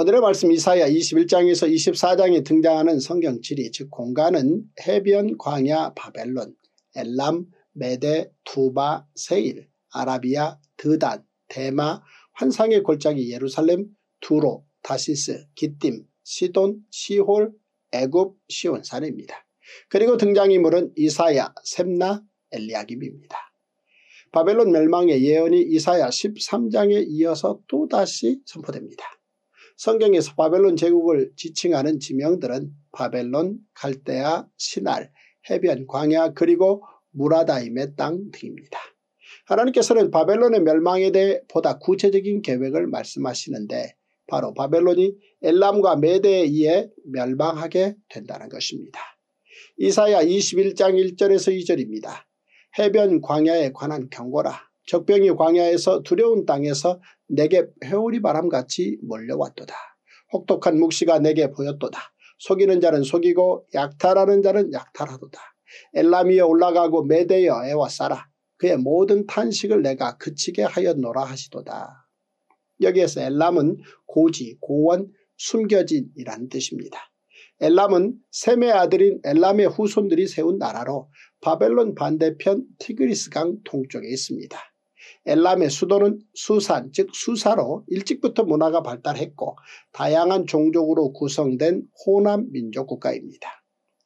오늘의 말씀 이사야 21장에서 24장에 등장하는 성경 지리 즉 공간은 해변, 광야, 바벨론, 엘람, 메데, 투바 세일, 아라비아, 드단, 대마, 환상의 골짜기 예루살렘, 두로, 다시스, 기띔, 시돈, 시홀, 애굽, 시온산입니다. 그리고 등장인물은 이사야, 셈나, 엘리야김입니다. 바벨론 멸망의 예언이 이사야 13장에 이어서 또다시 선포됩니다. 성경에서 바벨론 제국을 지칭하는 지명들은 바벨론, 갈대아, 신할, 해변, 광야 그리고 무라다임의 땅 등입니다. 하나님께서는 바벨론의 멸망에 대해 보다 구체적인 계획을 말씀하시는데 바로 바벨론이 엘람과 메대에 의해 멸망하게 된다는 것입니다. 이사야 21장 1절에서 2절입니다. 해변 광야에 관한 경고라. 적병이 광야에서 두려운 땅에서 내게 회오리 바람같이 몰려왔도다. 혹독한 묵시가 내게 보였도다. 속이는 자는 속이고 약탈하는 자는 약탈하도다. 엘람이여 올라가고 메대여 애와 싸라. 그의 모든 탄식을 내가 그치게 하였노라 하시도다. 여기에서 엘람은 고지, 고원, 숨겨진이란 뜻입니다. 엘람은 셈의 아들인 엘람의 후손들이 세운 나라로 바벨론 반대편 티그리스강 동쪽에 있습니다. 엘람의 수도는 수산 즉 수사로 일찍부터 문화가 발달했고 다양한 종족으로 구성된 호남 민족 국가입니다.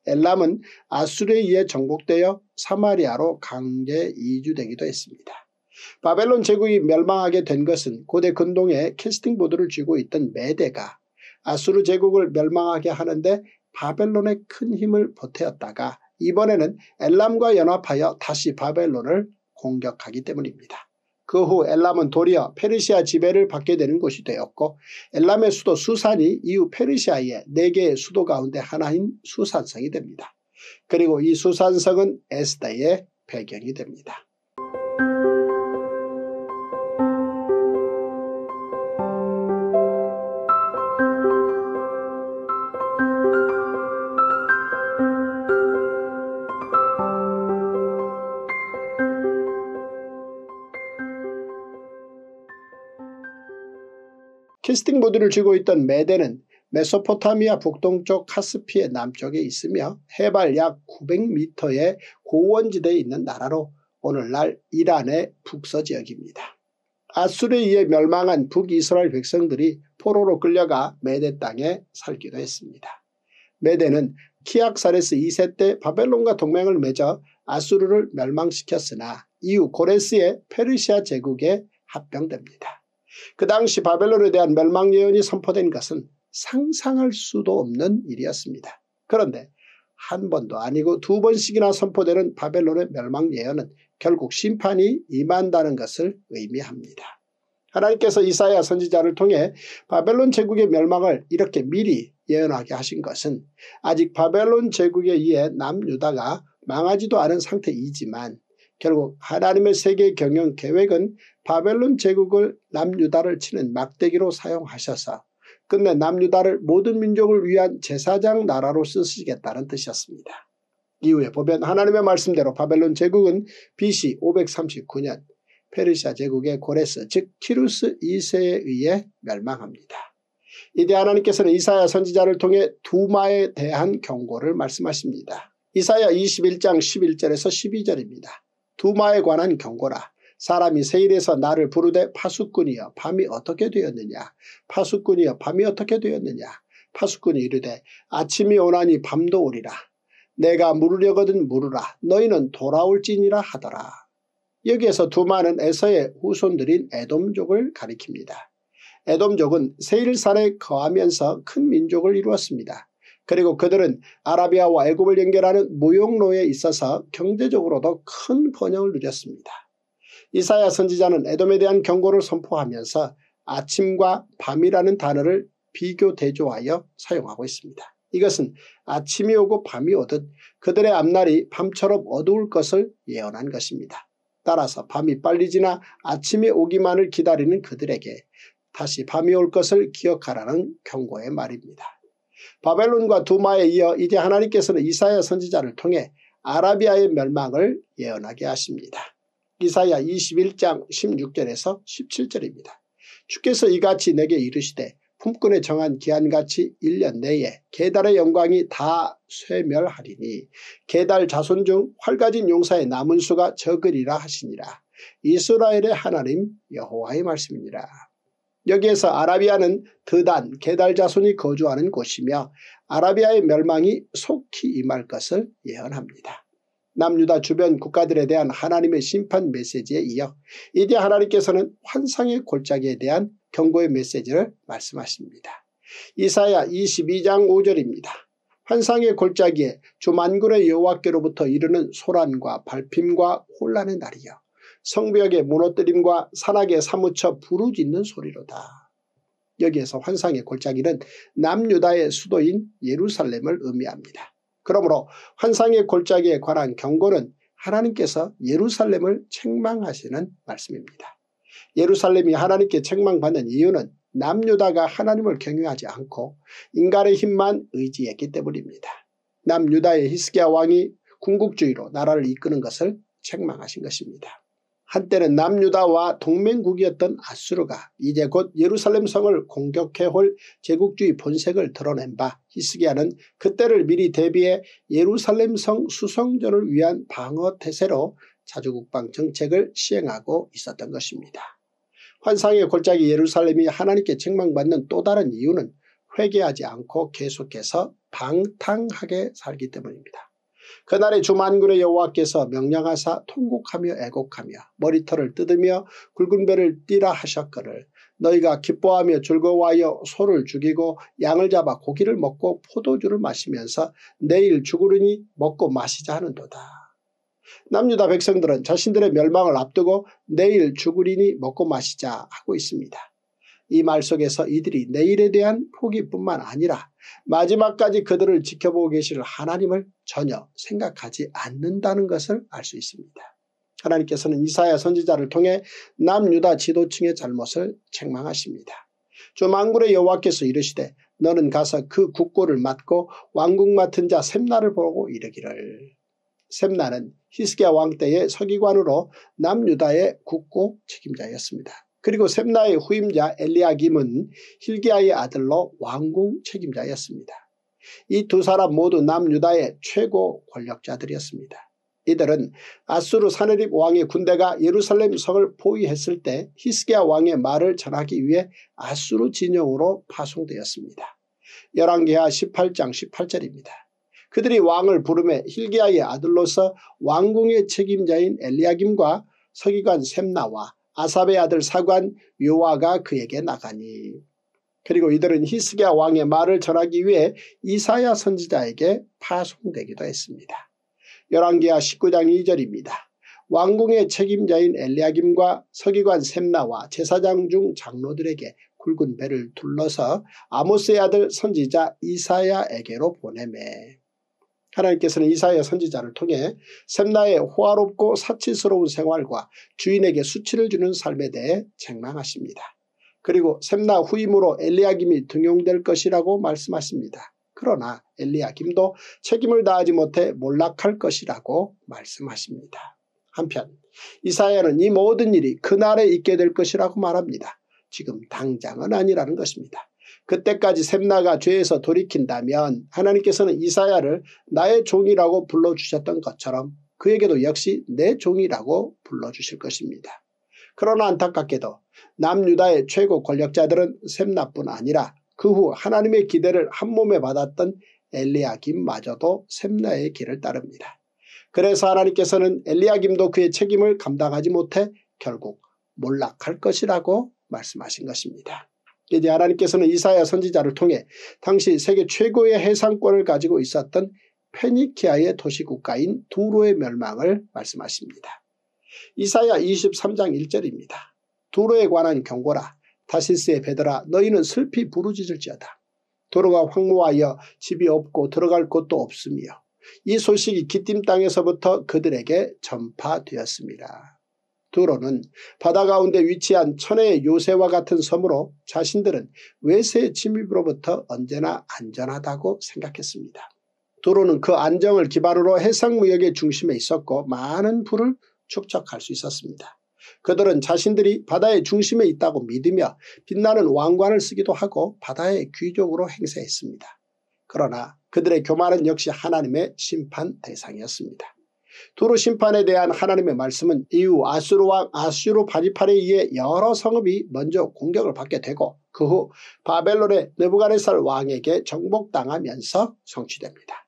엘람은 아수르에 의해 정복되어 사마리아로 강제 이주되기도 했습니다. 바벨론 제국이 멸망하게 된 것은 고대 근동에 캐스팅보드를 쥐고 있던 메대가 아수르 제국을 멸망하게 하는데 바벨론의 큰 힘을 보태었다가 이번에는 엘람과 연합하여 다시 바벨론을 공격하기 때문입니다. 그후 엘람은 도리어 페르시아 지배를 받게 되는 곳이 되었고 엘람의 수도 수산이 이후 페르시아의 네개의 수도 가운데 하나인 수산성이 됩니다. 그리고 이 수산성은 에스다의 배경이 됩니다. 캐스팅 보드를 쥐고 있던 메대는 메소포타미아 북동쪽 카스피의 남쪽에 있으며 해발 약 900m의 고원지대에 있는 나라로 오늘날 이란의 북서 지역입니다. 아수르에 의해 멸망한 북이스라엘 백성들이 포로로 끌려가 메대 땅에 살기도 했습니다. 메대는 키악사레스 2세 때 바벨론과 동맹을 맺어 아수르를 멸망시켰으나 이후 고레스의 페르시아 제국에 합병됩니다. 그 당시 바벨론에 대한 멸망 예언이 선포된 것은 상상할 수도 없는 일이었습니다. 그런데 한 번도 아니고 두 번씩이나 선포되는 바벨론의 멸망 예언은 결국 심판이 임한다는 것을 의미합니다. 하나님께서 이사야 선지자를 통해 바벨론 제국의 멸망을 이렇게 미리 예언하게 하신 것은 아직 바벨론 제국에 의해 남유다가 망하지도 않은 상태이지만 결국 하나님의 세계 경영 계획은 바벨론 제국을 남유다를 치는 막대기로 사용하셔서 끝내 남유다를 모든 민족을 위한 제사장 나라로 쓰시겠다는 뜻이었습니다. 이후에 보면 하나님의 말씀대로 바벨론 제국은 BC 539년 페르시아 제국의 고레스 즉 키루스 2세에 의해 멸망합니다. 이때 하나님께서는 이사야 선지자를 통해 두마에 대한 경고를 말씀하십니다. 이사야 21장 11절에서 12절입니다. 두마에 관한 경고라. 사람이 세일에서 나를 부르되 파수꾼이여 밤이 어떻게 되었느냐 파수꾼이여 밤이 어떻게 되었느냐 파수꾼이 이르되 아침이 오나니 밤도 오리라 내가 물으려거든 물으라 너희는 돌아올지니라 하더라. 여기에서 두마는 에서의 후손들인 에돔족을 가리킵니다. 에돔족은 세일산에 거하면서 큰 민족을 이루었습니다. 그리고 그들은 아라비아와 애굽을 연결하는 무용로에 있어서 경제적으로도 큰 번영을 누렸습니다. 이사야 선지자는 에돔에 대한 경고를 선포하면서 아침과 밤이라는 단어를 비교 대조하여 사용하고 있습니다. 이것은 아침이 오고 밤이 오듯 그들의 앞날이 밤처럼 어두울 것을 예언한 것입니다. 따라서 밤이 빨리 지나 아침이 오기만을 기다리는 그들에게 다시 밤이 올 것을 기억하라는 경고의 말입니다. 바벨론과 두마에 이어 이제 하나님께서는 이사야 선지자를 통해 아라비아의 멸망을 예언하게 하십니다. 이사야 21장 16절에서 17절입니다. 주께서 이같이 내게 이르시되 품꾼에 정한 기한같이 1년 내에 계달의 영광이 다 쇠멸하리니 계달 자손 중 활가진 용사의 남은 수가 적으리라 하시니라. 이스라엘의 하나님 여호와의 말씀이니라. 여기에서 아라비아는 드단 계달 자손이 거주하는 곳이며 아라비아의 멸망이 속히 임할 것을 예언합니다. 남유다 주변 국가들에 대한 하나님의 심판 메시지에 이어 이제 하나님께서는 환상의 골짜기에 대한 경고의 메시지를 말씀하십니다. 이사야 22장 5절입니다. 환상의 골짜기에 주만군의 여호와께로부터 이르는 소란과 발핌과 혼란의 날이여 성벽의 무너뜨림과 산악에 사무쳐 부르짖는 소리로다. 여기에서 환상의 골짜기는 남유다의 수도인 예루살렘을 의미합니다. 그러므로 환상의 골짜기에 관한 경고는 하나님께서 예루살렘을 책망하시는 말씀입니다. 예루살렘이 하나님께 책망받는 이유는 남유다가 하나님을 경유하지 않고 인간의 힘만 의지했기 때문입니다. 남유다의 히스기야 왕이 궁극주의로 나라를 이끄는 것을 책망하신 것입니다. 한때는 남유다와 동맹국이었던 아수르가 이제 곧 예루살렘 성을 공격해올 제국주의 본색을 드러낸 바 히스기야는 그때를 미리 대비해 예루살렘 성 수성전을 위한 방어태세로 자주국방 정책을 시행하고 있었던 것입니다. 환상의 골짜기 예루살렘이 하나님께 책망받는 또 다른 이유는 회개하지 않고 계속해서 방탕하게 살기 때문입니다. 그날에 주만군의 여호와께서 명량하사 통곡하며 애곡하며 머리털을 뜯으며 굵은 배를 띠라 하셨거늘 너희가 기뻐하며 즐거워하여 소를 죽이고 양을 잡아 고기를 먹고 포도주를 마시면서 내일 죽으리니 먹고 마시자 하는도다. 남유다 백성들은 자신들의 멸망을 앞두고 내일 죽으리니 먹고 마시자 하고 있습니다. 이말 속에서 이들이 내일에 대한 포기뿐만 아니라 마지막까지 그들을 지켜보고 계실 하나님을 전혀 생각하지 않는다는 것을 알 수 있습니다. 하나님께서는 이사야 선지자를 통해 남유다 지도층의 잘못을 책망하십니다. 조망군의 여호와께서 이르시되 너는 가서 그 국고를 맡고 왕국 맡은 자샘나를 보고 이르기를. 샘나는 히스기야 왕 때의 서기관으로 남유다의 국고 책임자였습니다. 그리고 샘나의 후임자 엘리아김은 힐기야의 아들로 왕궁 책임자였습니다. 이 두 사람 모두 남유다의 최고 권력자들이었습니다. 이들은 아수르 사네립 왕의 군대가 예루살렘 성을 포위했을 때 히스기야 왕의 말을 전하기 위해 아수르 진영으로 파송되었습니다. 1 1개하 18장 18절입니다. 그들이 왕을 부름에 힐기야의 아들로서 왕궁의 책임자인 엘리아김과 서기관 샘나와 아삽의 아들 사관 요아가 그에게 나가니 그리고 이들은 히스기야 왕의 말을 전하기 위해 이사야 선지자에게 파송되기도 했습니다. 열왕기야 19장 2절입니다. 왕궁의 책임자인 엘리야김과 서기관 샘나와 제사장 중 장로들에게 굵은 배를 둘러서 아모스의 아들 선지자 이사야에게로 보내매 하나님께서는 이사야 선지자를 통해 샘나의 호화롭고 사치스러운 생활과 주인에게 수치를 주는 삶에 대해 책망하십니다. 그리고 샘나 후임으로 엘리야김이 등용될 것이라고 말씀하십니다. 그러나 엘리야김도 책임을 다하지 못해 몰락할 것이라고 말씀하십니다. 한편 이사야는 이 모든 일이 그날에 있게 될 것이라고 말합니다. 지금 당장은 아니라는 것입니다. 그때까지 샘나가 죄에서 돌이킨다면 하나님께서는 이사야를 나의 종이라고 불러주셨던 것처럼 그에게도 역시 내 종이라고 불러주실 것입니다. 그러나 안타깝게도 남유다의 최고 권력자들은 샘나뿐 아니라 그 후 하나님의 기대를 한몸에 받았던 엘리야김마저도 샘나의 길을 따릅니다. 그래서 하나님께서는 엘리야김도 그의 책임을 감당하지 못해 결국 몰락할 것이라고 말씀하신 것입니다. 이제 하나님께서는 이사야 선지자를 통해 당시 세계 최고의 해상권을 가지고 있었던 페니키아의 도시국가인 두로의 멸망을 말씀하십니다. 이사야 23장 1절입니다. 두로에 관한 경고라 다시스의 베드라 너희는 슬피 부르짖을지어다. 도로가 황무하여 집이 없고 들어갈 곳도 없으며 이 소식이 기띔 땅에서부터 그들에게 전파되었습니다. 두로는 바다 가운데 위치한 천혜의 요새와 같은 섬으로 자신들은 외세 의 침입으로부터 언제나 안전하다고 생각했습니다. 두로는 그 안정을 기반으로 해상무역의 중심에 있었고 많은 부를 축적할 수 있었습니다. 그들은 자신들이 바다의 중심에 있다고 믿으며 빛나는 왕관을 쓰기도 하고 바다의 귀족으로 행세했습니다. 그러나 그들의 교만은 역시 하나님의 심판 대상이었습니다. 두루 심판에 대한 하나님의 말씀은 이후 아수르 왕 아수르 바지팔에 의해 여러 성읍이 먼저 공격을 받게 되고 그 후 바벨론의 느부갓네살 왕에게 정복당하면서 성취됩니다.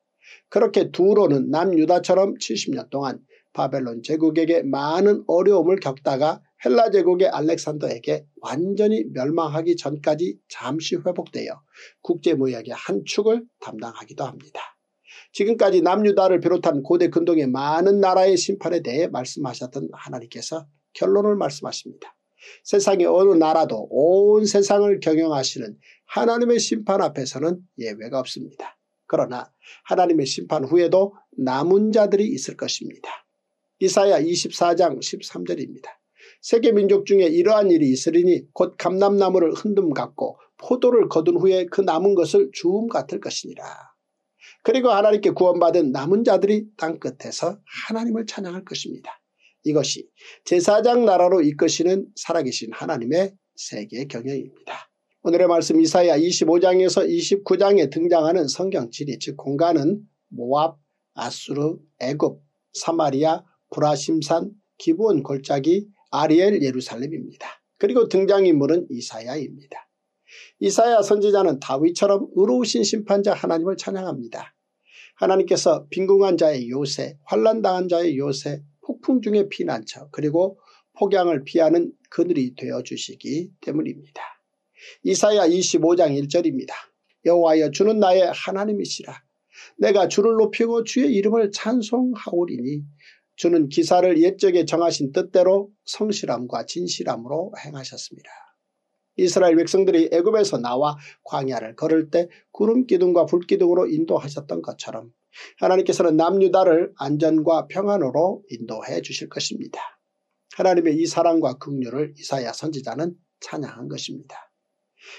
그렇게 두루는 남유다처럼 70년 동안 바벨론 제국에게 많은 어려움을 겪다가 헬라 제국의 알렉산더에게 완전히 멸망하기 전까지 잠시 회복되어 국제무역의 한 축을 담당하기도 합니다. 지금까지 남유다를 비롯한 고대 근동의 많은 나라의 심판에 대해 말씀하셨던 하나님께서 결론을 말씀하십니다. 세상의 어느 나라도 온 세상을 경영하시는 하나님의 심판 앞에서는 예외가 없습니다. 그러나 하나님의 심판 후에도 남은 자들이 있을 것입니다. 이사야 24장 13절입니다. 세계 민족 중에 이러한 일이 있으리니 곧 감람나무를 흔듦 같고 포도를 거둔 후에 그 남은 것을 주음 같을 것이니라. 그리고 하나님께 구원받은 남은 자들이 땅끝에서 하나님을 찬양할 것입니다. 이것이 제사장 나라로 이끄시는 살아계신 하나님의 세계 경영입니다. 오늘의 말씀 이사야 25장에서 29장에 등장하는 성경 지리 즉 공간은 모압, 아수르, 애굽, 사마리아, 브라심산, 기브온 골짜기, 아리엘 예루살렘입니다. 그리고 등장인물은 이사야입니다. 이사야 선지자는 다윗처럼 의로우신 심판자 하나님을 찬양합니다. 하나님께서 빈궁한 자의 요새, 환란당한 자의 요새, 폭풍 중의 피난처, 그리고 폭양을 피하는 그늘이 되어주시기 때문입니다. 이사야 25장 1절입니다. 여호와여 주는 나의 하나님이시라. 내가 주를 높이고 주의 이름을 찬송하오리니 주는 기사를 옛적에 정하신 뜻대로 성실함과 진실함으로 행하셨습니다. 이스라엘 백성들이 애굽에서 나와 광야를 걸을 때 구름 기둥과 불 기둥으로 인도하셨던 것처럼 하나님께서는 남유다를 안전과 평안으로 인도해 주실 것입니다. 하나님의 이 사랑과 긍휼을 이사야 선지자는 찬양한 것입니다.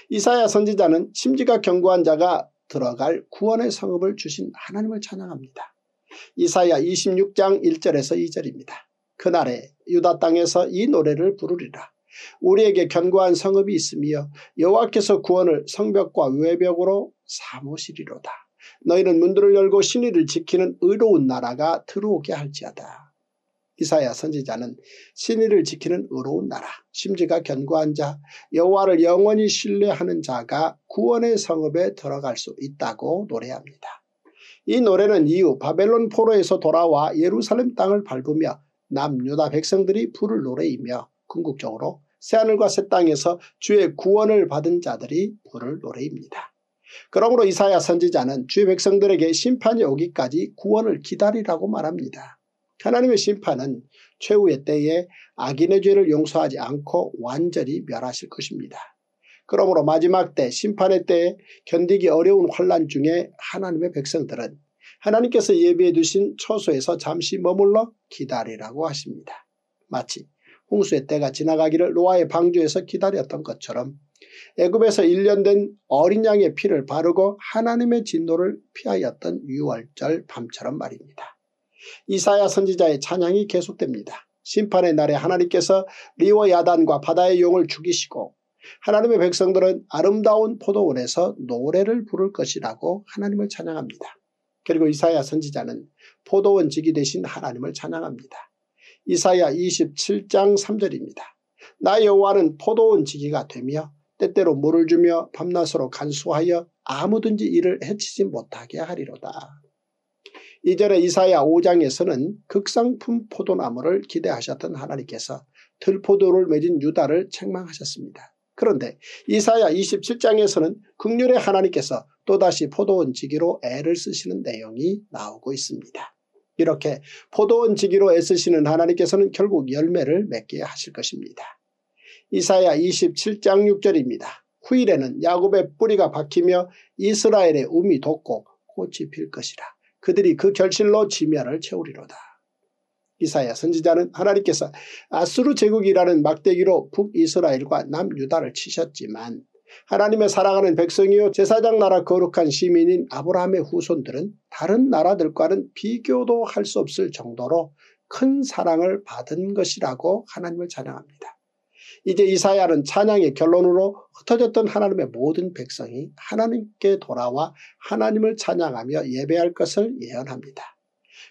이사야 선지자는 심지가 견고한 자가 들어갈 구원의 성읍을 주신 하나님을 찬양합니다. 이사야 26장 1절에서 2절입니다. 그날에 유다 땅에서 이 노래를 부르리라. 우리에게 견고한 성읍이 있으며 여호와께서 구원을 성벽과 외벽으로 사무시리로다. 너희는 문들을 열고 신의를 지키는 의로운 나라가 들어오게 할지하다 이사야 선지자는 신의를 지키는 의로운 나라, 심지가 견고한 자, 여호와를 영원히 신뢰하는 자가 구원의 성읍에 들어갈 수 있다고 노래합니다. 이 노래는 이후 바벨론 포로에서 돌아와 예루살렘 땅을 밟으며 남유다 백성들이 부를 노래이며 궁극적으로 새하늘과 새 땅에서 주의 구원을 받은 자들이 부를 노래입니다. 그러므로 이사야 선지자는 주의 백성들에게 심판이 오기까지 구원을 기다리라고 말합니다. 하나님의 심판은 최후의 때에 악인의 죄를 용서하지 않고 완전히 멸하실 것입니다. 그러므로 마지막 때 심판의 때에 견디기 어려운 환란 중에 하나님의 백성들은 하나님께서 예비해 두신 처소에서 잠시 머물러 기다리라고 하십니다. 마치 홍수의 때가 지나가기를 노아의 방주에서 기다렸던 것처럼 애굽에서 1년 된 어린 양의 피를 바르고 하나님의 진노를 피하였던 6월절 밤처럼 말입니다. 이사야 선지자의 찬양이 계속됩니다. 심판의 날에 하나님께서 리워 야단과 바다의 용을 죽이시고 하나님의 백성들은 아름다운 포도원에서 노래를 부를 것이라고 하나님을 찬양합니다. 그리고 이사야 선지자는 포도원 직이 되신 하나님을 찬양합니다. 이사야 27장 3절입니다. 나 여호와는 포도원 지기가 되며 때때로 물을 주며 밤낮으로 간수하여 아무든지 이를 해치지 못하게 하리로다. 이전에 이사야 5장에서는 극상품 포도나무를 기대하셨던 하나님께서 들포도를 맺은 유다를 책망하셨습니다. 그런데 이사야 27장에서는 극률의 하나님께서 또다시 포도원 지기로 애를 쓰시는 내용이 나오고 있습니다. 이렇게 포도원지기로 애쓰시는 하나님께서는 결국 열매를 맺게 하실 것입니다. 이사야 27장 6절입니다. 후일에는 야곱의 뿌리가 박히며 이스라엘의 음이 돋고 꽃이 필 것이라. 그들이 그 결실로 지면을 채우리로다. 이사야 선지자는 하나님께서 아수르 제국이라는 막대기로 북이스라엘과 남유다를 치셨지만 하나님의 사랑하는 백성이요 제사장 나라 거룩한 시민인 아브라함의 후손들은 다른 나라들과는 비교도 할 수 없을 정도로 큰 사랑을 받은 것이라고 하나님을 찬양합니다. 이제 이사야는 찬양의 결론으로 흩어졌던 하나님의 모든 백성이 하나님께 돌아와 하나님을 찬양하며 예배할 것을 예언합니다.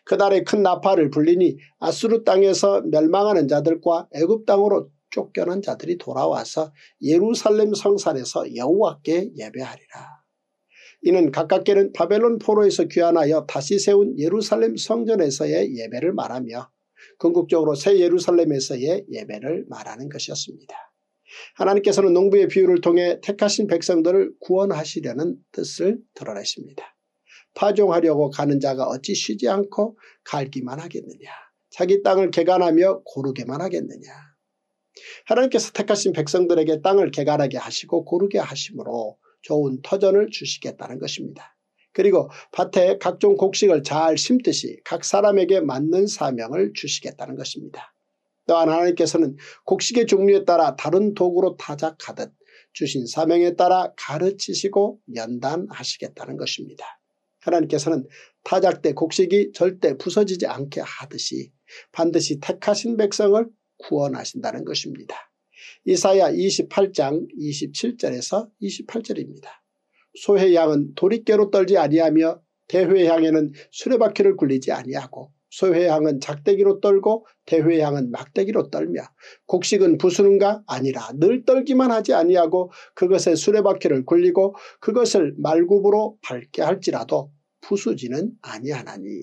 그날의 큰 나팔을 불리니 아수르 땅에서 멸망하는 자들과 애굽 땅으로 쫓겨난 자들이 돌아와서 예루살렘 성산에서 여호와께 예배하리라. 이는 가깝게는 바벨론 포로에서 귀환하여 다시 세운 예루살렘 성전에서의 예배를 말하며 궁극적으로 새 예루살렘에서의 예배를 말하는 것이었습니다. 하나님께서는 농부의 비유를 통해 택하신 백성들을 구원하시려는 뜻을 드러내십니다. 파종하려고 가는 자가 어찌 쉬지 않고 갈기만 하겠느냐. 자기 땅을 개간하며 고르게만 하겠느냐. 하나님께서 택하신 백성들에게 땅을 개갈하게 하시고 고르게 하심으로 좋은 터전을 주시겠다는 것입니다. 그리고 밭에 각종 곡식을 잘 심듯이 각 사람에게 맞는 사명을 주시겠다는 것입니다. 또한 하나님께서는 곡식의 종류에 따라 다른 도구로 타작하듯 주신 사명에 따라 가르치시고 연단하시겠다는 것입니다. 하나님께서는 타작때 곡식이 절대 부서지지 않게 하듯이 반드시 택하신 백성을 구원하신다는 것입니다. 이사야 28장 27절에서 28절입니다. 소의 양은 도리깨로 떨지 아니하며 대회 향에는 수레바퀴를 굴리지 아니하고 소의 향은 작대기로 떨고 대회 향은 막대기로 떨며 곡식은 부수는가 아니라 늘 떨기만 하지 아니하고 그것에 수레바퀴를 굴리고 그것을 말굽으로 밟게 할지라도 부수지는 아니하나니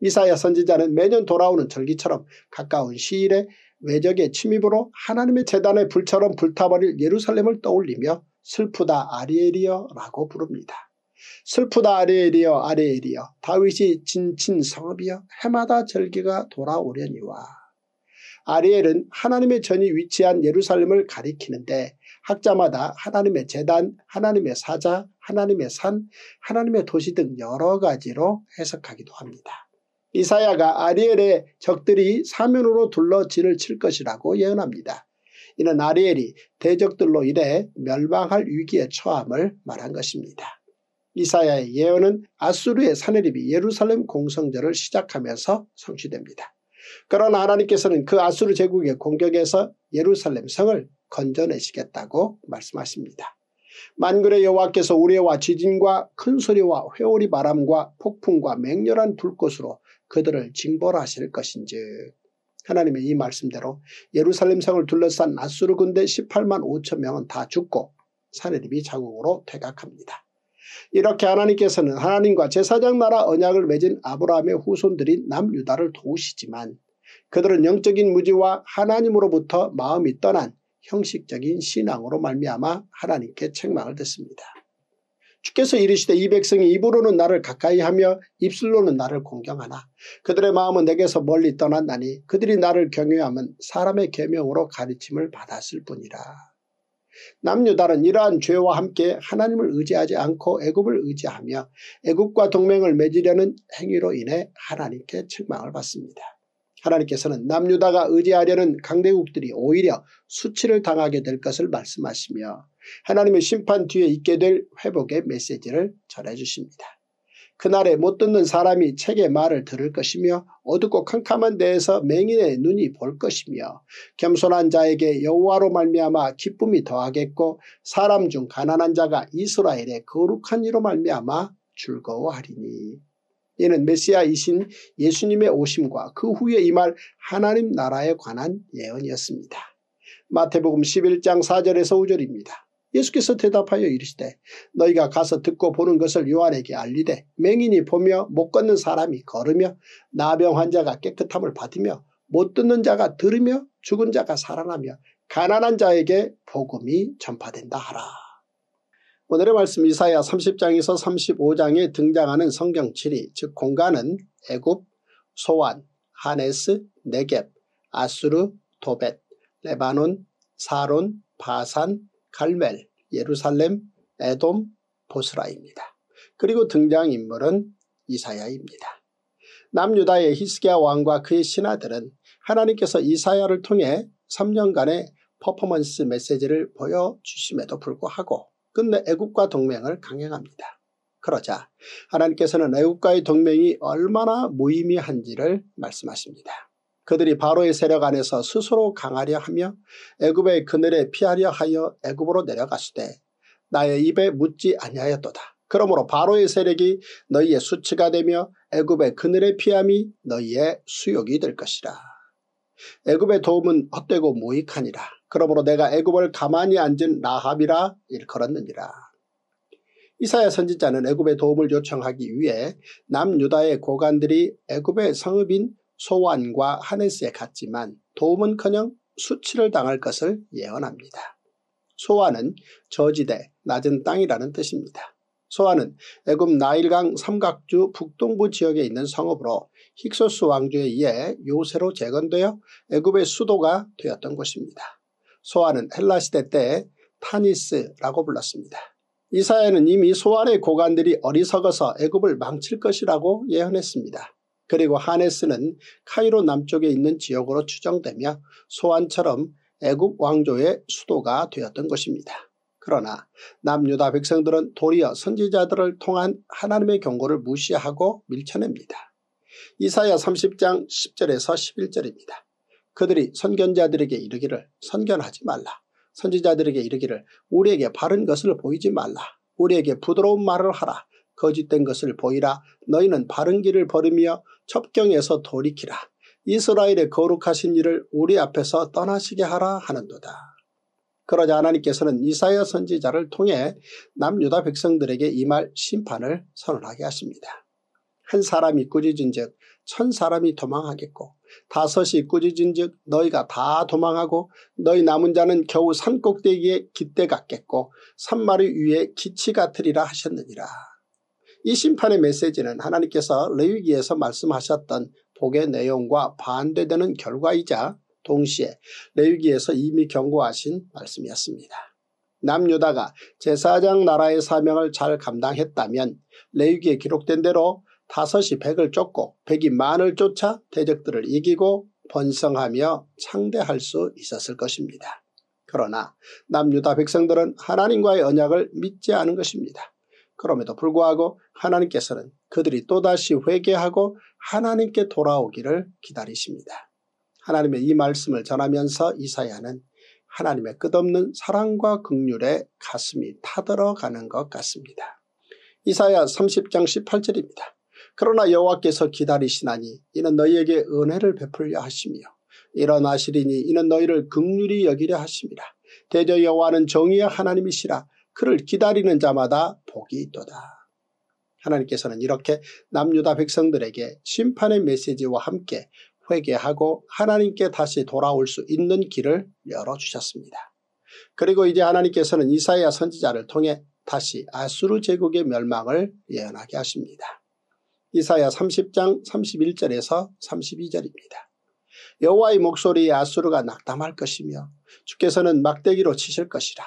이사야 선지자는 매년 돌아오는 절기처럼 가까운 시일에 외적의 침입으로 하나님의 재단의 불처럼 불타버릴 예루살렘을 떠올리며 슬프다 아리엘이여 라고 부릅니다. 슬프다 아리엘이여 아리엘이여 다윗이 진친 성읍이여 해마다 절기가 돌아오려니와 아리엘은 하나님의 전이 위치한 예루살렘을 가리키는데 학자마다 하나님의 재단, 하나님의 사자, 하나님의 산, 하나님의 도시 등 여러 가지로 해석하기도 합니다. 이사야가 아리엘의 적들이 사면으로 둘러 진을 칠 것이라고 예언합니다. 이는 아리엘이 대적들로 인해 멸망할 위기에 처함을 말한 것입니다. 이사야의 예언은 아수르의 사내립이 예루살렘 공성전을 시작하면서 성취됩니다. 그러나 하나님께서는 그 아수르 제국의 공격에서 예루살렘 성을 건져내시겠다고 말씀하십니다. 만군의 여호와께서 우리와 지진과 큰 소리와 회오리 바람과 폭풍과 맹렬한 불꽃으로 그들을 징벌하실 것인지 하나님의 이 말씀대로 예루살렘 성을 둘러싼 아수르 군대 18만 5천 명은 다 죽고 사내립이 자국으로 퇴각합니다. 이렇게 하나님께서는 하나님과 제사장 나라 언약을 맺은 아브라함의 후손들인 남유다를 도우시지만 그들은 영적인 무지와 하나님으로부터 마음이 떠난 형식적인 신앙으로 말미암아 하나님께 책망을 듣습니다. 주께서 이르시되 이 백성이 입으로는 나를 가까이하며 입술로는 나를 공경하나 그들의 마음은 내게서 멀리 떠났나니 그들이 나를 경외함은 사람의 계명으로 가르침을 받았을 뿐이라. 남유다는 이러한 죄와 함께 하나님을 의지하지 않고 애굽을 의지하며 애굽과 동맹을 맺으려는 행위로 인해 하나님께 책망을 받습니다. 하나님께서는 남유다가 의지하려는 강대국들이 오히려 수치를 당하게 될 것을 말씀하시며 하나님의 심판 뒤에 있게 될 회복의 메시지를 전해주십니다. 그날에 못 듣는 사람이 책의 말을 들을 것이며 어둡고 캄캄한 데에서 맹인의 눈이 볼 것이며 겸손한 자에게 여호와로 말미암아 기쁨이 더하겠고 사람 중 가난한 자가 이스라엘의 거룩한 이로 말미암아 즐거워하리니 이는 메시아이신 예수님의 오심과 그 후에 임할 하나님 나라에 관한 예언이었습니다. 마태복음 11장 4절에서 5절입니다. 예수께서 대답하여 이르시되 너희가 가서 듣고 보는 것을 요한에게 알리되 맹인이 보며 못 걷는 사람이 걸으며 나병 환자가 깨끗함을 받으며 못 듣는 자가 들으며 죽은 자가 살아나며 가난한 자에게 복음이 전파된다 하라. 오늘의 말씀 이사야 30장에서 35장에 등장하는 성경 7리즉 공간은 애굽, 소환, 하네스, 네겝, 아수르, 도벳, 레바논, 사론, 바산, 갈멜, 예루살렘, 에돔, 보스라입니다. 그리고 등장인물은 이사야입니다. 남유다의 히스기야 왕과 그의 신하들은 하나님께서 이사야를 통해 3년간의 퍼포먼스 메시지를 보여주심에도 불구하고 끝내 애국과 동맹을 강행합니다. 그러자 하나님께서는 애국과의 동맹이 얼마나 무의미한지를 말씀하십니다. 그들이 바로의 세력 안에서 스스로 강하려 하며 애굽의 그늘에 피하려 하여 애굽으로 내려갔을때 나의 입에 묻지 아니하였도다. 그러므로 바로의 세력이 너희의 수치가 되며 애굽의 그늘의 피함이 너희의 수욕이 될 것이라. 애굽의 도움은 헛되고 무익하니라. 그러므로 내가 애굽을 가만히 앉은 라합이라 일컬었느니라. 이사야 선지자는 애굽의 도움을 요청하기 위해 남유다의 고관들이 애굽의 성읍인 소완과 하네스에 갔지만 도움은커녕 수치를 당할 것을 예언합니다. 소완은 저지대 낮은 땅이라는 뜻입니다. 소아은 애굽 나일강 삼각주 북동부 지역에 있는 성읍으로 힉소스 왕조에 의해 요새로 재건되어 애굽의 수도가 되었던 곳입니다. 소아는 헬라 시대 때 타니스라고 불렀습니다. 이사야는 이미 소안의 고관들이 어리석어서 애굽을 망칠 것이라고 예언했습니다. 그리고 하네스는 카이로 남쪽에 있는 지역으로 추정되며 소안처럼 애굽 왕조의 수도가 되었던 것입니다. 그러나 남유다 백성들은 도리어 선지자들을 통한 하나님의 경고를 무시하고 밀쳐냅니다. 이사야 30장 10절에서 11절입니다. 그들이 선견자들에게 이르기를 선견하지 말라. 선지자들에게 이르기를 우리에게 바른 것을 보이지 말라. 우리에게 부드러운 말을 하라. 거짓된 것을 보이라. 너희는 바른 길을 버리며 첩경에서 돌이키라. 이스라엘의 거룩하신 일을 우리 앞에서 떠나시게 하라 하는도다. 그러자 하나님께서는 이사야 선지자를 통해 남유다 백성들에게 이 말 심판을 선언하게 하십니다. 한 사람이 꾸짖은 즉천 사람이 도망하겠고 다섯이 꾸짖은즉 너희가 다 도망하고 너희 남은 자는 겨우 산 꼭대기에 깃대 같겠고 산마리 위에 기치 같으리라 하셨느니라. 이 심판의 메시지는 하나님께서 레위기에서 말씀하셨던 복의 내용과 반대되는 결과이자 동시에 레위기에서 이미 경고하신 말씀이었습니다. 남유다가 제사장 나라의 사명을 잘 감당했다면 레위기에 기록된 대로 다섯이 백을 쫓고 백이 만을 쫓아 대적들을 이기고 번성하며 창대할 수 있었을 것입니다. 그러나 남유다 백성들은 하나님과의 언약을 믿지 않은 것입니다. 그럼에도 불구하고 하나님께서는 그들이 또다시 회개하고 하나님께 돌아오기를 기다리십니다. 하나님의 이 말씀을 전하면서 이사야는 하나님의 끝없는 사랑과 극률에 가슴이 타들어가는 것 같습니다. 이사야 30장 18절입니다. 그러나 여호와께서 기다리시나니 이는 너희에게 은혜를 베풀려 하시며 일어나시리니 이는 너희를 극률이 여기려 하십니다. 대저 여호와는 정의의 하나님이시라 그를 기다리는 자마다 복이 있도다. 하나님께서는 이렇게 남유다 백성들에게 심판의 메시지와 함께 회개하고 하나님께 다시 돌아올 수 있는 길을 열어주셨습니다. 그리고 이제 하나님께서는 이사야 선지자를 통해 다시 아수르 제국의 멸망을 예언하게 하십니다. 이사야 30장 31절에서 32절입니다. 여호와의 목소리에 아수르가 낙담할 것이며 주께서는 막대기로 치실 것이라.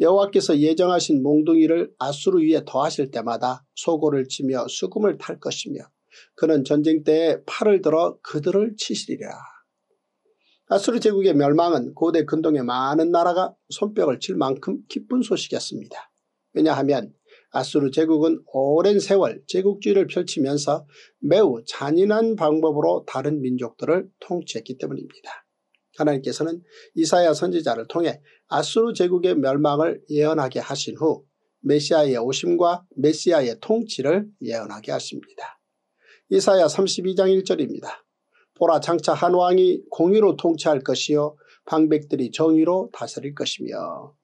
여호와께서 예정하신 몽둥이를 아수르 위에 더하실 때마다 소고를 치며 수금을 탈 것이며 그는 전쟁 때에 팔을 들어 그들을 치시리라. 아수르 제국의 멸망은 고대 근동의 많은 나라가 손뼉을 칠 만큼 기쁜 소식이었습니다. 왜냐하면 아수르 제국은 오랜 세월 제국주의를 펼치면서 매우 잔인한 방법으로 다른 민족들을 통치했기 때문입니다. 하나님께서는 이사야 선지자를 통해 아수르 제국의 멸망을 예언하게 하신 후 메시아의 오심과 메시아의 통치를 예언하게 하십니다. 이사야 32장 1절입니다. 보라 장차 한 왕이 공의로 통치할 것이요 방백들이 정의로 다스릴 것이며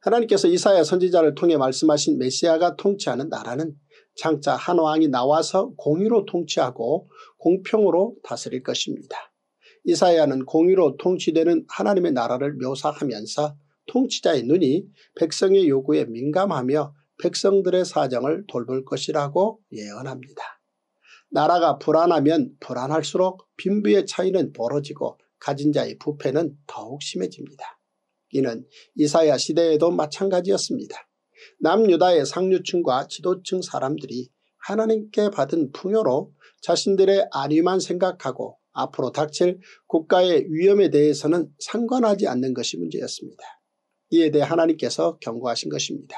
하나님께서 이사야 선지자를 통해 말씀하신 메시아가 통치하는 나라는 장차 한 왕이 나와서 공의로 통치하고 공평으로 다스릴 것입니다. 이사야는 공의로 통치되는 하나님의 나라를 묘사하면서 통치자의 눈이 백성의 요구에 민감하며 백성들의 사정을 돌볼 것이라고 예언합니다. 나라가 불안하면 불안할수록 빈부의 차이는 벌어지고 가진 자의 부패는 더욱 심해집니다. 이는 이사야 시대에도 마찬가지였습니다. 남유다의 상류층과 지도층 사람들이 하나님께 받은 풍요로 자신들의 안위만 생각하고 앞으로 닥칠 국가의 위험에 대해서는 상관하지 않는 것이 문제였습니다. 이에 대해 하나님께서 경고하신 것입니다.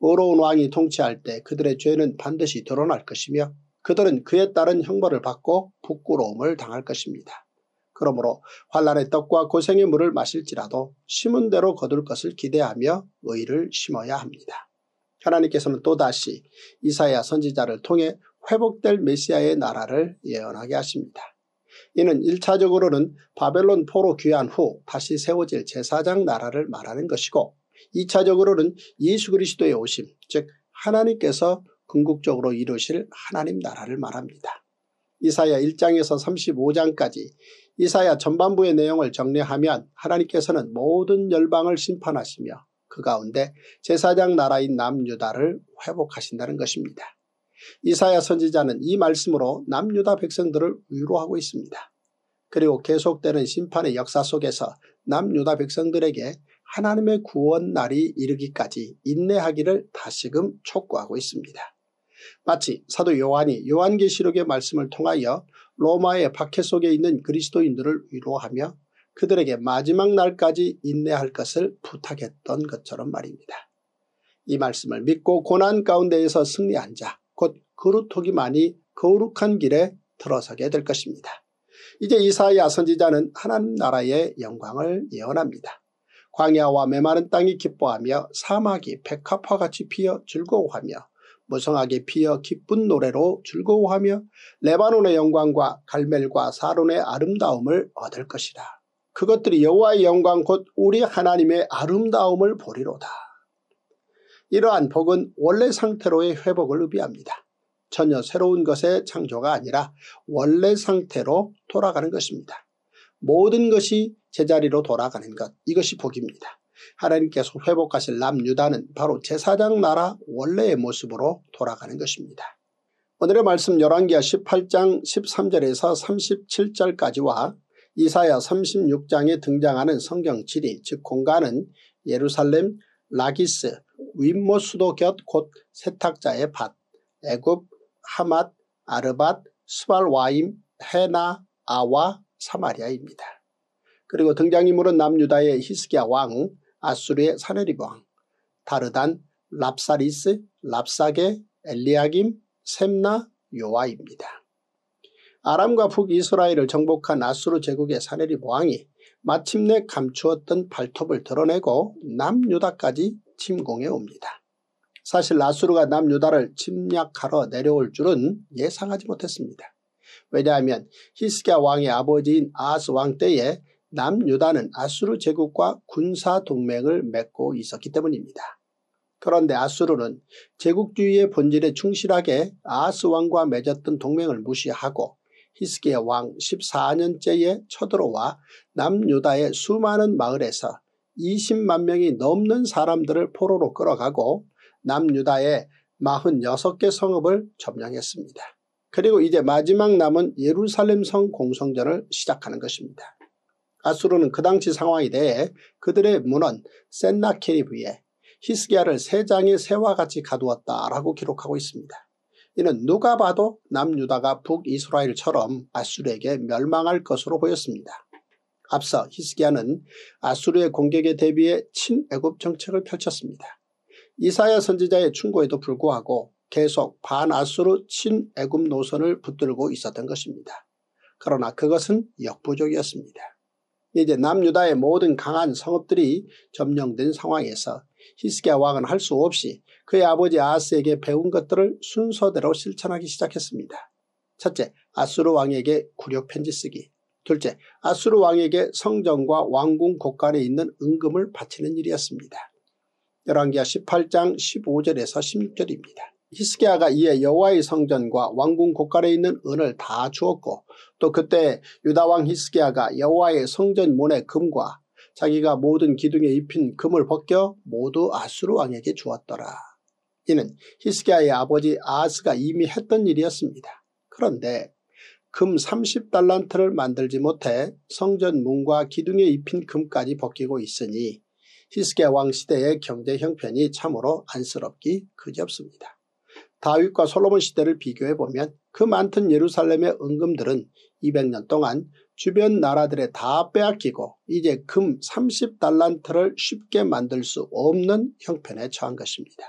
어로운 왕이 통치할 때 그들의 죄는 반드시 드러날 것이며 그들은 그에 따른 형벌을 받고 부끄러움을 당할 것입니다. 그러므로 환란의 떡과 고생의 물을 마실지라도 심은 대로 거둘 것을 기대하며 의를 의 심어야 합니다. 하나님께서는 또다시 이사야 선지자를 통해 회복될 메시아의 나라를 예언하게 하십니다. 이는 1차적으로는 바벨론 포로 귀환 후 다시 세워질 제사장 나라를 말하는 것이고 2차적으로는 예수 그리스도의 오심 즉 하나님께서 궁극적으로 이루실 하나님 나라를 말합니다. 이사야 1장에서 35장까지 이사야 전반부의 내용을 정리하면 하나님께서는 모든 열방을 심판하시며 그 가운데 제사장 나라인 남유다를 회복하신다는 것입니다. 이사야 선지자는 이 말씀으로 남유다 백성들을 위로하고 있습니다. 그리고 계속되는 심판의 역사 속에서 남유다 백성들에게 하나님의 구원 날이 이르기까지 인내하기를 다시금 촉구하고 있습니다. 마치 사도 요한이 요한계시록의 말씀을 통하여 로마의 박해 속에 있는 그리스도인들을 위로하며 그들에게 마지막 날까지 인내할 것을 부탁했던 것처럼 말입니다. 이 말씀을 믿고 고난 가운데에서 승리한 자, 곧 그루토기만이 거룩한 그 길에 들어서게 될 것입니다. 이제 이사야 선지자는 하나님 나라의 영광을 예언합니다. 광야와 메마른 땅이 기뻐하며 사막이 백합화같이 피어 즐거워하며 무성하게 피어 기쁜 노래로 즐거워하며 레바논의 영광과 갈멜과 사론의 아름다움을 얻을 것이다 그것들이 여호와의 영광 곧 우리 하나님의 아름다움을 보리로다. 이러한 복은 원래 상태로의 회복을 의미합니다. 전혀 새로운 것의 창조가 아니라 원래 상태로 돌아가는 것입니다. 모든 것이 제자리로 돌아가는 것 이것이 복입니다. 하나님께서 회복하실 남유다는 바로 제사장 나라 원래의 모습으로 돌아가는 것입니다. 오늘의 말씀 11기야 18장 13절에서 37절까지와 이사야 36장에 등장하는 성경 지리 즉 공간은 예루살렘 라기스 윗모 수도 곁 곧 세탁자의 밭 애굽 하맛 아르밧 스발와임 헤나 아와 사마리아입니다. 그리고 등장인물은 남유다의 히스기야 왕 아수르의 사네립왕, 다르단, 랍사리스, 랍사게, 엘리아김 셈나, 요아입니다. 아람과 북이스라엘을 정복한 아수르 제국의 사내리립 왕이 마침내 감추었던 발톱을 드러내고 남유다까지 침공해 옵니다. 사실 아수르가 남유다를 침략하러 내려올 줄은 예상하지 못했습니다. 왜냐하면 히스기야 왕의 아버지인 아스 왕 때에 남유다는 아수르 제국과 군사 동맹을 맺고 있었기 때문입니다. 그런데 아수르는 제국주의의 본질에 충실하게 아스 왕과 맺었던 동맹을 무시하고 히스기야 왕 14년째에 쳐들어와 남유다의 수많은 마을에서 20만 명이 넘는 사람들을 포로로 끌어가고 남유다의 46개 성읍을 점령했습니다. 그리고 이제 마지막 남은 예루살렘 성 공성전을 시작하는 것입니다. 아수르는 그 당시 상황에 대해 그들의 문헌 센나케리브에 히스기야를 세 장의 새와 같이 가두었다라고 기록하고 있습니다. 이는 누가 봐도 남유다가 북이스라엘처럼 아수르에게 멸망할 것으로 보였습니다. 앞서 히스기야는 아수르의 공격에 대비해 친애굽 정책을 펼쳤습니다. 이사야 선지자의 충고에도 불구하고 계속 반아수르 친애굽 노선을 붙들고 있었던 것입니다. 그러나 그것은 역부족이었습니다. 이제 남유다의 모든 강한 성읍들이 점령된 상황에서 히스기야 왕은 할 수 없이 그의 아버지 아스에게 배운 것들을 순서대로 실천하기 시작했습니다. 첫째, 아수르 왕에게 구력 편지 쓰기. 둘째, 아수르 왕에게 성전과 왕궁 곳간에 있는 은금을 바치는 일이었습니다. 열왕기야 18장 15절에서 16절입니다. 히스기야가 이에 여호와의 성전과 왕궁 곳간에 있는 은을 다 주었고 또 그때 유다왕 히스기야가 여호와의 성전 문의 금과 자기가 모든 기둥에 입힌 금을 벗겨 모두 아수르 왕에게 주었더라. 이는 히스기야의 아버지 아스가 이미 했던 일이었습니다. 그런데 금 30달란트를 만들지 못해 성전 문과 기둥에 입힌 금까지 벗기고 있으니 히스기야 왕 시대의 경제 형편이 참으로 안쓰럽기 그지없습니다. 다윗과 솔로몬 시대를 비교해보면 그 많던 예루살렘의 은금들은 200년 동안 주변 나라들에 다 빼앗기고 이제 금 30달란트를 쉽게 만들 수 없는 형편에 처한 것입니다.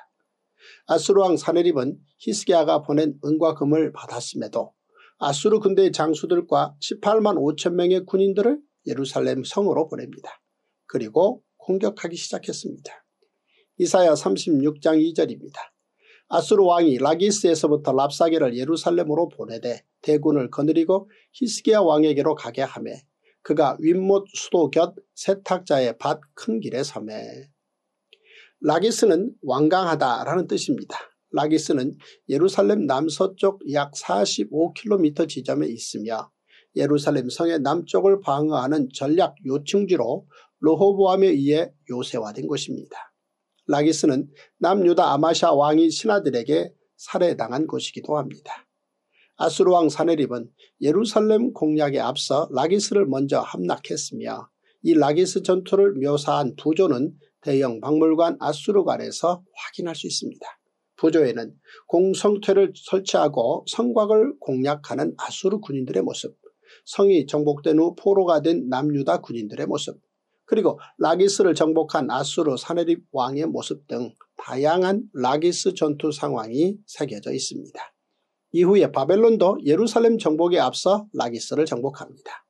아수르왕 사네립은 히스기야가 보낸 은과 금을 받았음에도 아수르 군대의 장수들과 18만 5천 명의 군인들을 예루살렘 성으로 보냅니다. 그리고 공격하기 시작했습니다. 이사야 36장 2절입니다. 아수르 왕이 라기스에서부터 랍사게를 예루살렘으로 보내되 대군을 거느리고 히스기야 왕에게로 가게 하매 그가 윗못 수도 곁 세탁자의 밭 큰 길에 섬에 라기스는 완강하다라는 뜻입니다. 라기스는 예루살렘 남서쪽 약 45km 지점에 있으며 예루살렘 성의 남쪽을 방어하는 전략 요충지로 로호보암에 의해 요새화된 곳입니다. 라기스는 남유다 아마샤 왕이 신하들에게 살해당한 곳이기도 합니다. 아수르 왕 사네립은 예루살렘 공략에 앞서 라기스를 먼저 함락했으며 이 라기스 전투를 묘사한 부조는 대형 박물관 아수르관에서 확인할 수 있습니다. 부조에는 공성퇴를 설치하고 성곽을 공략하는 아수르 군인들의 모습, 성이 정복된 후 포로가 된 남유다 군인들의 모습, 그리고 라기스를 정복한 아수르 사네립 왕의 모습 등 다양한 라기스 전투 상황이 새겨져 있습니다. 이후에 바벨론도 예루살렘 정복에 앞서 라기스를 정복합니다.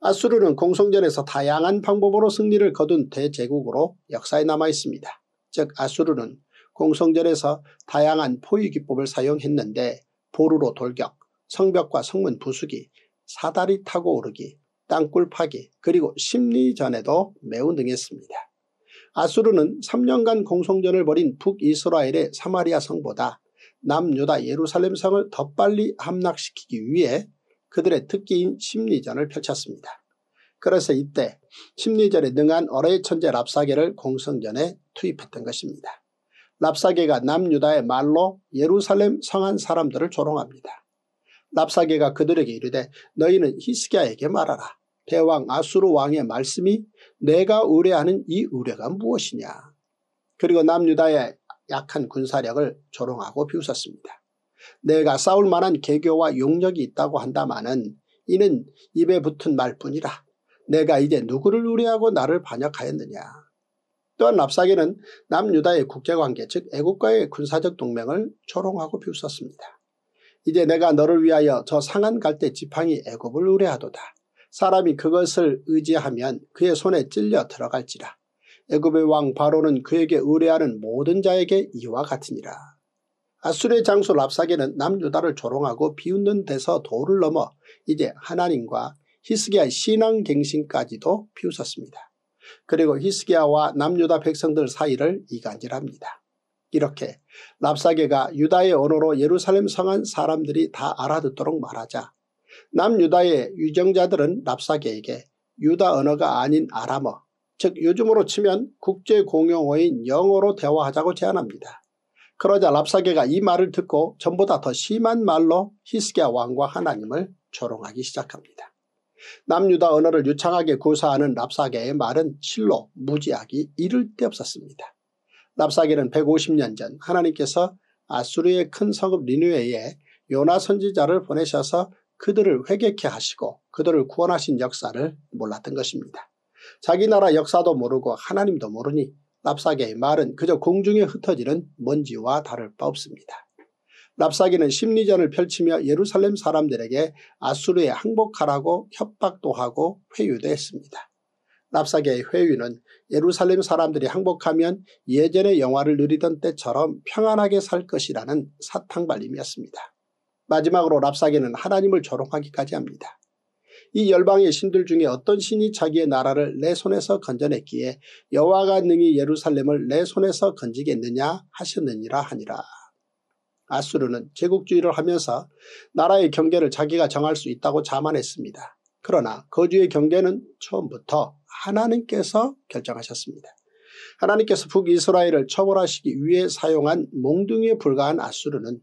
아수르는 공성전에서 다양한 방법으로 승리를 거둔 대제국으로 역사에 남아있습니다. 즉 아수르는 공성전에서 다양한 포위기법을 사용했는데 보루로 돌격, 성벽과 성문 부수기, 사다리 타고 오르기, 땅굴 파기 그리고 심리전에도 매우 능했습니다. 아수르는 3년간 공성전을 벌인 북이스라엘의 사마리아 성보다 남유다 예루살렘 성을 더 빨리 함락시키기 위해 그들의 특기인 심리전을 펼쳤습니다. 그래서 이때 심리전에 능한 어뢰의 천재 랍사계를 공성전에 투입했던 것입니다. 랍사계가 남유다의 말로 예루살렘 성한 사람들을 조롱합니다. 납사계가 그들에게 이르되 너희는 히스기야에게 말하라. 대왕 아수르 왕의 말씀이 내가 의뢰하는 이 의뢰가 무엇이냐. 그리고 남유다의 약한 군사력을 조롱하고 비웃었습니다. 내가 싸울 만한 개교와 용력이 있다고 한다마는 이는 입에 붙은 말뿐이라 내가 이제 누구를 의뢰하고 나를 반역하였느냐. 또한 랍사기는 남유다의 국제관계 즉 애국과의 군사적 동맹을 조롱하고 비웃었습니다. 이제 내가 너를 위하여 저 상한 갈대 지팡이 애굽을 우려하도다. 사람이 그것을 의지하면 그의 손에 찔려 들어갈지라. 애굽의 왕 바로는 그에게 의뢰하는 모든 자에게 이와 같으니라. 아수르의 장수 랍사게는 남유다를 조롱하고 비웃는 데서 도를 넘어 이제 하나님과 히스기야 신앙갱신까지도 비웃었습니다. 그리고 히스기야와 남유다 백성들 사이를 이간질합니다. 이렇게 납사계가 유다의 언어로 예루살렘 성한 사람들이 다 알아듣도록 말하자 남유다의 유정자들은 납사계에게 유다 언어가 아닌 아람어 즉 요즘으로 치면 국제공용어인 영어로 대화하자고 제안합니다. 그러자 랍사계가 이 말을 듣고 전보다 더 심한 말로 히스기야 왕과 하나님을 조롱하기 시작합니다. 남유다 언어를 유창하게 구사하는 랍사계의 말은 실로 무지하기 이를 데 없었습니다. 납사기는 150년 전 하나님께서 아수르의 큰 성읍 리누에에 요나 선지자를 보내셔서 그들을 회개케 하시고 그들을 구원하신 역사를 몰랐던 것입니다. 자기 나라 역사도 모르고 하나님도 모르니 랍사게의 말은 그저 공중에 흩어지는 먼지와 다를 바 없습니다. 랍사기는 심리전을 펼치며 예루살렘 사람들에게 아수르에 항복하라고 협박도 하고 회유도 했습니다. 납사계의 회유는 예루살렘 사람들이 항복하면 예전의 영화를 누리던 때처럼 평안하게 살 것이라는 사탕발림이었습니다. 마지막으로 랍사계는 하나님을 조롱하기까지 합니다. 이 열방의 신들 중에 어떤 신이 자기의 나라를 내 손에서 건져냈기에 여호와가 능히 예루살렘을 내 손에서 건지겠느냐 하셨느니라 하니라. 아수르는 제국주의를 하면서 나라의 경계를 자기가 정할 수 있다고 자만했습니다. 그러나 거주의 경계는 처음부터 하나님께서 결정하셨습니다. 하나님께서 북이스라엘을 처벌하시기 위해 사용한 몽둥이에 불과한 아수르는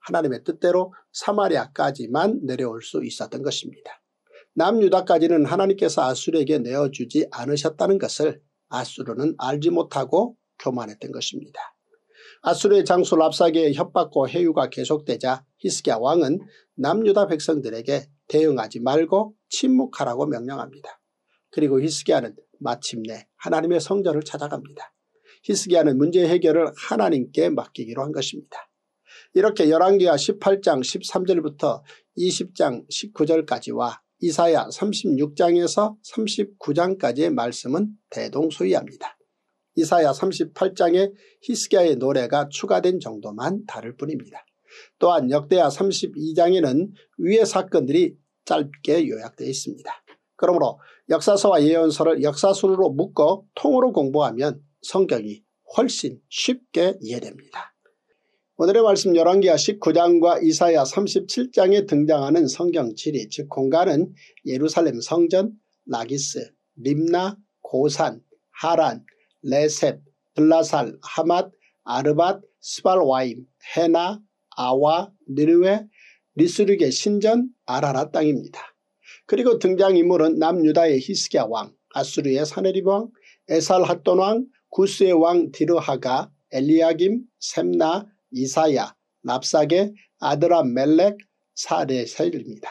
하나님의 뜻대로 사마리아까지만 내려올 수 있었던 것입니다. 남유다까지는 하나님께서 아수르에게 내어주지 않으셨다는 것을 아수르는 알지 못하고 교만했던 것입니다. 아수르의 장수 랍사게의 협박과 해유가 계속되자 히스기야 왕은 남유다 백성들에게 대응하지 말고 침묵하라고 명령합니다. 그리고 히스기야는 마침내 하나님의 성전을 찾아갑니다. 히스기야는 문제 해결을 하나님께 맡기기로 한 것입니다. 이렇게 열왕기하 18장 13절부터 20장 19절까지와 이사야 36장에서 39장까지의 말씀은 대동소이합니다. 이사야 38장에 히스기야의 노래가 추가된 정도만 다를 뿐입니다. 또한 역대하 32장에는 위의 사건들이 짧게 요약되어 있습니다. 그러므로 역사서와 예언서를 역사서로 묶어 통으로 공부하면 성경이 훨씬 쉽게 이해됩니다. 오늘의 말씀 1 1기하 19장과 이사야 37장에 등장하는 성경 지리 즉 공간은 예루살렘 성전, 라기스, 림나, 고산, 하란, 레셉, 블라살, 하맛, 아르밧, 스발와임, 헤나, 아와, 느르웨 리스르게 신전, 아라라 땅입니다. 그리고 등장인물은 남유다의 히스기야 왕, 아수르의 사네립 왕, 에살핫돈 왕, 구스의 왕 디르하가, 엘리야김, 셈나, 이사야, 납사게, 아드람 멜렉, 사레셀입니다.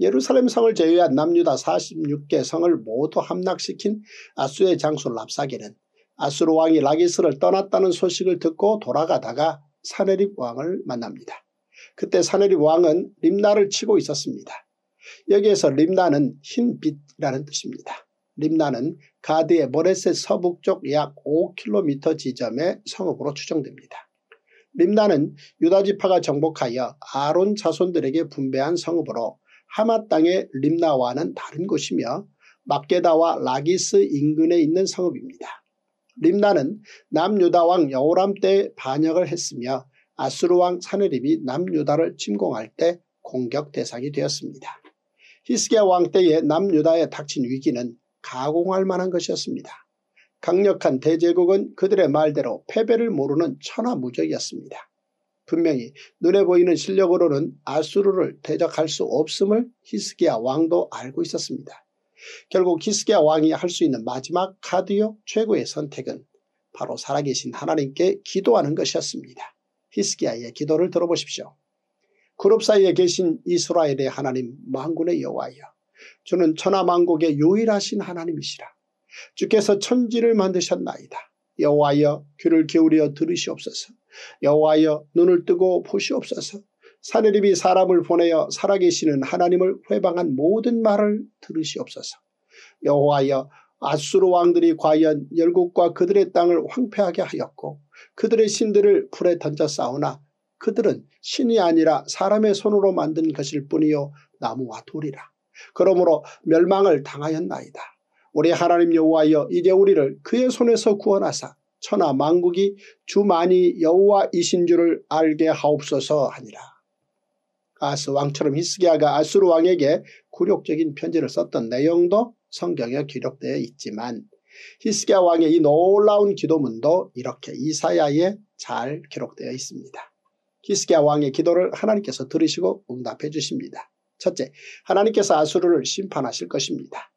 예루살렘 성을 제외한 남유다 46개 성을 모두 함락시킨 아수의 장수 랍사게는 아수르 왕이 라기스를 떠났다는 소식을 듣고 돌아가다가 사네립 왕을 만납니다. 그때 사네립 왕은 림나를 치고 있었습니다. 여기에서 림나는 흰빛이라는 뜻입니다. 림나는 가드의 모레셋 서북쪽 약 5km 지점의 성읍으로 추정됩니다. 림나는 유다지파가 정복하여 아론 자손들에게 분배한 성읍으로 하마 땅의 림나와는 다른 곳이며 막게다와 라기스 인근에 있는 성읍입니다. 림나는 남유다왕 여호람 때 반역을 했으며 아수르왕 사네립이 남유다를 침공할 때 공격 대상이 되었습니다. 히스기야 왕 때의 남유다에 닥친 위기는 가공할 만한 것이었습니다. 강력한 대제국은 그들의 말대로 패배를 모르는 천하무적이었습니다. 분명히 눈에 보이는 실력으로는 아수르를 대적할 수 없음을 히스기야 왕도 알고 있었습니다. 결국 히스기야 왕이 할 수 있는 마지막 카드요 최고의 선택은 바로 살아계신 하나님께 기도하는 것이었습니다. 히스기야의 기도를 들어보십시오. 그룹 사이에 계신 이스라엘의 하나님 망군의 여호와여 주는 천하만국의 유일하신 하나님이시라 주께서 천지를 만드셨나이다 여호와여 귀를 기울여 들으시옵소서 여호와여 눈을 뜨고 보시옵소서 사내립이 사람을 보내어 살아계시는 하나님을 회방한 모든 말을 들으시옵소서 여호와여 아수르 왕들이 과연 열국과 그들의 땅을 황폐하게 하였고 그들의 신들을 불에 던져 싸우나 그들은 신이 아니라 사람의 손으로 만든 것일 뿐이요 나무와 돌이라. 그러므로 멸망을 당하였나이다. 우리 하나님 여호와여 이제 우리를 그의 손에서 구원하사 천하 만국이 주만이 여호와이신 줄을 알게 하옵소서 하니라. 아스 왕처럼 히스기야가 아수르 왕에게 굴욕적인 편지를 썼던 내용도 성경에 기록되어 있지만 히스기야 왕의 이 놀라운 기도문도 이렇게 이사야에 잘 기록되어 있습니다. 히스기야 왕의 기도를 하나님께서 들으시고 응답해 주십니다. 첫째, 하나님께서 아수르를 심판하실 것입니다.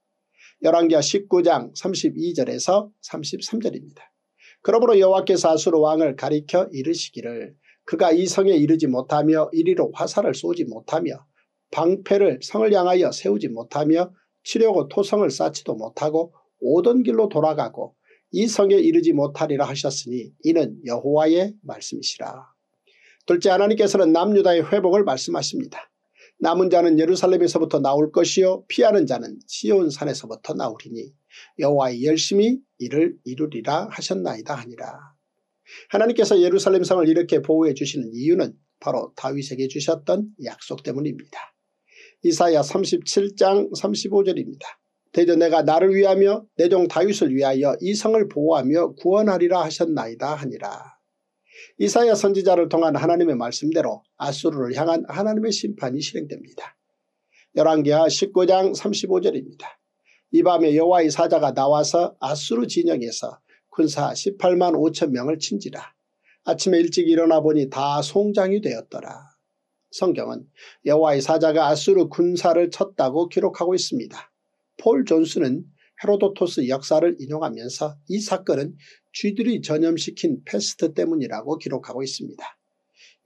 열왕기하 19장 32절에서 33절입니다. 그러므로 여호와께서 아수르 왕을 가리켜 이르시기를 그가 이 성에 이르지 못하며 이리로 화살을 쏘지 못하며 방패를 성을 향하여 세우지 못하며 치려고 토성을 쌓지도 못하고 오던 길로 돌아가고 이 성에 이르지 못하리라 하셨으니 이는 여호와의 말씀이시라. 둘째 하나님께서는 남유다의 회복을 말씀하십니다. 남은 자는 예루살렘에서부터 나올 것이요 피하는 자는 시온산에서부터 나오리니 여호와의 열심히 이를 이루리라 하셨나이다 하니라. 하나님께서 예루살렘 성을 이렇게 보호해 주시는 이유는 바로 다윗에게 주셨던 약속 때문입니다. 이사야 37장 35절입니다. 대저 내가 나를 위하며 내 종 다윗을 위하여 이 성을 보호하며 구원하리라 하셨나이다 하니라. 이사야 선지자를 통한 하나님의 말씀대로 아수르를 향한 하나님의 심판이 실행됩니다. 열왕기하 19장 35절입니다. 이 밤에 여호와의 사자가 나와서 아수르 진영에서 군사 18만 5천 명을 친지라. 아침에 일찍 일어나 보니 다 송장이 되었더라. 성경은 여호와의 사자가 아수르 군사를 쳤다고 기록하고 있습니다. 폴 존스는 헤로도토스 역사를 인용하면서 이 사건은 쥐들이 전염시킨 패스트 때문이라고 기록하고 있습니다.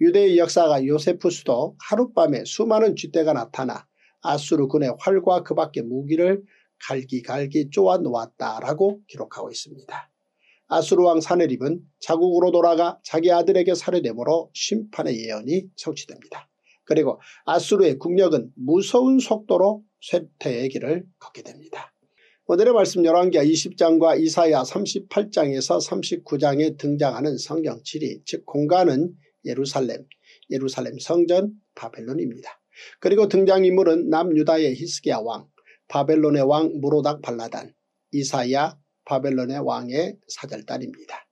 유대의 역사가 요세프스도 하룻밤에 수많은 쥐떼가 나타나 아수르 군의 활과 그 밖의 무기를 갈기갈기 쪼아 놓았다라고 기록하고 있습니다. 아수르 왕 사네립은 자국으로 돌아가 자기 아들에게 살해됨으로 심판의 예언이 성취됩니다. 그리고 아수르의 국력은 무서운 속도로 쇠퇴의 길을 걷게 됩니다. 오늘의 말씀 11개 20장과 이사야 38장에서 39장에 등장하는 성경칠이 즉 공간은 예루살렘, 예루살렘 성전 바벨론입니다. 그리고 등장인물은 남유다의 히스기야 왕, 바벨론의 왕 무로닥 발라단, 이사야 바벨론의 왕의 사절단입니다.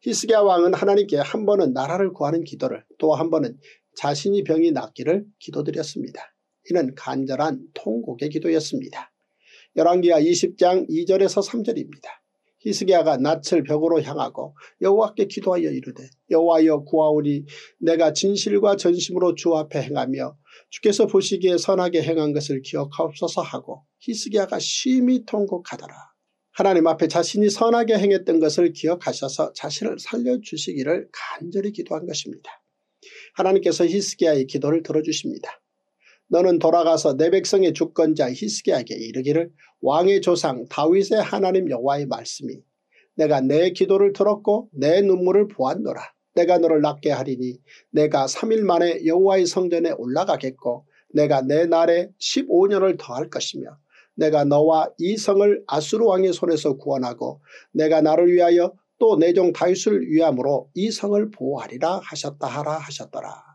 히스기야 왕은 하나님께 한 번은 나라를 구하는 기도를 또 한 번은 자신이 병이 낫기를 기도드렸습니다. 이는 간절한 통곡의 기도였습니다. 열왕기하 20장 2절에서 3절입니다. 히스기야가 낯을 벽으로 향하고 여호와께 기도하여 이르되 여호와여 구하오니 내가 진실과 전심으로 주 앞에 행하며 주께서 보시기에 선하게 행한 것을 기억하옵소서 하고 히스기야가 심히 통곡하더라. 하나님 앞에 자신이 선하게 행했던 것을 기억하셔서 자신을 살려주시기를 간절히 기도한 것입니다. 하나님께서 히스기야의 기도를 들어주십니다. 너는 돌아가서 내 백성의 주권자 히스기야에게 이르기를 왕의 조상 다윗의 하나님 여호와의 말씀이 내가 내 기도를 들었고 내 눈물을 보았노라. 내가 너를 낫게 하리니 내가 3일 만에 여호와의 성전에 올라가겠고 내가 내 날에 15년을 더할 것이며 내가 너와 이 성을 아수르 왕의 손에서 구원하고 내가 나를 위하여 또 내 종 다윗을 위함으로 이 성을 보호하리라 하셨다 하라 하셨더라.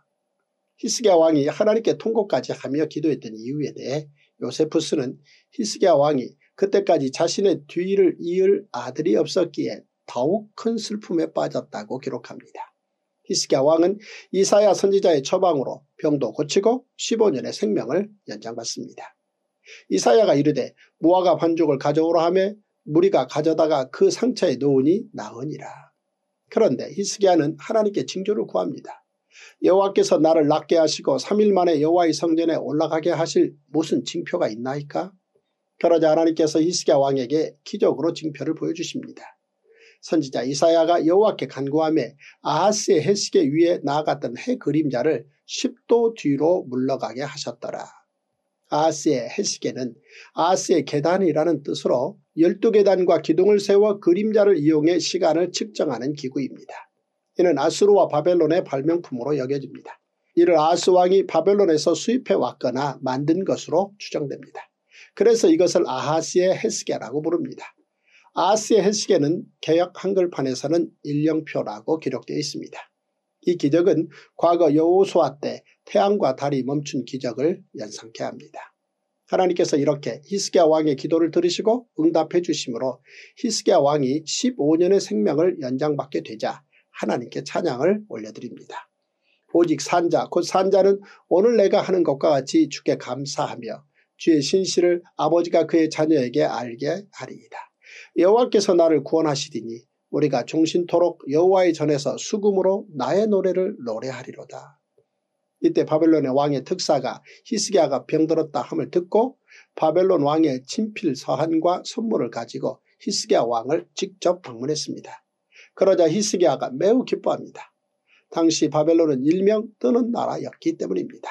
히스기야 왕이 하나님께 통고까지 하며 기도했던 이유에 대해 요세프스는 히스기야 왕이 그때까지 자신의 뒤를 이을 아들이 없었기에 더욱 큰 슬픔에 빠졌다고 기록합니다. 히스기야 왕은 이사야 선지자의 처방으로 병도 고치고 15년의 생명을 연장받습니다. 이사야가 이르되 무화과 반죽을 가져오라 하며 무리가 가져다가 그 상처에 놓으니 나으니라. 그런데 히스기야는 하나님께 징조를 구합니다. 여호와께서 나를 낫게 하시고 3일 만에 여호와의 성전에 올라가게 하실 무슨 징표가 있나이까? 그러자 하나님께서 히스기야 왕에게 기적으로 징표를 보여주십니다. 선지자 이사야가 여호와께 간구함에 아하스의 해시계 위에 나아갔던 해 그림자를 10도 뒤로 물러가게 하셨더라. 아하스의 해시계는 아하스의 계단이라는 뜻으로 12계단과 기둥을 세워 그림자를 이용해 시간을 측정하는 기구입니다. 이는 아수르와 바벨론의 발명품으로 여겨집니다. 이를 아수왕이 바벨론에서 수입해 왔거나 만든 것으로 추정됩니다. 그래서 이것을 아하스의 헤스게라고 부릅니다. 아하스의 헤스게는 개혁 한글판에서는 일령표라고 기록되어 있습니다. 이 기적은 과거 여호수아 때 태양과 달이 멈춘 기적을 연상케 합니다. 하나님께서 이렇게 히스기야 왕의 기도를 들으시고 응답해 주심으로 히스기야 왕이 15년의 생명을 연장받게 되자 하나님께 찬양을 올려드립니다. 오직 산자 곧 산자는 오늘 내가 하는 것과 같이 주께 감사하며 주의 신실을 아버지가 그의 자녀에게 알게 하리이다. 여호와께서 나를 구원하시리니 우리가 종신토록 여호와의 전에서 수금으로 나의 노래를 노래하리로다. 이때 바벨론의 왕의 특사가 히스기야가 병들었다 함을 듣고 바벨론 왕의 친필 서한과 선물을 가지고 히스기야 왕을 직접 방문했습니다. 그러자 히스기야가 매우 기뻐합니다. 당시 바벨론은 일명 뜨는 나라였기 때문입니다.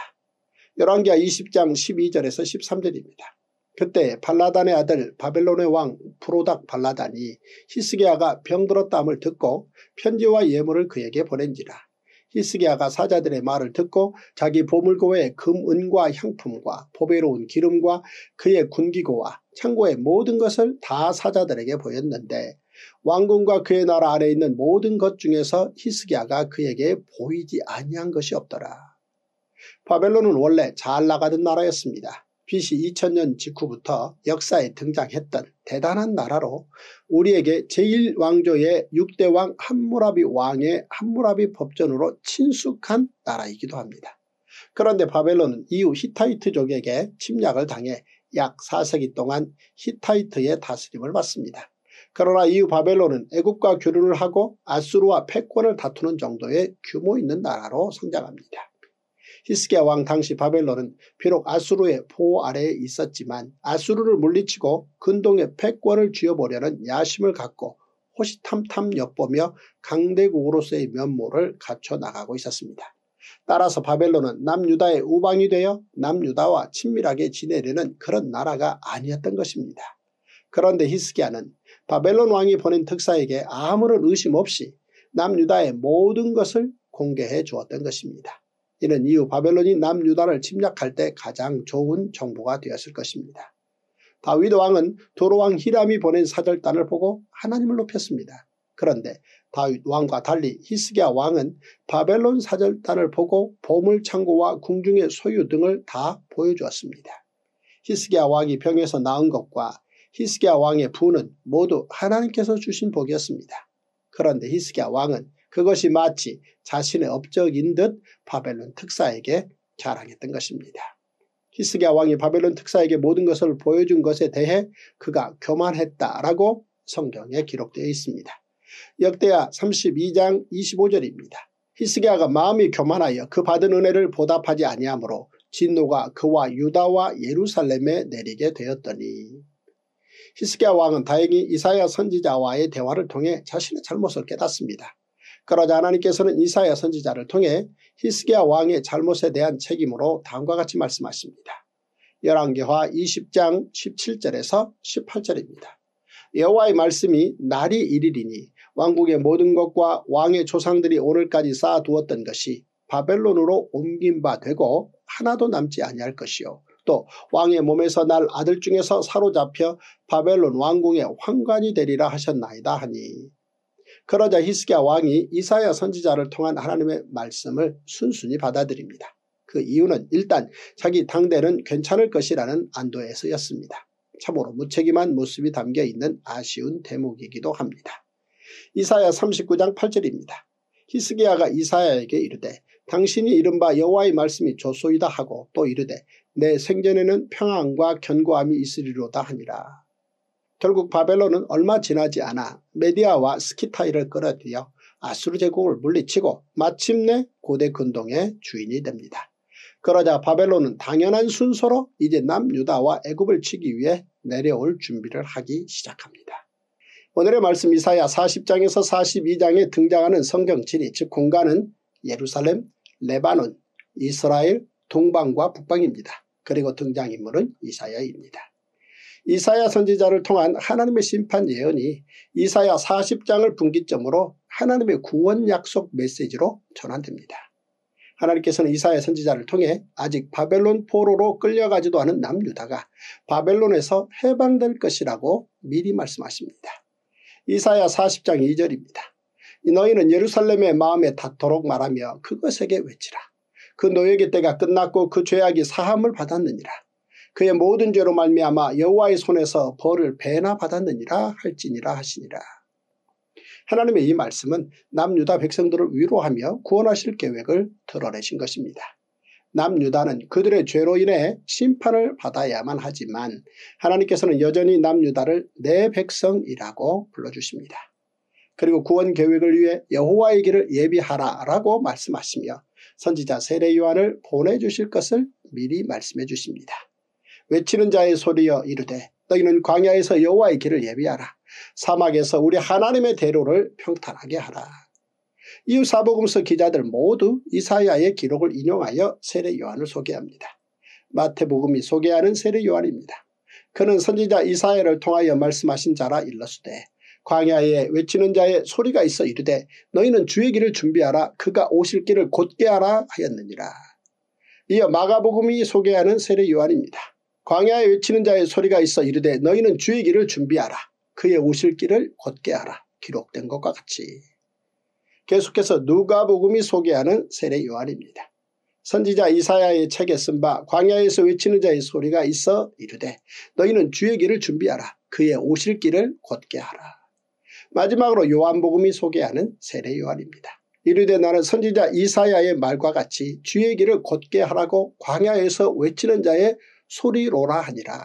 열왕기하 20장 12절에서 13절입니다. 그때 발라단의 아들 바벨론의 왕프로닥 발라단이 히스기야가 병들었다함을 듣고 편지와 예물을 그에게 보낸지라. 히스기야가 사자들의 말을 듣고 자기 보물고에 금, 은과 향품과 보배로운 기름과 그의 군기고와 창고의 모든 것을 다 사자들에게 보였는데 왕궁과 그의 나라 안에 있는 모든 것 중에서 히스기야가 그에게 보이지 아니한 것이 없더라. 바벨론은 원래 잘 나가던 나라였습니다. BC 2000년 직후부터 역사에 등장했던 대단한 나라로 우리에게 제1왕조의 6대왕 함무라비 왕의 함무라비 법전으로 친숙한 나라이기도 합니다. 그런데 바벨론은 이후 히타이트족에게 침략을 당해 약 4세기 동안 히타이트의 다스림을 받습니다. 그러나 이후 바벨론은 애굽과 교류를 하고 아수르와 패권을 다투는 정도의 규모 있는 나라로 성장합니다. 히스기야 왕 당시 바벨론은 비록 아수르의 보호 아래에 있었지만 아수르를 물리치고 근동의 패권을 쥐어보려는 야심을 갖고 호시탐탐 엿보며 강대국으로서의 면모를 갖춰나가고 있었습니다. 따라서 바벨론은 남유다의 우방이 되어 남유다와 친밀하게 지내려는 그런 나라가 아니었던 것입니다. 그런데 히스기야는 바벨론 왕이 보낸 특사에게 아무런 의심 없이 남유다의 모든 것을 공개해 주었던 것입니다. 이는 이후 바벨론이 남유다를 침략할 때 가장 좋은 정보가 되었을 것입니다. 다윗 왕은 도로왕 히람이 보낸 사절단을 보고 하나님을 높였습니다. 그런데 다윗 왕과 달리 히스기야 왕은 바벨론 사절단을 보고 보물창고와 궁중의 소유 등을 다 보여주었습니다. 히스기야 왕이 병에서 나은 것과 히스기야 왕의 부는 모두 하나님께서 주신 복이었습니다. 그런데 히스기야 왕은 그것이 마치 자신의 업적인 듯 바벨론 특사에게 자랑했던 것입니다. 히스기야 왕이 바벨론 특사에게 모든 것을 보여준 것에 대해 그가 교만했다라고 성경에 기록되어 있습니다. 역대하 32장 25절입니다. 히스기야가 마음이 교만하여 그 받은 은혜를 보답하지 아니하므로 진노가 그와 유다와 예루살렘에 내리게 되었더니 히스기야 왕은 다행히 이사야 선지자와의 대화를 통해 자신의 잘못을 깨닫습니다. 그러자 하나님께서는 이사야 선지자를 통해 히스기야 왕의 잘못에 대한 책임으로 다음과 같이 말씀하십니다. 열왕기화 20장 17절에서 18절입니다. 여호와의 말씀이 날이 이르리니 왕국의 모든 것과 왕의 조상들이 오늘까지 쌓아두었던 것이 바벨론으로 옮긴 바 되고 하나도 남지 아니할 것이요 또 왕의 몸에서 날 아들 중에서 사로잡혀 바벨론 왕궁의 황관이 되리라 하셨나이다 하니 그러자 히스기야 왕이 이사야 선지자를 통한 하나님의 말씀을 순순히 받아들입니다. 그 이유는 일단 자기 당대는 괜찮을 것이라는 안도에서였습니다. 참으로 무책임한 모습이 담겨있는 아쉬운 대목이기도 합니다. 이사야 39장 8절입니다. 히스기야가 이사야에게 이르되 당신이 이른바 여호와의 말씀이 조소이다 하고 또 이르되 내 생전에는 평안과 견고함이 있으리로다 하니라. 결국 바벨론은 얼마 지나지 않아 메디아와 스키타이를 끌어들여 아수르 제국을 물리치고 마침내 고대 근동의 주인이 됩니다. 그러자 바벨론은 당연한 순서로 이제 남유다와 애굽을 치기 위해 내려올 준비를 하기 시작합니다. 오늘의 말씀 이사야 40장에서 42장에 등장하는 성경 지리 즉 공간은 예루살렘, 레바논, 이스라엘, 동방과 북방입니다. 그리고 등장인물은 이사야입니다. 이사야 선지자를 통한 하나님의 심판 예언이 이사야 40장을 분기점으로 하나님의 구원 약속 메시지로 전환됩니다. 하나님께서는 이사야 선지자를 통해 아직 바벨론 포로로 끌려가지도 않은 남유다가 바벨론에서 해방될 것이라고 미리 말씀하십니다. 이사야 40장 2절입니다. 너희는 예루살렘의 마음에 닿도록 말하며 그것에게 외치라. 그 노역의 때가 끝났고 그 죄악이 사함을 받았느니라. 그의 모든 죄로 말미암아 여호와의 손에서 벌을 배나 받았느니라 할지니라 하시니라. 하나님의 이 말씀은 남유다 백성들을 위로하며 구원하실 계획을 드러내신 것입니다. 남유다는 그들의 죄로 인해 심판을 받아야만 하지만 하나님께서는 여전히 남유다를 내 백성이라고 불러주십니다. 그리고 구원 계획을 위해 여호와의 길을 예비하라라고 말씀하시며 선지자 세례 요한을 보내주실 것을 미리 말씀해 주십니다. 외치는 자의 소리여 이르되 너희는 광야에서 여호와의 길을 예비하라. 사막에서 우리 하나님의 대로를 평탄하게 하라. 이후 사복음서 기자들 모두 이사야의 기록을 인용하여 세례 요한을 소개합니다. 마태복음이 소개하는 세례 요한입니다. 그는 선지자 이사야를 통하여 말씀하신 자라 일러수되 광야에 외치는 자의 소리가 있어 이르되 너희는 주의 길을 준비하라 그가 오실 길을 곧게 하라 하였느니라. 이어 마가복음이 소개하는 세례 요한입니다. 광야에 외치는 자의 소리가 있어 이르되 너희는 주의 길을 준비하라 그의 오실 길을 곧게 하라 기록된 것과 같이 계속해서 누가복음이 소개하는 세례 요한입니다. 선지자 이사야의 책에 쓴 바 광야에서 외치는 자의 소리가 있어 이르되 너희는 주의 길을 준비하라 그의 오실 길을 곧게 하라. 마지막으로 요한복음이 소개하는 세례요한입니다. 이르되 나는 선지자 이사야의 말과 같이 주의 길을 곧게 하라고 광야에서 외치는 자의 소리로라 하니라.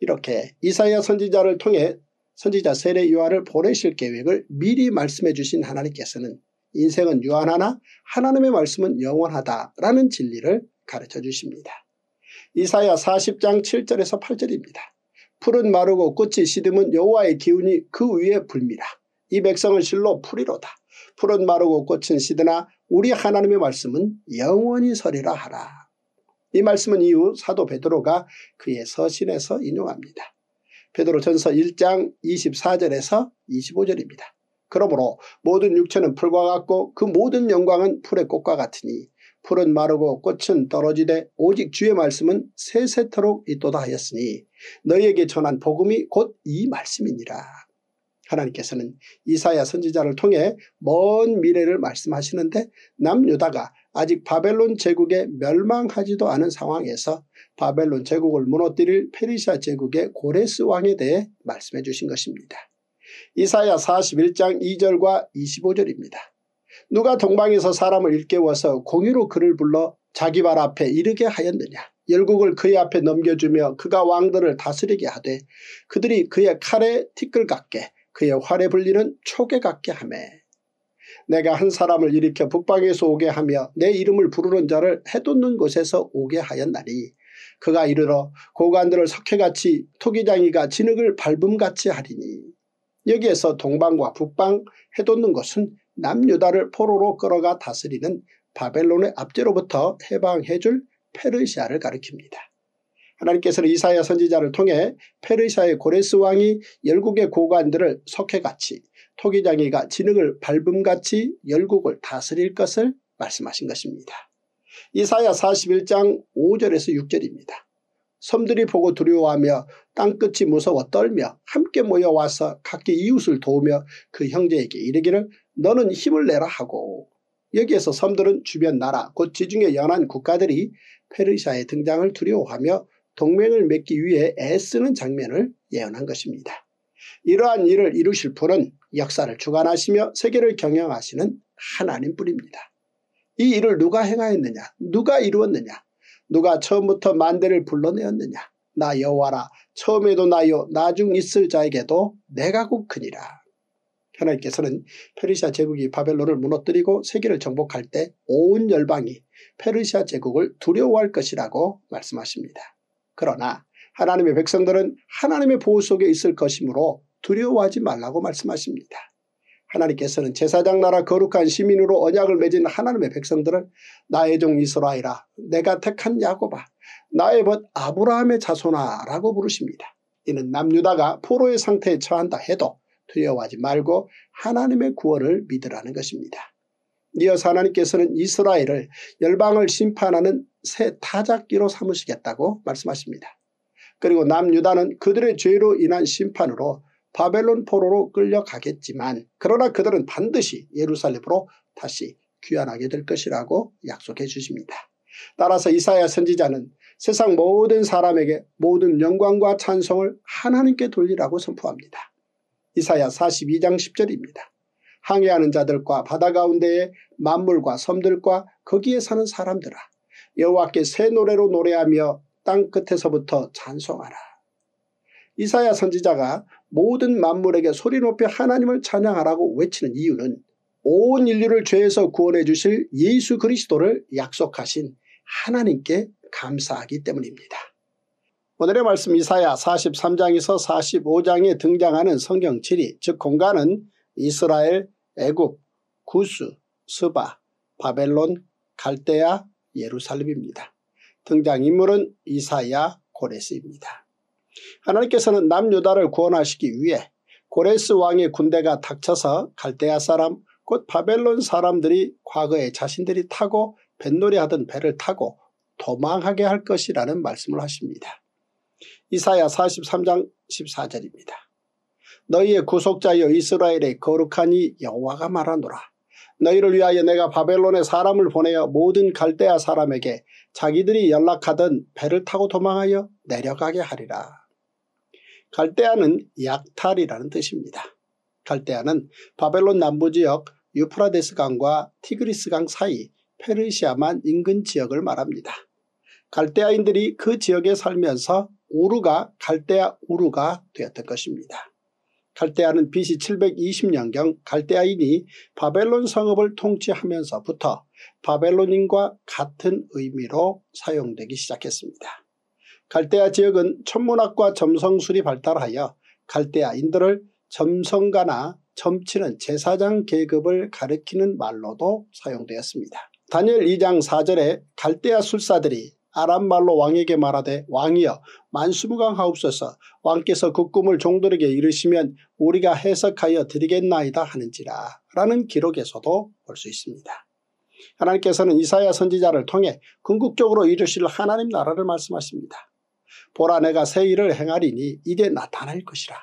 이렇게 이사야 선지자를 통해 선지자 세례 요한을 보내실 계획을 미리 말씀해 주신 하나님께서는 인생은 유한하나 하나님의 말씀은 영원하다라는 진리를 가르쳐 주십니다. 이사야 40장 7절에서 8절입니다. 풀은 마르고 꽃이 시듬은 여호와의 기운이 그 위에 불미라. 이 백성은 실로 풀이로다. 풀은 마르고 꽃은 시드나 우리 하나님의 말씀은 영원히 서리라 하라. 이 말씀은 이후 사도 베드로가 그의 서신에서 인용합니다. 베드로 전서 1장 24절에서 25절입니다. 그러므로 모든 육체는 풀과 같고 그 모든 영광은 풀의 꽃과 같으니 풀은 마르고 꽃은 떨어지되 오직 주의 말씀은 세세토록 있도다 하였으니 너희에게 전한 복음이 곧 이 말씀이니라. 하나님께서는 이사야 선지자를 통해 먼 미래를 말씀하시는데 남유다가 아직 바벨론 제국에 멸망하지도 않은 상황에서 바벨론 제국을 무너뜨릴 페르시아 제국의 고레스 왕에 대해 말씀해 주신 것입니다. 이사야 41장 2절과 25절입니다. 누가 동방에서 사람을 일깨워서 공유로 그를 불러 자기 발 앞에 이르게 하였느냐. 열국을 그의 앞에 넘겨주며 그가 왕들을 다스리게 하되 그들이 그의 칼에 티끌 같게 그의 활에 불리는 초계 같게 하매 내가 한 사람을 일으켜 북방에서 오게 하며 내 이름을 부르는 자를 해돋는 곳에서 오게 하였나니 그가 이르러 고관들을 석회같이 토기장이가 진흙을 밟음같이 하리니 여기에서 동방과 북방 해돋는 것은 남유다를 포로로 끌어가 다스리는 바벨론의 압제로부터 해방해줄 페르시아를 가리킵니다. 하나님께서는 이사야 선지자를 통해 페르시아의 고레스 왕이 열국의 고관들을 석회같이 토기장이가 진흙을 밟음같이 열국을 다스릴 것을 말씀하신 것입니다. 이사야 41장 5절에서 6절입니다. 섬들이 보고 두려워하며 땅끝이 무서워 떨며 함께 모여와서 각기 이웃을 도우며 그 형제에게 이르기를 너는 힘을 내라 하고 여기에서 섬들은 주변 나라 곧 지중해 연안 국가들이 페르시아의 등장을 두려워하며 동맹을 맺기 위해 애쓰는 장면을 예언한 것입니다. 이러한 일을 이루실 분은 역사를 주관하시며 세계를 경영하시는 하나님뿐입니다. 이 일을 누가 행하였느냐 누가 이루었느냐 누가 처음부터 만대를 불러내었느냐 나 여호와라 처음에도 나요 나중 있을 자에게도 내가 곧 크니라 하나님께서는 페르시아 제국이 바벨론을 무너뜨리고 세계를 정복할 때 온 열방이 페르시아 제국을 두려워할 것이라고 말씀하십니다. 그러나 하나님의 백성들은 하나님의 보호 속에 있을 것이므로 두려워하지 말라고 말씀하십니다. 하나님께서는 제사장 나라 거룩한 시민으로 언약을 맺은 하나님의 백성들을 나의 종 이스라엘아 내가 택한 야곱아 나의 벗 아브라함의 자손아라고 부르십니다. 이는 남유다가 포로의 상태에 처한다 해도 두려워하지 말고 하나님의 구원을 믿으라는 것입니다. 이어서 하나님께서는 이스라엘을 열방을 심판하는 새 타작기로 삼으시겠다고 말씀하십니다. 그리고 남유다는 그들의 죄로 인한 심판으로 바벨론 포로로 끌려가겠지만 그러나 그들은 반드시 예루살렘으로 다시 귀환하게 될 것이라고 약속해 주십니다. 따라서 이사야 선지자는 세상 모든 사람에게 모든 영광과 찬송을 하나님께 돌리라고 선포합니다. 이사야 42장 10절입니다. 항해하는 자들과 바다 가운데의 만물과 섬들과 거기에 사는 사람들아 여호와께 새 노래로 노래하며 땅끝에서부터 찬송하라. 이사야 선지자가 모든 만물에게 소리 높여 하나님을 찬양하라고 외치는 이유는 온 인류를 죄에서 구원해 주실 예수 그리스도를 약속하신 하나님께 감사하기 때문입니다. 오늘의 말씀 이사야 43장에서 45장에 등장하는 성경 지리 즉 공간은 이스라엘, 애굽, 구스, 스바, 바벨론, 갈대야, 예루살렘입니다. 등장인물은 이사야 고레스입니다. 하나님께서는 남유다를 구원하시기 위해 고레스 왕의 군대가 닥쳐서 갈대야 사람 곧 바벨론 사람들이 과거에 자신들이 타고 뱃놀이하던 배를 타고 도망하게 할 것이라는 말씀을 하십니다. 이사야 43장 14절입니다. 너희의 구속자여 이스라엘의 거룩하니 여호와가 말하노라. 너희를 위하여 내가 바벨론의 사람을 보내어 모든 갈대아 사람에게 자기들이 연락하던 배를 타고 도망하여 내려가게 하리라. 갈대아는 약탈이라는 뜻입니다. 갈대아는 바벨론 남부지역 유프라데스강과 티그리스강 사이 페르시아만 인근 지역을 말합니다. 갈대아인들이 그 지역에 살면서 우르가 갈대아 우르가 되었던 것입니다. 갈대아는 BC 720년경 갈대아인이 바벨론 성읍을 통치하면서부터 바벨론인과 같은 의미로 사용되기 시작했습니다. 갈대아 지역은 천문학과 점성술이 발달하여 갈대아인들을 점성가나 점치는 제사장 계급을 가리키는 말로도 사용되었습니다. 다니엘 2장 4절에 갈대아 술사들이 아람말로 왕에게 말하되 왕이여 만수무강하옵소서 왕께서 그 꿈을 종들에게 이르시면 우리가 해석하여 드리겠나이다 하는지라 라는 기록에서도 볼 수 있습니다. 하나님께서는 이사야 선지자를 통해 궁극적으로 이루실 하나님 나라를 말씀하십니다. 보라 내가 새 일을 행하리니 이제 나타날 것이라.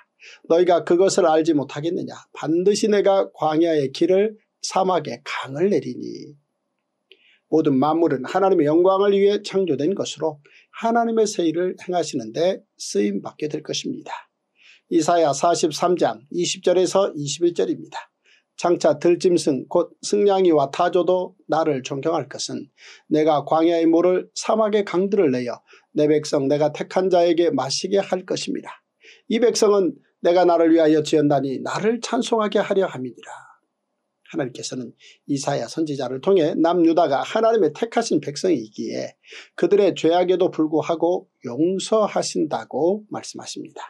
너희가 그것을 알지 못하겠느냐. 반드시 내가 광야의 길을 사막에 강을 내리니 모든 만물은 하나님의 영광을 위해 창조된 것으로 하나님의 세일을 행하시는데 쓰임받게 될 것입니다. 이사야 43장 20절에서 21절입니다. 장차 들짐승 곧 승냥이와 타조도 나를 존경할 것은 내가 광야의 물을 사막의 강들을 내어 내 백성 내가 택한 자에게 마시게 할 것입니다. 이 백성은 내가 나를 위하여 지연다니 나를 찬송하게 하려 함이니라. 하나님께서는 이사야 선지자를 통해 남유다가 하나님의 택하신 백성이기에 그들의 죄악에도 불구하고 용서하신다고 말씀하십니다.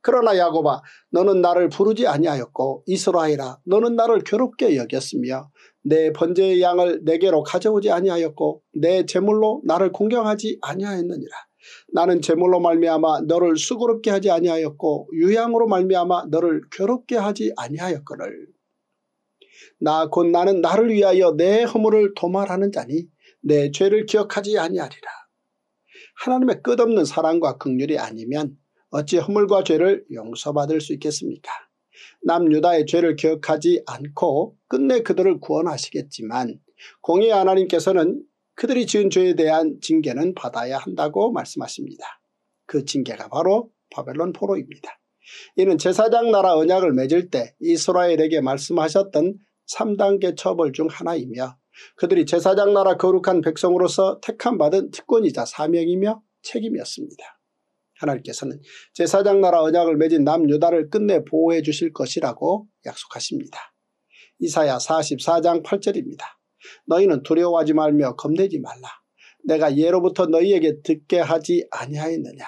그러나 야곱아 너는 나를 부르지 아니하였고 이스라엘아 너는 나를 괴롭게 여겼으며 내 번제의 양을 내게로 가져오지 아니하였고 내 제물로 나를 공경하지 아니하였느니라. 나는 제물로 말미암아 너를 수그럽게 하지 아니하였고 유양으로 말미암아 너를 괴롭게 하지 아니하였거늘 나곧 나는 나를 위하여 내 허물을 도말하는 자니 내 죄를 기억하지 아니하리라. 하나님의 끝없는 사랑과 극률이 아니면 어찌 허물과 죄를 용서받을 수 있겠습니까? 남유다의 죄를 기억하지 않고 끝내 그들을 구원하시겠지만 공의 하나님께서는 그들이 지은 죄에 대한 징계는 받아야 한다고 말씀하십니다. 그 징계가 바로 바벨론 포로입니다. 이는 제사장 나라 언약을 맺을 때 이스라엘에게 말씀하셨던 3단계 처벌 중 하나이며 그들이 제사장 나라 거룩한 백성으로서 택함 받은 특권이자 사명이며 책임이었습니다. 하나님께서는 제사장 나라 언약을 맺은 남유다를 끝내 보호해 주실 것이라고 약속하십니다. 이사야 44장 8절입니다. 너희는 두려워하지 말며 겁내지 말라. 내가 예로부터 너희에게 듣게 하지 아니하였느냐.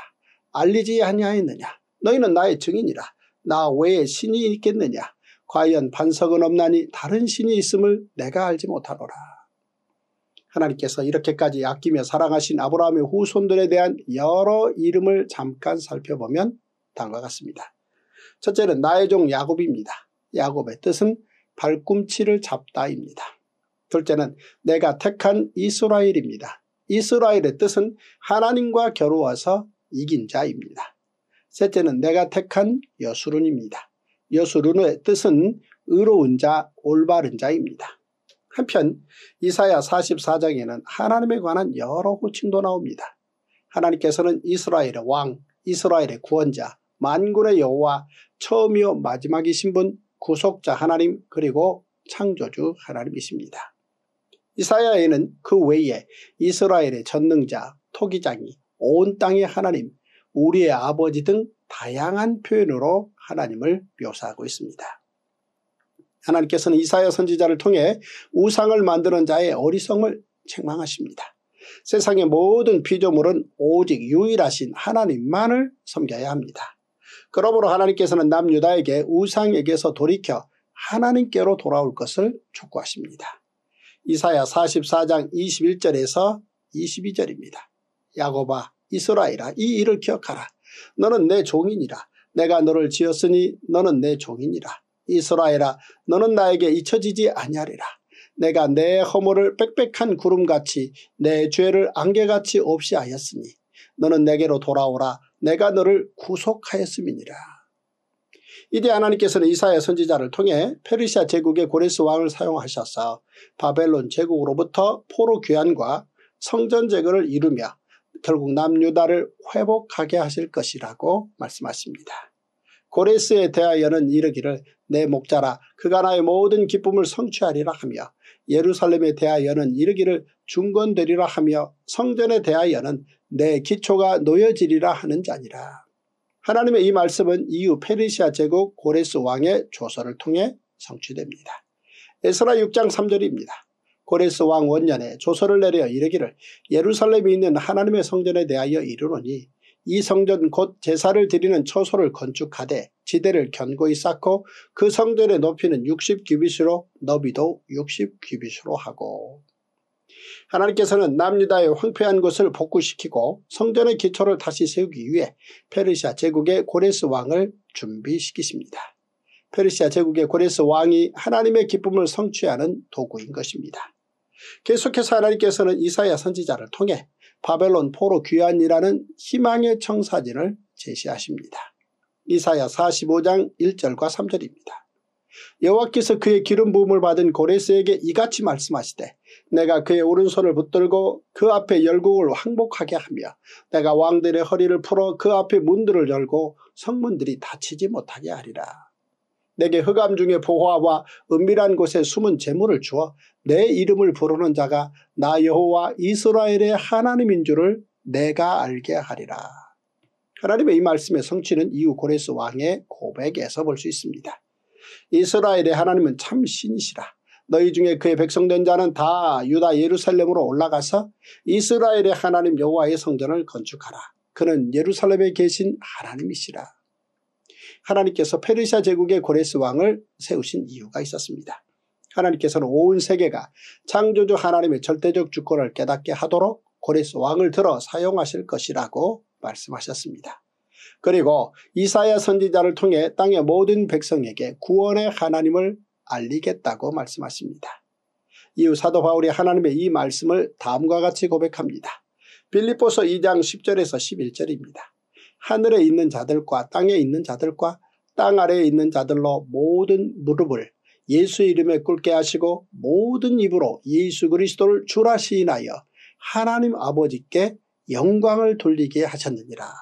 알리지 아니하였느냐. 너희는 나의 증인이라. 나 외에 신이 있겠느냐. 과연 반석은 없나니 다른 신이 있음을 내가 알지 못하노라. 하나님께서 이렇게까지 아끼며 사랑하신 아브라함의 후손들에 대한 여러 이름을 잠깐 살펴보면 다음과 같습니다. 첫째는 나의 종 야곱입니다. 야곱의 뜻은 발꿈치를 잡다입니다. 둘째는 내가 택한 이스라엘입니다. 이스라엘의 뜻은 하나님과 겨루어서 이긴 자입니다. 셋째는 내가 택한 여수룬입니다. 여수르노의 뜻은 의로운 자, 올바른 자입니다. 한편 이사야 44장에는 하나님에 관한 여러 호칭도 나옵니다. 하나님께서는 이스라엘의 왕, 이스라엘의 구원자, 만군의 여호와, 처음이요 마지막이신 분, 구속자 하나님 그리고 창조주 하나님이십니다. 이사야에는 그 외에 이스라엘의 전능자, 토기장이, 온 땅의 하나님, 우리의 아버지 등 다양한 표현으로 하나님을 묘사하고 있습니다. 하나님께서는 이사야 선지자를 통해 우상을 만드는 자의 어리석을 책망하십니다. 세상의 모든 피조물은 오직 유일하신 하나님만을 섬겨야 합니다. 그러므로 하나님께서는 남유다에게 우상에게서 돌이켜 하나님께로 돌아올 것을 촉구하십니다. 이사야 44장 21절에서 22절입니다. 야고바 이스라엘아 이 일을 기억하라. 너는 내종이라 내가 너를 지었으니 너는 내 종이니라. 이스라엘아 너는 나에게 잊혀지지 아니하리라. 내가 내 허물을 빽빽한 구름같이 내 죄를 안개같이 없이 하였으니 너는 내게로 돌아오라 내가 너를 구속하였음이니라. 이때 하나님께서는 이사야 선지자를 통해 페르시아 제국의 고레스 왕을 사용하셔서 바벨론 제국으로부터 포로 귀환과 성전 제거를 이루며 결국 남유다를 회복하게 하실 것이라고 말씀하십니다. 고레스에 대하여는 이르기를 내 목자라 그가 나의 모든 기쁨을 성취하리라 하며 예루살렘에 대하여는 이르기를 중건되리라 하며 성전에 대하여는 내 기초가 놓여지리라 하는 자니라. 하나님의 이 말씀은 이후 페르시아 제국 고레스 왕의 조서를 통해 성취됩니다. 에스라 6장 3절입니다. 고레스 왕 원년에 조서를 내려 이르기를 예루살렘에 있는 하나님의 성전에 대하여 이르노니 이 성전 곧 제사를 드리는 처소를 건축하되 지대를 견고히 쌓고 그 성전의 높이는 60규빗으로 너비도 60규빗으로 하고 하나님께서는 남유다의 황폐한 곳을 복구시키고 성전의 기초를 다시 세우기 위해 페르시아 제국의 고레스 왕을 준비시키십니다. 페르시아 제국의 고레스 왕이 하나님의 기쁨을 성취하는 도구인 것입니다. 계속해서 하나님께서는 이사야 선지자를 통해 바벨론 포로 귀환이라는 희망의 청사진을 제시하십니다. 이사야 45장 1절과 3절입니다. 여호와께서 그의 기름 부음을 받은 고레스에게 이같이 말씀하시되 내가 그의 오른손을 붙들고 그 앞에 열국을 항복하게 하며 내가 왕들의 허리를 풀어 그 앞에 문들을 열고 성문들이 닫히지 못하게 하리라. 내게 흑암 중에 보화와 은밀한 곳에 숨은 재물을 주어 내 이름을 부르는 자가 나 여호와 이스라엘의 하나님인 줄을 내가 알게 하리라. 하나님의 이 말씀의 성취는 이후 고레스 왕의 고백에서 볼 수 있습니다. 이스라엘의 하나님은 참 신이시라. 너희 중에 그의 백성된 자는 다 유다 예루살렘으로 올라가서 이스라엘의 하나님 여호와의 성전을 건축하라. 그는 예루살렘에 계신 하나님이시라. 하나님께서 페르시아 제국의 고레스 왕을 세우신 이유가 있었습니다. 하나님께서는 온 세계가 창조주 하나님의 절대적 주권을 깨닫게 하도록 고레스 왕을 들어 사용하실 것이라고 말씀하셨습니다. 그리고 이사야 선지자를 통해 땅의 모든 백성에게 구원의 하나님을 알리겠다고 말씀하십니다. 이후 사도 바울이 하나님의 이 말씀을 다음과 같이 고백합니다. 빌리포서 2장 10절에서 11절입니다. 하늘에 있는 자들과 땅에 있는 자들과 땅 아래에 있는 자들로 모든 무릎을 예수 이름에 꿇게 하시고 모든 입으로 예수 그리스도를 주라 시인하여 하나님 아버지께 영광을 돌리게 하셨느니라.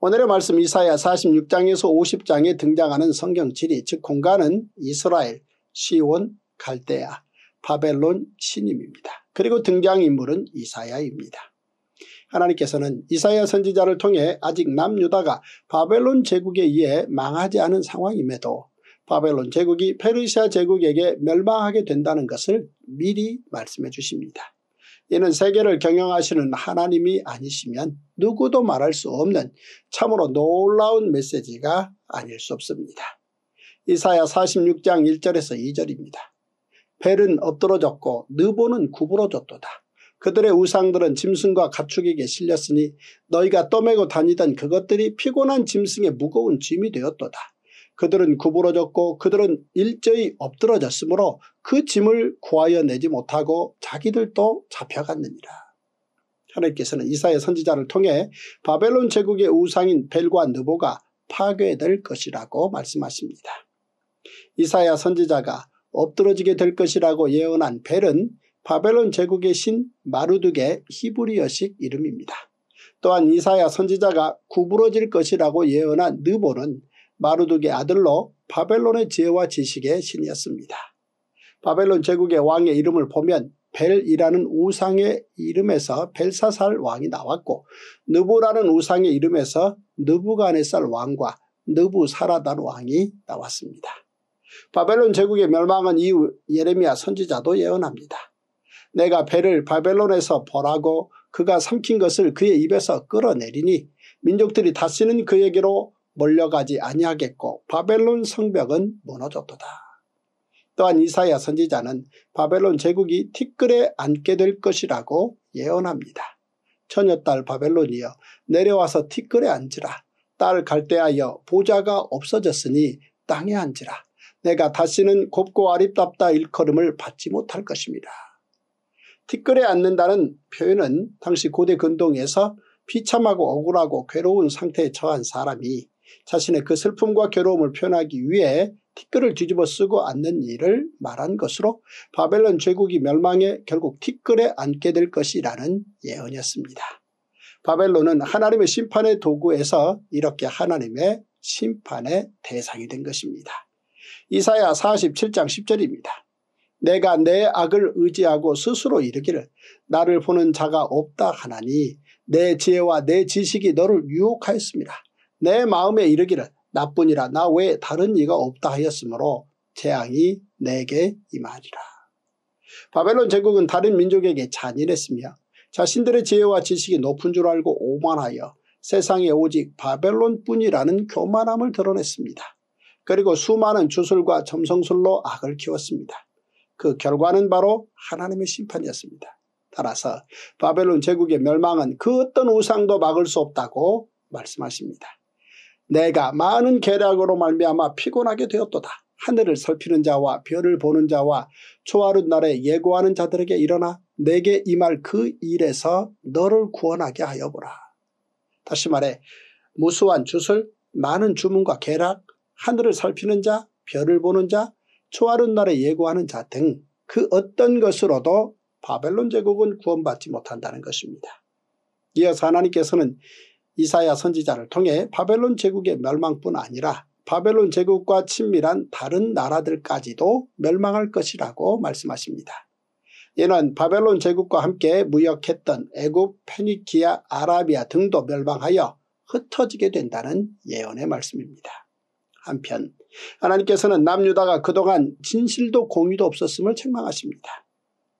오늘의 말씀 이사야 46장에서 50장에 등장하는 성경 지리 즉 공간은 이스라엘, 시온, 갈대아, 바벨론 신임입니다. 그리고 등장인물은 이사야입니다. 하나님께서는 이사야 선지자를 통해 아직 남유다가 바벨론 제국에 의해 망하지 않은 상황임에도 바벨론 제국이 페르시아 제국에게 멸망하게 된다는 것을 미리 말씀해 주십니다. 이는 세계를 경영하시는 하나님이 아니시면 누구도 말할 수 없는 참으로 놀라운 메시지가 아닐 수 없습니다. 이사야 46장 1절에서 2절입니다. 벨은 엎드러졌고 느보는 구부러졌도다. 그들의 우상들은 짐승과 가축에게 실렸으니 너희가 떠매고 다니던 그것들이 피곤한 짐승의 무거운 짐이 되었도다. 그들은 구부러졌고 그들은 일제히 엎드러졌으므로 그 짐을 구하여 내지 못하고 자기들도 잡혀갔느니라. 하나님께서는 이사의 선지자를 통해 바벨론 제국의 우상인 벨과 느보가 파괴될 것이라고 말씀하십니다. 이사야 선지자가 엎드러지게 될 것이라고 예언한 벨은 바벨론 제국의 신 마루둑의 히브리어식 이름입니다. 또한 이사야 선지자가 구부러질 것이라고 예언한 느보는 마루둑의 아들로 바벨론의 지혜와 지식의 신이었습니다. 바벨론 제국의 왕의 이름을 보면 벨이라는 우상의 이름에서 벨사살 왕이 나왔고 느부라는 우상의 이름에서 느부간의살 왕과 느부사라단 왕이 나왔습니다. 바벨론 제국의 멸망은 이후 예레미야 선지자도 예언합니다. 내가 배를 바벨론에서 보라고 그가 삼킨 것을 그의 입에서 끌어내리니 민족들이 다시는 그에게로 몰려가지 아니하겠고 바벨론 성벽은 무너졌도다. 또한 이사야 선지자는 바벨론 제국이 티끌에 앉게 될 것이라고 예언합니다. 처녀딸 바벨론이여 내려와서 티끌에 앉으라. 딸 갈대하여 보좌가 없어졌으니 땅에 앉으라. 내가 다시는 곱고 아립답다 일컬음을 받지 못할 것입니다. 티끌에 앉는다는 표현은 당시 고대 근동에서 비참하고 억울하고 괴로운 상태에 처한 사람이 자신의 그 슬픔과 괴로움을 표현하기 위해 티끌을 뒤집어 쓰고 앉는 일을 말한 것으로 바벨론 제국이 멸망해 결국 티끌에 앉게 될 것이라는 예언이었습니다. 바벨론은 하나님의 심판의 도구에서 이렇게 하나님의 심판의 대상이 된 것입니다. 이사야 47장 10절입니다. 내가 내 악을 의지하고 스스로 이르기를 나를 보는 자가 없다 하나니 내 지혜와 내 지식이 너를 유혹하였습니다. 내 마음에 이르기를 나뿐이라 나 외에 다른 이가 없다 하였으므로 재앙이 내게 임하리라. 바벨론 제국은 다른 민족에게 잔인했으며 자신들의 지혜와 지식이 높은 줄 알고 오만하여 세상에 오직 바벨론뿐이라는 교만함을 드러냈습니다. 그리고 수많은 주술과 점성술로 악을 키웠습니다. 그 결과는 바로 하나님의 심판이었습니다. 따라서 바벨론 제국의 멸망은 그 어떤 우상도 막을 수 없다고 말씀하십니다. 내가 많은 계략으로 말미암아 피곤하게 되었도다. 하늘을 살피는 자와 별을 보는 자와 초하룻 날에 예고하는 자들에게 일어나 내게 임할 그 일에서 너를 구원하게 하여 보라. 다시 말해 무수한 주술, 많은 주문과 계략, 하늘을 살피는 자, 별을 보는 자, 초하른 날에 예고하는 자 등 그 어떤 것으로도 바벨론 제국은 구원받지 못한다는 것입니다. 이어서 하나님께서는 이사야 선지자를 통해 바벨론 제국의 멸망뿐 아니라 바벨론 제국과 친밀한 다른 나라들까지도 멸망할 것이라고 말씀하십니다. 이는 바벨론 제국과 함께 무역했던 애굽, 페니키아, 아라비아 등도 멸망하여 흩어지게 된다는 예언의 말씀입니다. 한편 하나님께서는 남유다가 그동안 진실도 공의도 없었음을 책망하십니다.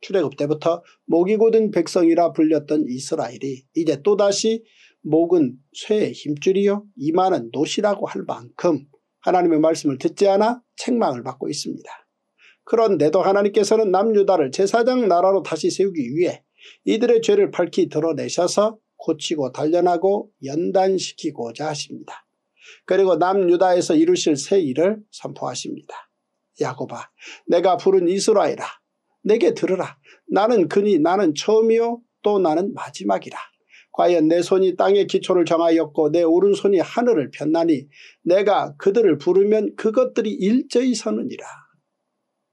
출애굽 때부터 목이 고든 백성이라 불렸던 이스라엘이 이제 또다시 목은 쇠의 힘줄이요 이마는 노시라고 할 만큼 하나님의 말씀을 듣지 않아 책망을 받고 있습니다. 그런데도 하나님께서는 남유다를 제사장 나라로 다시 세우기 위해 이들의 죄를 밝히 드러내셔서 고치고 단련하고 연단시키고자 하십니다. 그리고 남유다에서 이루실 새 일을 선포하십니다. 야고바 내가 부른 이스라엘아 내게 들으라 나는 그니 나는 처음이요 또 나는 마지막이라 과연 내 손이 땅의 기초를 정하였고 내 오른손이 하늘을 폈나니 내가 그들을 부르면 그것들이 일제히 서느니라.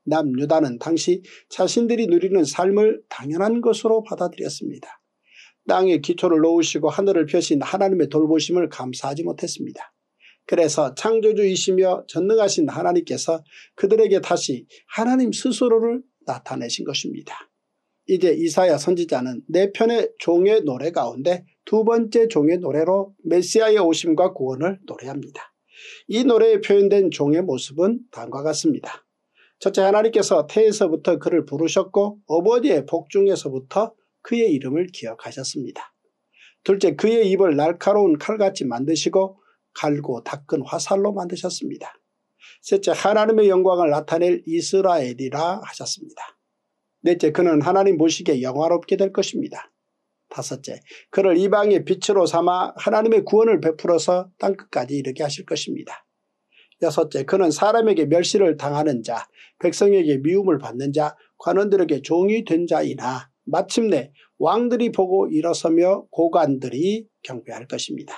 남유다는 당시 자신들이 누리는 삶을 당연한 것으로 받아들였습니다. 땅의 기초를 놓으시고 하늘을 펴신 하나님의 돌보심을 감사하지 못했습니다. 그래서 창조주이시며 전능하신 하나님께서 그들에게 다시 하나님 스스로를 나타내신 것입니다. 이제 이사야 선지자는 네 편의 종의 노래 가운데 두 번째 종의 노래로 메시아의 오심과 구원을 노래합니다. 이 노래에 표현된 종의 모습은 다음과 같습니다. 첫째 하나님께서 태에서부터 그를 부르셨고 어머니의 복중에서부터 그의 이름을 기억하셨습니다. 둘째 그의 입을 날카로운 칼같이 만드시고 갈고 닦은 화살로 만드셨습니다. 셋째 하나님의 영광을 나타낼 이스라엘이라 하셨습니다. 넷째 그는 하나님 보시기에 영화롭게 될 것입니다. 다섯째 그를 이방의 빛으로 삼아 하나님의 구원을 베풀어서 땅끝까지 이르게 하실 것입니다. 여섯째 그는 사람에게 멸시를 당하는 자 백성에게 미움을 받는 자 관원들에게 종이 된 자이나 마침내 왕들이 보고 일어서며 고관들이 경배할 것입니다.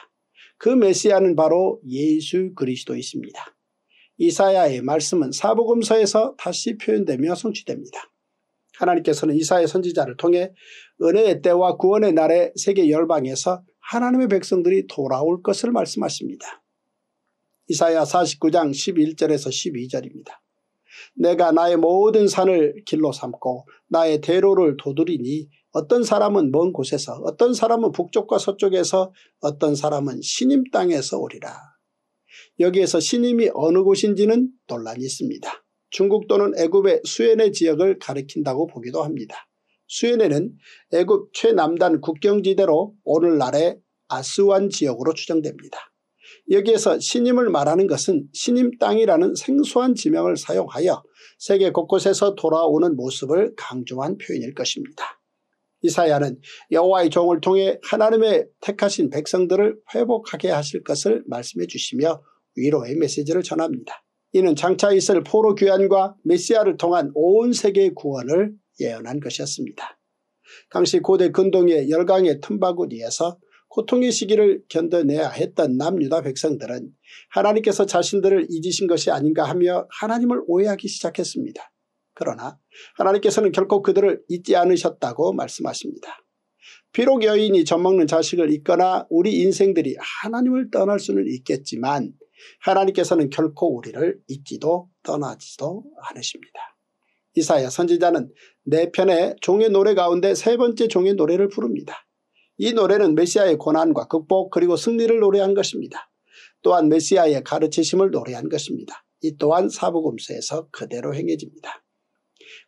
그 메시아는 바로 예수 그리스도이십니다. 이사야의 말씀은 사복음서에서 다시 표현되며 성취됩니다. 하나님께서는 이사야 선지자를 통해 은혜의 때와 구원의 날에 세계 열방에서 하나님의 백성들이 돌아올 것을 말씀하십니다. 이사야 49장 11절에서 12절입니다. 내가 나의 모든 산을 길로 삼고 나의 대로를 도드리니 어떤 사람은 먼 곳에서 어떤 사람은 북쪽과 서쪽에서 어떤 사람은 신임 땅에서 오리라. 여기에서 신임이 어느 곳인지는 논란이 있습니다. 중국 또는 애굽의 수연의 지역을 가리킨다고 보기도 합니다. 수연에는 애굽 최남단 국경지대로 오늘날의 아스완 지역으로 추정됩니다. 여기에서 신임을 말하는 것은 신임 땅이라는 생소한 지명을 사용하여 세계 곳곳에서 돌아오는 모습을 강조한 표현일 것입니다. 이사야는 여호와의 종을 통해 하나님의 택하신 백성들을 회복하게 하실 것을 말씀해 주시며 위로의 메시지를 전합니다. 이는 장차 있을 포로 귀환과 메시아를 통한 온 세계의 구원을 예언한 것이었습니다. 당시 고대 근동의 열강의 틈바구니에서 고통의 시기를 견뎌내야 했던 남유다 백성들은 하나님께서 자신들을 잊으신 것이 아닌가 하며 하나님을 오해하기 시작했습니다. 그러나 하나님께서는 결코 그들을 잊지 않으셨다고 말씀하십니다. 비록 여인이 젖먹는 자식을 잊거나 우리 인생들이 하나님을 떠날 수는 있겠지만 하나님께서는 결코 우리를 잊지도 떠나지도 않으십니다. 이사야 선지자는 네 편의 종의 노래 가운데 세 번째 종의 노래를 부릅니다. 이 노래는 메시아의 고난과 극복 그리고 승리를 노래한 것입니다. 또한 메시아의 가르치심을 노래한 것입니다. 이 또한 사복음서에서 그대로 행해집니다.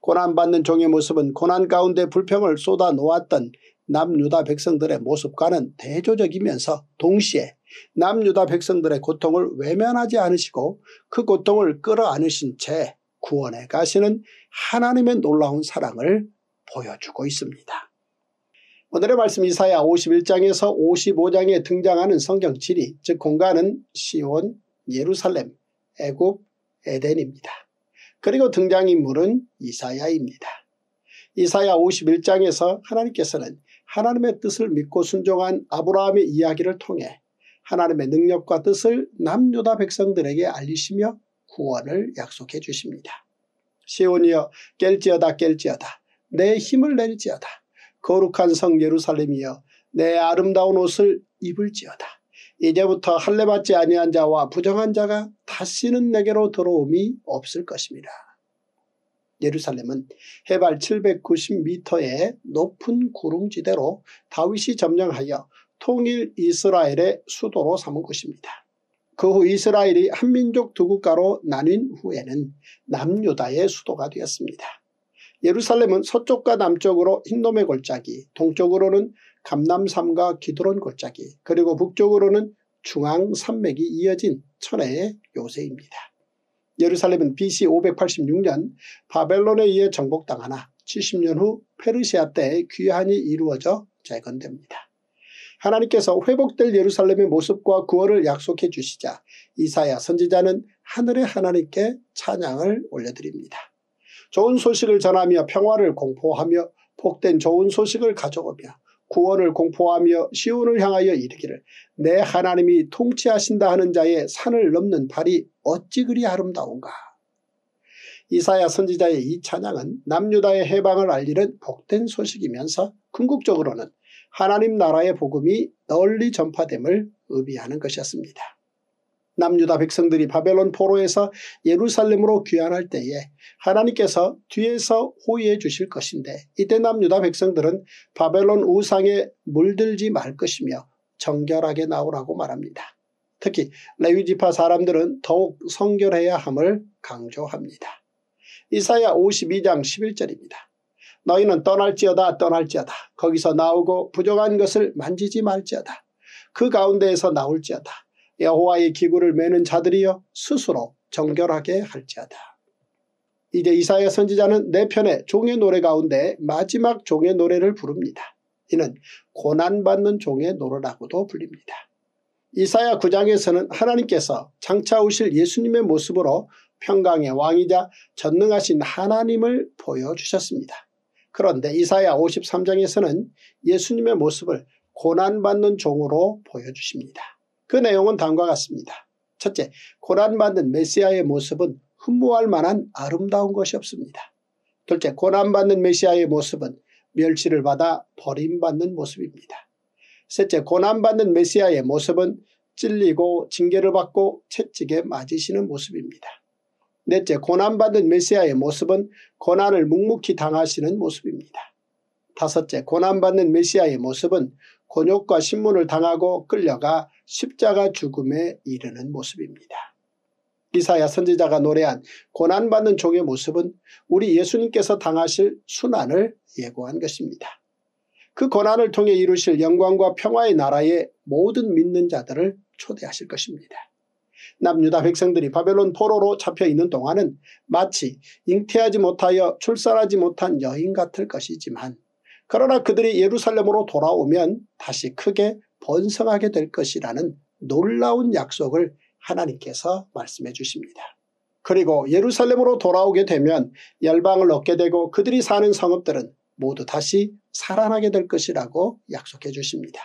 고난받는 종의 모습은 고난 가운데 불평을 쏟아 놓았던 남유다 백성들의 모습과는 대조적이면서 동시에 남유다 백성들의 고통을 외면하지 않으시고 그 고통을 끌어안으신 채구원에 가시는 하나님의 놀라운 사랑을 보여주고 있습니다. 오늘의 말씀 이사야 51장에서 55장에 등장하는 성경 지리 즉 공간은 시온, 예루살렘, 애굽, 에덴입니다. 그리고 등장인물은 이사야입니다. 이사야 51장에서 하나님께서는 하나님의 뜻을 믿고 순종한 아브라함의 이야기를 통해 하나님의 능력과 뜻을 남유다 백성들에게 알리시며 구원을 약속해 주십니다. 시온이여 깰지어다 깰지어다 내 힘을 낼지어다 거룩한 성 예루살렘이여 내 아름다운 옷을 입을지어다 이제부터 할례 받지 아니한 자와 부정한 자가 다시는 내게로 들어옴이 없을 것입니다. 예루살렘은 해발 790m의 높은 구릉지대로 다윗이 점령하여 통일 이스라엘의 수도로 삼은 곳입니다. 그 후 이스라엘이 한민족 두 국가로 나뉜 후에는 남유다의 수도가 되었습니다. 예루살렘은 서쪽과 남쪽으로 흰놈의 골짜기, 동쪽으로는 감남 삼과 기도론 골짜기 그리고 북쪽으로는 중앙 산맥이 이어진 천혜의 요새입니다. 예루살렘은 BC 586년 바벨론에 의해 정복당하나 70년 후 페르시아 때 귀환이 이루어져 재건됩니다. 하나님께서 회복될 예루살렘의 모습과 구원을 약속해 주시자 이사야 선지자는 하늘의 하나님께 찬양을 올려드립니다. 좋은 소식을 전하며 평화를 공포하며 복된 좋은 소식을 가져오며 구원을 공포하며 시온을 향하여 이르기를 내 하나님이 통치하신다 하는 자의 산을 넘는 발이 어찌 그리 아름다운가. 이사야 선지자의 이 찬양은 남유다의 해방을 알리는 복된 소식이면서 궁극적으로는 하나님 나라의 복음이 널리 전파됨을 의미하는 것이었습니다. 남유다 백성들이 바벨론 포로에서 예루살렘으로 귀환할 때에 하나님께서 뒤에서 호위해 주실 것인데 이때 남유다 백성들은 바벨론 우상에 물들지 말 것이며 정결하게 나오라고 말합니다. 특히 레위지파 사람들은 더욱 성결해야 함을 강조합니다. 이사야 52장 11절입니다. 너희는 떠날지어다 떠날지어다 거기서 나오고 부족한 것을 만지지 말지어다 그 가운데에서 나올지어다 여호와의 기구를 매는 자들이여 스스로 정결하게 할지하다 이제 이사야 선지자는 내 편의 종의 노래 가운데 마지막 종의 노래를 부릅니다. 이는 고난받는 종의 노래라고도 불립니다. 이사야 9장에서는 하나님께서 장차 오실 예수님의 모습으로 평강의 왕이자 전능하신 하나님을 보여주셨습니다. 그런데 이사야 53장에서는 예수님의 모습을 고난받는 종으로 보여주십니다. 그 내용은 다음과 같습니다. 첫째, 고난받는 메시아의 모습은 흠모할 만한 아름다운 것이 없습니다. 둘째, 고난받는 메시아의 모습은 멸치를 받아 버림받는 모습입니다. 셋째, 고난받는 메시아의 모습은 찔리고 징계를 받고 채찍에 맞으시는 모습입니다. 넷째, 고난받는 메시아의 모습은 고난을 묵묵히 당하시는 모습입니다. 다섯째, 고난받는 메시아의 모습은 권욕과 신문을 당하고 끌려가 십자가 죽음에 이르는 모습입니다. 이사야 선지자가 노래한 고난받는 종의 모습은 우리 예수님께서 당하실 순환을 예고한 것입니다. 그 고난을 통해 이루실 영광과 평화의 나라에 모든 믿는 자들을 초대하실 것입니다. 남유다 백성들이 바벨론 포로로 잡혀있는 동안은 마치 잉태하지 못하여 출산하지 못한 여인 같을 것이지만 그러나 그들이 예루살렘으로 돌아오면 다시 크게 번성하게 될 것이라는 놀라운 약속을 하나님께서 말씀해 주십니다. 그리고 예루살렘으로 돌아오게 되면 열방을 얻게 되고 그들이 사는 성읍들은 모두 다시 살아나게 될 것이라고 약속해 주십니다.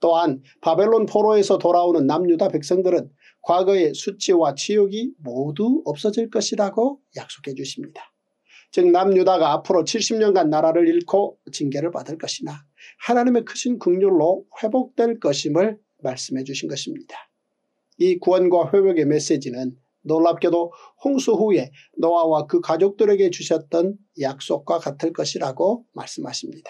또한 바벨론 포로에서 돌아오는 남유다 백성들은 과거의 수치와 치욕이 모두 없어질 것이라고 약속해 주십니다. 즉 남유다가 앞으로 70년간 나라를 잃고 징계를 받을 것이나 하나님의 크신 극휼로 회복될 것임을 말씀해 주신 것입니다. 이 구원과 회복의 메시지는 놀랍게도 홍수 후에 노아와 그 가족들에게 주셨던 약속과 같을 것이라고 말씀하십니다.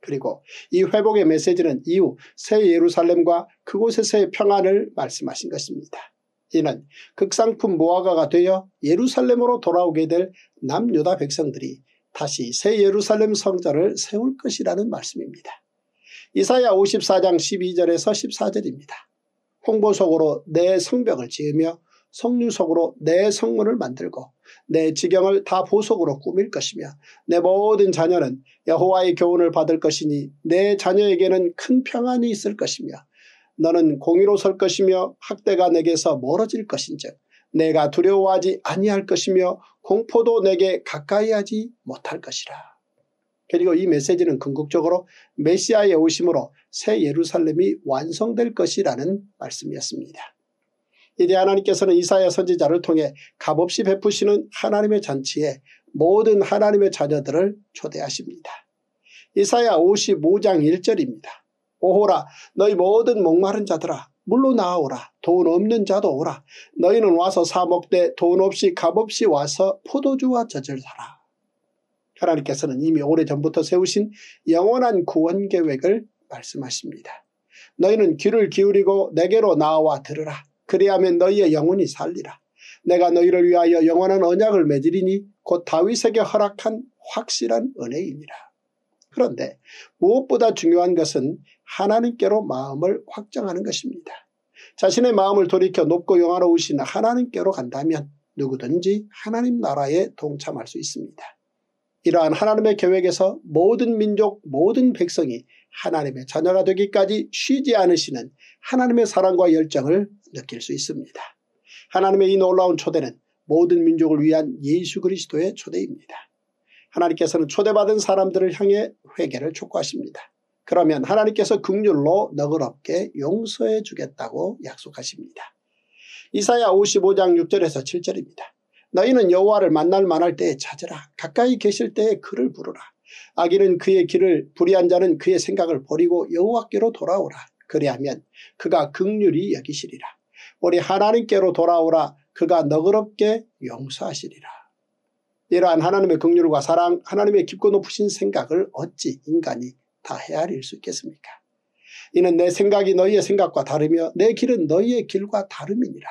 그리고 이 회복의 메시지는 이후 새 예루살렘과 그곳에서의 평안을 말씀하신 것입니다. 이는 극상품 모아가가 되어 예루살렘으로 돌아오게 될 남유다 백성들이 다시 새 예루살렘 성전을 세울 것이라는 말씀입니다. 이사야 54장 12절에서 14절입니다. 홍보석으로 내 성벽을 지으며 성류석으로 내 성문을 만들고 내 지경을 다 보석으로 꾸밀 것이며 내 모든 자녀는 여호와의 교훈을 받을 것이니 내 자녀에게는 큰 평안이 있을 것이며 너는 공의로 설 것이며 학대가 내게서 멀어질 것인지 내가 두려워하지 아니할 것이며 공포도 내게 가까이하지 못할 것이라. 그리고 이 메시지는 궁극적으로 메시아의 오심으로 새 예루살렘이 완성될 것이라는 말씀이었습니다. 이제 하나님께서는 이사야 선지자를 통해 값없이 베푸시는 하나님의 잔치에 모든 하나님의 자녀들을 초대하십니다. 이사야 55장 1절입니다. 오호라 너희 모든 목마른 자들아 물로 나오라 돈 없는 자도 오라 너희는 와서 사 먹되 돈 없이 값 없이 와서 포도주와 젖을 사라. 하나님께서는 이미 오래전부터 세우신 영원한 구원 계획을 말씀하십니다. 너희는 귀를 기울이고 내게로 나와 들으라. 그리하면 너희의 영혼이 살리라. 내가 너희를 위하여 영원한 언약을 맺으리니 곧 다윗에게 허락한 확실한 은혜입니다 그런데 무엇보다 중요한 것은 하나님께로 마음을 확정하는 것입니다. 자신의 마음을 돌이켜 높고 영화로우신 하나님께로 간다면 누구든지 하나님 나라에 동참할 수 있습니다. 이러한 하나님의 계획에서 모든 민족 모든 백성이 하나님의 자녀가 되기까지 쉬지 않으시는 하나님의 사랑과 열정을 느낄 수 있습니다. 하나님의 이 놀라운 초대는 모든 민족을 위한 예수 그리스도의 초대입니다. 하나님께서는 초대받은 사람들을 향해 회개를 촉구하십니다. 그러면 하나님께서 극률로 너그럽게 용서해 주겠다고 약속하십니다. 이사야 55장 6절에서 7절입니다. 너희는 여호와를 만날 만할 때에 찾으라. 가까이 계실 때에 그를 부르라. 악인은 그의 길을 불의한 자는 그의 생각을 버리고 여호와께로 돌아오라. 그리하면 그가 극률이 여기시리라. 우리 하나님께로 돌아오라. 그가 너그럽게 용서하시리라. 이러한 하나님의 극률과 사랑, 하나님의 깊고 높으신 생각을 어찌 인간이 다 헤아릴 수 있겠습니까? 이는 내 생각이 너희의 생각과 다르며 내 길은 너희의 길과 다름이니라.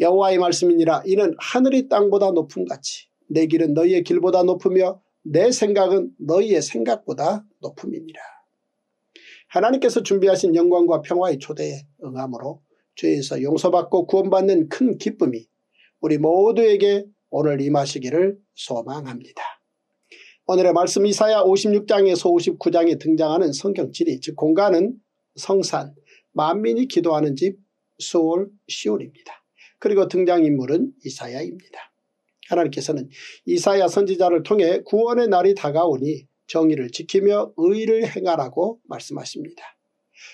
여호와의 말씀이니라 이는 하늘이 땅보다 높음같이 내 길은 너희의 길보다 높으며 내 생각은 너희의 생각보다 높음이니라. 하나님께서 준비하신 영광과 평화의 초대에 응함으로 죄에서 용서받고 구원받는 큰 기쁨이 우리 모두에게 오늘 임하시기를 소망합니다. 오늘의 말씀 이사야 56장에서 59장에 등장하는 성경지리 즉 공간은 성산, 만민이 기도하는 집 소울 시올입니다. 그리고 등장인물은 이사야입니다. 하나님께서는 이사야 선지자를 통해 구원의 날이 다가오니 정의를 지키며 의 의를 행하라고 말씀하십니다.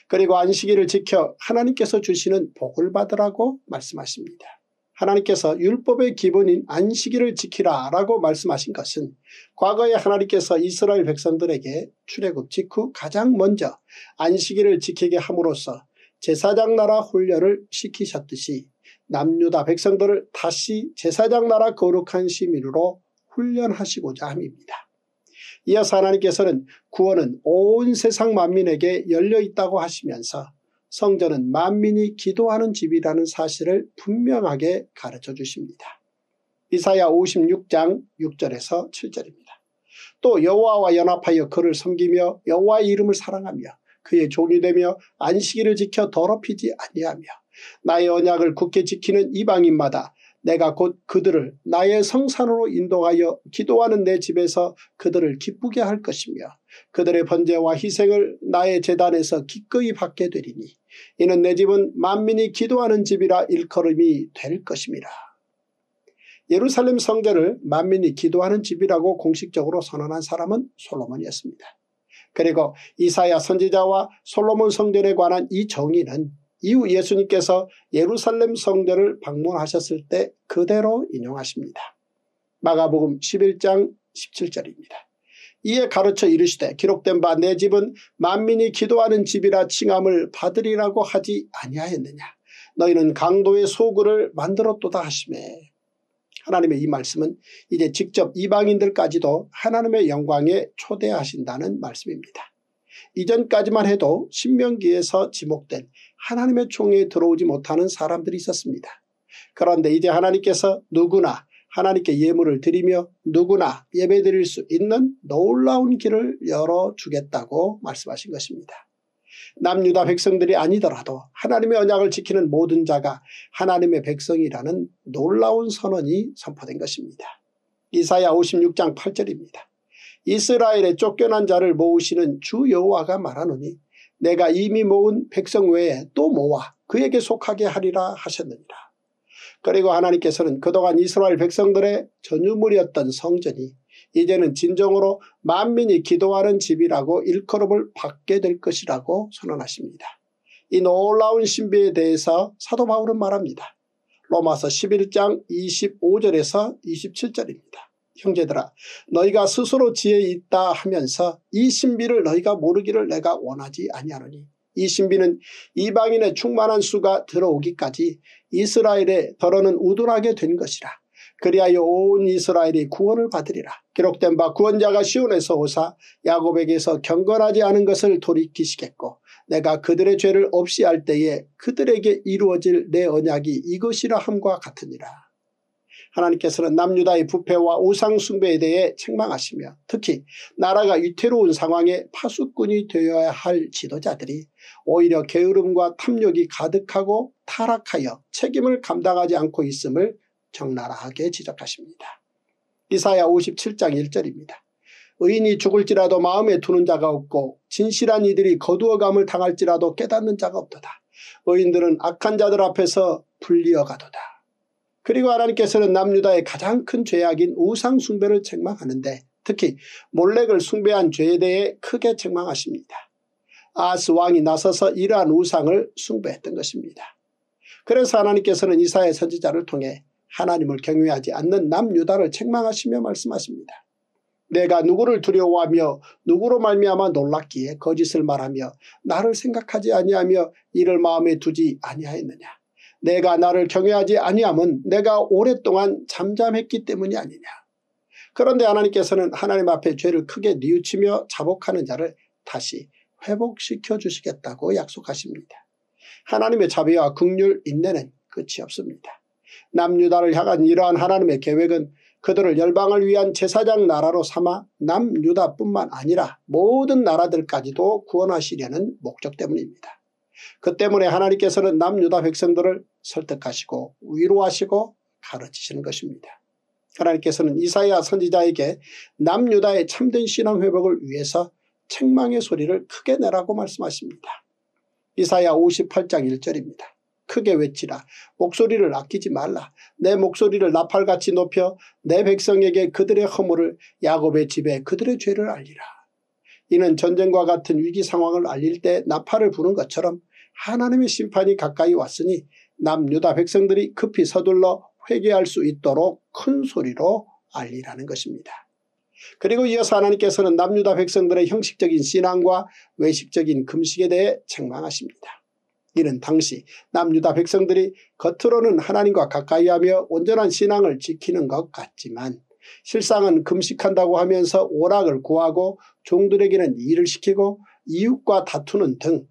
그리고 안식일을 지켜 하나님께서 주시는 복을 받으라고 말씀하십니다. 하나님께서 율법의 기본인 안식일을 지키라라고 말씀하신 것은 과거에 하나님께서 이스라엘 백성들에게 출애굽 직후 가장 먼저 안식일을 지키게 함으로써 제사장 나라 훈련을 시키셨듯이 남유다 백성들을 다시 제사장 나라 거룩한 시민으로 훈련하시고자 함입니다. 이어서 하나님께서는 구원은 온 세상 만민에게 열려있다고 하시면서 성전은 만민이 기도하는 집이라는 사실을 분명하게 가르쳐 주십니다. 이사야 56장 6절에서 7절입니다. 또 여호와와 연합하여 그를 섬기며 여호와의 이름을 사랑하며 그의 종이 되며 안식일을 지켜 더럽히지 아니하며 나의 언약을 굳게 지키는 이방인마다 내가 곧 그들을 나의 성산으로 인도하여 기도하는 내 집에서 그들을 기쁘게 할 것이며 그들의 번제와 희생을 나의 재단에서 기꺼이 받게 되리니 이는 내 집은 만민이 기도하는 집이라 일컬음이 될 것입니다. 예루살렘 성전을 만민이 기도하는 집이라고 공식적으로 선언한 사람은 솔로몬이었습니다. 그리고 이사야 선지자와 솔로몬 성전에 관한 이 정의는 이후 예수님께서 예루살렘 성전을 방문하셨을 때 그대로 인용하십니다. 마가복음 11장 17절입니다. 이에 가르쳐 이르시되 기록된 바 내 집은 만민이 기도하는 집이라 칭함을 받으리라고 하지 아니하였느냐. 너희는 강도의 소굴을 만들었도다 하심에 하나님의 이 말씀은 이제 직접 이방인들까지도 하나님의 영광에 초대하신다는 말씀입니다. 이전까지만 해도 신명기에서 지목된 하나님의 총에 들어오지 못하는 사람들이 있었습니다. 그런데 이제 하나님께서 누구나 하나님께 예물을 드리며 누구나 예배드릴 수 있는 놀라운 길을 열어주겠다고 말씀하신 것입니다. 남유다 백성들이 아니더라도 하나님의 언약을 지키는 모든 자가 하나님의 백성이라는 놀라운 선언이 선포된 것입니다. 이사야 56장 8절입니다. 이스라엘에 쫓겨난 자를 모으시는 주 여호와가 말하노니 내가 이미 모은 백성 외에 또 모아 그에게 속하게 하리라 하셨느니라. 그리고 하나님께서는 그동안 이스라엘 백성들의 전유물이었던 성전이 이제는 진정으로 만민이 기도하는 집이라고 일컬음을 받게 될 것이라고 선언하십니다. 이 놀라운 신비에 대해서 사도 바울은 말합니다. 로마서 11장 25절에서 27절입니다. 형제들아 너희가 스스로 지혜 있다 하면서 이 신비를 너희가 모르기를 내가 원하지 아니하노니 이 신비는 이방인의 충만한 수가 들어오기까지 이스라엘에 덜어는 우둔하게 된 것이라. 그리하여 온 이스라엘이 구원을 받으리라. 기록된 바 구원자가 시온에서 오사 야곱에게서 경건하지 않은 것을 돌이키시겠고 내가 그들의 죄를 없이 할 때에 그들에게 이루어질 내 언약이 이것이라 함과 같으니라. 하나님께서는 남유다의 부패와 우상숭배에 대해 책망하시며 특히 나라가 위태로운 상황에 파수꾼이 되어야 할 지도자들이 오히려 게으름과 탐욕이 가득하고 타락하여 책임을 감당하지 않고 있음을 적나라하게 지적하십니다. 이사야 57장 1절입니다. 의인이 죽을지라도 마음에 두는 자가 없고 진실한 이들이 거두어감을 당할지라도 깨닫는 자가 없도다. 의인들은 악한 자들 앞에서 불리어가도다. 그리고 하나님께서는 남유다의 가장 큰 죄악인 우상 숭배를 책망하는데 특히 몰렉을 숭배한 죄에 대해 크게 책망하십니다. 아스 왕이 나서서 이러한 우상을 숭배했던 것입니다. 그래서 하나님께서는 이사의 선지자를 통해 하나님을 경외하지 않는 남유다를 책망하시며 말씀하십니다. 내가 누구를 두려워하며 누구로 말미암아 놀랐기에 거짓을 말하며 나를 생각하지 아니하며 이를 마음에 두지 아니하였느냐. 내가 나를 경외하지 아니함은 내가 오랫동안 잠잠했기 때문이 아니냐. 그런데 하나님께서는 하나님 앞에 죄를 크게 뉘우치며 자복하는 자를 다시 회복시켜 주시겠다고 약속하십니다. 하나님의 자비와 극률 인내는 끝이 없습니다. 남유다를 향한 이러한 하나님의 계획은 그들을 열방을 위한 제사장 나라로 삼아 남유다뿐만 아니라 모든 나라들까지도 구원하시려는 목적 때문입니다. 그 때문에 하나님께서는 남유다 백성들을 설득하시고 위로하시고 가르치시는 것입니다. 하나님께서는 이사야 선지자에게 남유다의 참된 신앙 회복을 위해서 책망의 소리를 크게 내라고 말씀하십니다. 이사야 58장 1절입니다. 크게 외치라. 목소리를 아끼지 말라. 내 목소리를 나팔같이 높여 내 백성에게 그들의 허물을 야곱의 집에 그들의 죄를 알리라. 이는 전쟁과 같은 위기 상황을 알릴 때 나팔을 부는 것처럼 하나님의 심판이 가까이 왔으니 남유다 백성들이 급히 서둘러 회개할 수 있도록 큰 소리로 알리라는 것입니다. 그리고 이어서 하나님께서는 남유다 백성들의 형식적인 신앙과 외식적인 금식에 대해 책망하십니다. 이는 당시 남유다 백성들이 겉으로는 하나님과 가까이하며 온전한 신앙을 지키는 것 같지만 실상은 금식한다고 하면서 오락을 구하고 종들에게는 일을 시키고 이웃과 다투는 등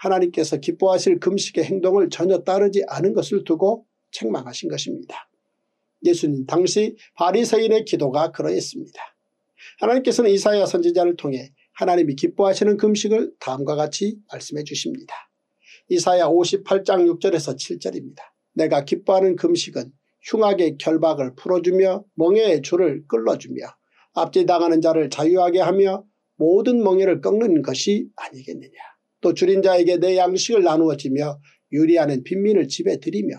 하나님께서 기뻐하실 금식의 행동을 전혀 따르지 않은 것을 두고 책망하신 것입니다. 예수님 당시 바리새인의 기도가 그러했습니다. 하나님께서는 이사야 선지자를 통해 하나님이 기뻐하시는 금식을 다음과 같이 말씀해 주십니다. 이사야 58장 6절에서 7절입니다. 내가 기뻐하는 금식은 흉악의 결박을 풀어주며 멍에의 줄을 끌어주며 압제당하는 자를 자유하게 하며 모든 멍에를 꺾는 것이 아니겠느냐. 또 줄인 자에게 내 양식을 나누어 지며 유리하는 빈민을 집에 들이며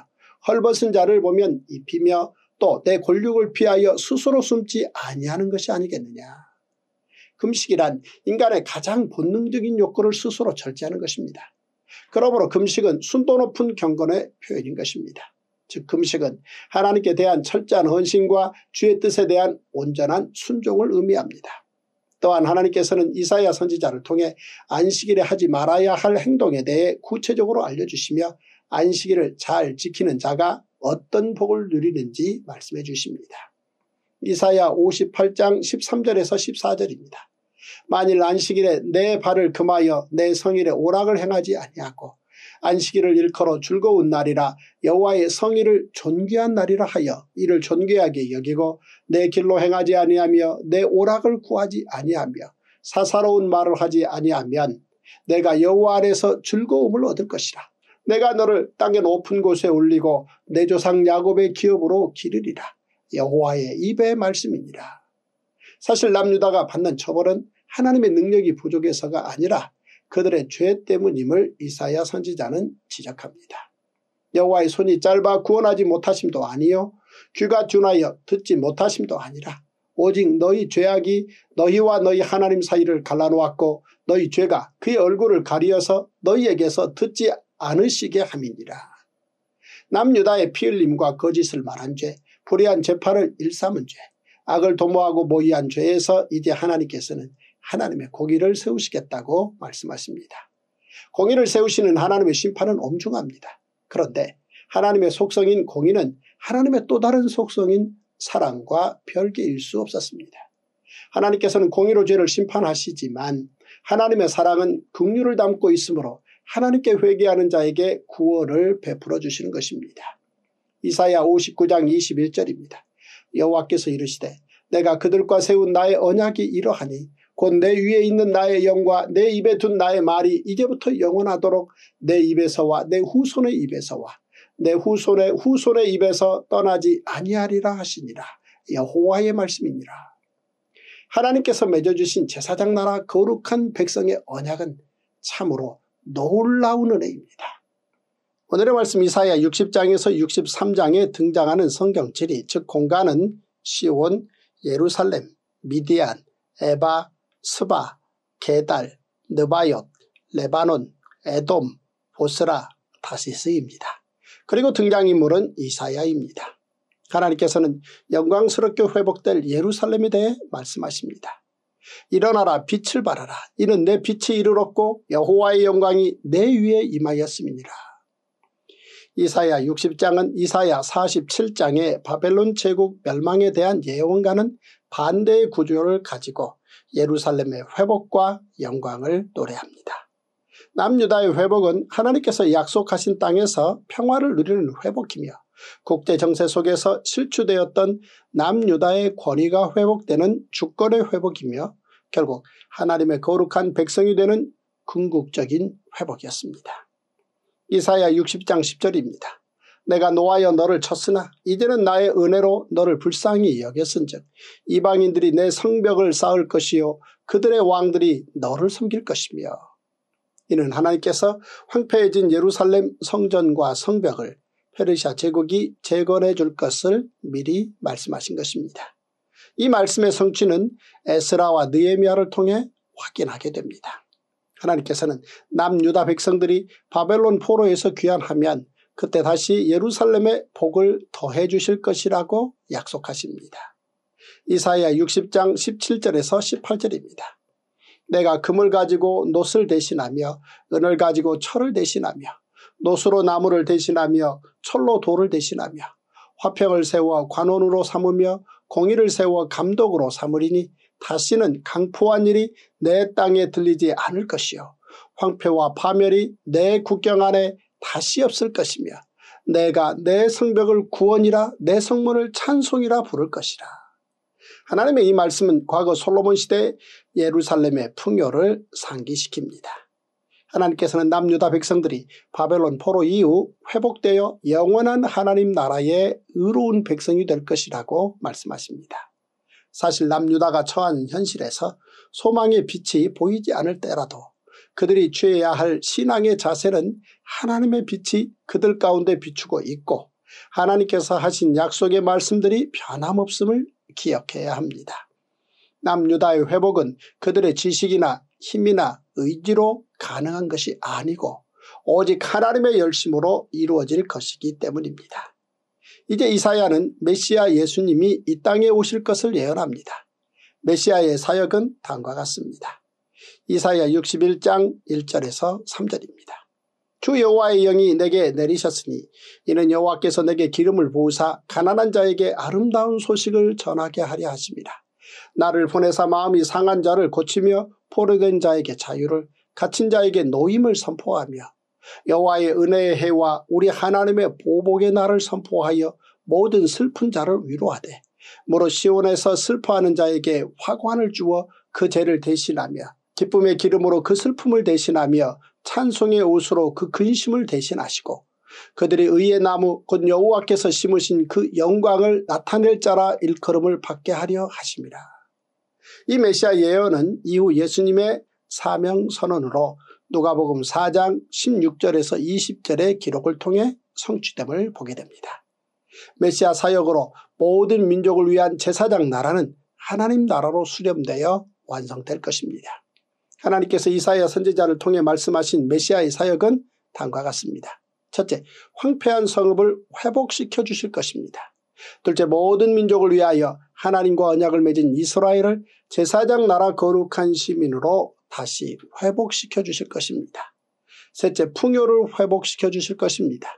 헐벗은 자를 보면 입히며 또 내 권력을 피하여 스스로 숨지 아니하는 것이 아니겠느냐. 금식이란 인간의 가장 본능적인 욕구를 스스로 절제하는 것입니다. 그러므로 금식은 순도 높은 경건의 표현인 것입니다. 즉 금식은 하나님께 대한 철저한 헌신과 주의 뜻에 대한 온전한 순종을 의미합니다. 또한 하나님께서는 이사야 선지자를 통해 안식일에 하지 말아야 할 행동에 대해 구체적으로 알려주시며 안식일을 잘 지키는 자가 어떤 복을 누리는지 말씀해 주십니다. 이사야 58장 13절에서 14절입니다. 만일 안식일에 내 발을 금하여 내 성일에 오락을 행하지 아니하고 안식일을 일컬어 즐거운 날이라 여호와의 성의를 존귀한 날이라 하여 이를 존귀하게 여기고 내 길로 행하지 아니하며 내 오락을 구하지 아니하며 사사로운 말을 하지 아니하면 내가 여호와 안에서 즐거움을 얻을 것이라. 내가 너를 땅의 높은 곳에 올리고 내 조상 야곱의 기업으로 기르리라. 여호와의 입의 말씀이니라. 사실 남유다가 받는 처벌은 하나님의 능력이 부족해서가 아니라 그들의 죄 때문임을 이사야 선지자는 지적합니다. 여호와의 손이 짧아 구원하지 못하심도 아니요 귀가 준하여 듣지 못하심도 아니라 오직 너희 죄악이 너희와 너희 하나님 사이를 갈라놓았고 너희 죄가 그의 얼굴을 가리어서 너희에게서 듣지 않으시게 함이니라. 남유다의 피 흘림과 거짓을 말한 죄, 불의한 재판을 일삼은 죄, 악을 도모하고 모의한 죄에서 이제 하나님께서는 하나님의 공의를 세우시겠다고 말씀하십니다. 공의를 세우시는 하나님의 심판은 엄중합니다. 그런데 하나님의 속성인 공의는 하나님의 또 다른 속성인 사랑과 별개일 수 없었습니다. 하나님께서는 공의로 죄를 심판하시지만 하나님의 사랑은 긍휼을 담고 있으므로 하나님께 회개하는 자에게 구원을 베풀어 주시는 것입니다. 이사야 59장 21절입니다. 여호와께서 이르시되 내가 그들과 세운 나의 언약이 이러하니 곧내 위에 있는 나의 영과 내 입에 둔 나의 말이 이제부터 영원하도록 내 입에서와 내 후손의 입에서와 내 후손의 후손의 입에서 떠나지 아니하리라 하시니라. 여호와의 말씀이니라. 하나님께서 맺어주신 제사장 나라 거룩한 백성의 언약은 참으로 놀라운 은혜입니다. 오늘의 말씀 이사야 60장에서 63장에 등장하는 성경지리 즉 공간은 시온, 예루살렘, 미디안, 에바, 스바, 게달, 느바옅, 레바논, 에돔, 보스라, 다시스입니다. 그리고 등장인물은 이사야입니다. 하나님께서는 영광스럽게 회복될 예루살렘에 대해 말씀하십니다. 일어나라 빛을 발하라 이는 내 빛이 이르렀고 여호와의 영광이 내 위에 임하였음이니라. 이사야 60장은 이사야 47장의 바벨론 제국 멸망에 대한 예언과는 반대의 구조를 가지고 예루살렘의 회복과 영광을 노래합니다. 남유다의 회복은 하나님께서 약속하신 땅에서 평화를 누리는 회복이며 국제정세 속에서 실추되었던 남유다의 권위가 회복되는 주권의 회복이며 결국 하나님의 거룩한 백성이 되는 궁극적인 회복이었습니다. 이사야 60장 10절입니다. 내가 노하여 너를 쳤으나 이제는 나의 은혜로 너를 불쌍히 여겼은즉 이방인들이 내 성벽을 쌓을 것이요 그들의 왕들이 너를 섬길 것이며 이는 하나님께서 황폐해진 예루살렘 성전과 성벽을 페르시아 제국이 재건해 줄 것을 미리 말씀하신 것입니다. 이 말씀의 성취는 에스라와 느에미아를 통해 확인하게 됩니다. 하나님께서는 남유다 백성들이 바벨론 포로에서 귀환하면 그때 다시 예루살렘에 복을 더해 주실 것이라고 약속하십니다. 이사야 60장 17절에서 18절입니다. 내가 금을 가지고 노스를 대신하며 은을 가지고 철을 대신하며 노스로 나무를 대신하며 철로 돌을 대신하며 화평을 세워 관원으로 삼으며 공의를 세워 감독으로 삼으리니 다시는 강포한 일이 내 땅에 들리지 않을 것이요 황폐와 파멸이 내 국경 안에 다시 없을 것이며 내가 내 성벽을 구원이라 내 성문을 찬송이라 부를 것이라. 하나님의 이 말씀은 과거 솔로몬 시대 예루살렘의 풍요를 상기시킵니다. 하나님께서는 남유다 백성들이 바벨론 포로 이후 회복되어 영원한 하나님 나라의 의로운 백성이 될 것이라고 말씀하십니다. 사실 남유다가 처한 현실에서 소망의 빛이 보이지 않을 때라도 그들이 취해야 할 신앙의 자세는 하나님의 빛이 그들 가운데 비추고 있고 하나님께서 하신 약속의 말씀들이 변함없음을 기억해야 합니다. 남유다의 회복은 그들의 지식이나 힘이나 의지로 가능한 것이 아니고 오직 하나님의 열심으로 이루어질 것이기 때문입니다. 이제 이사야는 메시아 예수님이 이 땅에 오실 것을 예언합니다. 메시아의 사역은 다음과 같습니다. 이사야 61장 1절에서 3절입니다. 주 여호와의 영이 내게 내리셨으니 이는 여호와께서 내게 기름을 부으사 가난한 자에게 아름다운 소식을 전하게 하려 하십니다. 나를 보내사 마음이 상한 자를 고치며 포로된 자에게 자유를 갇힌 자에게 노임을 선포하며 여호와의 은혜의 해와 우리 하나님의 보복의 날을 선포하여 모든 슬픈 자를 위로하되 무릇 시온에서 슬퍼하는 자에게 화관을 주어 그 죄를 대신하며 기쁨의 기름으로 그 슬픔을 대신하며 찬송의 옷으로 그 근심을 대신하시고 그들이 의의 나무 곧 여호와께서 심으신 그 영광을 나타낼 자라 일컬음을 받게 하려 하십니다. 이 메시아 예언은 이후 예수님의 사명 선언으로 누가복음 4장 16절에서 20절의 기록을 통해 성취됨을 보게 됩니다. 메시아 사역으로 모든 민족을 위한 제사장 나라는 하나님 나라로 수렴되어 완성될 것입니다. 하나님께서 이사야 선지자를 통해 말씀하신 메시아의 사역은 다음과 같습니다. 첫째, 황폐한 성읍을 회복시켜 주실 것입니다. 둘째, 모든 민족을 위하여 하나님과 언약을 맺은 이스라엘을 제사장 나라 거룩한 시민으로 다시 회복시켜 주실 것입니다. 셋째, 풍요를 회복시켜 주실 것입니다.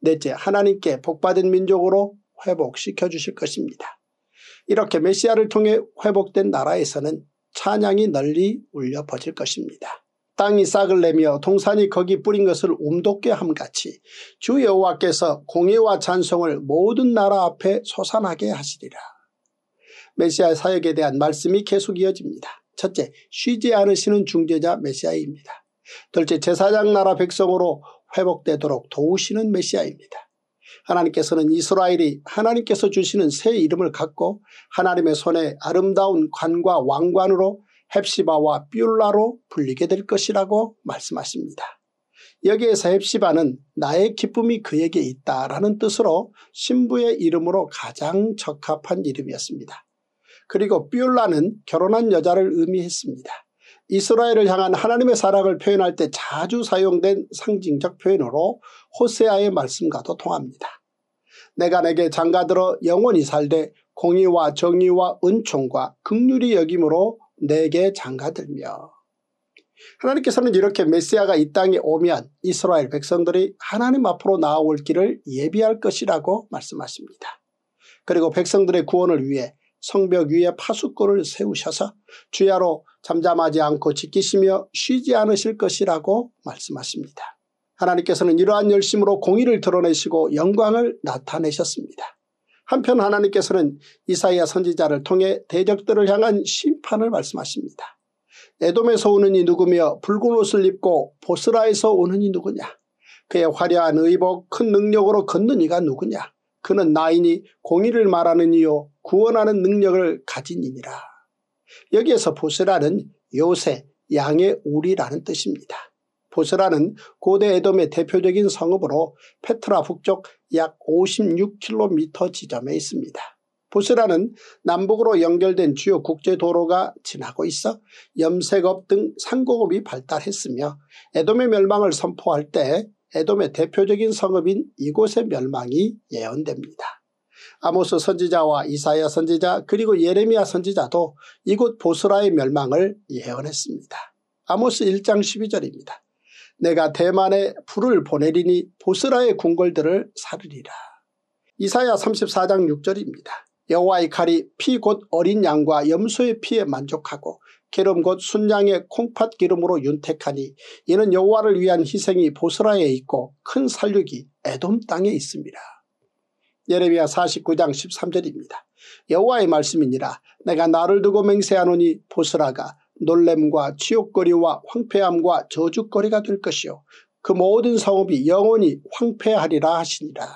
넷째, 하나님께 복받은 민족으로 회복시켜 주실 것입니다. 이렇게 메시아를 통해 회복된 나라에서는 찬양이 널리 울려 퍼질 것입니다. 땅이 싹을 내며 동산이 거기 뿌린 것을 움돋게 함같이 주 여호와께서 공예와 찬송을 모든 나라 앞에 소산하게 하시리라. 메시아 사역에 대한 말씀이 계속 이어집니다. 첫째, 쉬지 않으시는 중재자 메시아입니다. 둘째, 제사장 나라 백성으로 회복되도록 도우시는 메시아입니다. 하나님께서는 이스라엘이 하나님께서 주시는 새 이름을 갖고 하나님의 손에 아름다운 관과 왕관으로 헵시바와 뷸라로 불리게 될 것이라고 말씀하십니다. 여기에서 헵시바는 나의 기쁨이 그에게 있다라는 뜻으로 신부의 이름으로 가장 적합한 이름이었습니다. 그리고 뷸라는 결혼한 여자를 의미했습니다. 이스라엘을 향한 하나님의 사랑을 표현할 때 자주 사용된 상징적 표현으로 호세아의 말씀과도 통합니다. 내가 내게 장가들어 영원히 살되 공의와 정의와 은총과 극률이 여김으로 내게 장가들며 하나님께서는 이렇게 메시아가 이 땅에 오면 이스라엘 백성들이 하나님 앞으로 나아올 길을 예비할 것이라고 말씀하십니다. 그리고 백성들의 구원을 위해 성벽 위에 파수꾼을 세우셔서 주야로 잠잠하지 않고 지키시며 쉬지 않으실 것이라고 말씀하십니다. 하나님께서는 이러한 열심으로 공의를 드러내시고 영광을 나타내셨습니다. 한편 하나님께서는 이사야 선지자를 통해 대적들을 향한 심판을 말씀하십니다. 에돔에서 오는 이 누구며 붉은 옷을 입고 보스라에서 오는 이 누구냐 그의 화려한 의복 큰 능력으로 걷는 이가 누구냐 그는 나인이 공의를 말하는 이요 구원하는 능력을 가진 이니라. 여기에서 보스라는 요새 양의 우리라는 뜻입니다. 보스라는 고대 에돔의 대표적인 성읍으로 페트라 북쪽 약 56km 지점에 있습니다. 보스라는 남북으로 연결된 주요 국제도로가 지나고 있어 염색업 등 상공업이 발달했으며 에돔의 멸망을 선포할 때 에돔의 대표적인 성읍인 이곳의 멸망이 예언됩니다. 아모스 선지자와 이사야 선지자 그리고 예레미야 선지자도 이곳 보스라의 멸망을 예언했습니다. 아모스 1장 12절입니다. 내가 대만에 불을 보내리니 보스라의 궁궐들을 사르리라. 이사야 34장 6절입니다. 여호와의 칼이 피 곧 어린 양과 염소의 피에 만족하고 기름 곧 순양의 콩팥 기름으로 윤택하니 이는 여호와를 위한 희생이 보스라에 있고 큰 살육이 에돔 땅에 있습니다. 예레미야 49장 13절입니다. 여호와의 말씀이니라 내가 나를 두고 맹세하노니 보스라가 놀램과 지옥거리와 황폐함과 저주거리가 될 것이요 그 모든 성읍이 영원히 황폐하리라 하시니라.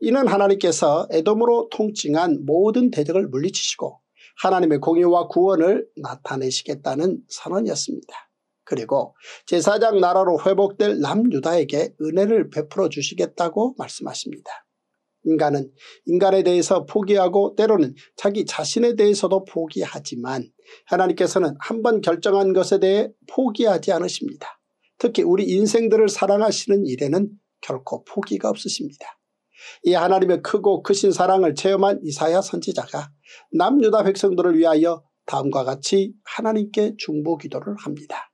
이는 하나님께서 에돔으로 통칭한 모든 대적을 물리치시고 하나님의 공의와 구원을 나타내시겠다는 선언이었습니다. 그리고 제사장 나라로 회복될 남유다에게 은혜를 베풀어 주시겠다고 말씀하십니다. 인간은 인간에 대해서 포기하고 때로는 자기 자신에 대해서도 포기하지만 하나님께서는 한번 결정한 것에 대해 포기하지 않으십니다. 특히 우리 인생들을 사랑하시는 일에는 결코 포기가 없으십니다. 이 하나님의 크고 크신 사랑을 체험한 이사야 선지자가 남유다 백성들을 위하여 다음과 같이 하나님께 중보 기도를 합니다.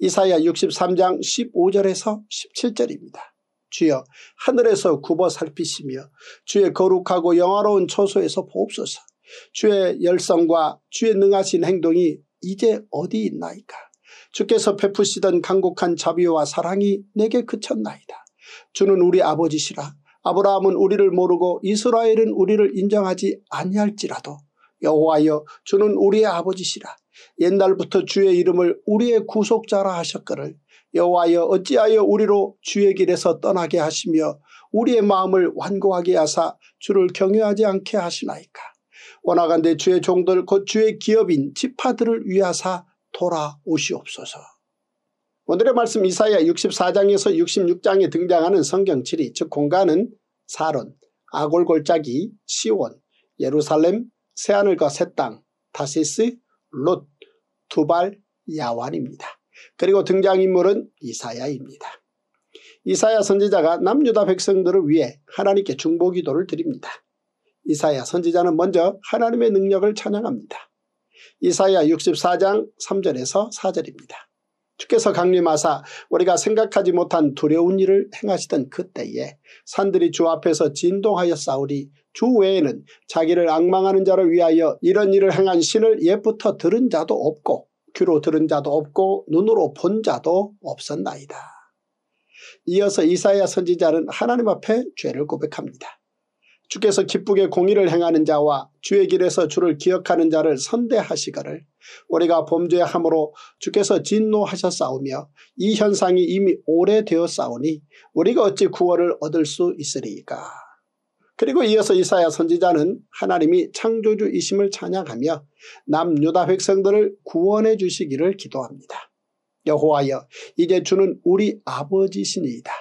이사야 63장 15절에서 17절입니다. 주여 하늘에서 굽어 살피시며 주의 거룩하고 영화로운 초소에서 보옵소서 주의 열성과 주의 능하신 행동이 이제 어디 있나이까 주께서 베푸시던 강곡한 자비와 사랑이 내게 그쳤나이다 주는 우리 아버지시라 아브라함은 우리를 모르고 이스라엘은 우리를 인정하지 아니할지라도 여호와여 주는 우리의 아버지시라 옛날부터 주의 이름을 우리의 구속자라 하셨거를 여호와여 어찌하여 우리로 주의 길에서 떠나게 하시며 우리의 마음을 완고하게 하사 주를 경외하지 않게 하시나이까. 원하간대 주의 종들 곧 주의 기업인 지파들을 위하사 돌아오시옵소서. 오늘의 말씀 이사야 64장에서 66장에 등장하는 성경 7이 즉 공간은 사론, 아골골짜기, 시온, 예루살렘, 새하늘과 새 땅, 다시스, 롯, 두발, 야완입니다. 그리고 등장인물은 이사야입니다. 이사야 선지자가 남유다 백성들을 위해 하나님께 중보기도를 드립니다. 이사야 선지자는 먼저 하나님의 능력을 찬양합니다. 이사야 64장 3절에서 4절입니다. 주께서 강림하사 우리가 생각하지 못한 두려운 일을 행하시던 그때에 산들이 주 앞에서 진동하여 싸우리 주 외에는 자기를 악망하는 자를 위하여 이런 일을 행한 신을 옛부터 들은 자도 없고 귀로 들은 자도 없고 눈으로 본 자도 없었나이다. 이어서 이사야 선지자는 하나님 앞에 죄를 고백합니다. 주께서 기쁘게 공의를 행하는 자와 주의 길에서 주를 기억하는 자를 선대하시거를 우리가 범죄함으로 주께서 진노하셨사오며 이 현상이 이미 오래되었사오니 우리가 어찌 구원을 얻을 수 있으리까. 그리고 이어서 이사야 선지자는 하나님이 창조주이심을 찬양하며 남유다 백성들을 구원해 주시기를 기도합니다. 여호와여 이제 주는 우리 아버지시니이다.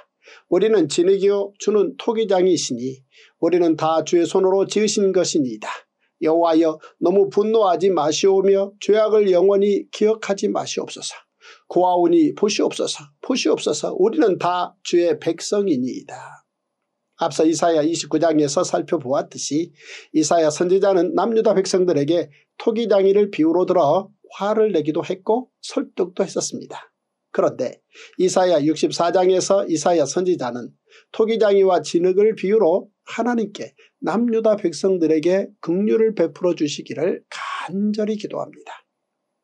우리는 진흙이요 주는 토기장이시니 우리는 다 주의 손으로 지으신 것이니이다. 여호와여 너무 분노하지 마시오며 죄악을 영원히 기억하지 마시옵소서. 구하오니 보시옵소서 보시옵소서 우리는 다 주의 백성이니이다. 앞서 이사야 29장에서 살펴보았듯이 이사야 선지자는 남유다 백성들에게 토기장이를 비유로 들어 화를 내기도 했고 설득도 했었습니다. 그런데 이사야 64장에서 이사야 선지자는 토기장이와 진흙을 비유로 하나님께 남유다 백성들에게 긍휼을 베풀어 주시기를 간절히 기도합니다.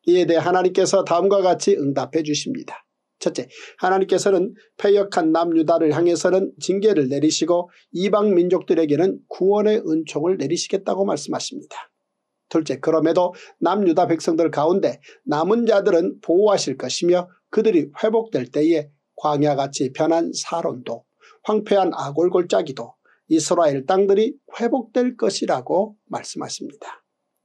이에 대해 하나님께서 다음과 같이 응답해 주십니다. 첫째, 하나님께서는 패역한 남유다를 향해서는 징계를 내리시고 이방 민족들에게는 구원의 은총을 내리시겠다고 말씀하십니다. 둘째, 그럼에도 남유다 백성들 가운데 남은 자들은 보호하실 것이며 그들이 회복될 때에 광야같이 변한 사론도 황폐한 아골골짜기도 이스라엘 땅들이 회복될 것이라고 말씀하십니다.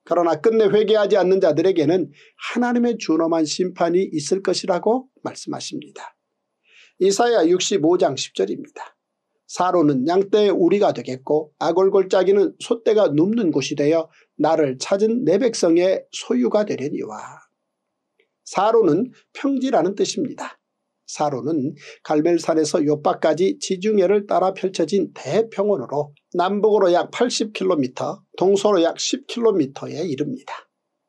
그러나 끝내 회개하지 않는 자들에게는 하나님의 준엄한 심판이 있을 것이라고 말씀하십니다. 이사야 65장 10절입니다. 사로는 양떼의 우리가 되겠고 아골 골짜기는 소떼가 눕는 곳이 되어 나를 찾은 내 백성의 소유가 되려니와. 사로는 평지라는 뜻입니다. 사로는 갈멜산에서 요바까지 지중해를 따라 펼쳐진 대평원으로 남북으로 약 80km, 동서로 약 10km에 이릅니다.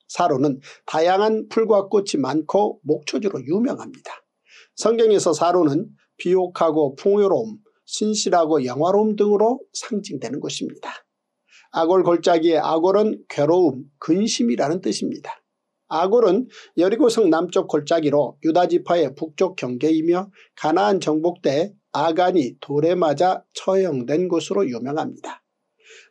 사로는 다양한 풀과 꽃이 많고 목초지로 유명합니다. 성경에서 사로는 비옥하고 풍요로움, 신실하고 영화로움 등으로 상징되는 것입니다. 아골 골짜기의 아골은 괴로움, 근심이라는 뜻입니다. 아골은 여리고성 남쪽 골짜기로 유다지파의 북쪽 경계이며 가나안 정복 때 아간이 돌에 맞아 처형된 곳으로 유명합니다.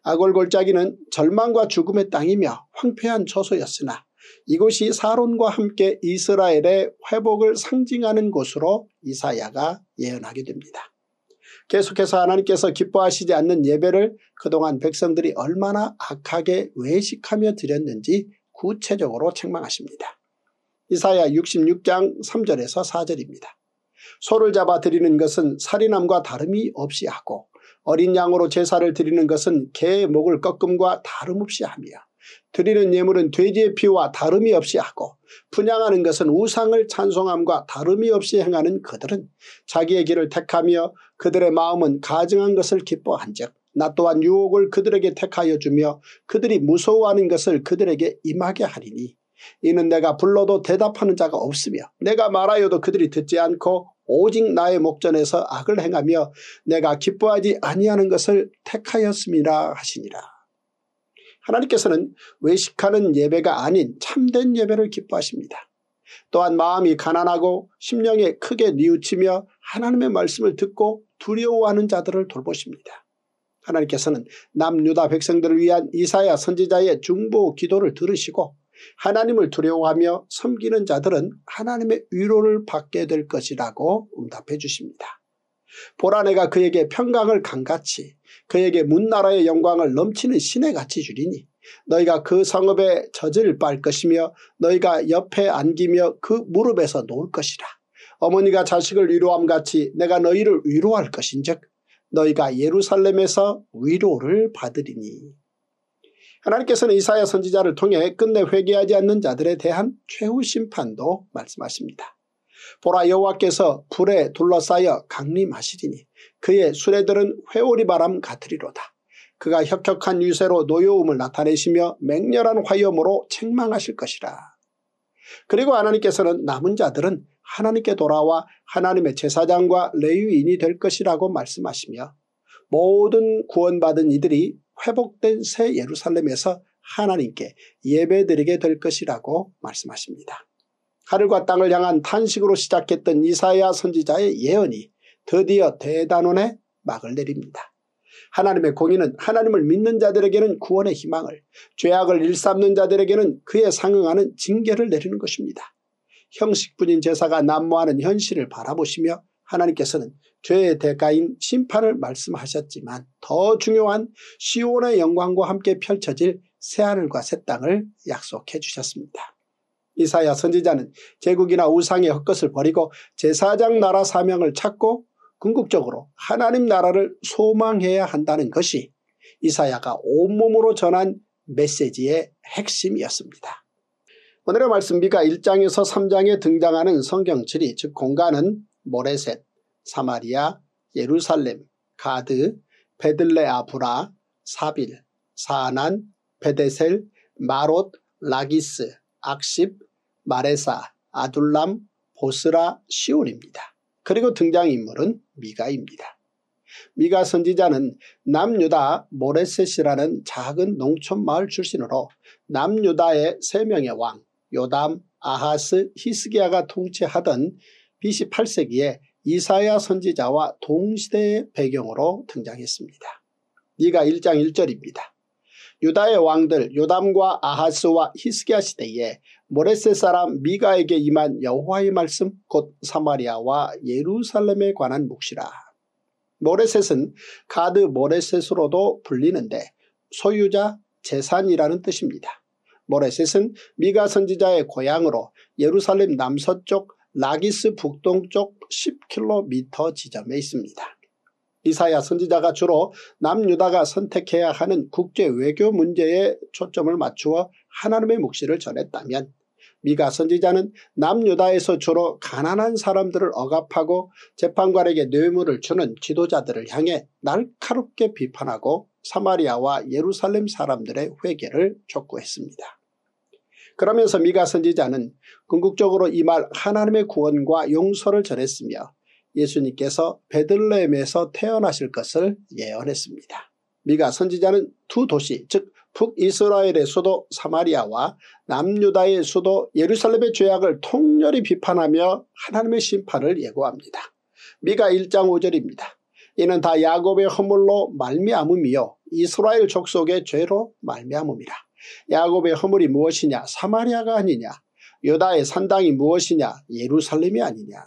아골 골짜기는 절망과 죽음의 땅이며 황폐한 처소였으나 이곳이 사론과 함께 이스라엘의 회복을 상징하는 곳으로 이사야가 예언하게 됩니다. 계속해서 하나님께서 기뻐하시지 않는 예배를 그동안 백성들이 얼마나 악하게 외식하며 드렸는지 구체적으로 책망하십니다. 이사야 66장 3절에서 4절입니다. 소를 잡아 드리는 것은 살인함과 다름이 없이 하고 어린 양으로 제사를 드리는 것은 개의 목을 꺾음과 다름없이 하며 드리는 예물은 돼지의 피와 다름이 없이 하고 분양하는 것은 우상을 찬송함과 다름이 없이 행하는 그들은 자기의 길을 택하며 그들의 마음은 가증한 것을 기뻐한 즉나 또한 유혹을 그들에게 택하여 주며 그들이 무서워하는 것을 그들에게 임하게 하리니 이는 내가 불러도 대답하는 자가 없으며 내가 말하여도 그들이 듣지 않고 오직 나의 목전에서 악을 행하며 내가 기뻐하지 아니하는 것을 택하였음이라 하시니라. 하나님께서는 외식하는 예배가 아닌 참된 예배를 기뻐하십니다. 또한 마음이 가난하고 심령에 크게 뉘우치며 하나님의 말씀을 듣고 두려워하는 자들을 돌보십니다. 하나님께서는 남유다 백성들을 위한 이사야 선지자의 중보 기도를 들으시고 하나님을 두려워하며 섬기는 자들은 하나님의 위로를 받게 될 것이라고 응답해 주십니다. 보라 내가 그에게 평강을 강같이 그에게 문나라의 영광을 넘치는 신의같이 주리니 너희가 그 성읍에 젖을 빨 것이며 너희가 옆에 안기며 그 무릎에서 놓을 것이라. 어머니가 자식을 위로함같이 내가 너희를 위로할 것인즉 너희가 예루살렘에서 위로를 받으리니 하나님께서는 이사야 선지자를 통해 끝내 회개하지 않는 자들에 대한 최후 심판도 말씀하십니다. 보라 여호와께서 불에 둘러싸여 강림하시리니 그의 수레들은 회오리 바람 같으리로다. 그가 혁혁한 유세로 노여움을 나타내시며 맹렬한 화염으로 책망하실 것이라. 그리고 하나님께서는 남은 자들은 하나님께 돌아와 하나님의 제사장과 레위인이 될 것이라고 말씀하시며 모든 구원받은 이들이 회복된 새 예루살렘에서 하나님께 예배드리게 될 것이라고 말씀하십니다. 하늘과 땅을 향한 탄식으로 시작했던 이사야 선지자의 예언이 드디어 대단원에 막을 내립니다. 하나님의 공의는 하나님을 믿는 자들에게는 구원의 희망을 죄악을 일삼는 자들에게는 그에 상응하는 징계를 내리는 것입니다. 형식뿐인 제사가 난무하는 현실을 바라보시며 하나님께서는 죄의 대가인 심판을 말씀하셨지만 더 중요한 시온의 영광과 함께 펼쳐질 새하늘과 새 땅을 약속해 주셨습니다. 이사야 선지자는 제국이나 우상의 헛것을 버리고 제사장 나라 사명을 찾고 궁극적으로 하나님 나라를 소망해야 한다는 것이 이사야가 온몸으로 전한 메시지의 핵심이었습니다. 오늘의 말씀 비가 1장에서 3장에 등장하는 성경칠이 즉 공간은 모레셋, 사마리아, 예루살렘, 가드, 베들레 아브라, 사빌, 사난, 베데셀, 마롯, 라기스, 악십, 마레사, 아둘람, 보스라, 시온입니다. 그리고 등장인물은 미가입니다. 미가 선지자는 남유다 모레셋이라는 작은 농촌 마을 출신으로 남유다의 세 명의 왕 요담, 아하스, 히스기야가 통치하던 BC 8세기에 이사야 선지자와 동시대의 배경으로 등장했습니다. 네가 1장 1절입니다. 유다의 왕들 요담과 아하스와 히스기야 시대에 모레세 사람 미가에게 임한 여호와의 말씀 곧 사마리아와 예루살렘에 관한 묵시라. 모레셋은 가드 모레셋으로도 불리는데 소유자, 재산이라는 뜻입니다. 모레셋은 미가 선지자의 고향으로 예루살렘 남서쪽 라기스 북동쪽 10km 지점에 있습니다. 이사야 선지자가 주로 남유다가 선택해야 하는 국제 외교 문제에 초점을 맞추어 하나님의 묵시를 전했다면 미가 선지자는 남유다에서 주로 가난한 사람들을 억압하고 재판관에게 뇌물을 주는 지도자들을 향해 날카롭게 비판하고 사마리아와 예루살렘 사람들의 회개를 촉구했습니다. 그러면서 미가 선지자는 궁극적으로 이 말 하나님의 구원과 용서를 전했으며 예수님께서 베들레헴에서 태어나실 것을 예언했습니다. 미가 선지자는 두 도시 즉 북이스라엘의 수도 사마리아와 남유다의 수도 예루살렘의 죄악을 통렬히 비판하며 하나님의 심판을 예고합니다. 미가 1장 5절입니다. 이는 다 야곱의 허물로 말미암음이요 이스라엘 족속의 죄로 말미암음이라. 야곱의 허물이 무엇이냐? 사마리아가 아니냐? 요다의 산당이 무엇이냐? 예루살렘이 아니냐?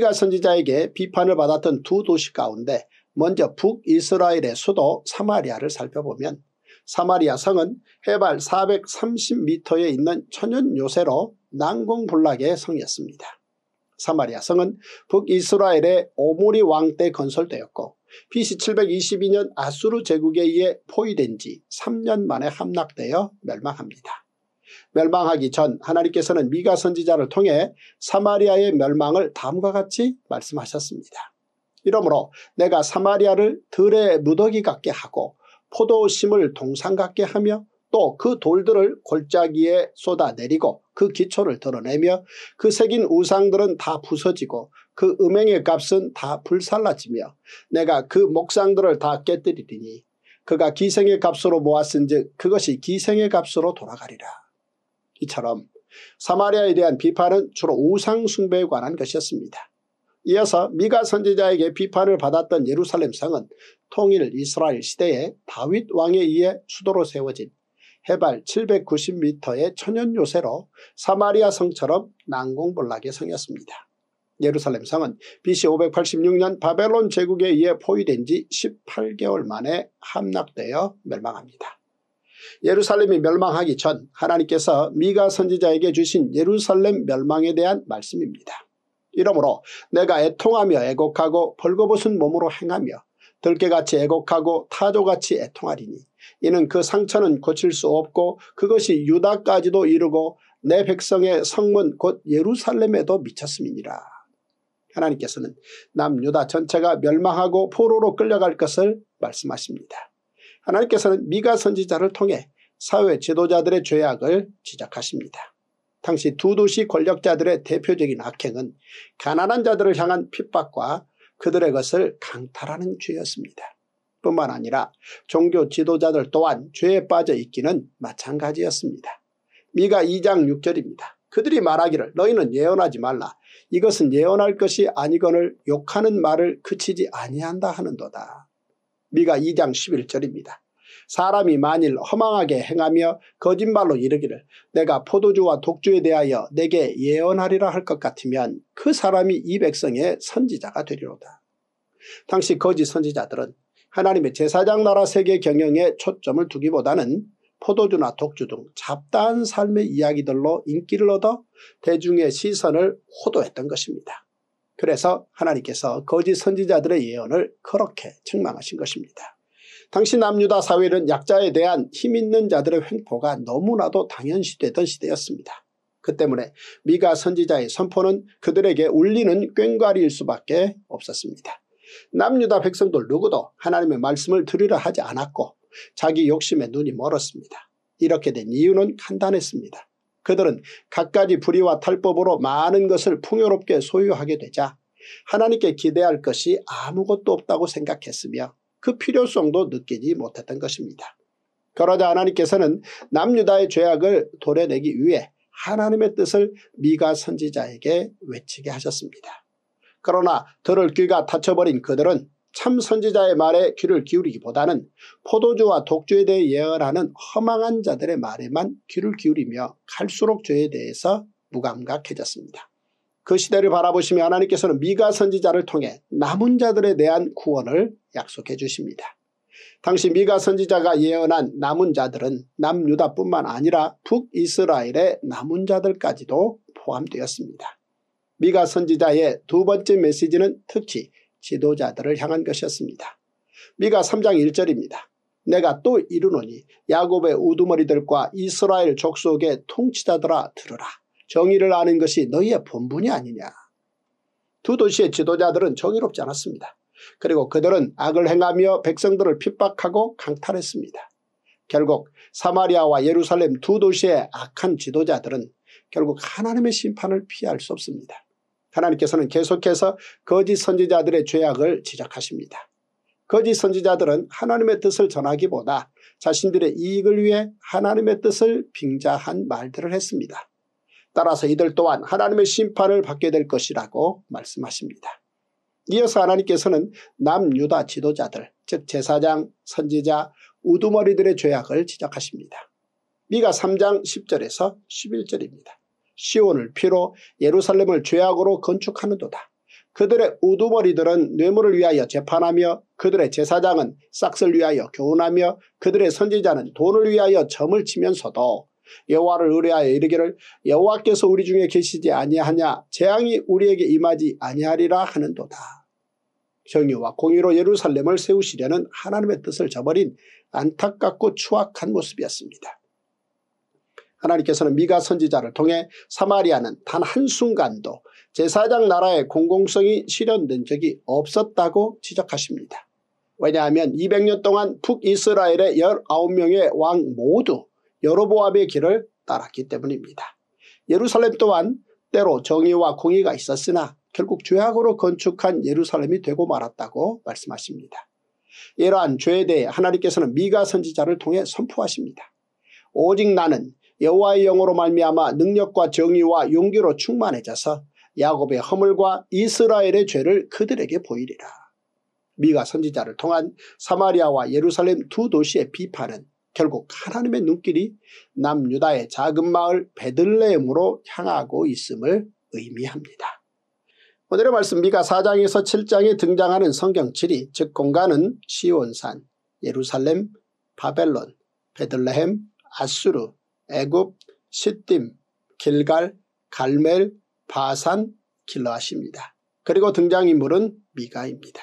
엘리가 선지자에게 비판을 받았던 두 도시 가운데 먼저 북이스라엘의 수도 사마리아를 살펴보면 사마리아 성은 해발 430m에 있는 천연 요새로 난공불락의 성이었습니다. 사마리아 성은 북이스라엘의 오모리 왕 때 건설되었고 BC 722년 아수르 제국에 의해 포위된 지 3년 만에 함락되어 멸망합니다. 멸망하기 전 하나님께서는 미가 선지자를 통해 사마리아의 멸망을 다음과 같이 말씀하셨습니다. 이러므로 내가 사마리아를 들에 무더기 같게 하고 포도심을 동상 같게 하며 또 그 돌들을 골짜기에 쏟아내리고 그 기초를 드러내며 그 새긴 우상들은 다 부서지고 그 음행의 값은 다 불살라지며 내가 그 목상들을 다 깨뜨리리니 그가 기생의 값으로 모았은 즉 그것이 기생의 값으로 돌아가리라. 이처럼 사마리아에 대한 비판은 주로 우상숭배에 관한 것이었습니다. 이어서 미가 선지자에게 비판을 받았던 예루살렘 성은 통일 이스라엘 시대에 다윗 왕에 의해 수도로 세워진 해발 790m의 천연 요새로 사마리아 성처럼 난공불락의 성이었습니다. 예루살렘 성은 BC 586년 바벨론 제국에 의해 포위된 지 18개월 만에 함락되어 멸망합니다. 예루살렘이 멸망하기 전 하나님께서 미가 선지자에게 주신 예루살렘 멸망에 대한 말씀입니다. 이러므로 내가 애통하며 애곡하고 벌거벗은 몸으로 행하며 들깨같이 애곡하고 타조같이 애통하리니 이는 그 상처는 고칠 수 없고 그것이 유다까지도 이르고 내 백성의 성문 곧 예루살렘에도 미쳤음이니라. 하나님께서는 남유다 전체가 멸망하고 포로로 끌려갈 것을 말씀하십니다. 하나님께서는 미가 선지자를 통해 사회 지도자들의 죄악을 지적하십니다. 당시 두 도시 권력자들의 대표적인 악행은 가난한 자들을 향한 핍박과 그들의 것을 강탈하는 죄였습니다. 뿐만 아니라 종교 지도자들 또한 죄에 빠져 있기는 마찬가지였습니다. 미가 2장 6절입니다. 그들이 말하기를 너희는 예언하지 말라. 이것은 예언할 것이 아니건을 욕하는 말을 그치지 아니한다 하는도다. 미가 2장 11절입니다. 사람이 만일 허망하게 행하며 거짓말로 이르기를 내가 포도주와 독주에 대하여 내게 예언하리라 할 것 같으면 그 사람이 이 백성의 선지자가 되리로다. 당시 거짓 선지자들은 하나님의 제사장 나라 세계 경영에 초점을 두기보다는 포도주나 독주 등 잡다한 삶의 이야기들로 인기를 얻어 대중의 시선을 호도했던 것입니다. 그래서 하나님께서 거짓 선지자들의 예언을 그렇게 책망하신 것입니다. 당시 남유다 사회는 약자에 대한 힘있는 자들의 횡포가 너무나도 당연시되던 시대였습니다. 그 때문에 미가 선지자의 선포는 그들에게 울리는 꽹과리일 수밖에 없었습니다. 남유다 백성들 누구도 하나님의 말씀을 들으려 하지 않았고 자기 욕심에 눈이 멀었습니다. 이렇게 된 이유는 간단했습니다. 그들은 갖가지 불의와 탈법으로 많은 것을 풍요롭게 소유하게 되자 하나님께 기대할 것이 아무것도 없다고 생각했으며 그 필요성도 느끼지 못했던 것입니다. 그러자 하나님께서는 남유다의 죄악을 도려내기 위해 하나님의 뜻을 미가 선지자에게 외치게 하셨습니다. 그러나 들을 귀가 닫혀버린 그들은 참 선지자의 말에 귀를 기울이기보다는 포도주와 독주에 대해 예언하는 허망한 자들의 말에만 귀를 기울이며 갈수록 죄에 대해서 무감각해졌습니다. 그 시대를 바라보시며 하나님께서는 미가 선지자를 통해 남은 자들에 대한 구원을 약속해 주십니다. 당시 미가 선지자가 예언한 남은 자들은 남유다뿐만 아니라 북이스라엘의 남은 자들까지도 포함되었습니다. 미가 선지자의 두 번째 메시지는 특히 지도자들을 향한 것이었습니다. 미가 3장 1절입니다. 내가 또 이르노니 야곱의 우두머리들과 이스라엘 족속의 통치자들아 들으라. 정의를 아는 것이 너희의 본분이 아니냐. 두 도시의 지도자들은 정의롭지 않았습니다. 그리고 그들은 악을 행하며 백성들을 핍박하고 강탈했습니다. 결국 사마리아와 예루살렘 두 도시의 악한 지도자들은 결국 하나님의 심판을 피할 수 없습니다. 하나님께서는 계속해서 거짓 선지자들의 죄악을 지적하십니다. 거짓 선지자들은 하나님의 뜻을 전하기보다 자신들의 이익을 위해 하나님의 뜻을 빙자한 말들을 했습니다. 따라서 이들 또한 하나님의 심판을 받게 될 것이라고 말씀하십니다. 이어서 하나님께서는 남유다 지도자들 즉 제사장, 선지자, 우두머리들의 죄악을 지적하십니다. 미가 3장 10절에서 11절입니다. 시온을 피로 예루살렘을 죄악으로 건축하는도다. 그들의 우두머리들은 뇌물을 위하여 재판하며 그들의 제사장은 싹쓸 위하여 교훈하며 그들의 선지자는 돈을 위하여 점을 치면서도 여호와를 의뢰하여 이르기를 여호와께서 우리 중에 계시지 아니하냐 재앙이 우리에게 임하지 아니하리라 하는도다. 정의와 공의로 예루살렘을 세우시려는 하나님의 뜻을 저버린 안타깝고 추악한 모습이었습니다. 하나님께서는 미가 선지자를 통해 사마리아는 단 한순간도 제사장 나라의 공공성이 실현된 적이 없었다고 지적하십니다. 왜냐하면 200년 동안 북이스라엘의 19명의 왕 모두 여로보암의 길을 따랐기 때문입니다. 예루살렘 또한 때로 정의와 공의가 있었으나 결국 죄악으로 건축한 예루살렘이 되고 말았다고 말씀하십니다. 이러한 죄에 대해 하나님께서는 미가 선지자를 통해 선포하십니다. 오직 나는 여호와의 영으로 말미암아 능력과 정의와 용기로 충만해져서 야곱의 허물과 이스라엘의 죄를 그들에게 보이리라. 미가 선지자를 통한 사마리아와 예루살렘 두 도시의 비판은 결국 하나님의 눈길이 남유다의 작은 마을 베들레헴으로 향하고 있음을 의미합니다. 오늘의 말씀 미가 4장에서 7장에 등장하는 성경칠이 즉 공간은 시온산, 예루살렘, 바벨론, 베들레헴, 아수르, 애굽, 시딤, 길갈, 갈멜, 바산, 길라십니다. 그리고 등장인물은 미가입니다.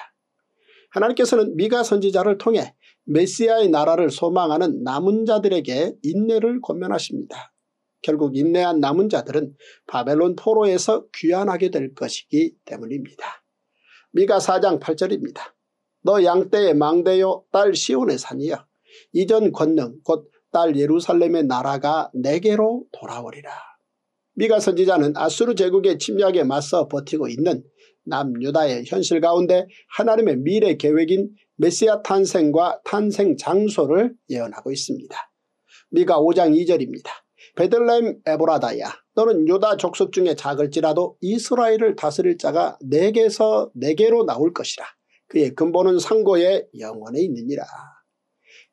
하나님께서는 미가 선지자를 통해 메시아의 나라를 소망하는 남은 자들에게 인내를 권면하십니다. 결국 인내한 남은 자들은 바벨론 포로에서 귀환하게 될 것이기 때문입니다. 미가 4장 8절입니다. 너 양떼의 망대요 딸 시온의 산이여 이전 권능 곧딸 예루살렘의 나라가 내게로 돌아오리라. 미가 선지자는 아수르 제국의 침략에 맞서 버티고 있는 남유다의 현실 가운데 하나님의 미래 계획인 메시아 탄생과 탄생 장소를 예언하고 있습니다. 미가 5장 2절입니다. 베들레헴 에보라다야 너는 유다 족속 중에 작을지라도 이스라엘을 다스릴 자가 내게서 내게로 나올 것이라. 그의 근본은 상고의 영원에 있느니라.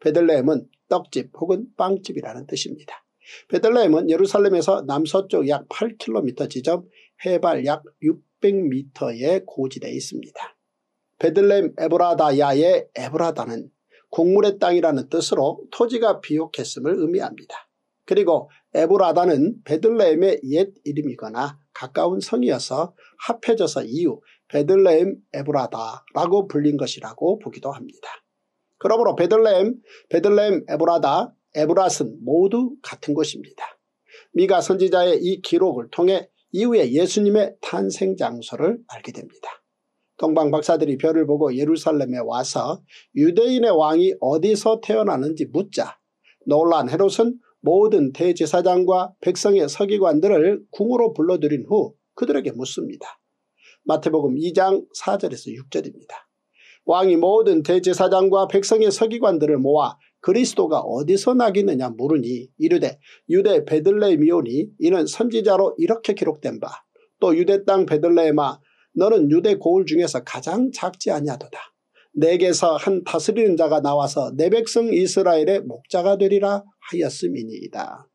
베들레헴은 떡집 혹은 빵집이라는 뜻입니다. 베들레헴은 예루살렘에서 남서쪽 약 8km 지점 해발 약 600m의 고지대에 있습니다. 베들레헴 에브라다야의 에브라다는 곡물의 땅이라는 뜻으로 토지가 비옥했음을 의미합니다. 그리고 에브라다는 베들레헴의 옛 이름이거나 가까운 성이어서 합해져서 이후 베들레헴 에브라다라고 불린 것이라고 보기도 합니다. 그러므로 베들렘, 베들렘 에브라다, 에브라스는 모두 같은 것입니다. 미가 선지자의 이 기록을 통해 이후에 예수님의 탄생 장소를 알게 됩니다. 동방 박사들이 별을 보고 예루살렘에 와서 유대인의 왕이 어디서 태어나는지 묻자 놀란 헤롯은 모든 대제사장과 백성의 서기관들을 궁으로 불러들인 후 그들에게 묻습니다. 마태복음 2장 4절에서 6절입니다. 왕이 모든 대제사장과 백성의 서기관들을 모아 그리스도가 어디서 나겠느냐 물으니 이르되 유대 베들레헴이오니 이는 선지자로 이렇게 기록된 바 또 유대 땅 베들레헴아 너는 유대 고을 중에서 가장 작지 아니하도다. 내게서 한 다스리는 자가 나와서 내 백성 이스라엘의 목자가 되리라 하였음이니이다.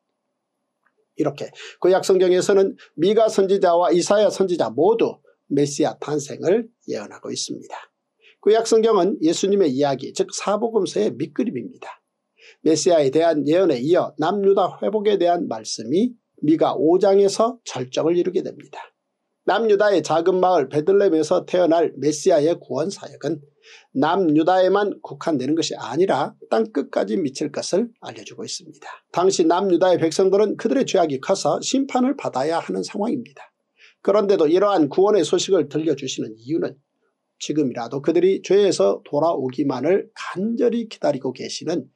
이렇게 구약성경에서는 그 미가 선지자와 이사야 선지자 모두 메시아 탄생을 예언하고 있습니다. 구약성경은 예수님의 이야기 즉 사복음서의 밑그림입니다. 메시아에 대한 예언에 이어 남유다 회복에 대한 말씀이 미가 5장에서 절정을 이루게 됩니다. 남유다의 작은 마을 베들렘에서 태어날 메시아의 구원 사역은 남유다에만 국한되는 것이 아니라 땅끝까지 미칠 것을 알려주고 있습니다. 당시 남유다의 백성들은 그들의 죄악이 커서 심판을 받아야 하는 상황입니다. 그런데도 이러한 구원의 소식을 들려주시는 이유는 지금이라도 그들이 죄에서 돌아오기만을 간절히 기다리고 계시는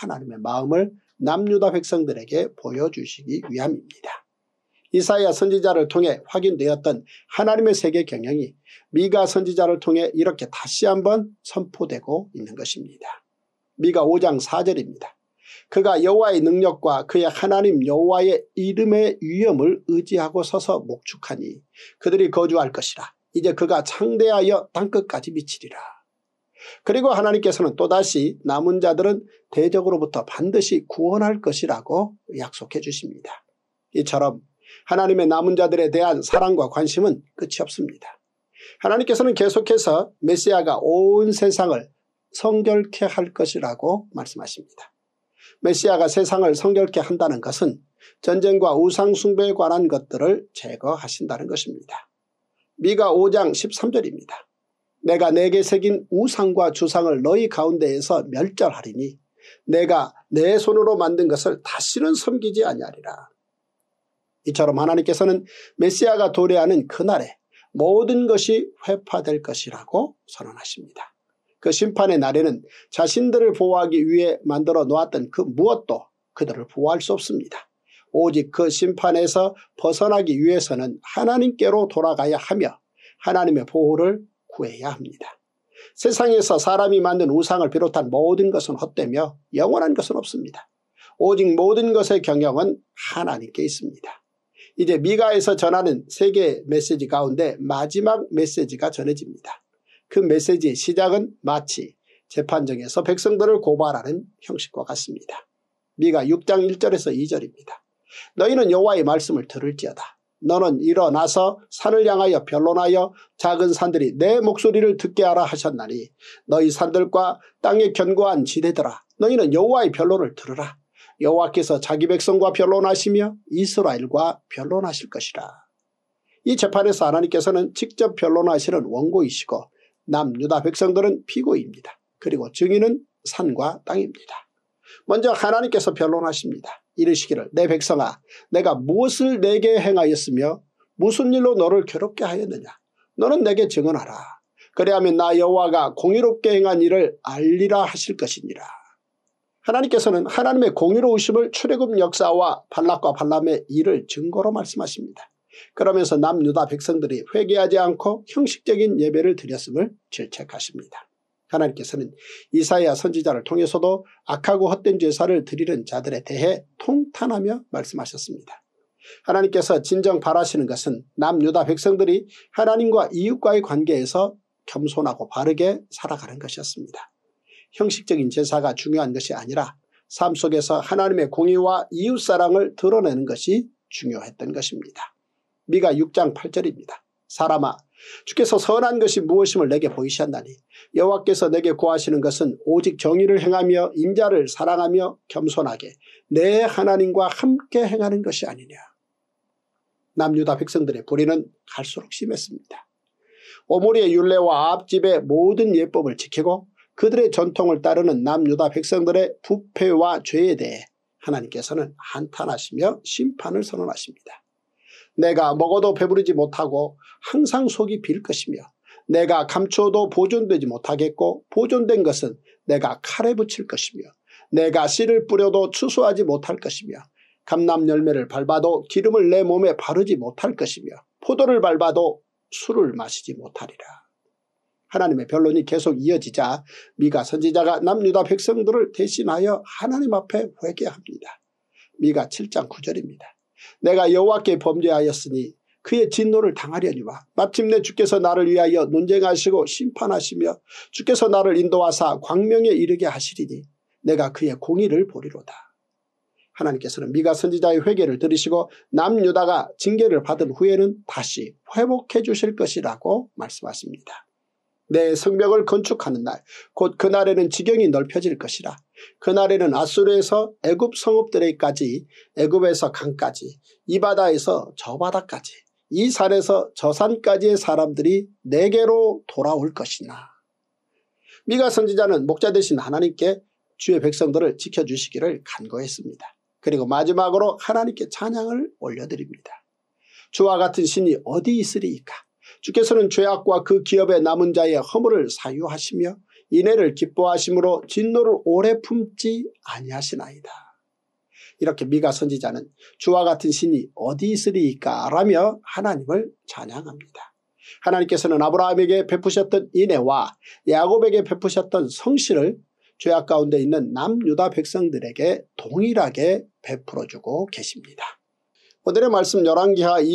하나님의 마음을 남유다 백성들에게 보여주시기 위함입니다. 이사야 선지자를 통해 확인되었던 하나님의 세계 경영이 미가 선지자를 통해 이렇게 다시 한번 선포되고 있는 것입니다. 미가 5장 4절입니다. 그가 여호와의 능력과 그의 하나님 여호와의 이름의 위엄을 의지하고 서서 목축하니 그들이 거주할 것이라 이제 그가 창대하여 땅끝까지 미치리라. 그리고 하나님께서는 또다시 남은 자들은 대적으로부터 반드시 구원할 것이라고 약속해 주십니다. 이처럼 하나님의 남은 자들에 대한 사랑과 관심은 끝이 없습니다. 하나님께서는 계속해서 메시아가 온 세상을 성결케 할 것이라고 말씀하십니다. 메시아가 세상을 성결케 한다는 것은 전쟁과 우상숭배에 관한 것들을 제거하신다는 것입니다. 미가 5장 13절입니다. 내가 내게 새긴 우상과 주상을 너희 가운데에서 멸절하리니 내가 내 손으로 만든 것을 다시는 섬기지 아니하리라. 이처럼 하나님께서는 메시아가 도래하는 그날에 모든 것이 회파될 것이라고 선언하십니다. 그 심판의 날에는 자신들을 보호하기 위해 만들어 놓았던 그 무엇도 그들을 보호할 수 없습니다. 오직 그 심판에서 벗어나기 위해서는 하나님께로 돌아가야 하며 하나님의 보호를 구해야 합니다. 세상에서 사람이 만든 우상을 비롯한 모든 것은 헛되며 영원한 것은 없습니다. 오직 모든 것의 경영은 하나님께 있습니다. 이제 미가에서 전하는 세계 메시지 가운데 마지막 메시지가 전해집니다. 그 메시지의 시작은 마치 재판정에서 백성들을 고발하는 형식과 같습니다. 미가 6장 1절에서 2절입니다. 너희는 여호와의 말씀을 들을지어다. 너는 일어나서 산을 향하여 변론하여 작은 산들이 내 목소리를 듣게 하라 하셨나니 너희 산들과 땅의 견고한 지대들아 너희는 여호와의 변론을 들으라. 여호와께서 자기 백성과 변론하시며 이스라엘과 변론하실 것이라. 이 재판에서 하나님께서는 직접 변론하시는 원고이시고 남유다 백성들은 피고입니다. 그리고 증인은 산과 땅입니다. 먼저 하나님께서 변론하십니다. 이르시기를 내 백성아 내가 무엇을 내게 행하였으며 무슨 일로 너를 괴롭게 하였느냐 너는 내게 증언하라. 그래하면 나 여호와가 공의롭게 행한 일을 알리라 하실 것이니라. 하나님께서는 하나님의 공의로우심을 출애굽 역사와 발락과 발람의 일을 증거로 말씀하십니다. 그러면서 남유다 백성들이 회개하지 않고 형식적인 예배를 드렸음을 질책하십니다. 하나님께서는 이사야 선지자를 통해서도 악하고 헛된 죄사를 드리는 자들에 대해 통탄하며 말씀하셨습니다. 하나님께서 진정 바라시는 것은 남유다 백성들이 하나님과 이웃과의 관계에서 겸손하고 바르게 살아가는 것이었습니다. 형식적인 제사가 중요한 것이 아니라 삶 속에서 하나님의 공의와 이웃사랑을 드러내는 것이 중요했던 것입니다. 미가 6장 8절입니다. 사람아 주께서 선한 것이 무엇임을 내게 보이셨나니 여호와께서 내게 구하시는 것은 오직 정의를 행하며 인자를 사랑하며 겸손하게 내 하나님과 함께 행하는 것이 아니냐. 남유다 백성들의 불의는 갈수록 심했습니다. 오모리의윤례와 앞집의 모든 예법을 지키고 그들의 전통을 따르는 남유다 백성들의 부패와 죄에 대해 하나님께서는 한탄하시며 심판을 선언하십니다. 내가 먹어도 배부르지 못하고 항상 속이 빌 것이며 내가 감춰도 보존되지 못하겠고 보존된 것은 내가 칼에 붙일 것이며 내가 씨를 뿌려도 추수하지 못할 것이며 감남 열매를 밟아도 기름을 내 몸에 바르지 못할 것이며 포도를 밟아도 술을 마시지 못하리라. 하나님의 변론이 계속 이어지자 미가 선지자가 남유다 백성들을 대신하여 하나님 앞에 회개합니다. 미가 7장 9절입니다. 내가 여호와께 범죄하였으니 그의 진노를 당하려니와 마침내 주께서 나를 위하여 논쟁하시고 심판하시며 주께서 나를 인도하사 광명에 이르게 하시리니 내가 그의 공의를 보리로다. 하나님께서는 미가 선지자의 회개를 들으시고 남유다가 징계를 받은 후에는 다시 회복해 주실 것이라고 말씀하십니다. 내 성벽을 건축하는 날 곧 그날에는 지경이 넓혀질 것이라 그날에는 아수르에서 애굽 성읍들에까지 애굽에서 강까지 이 바다에서 저 바다까지 이 산에서 저 산까지의 사람들이 내게로 돌아올 것이나 미가 선지자는 목자 대신 하나님께 주의 백성들을 지켜주시기를 간구했습니다. 그리고 마지막으로 하나님께 찬양을 올려드립니다. 주와 같은 신이 어디 있으리이까 주께서는 죄악과 그 기업의 남은 자의 허물을 사유하시며 이내를 기뻐하심으로 진노를 오래 품지 아니하시나이다. 이렇게 미가 선지자는 주와 같은 신이 어디 있으리까 라며 하나님을 찬양합니다. 하나님께서는 아브라함에게 베푸셨던 인애와 야곱에게 베푸셨던 성실을 죄악 가운데 있는 남유다 백성들에게 동일하게 베풀어주고 계십니다. 오늘의 말씀 1 1기하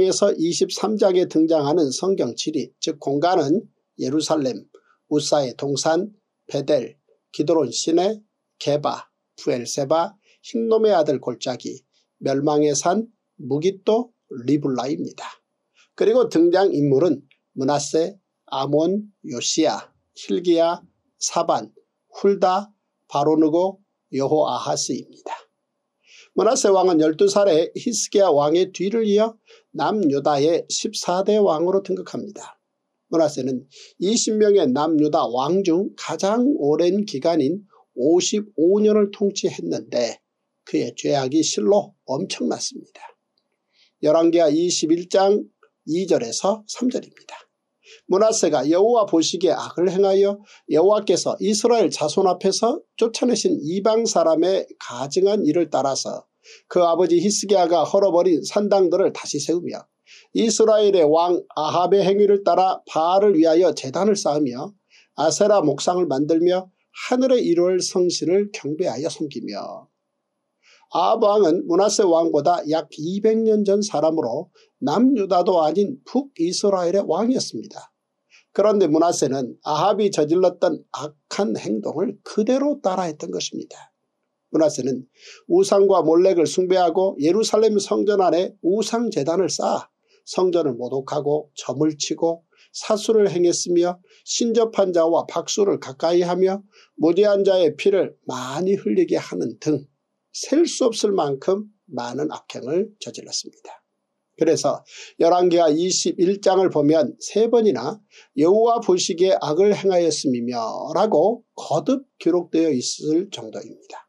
21장에서 23장에 등장하는 성경 지리 즉 공간은 예루살렘, 우사의 동산, 베델, 기도론 시내, 개바 부엘세바, 흰놈의 아들 골짜기, 멸망의 산, 무기또, 리블라입니다. 그리고 등장인물은 문하세, 아몬, 요시아 힐기야, 사반, 훌다, 바로누고, 여호아하스입니다. 문하세 왕은 12살에 히스기야 왕의 뒤를 이어 남유다의 14대 왕으로 등극합니다. 문하세는 20명의 남유다 왕 중 가장 오랜 기간인 55년을 통치했는데 그의 죄악이 실로 엄청났습니다. 열왕기하 21장 2절에서 3절입니다. 문하세가 여호와 보시기에 악을 행하여 여호와께서 이스라엘 자손 앞에서 쫓아내신 이방 사람의 가증한 일을 따라서 그 아버지 히스기야가 헐어버린 산당들을 다시 세우며 이스라엘의 왕 아합의 행위를 따라 바알을 위하여 재단을 쌓으며 아세라 목상을 만들며 하늘의 일월 성신을 경배하여 섬기며 아합 왕은 문하세 왕보다 약 200년 전 사람으로 남유다도 아닌 북이스라엘의 왕이었습니다. 그런데 문하세는 아합이 저질렀던 악한 행동을 그대로 따라했던 것입니다. 문하세는 우상과 몰렉을 숭배하고 예루살렘 성전 안에 우상재단을 쌓아 성전을 모독하고 점을 치고 사수를 행했으며 신접한 자와 박수를 가까이 하며 모죄한 자의 피를 많이 흘리게 하는 등 셀 수 없을 만큼 많은 악행을 저질렀습니다. 그래서 열왕기하 21장을 보면 세 번이나 여호와 보시기에 악을 행하였음이며 라고 거듭 기록되어 있을 정도입니다.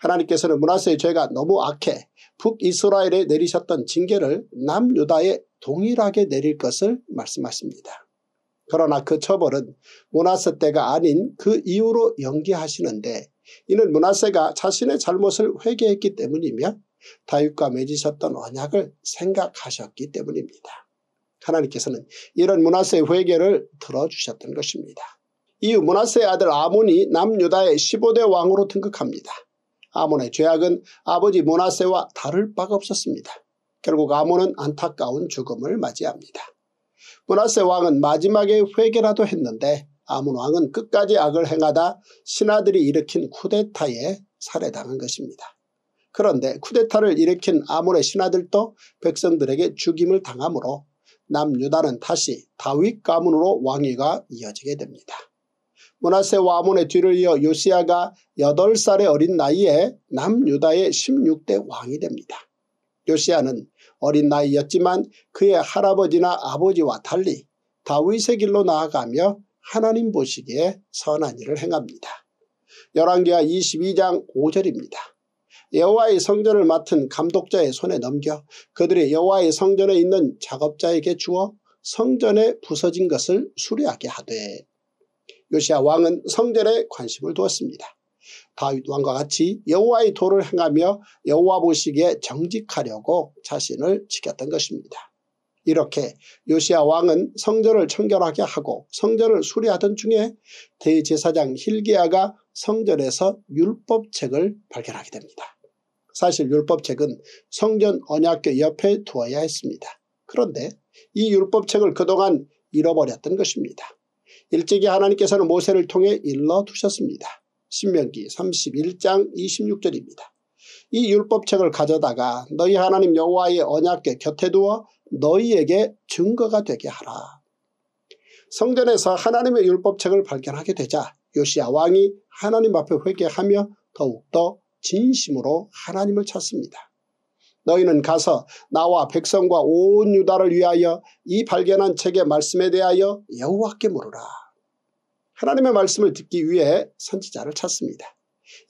하나님께서는 문하세의 죄가 너무 악해 북이스라엘에 내리셨던 징계를 남유다에 동일하게 내릴 것을 말씀하십니다. 그러나 그 처벌은 문하세 때가 아닌 그 이후로 연기하시는데 이는 문하세가 자신의 잘못을 회개했기 때문이며 다윗과 맺으셨던 언약을 생각하셨기 때문입니다. 하나님께서는 이런 문하세의 회개를 들어주셨던 것입니다. 이후 문하세의 아들 아몬이 남유다의 15대 왕으로 등극합니다. 아몬의 죄악은 아버지 문하세와 다를 바가 없었습니다. 결국 아몬은 안타까운 죽음을 맞이합니다. 문하세 왕은 마지막에 회개라도 했는데 아몬 왕은 끝까지 악을 행하다 신하들이 일으킨 쿠데타에 살해당한 것입니다. 그런데 쿠데타를 일으킨 아몬의 신하들도 백성들에게 죽임을 당하므로 남유다는 다시 다윗 가문으로 왕위가 이어지게 됩니다. 문하세와 아몬의 뒤를 이어 요시아가 8살의 어린 나이에 남유다의 16대 왕이 됩니다. 요시아는 어린 나이였지만 그의 할아버지나 아버지와 달리 다윗의 길로 나아가며 하나님 보시기에 선한 일을 행합니다. 1 1개하 22장 5절입니다. 여호와의 성전을 맡은 감독자의 손에 넘겨 그들이 여호와의 성전에 있는 작업자에게 주어 성전에 부서진 것을 수리하게 하되 요시아 왕은 성전에 관심을 두었습니다. 다윗 왕과 같이 여호와의 도를 행하며 여호와 보시기에 정직하려고 자신을 지켰던 것입니다. 이렇게 요시아 왕은 성전을 청결하게 하고 성전을 수리하던 중에 대제사장 힐기야가 성전에서 율법책을 발견하게 됩니다. 사실 율법책은 성전 언약궤 옆에 두어야 했습니다. 그런데 이 율법책을 그동안 잃어버렸던 것입니다. 일찍이 하나님께서는 모세를 통해 일러 두셨습니다. 신명기 31장 26절입니다. 이 율법책을 가져다가 너희 하나님 여호와의 언약궤 곁에 두어 너희에게 증거가 되게 하라. 성전에서 하나님의 율법책을 발견하게 되자 요시야 왕이 하나님 앞에 회개하며 더욱더 진심으로 하나님을 찾습니다. 너희는 가서 나와 백성과 온 유다를 위하여 이 발견한 책의 말씀에 대하여 여호와께 물으라. 하나님의 말씀을 듣기 위해 선지자를 찾습니다.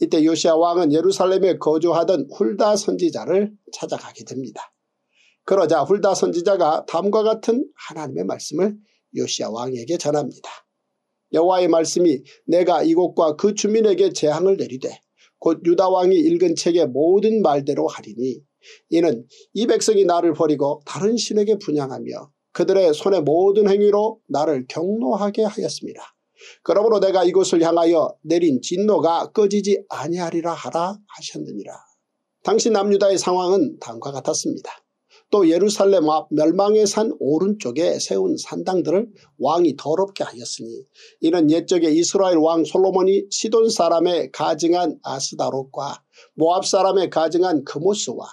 이때 요시아 왕은 예루살렘에 거주하던 훌다 선지자를 찾아가게 됩니다. 그러자 훌다 선지자가 다음과 같은 하나님의 말씀을 요시아 왕에게 전합니다. 여호와의 말씀이 내가 이곳과 그 주민에게 재앙을 내리되 곧 유다 왕이 읽은 책의 모든 말대로 하리니 이는 이 백성이 나를 버리고 다른 신에게 분양하며 그들의 손의 모든 행위로 나를 경노하게 하였습니다. 그러므로 내가 이곳을 향하여 내린 진노가 꺼지지 아니하리라 하라 하셨느니라. 당시 남유다의 상황은 다음과 같았습니다. 또 예루살렘 앞 멸망의 산 오른쪽에 세운 산당들을 왕이 더럽게 하였으니 이는 옛적에 이스라엘 왕 솔로몬이 시돈 사람의 가증한 아스다롯과 모압 사람의 가증한 그모스와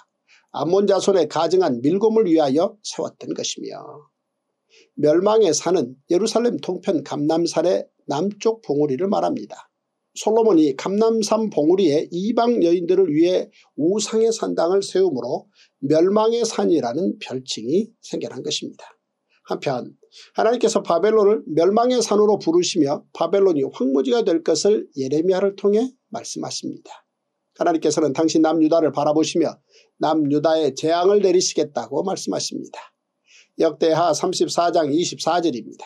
암몬 자손의 가증한 밀곰을 위하여 세웠던 것이며 멸망의 산은 예루살렘 통편 감남산의 남쪽 봉우리를 말합니다. 솔로몬이 감남산 봉우리에 이방 여인들을 위해 우상의 산당을 세우므로 멸망의 산이라는 별칭이 생겨난 것입니다. 한편 하나님께서 바벨론을 멸망의 산으로 부르시며 바벨론이 황무지가 될 것을 예레미야를 통해 말씀하십니다. 하나님께서는 당신 남유다를 바라보시며 남유다에 재앙을 내리시겠다고 말씀하십니다. 역대하 34장 24절입니다.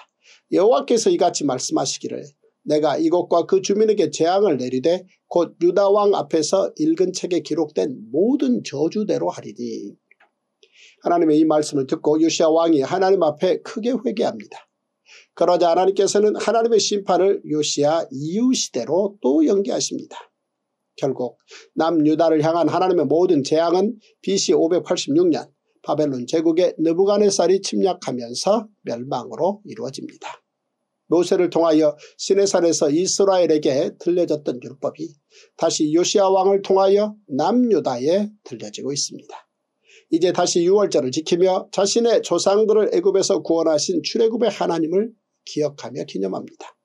여호와께서 이같이 말씀하시기를 내가 이곳과 그 주민에게 재앙을 내리되 곧 유다 왕 앞에서 읽은 책에 기록된 모든 저주대로 하리니 하나님의 이 말씀을 듣고 요시아 왕이 하나님 앞에 크게 회개합니다. 그러자 하나님께서는 하나님의 심판을 요시아 이후 시대로 또 연기하십니다. 결국 남유다를 향한 하나님의 모든 재앙은 BC 586년 바벨론 제국의 느부간의쌀이 침략하면서 멸망으로 이루어집니다. 모세를 통하여 시내산에서 이스라엘에게 들려졌던 율법이 다시 요시아 왕을 통하여 남유다에 들려지고 있습니다. 이제 다시 6월절을 지키며 자신의 조상들을 애굽에서 구원하신 출애굽의 하나님을 기억하며 기념합니다.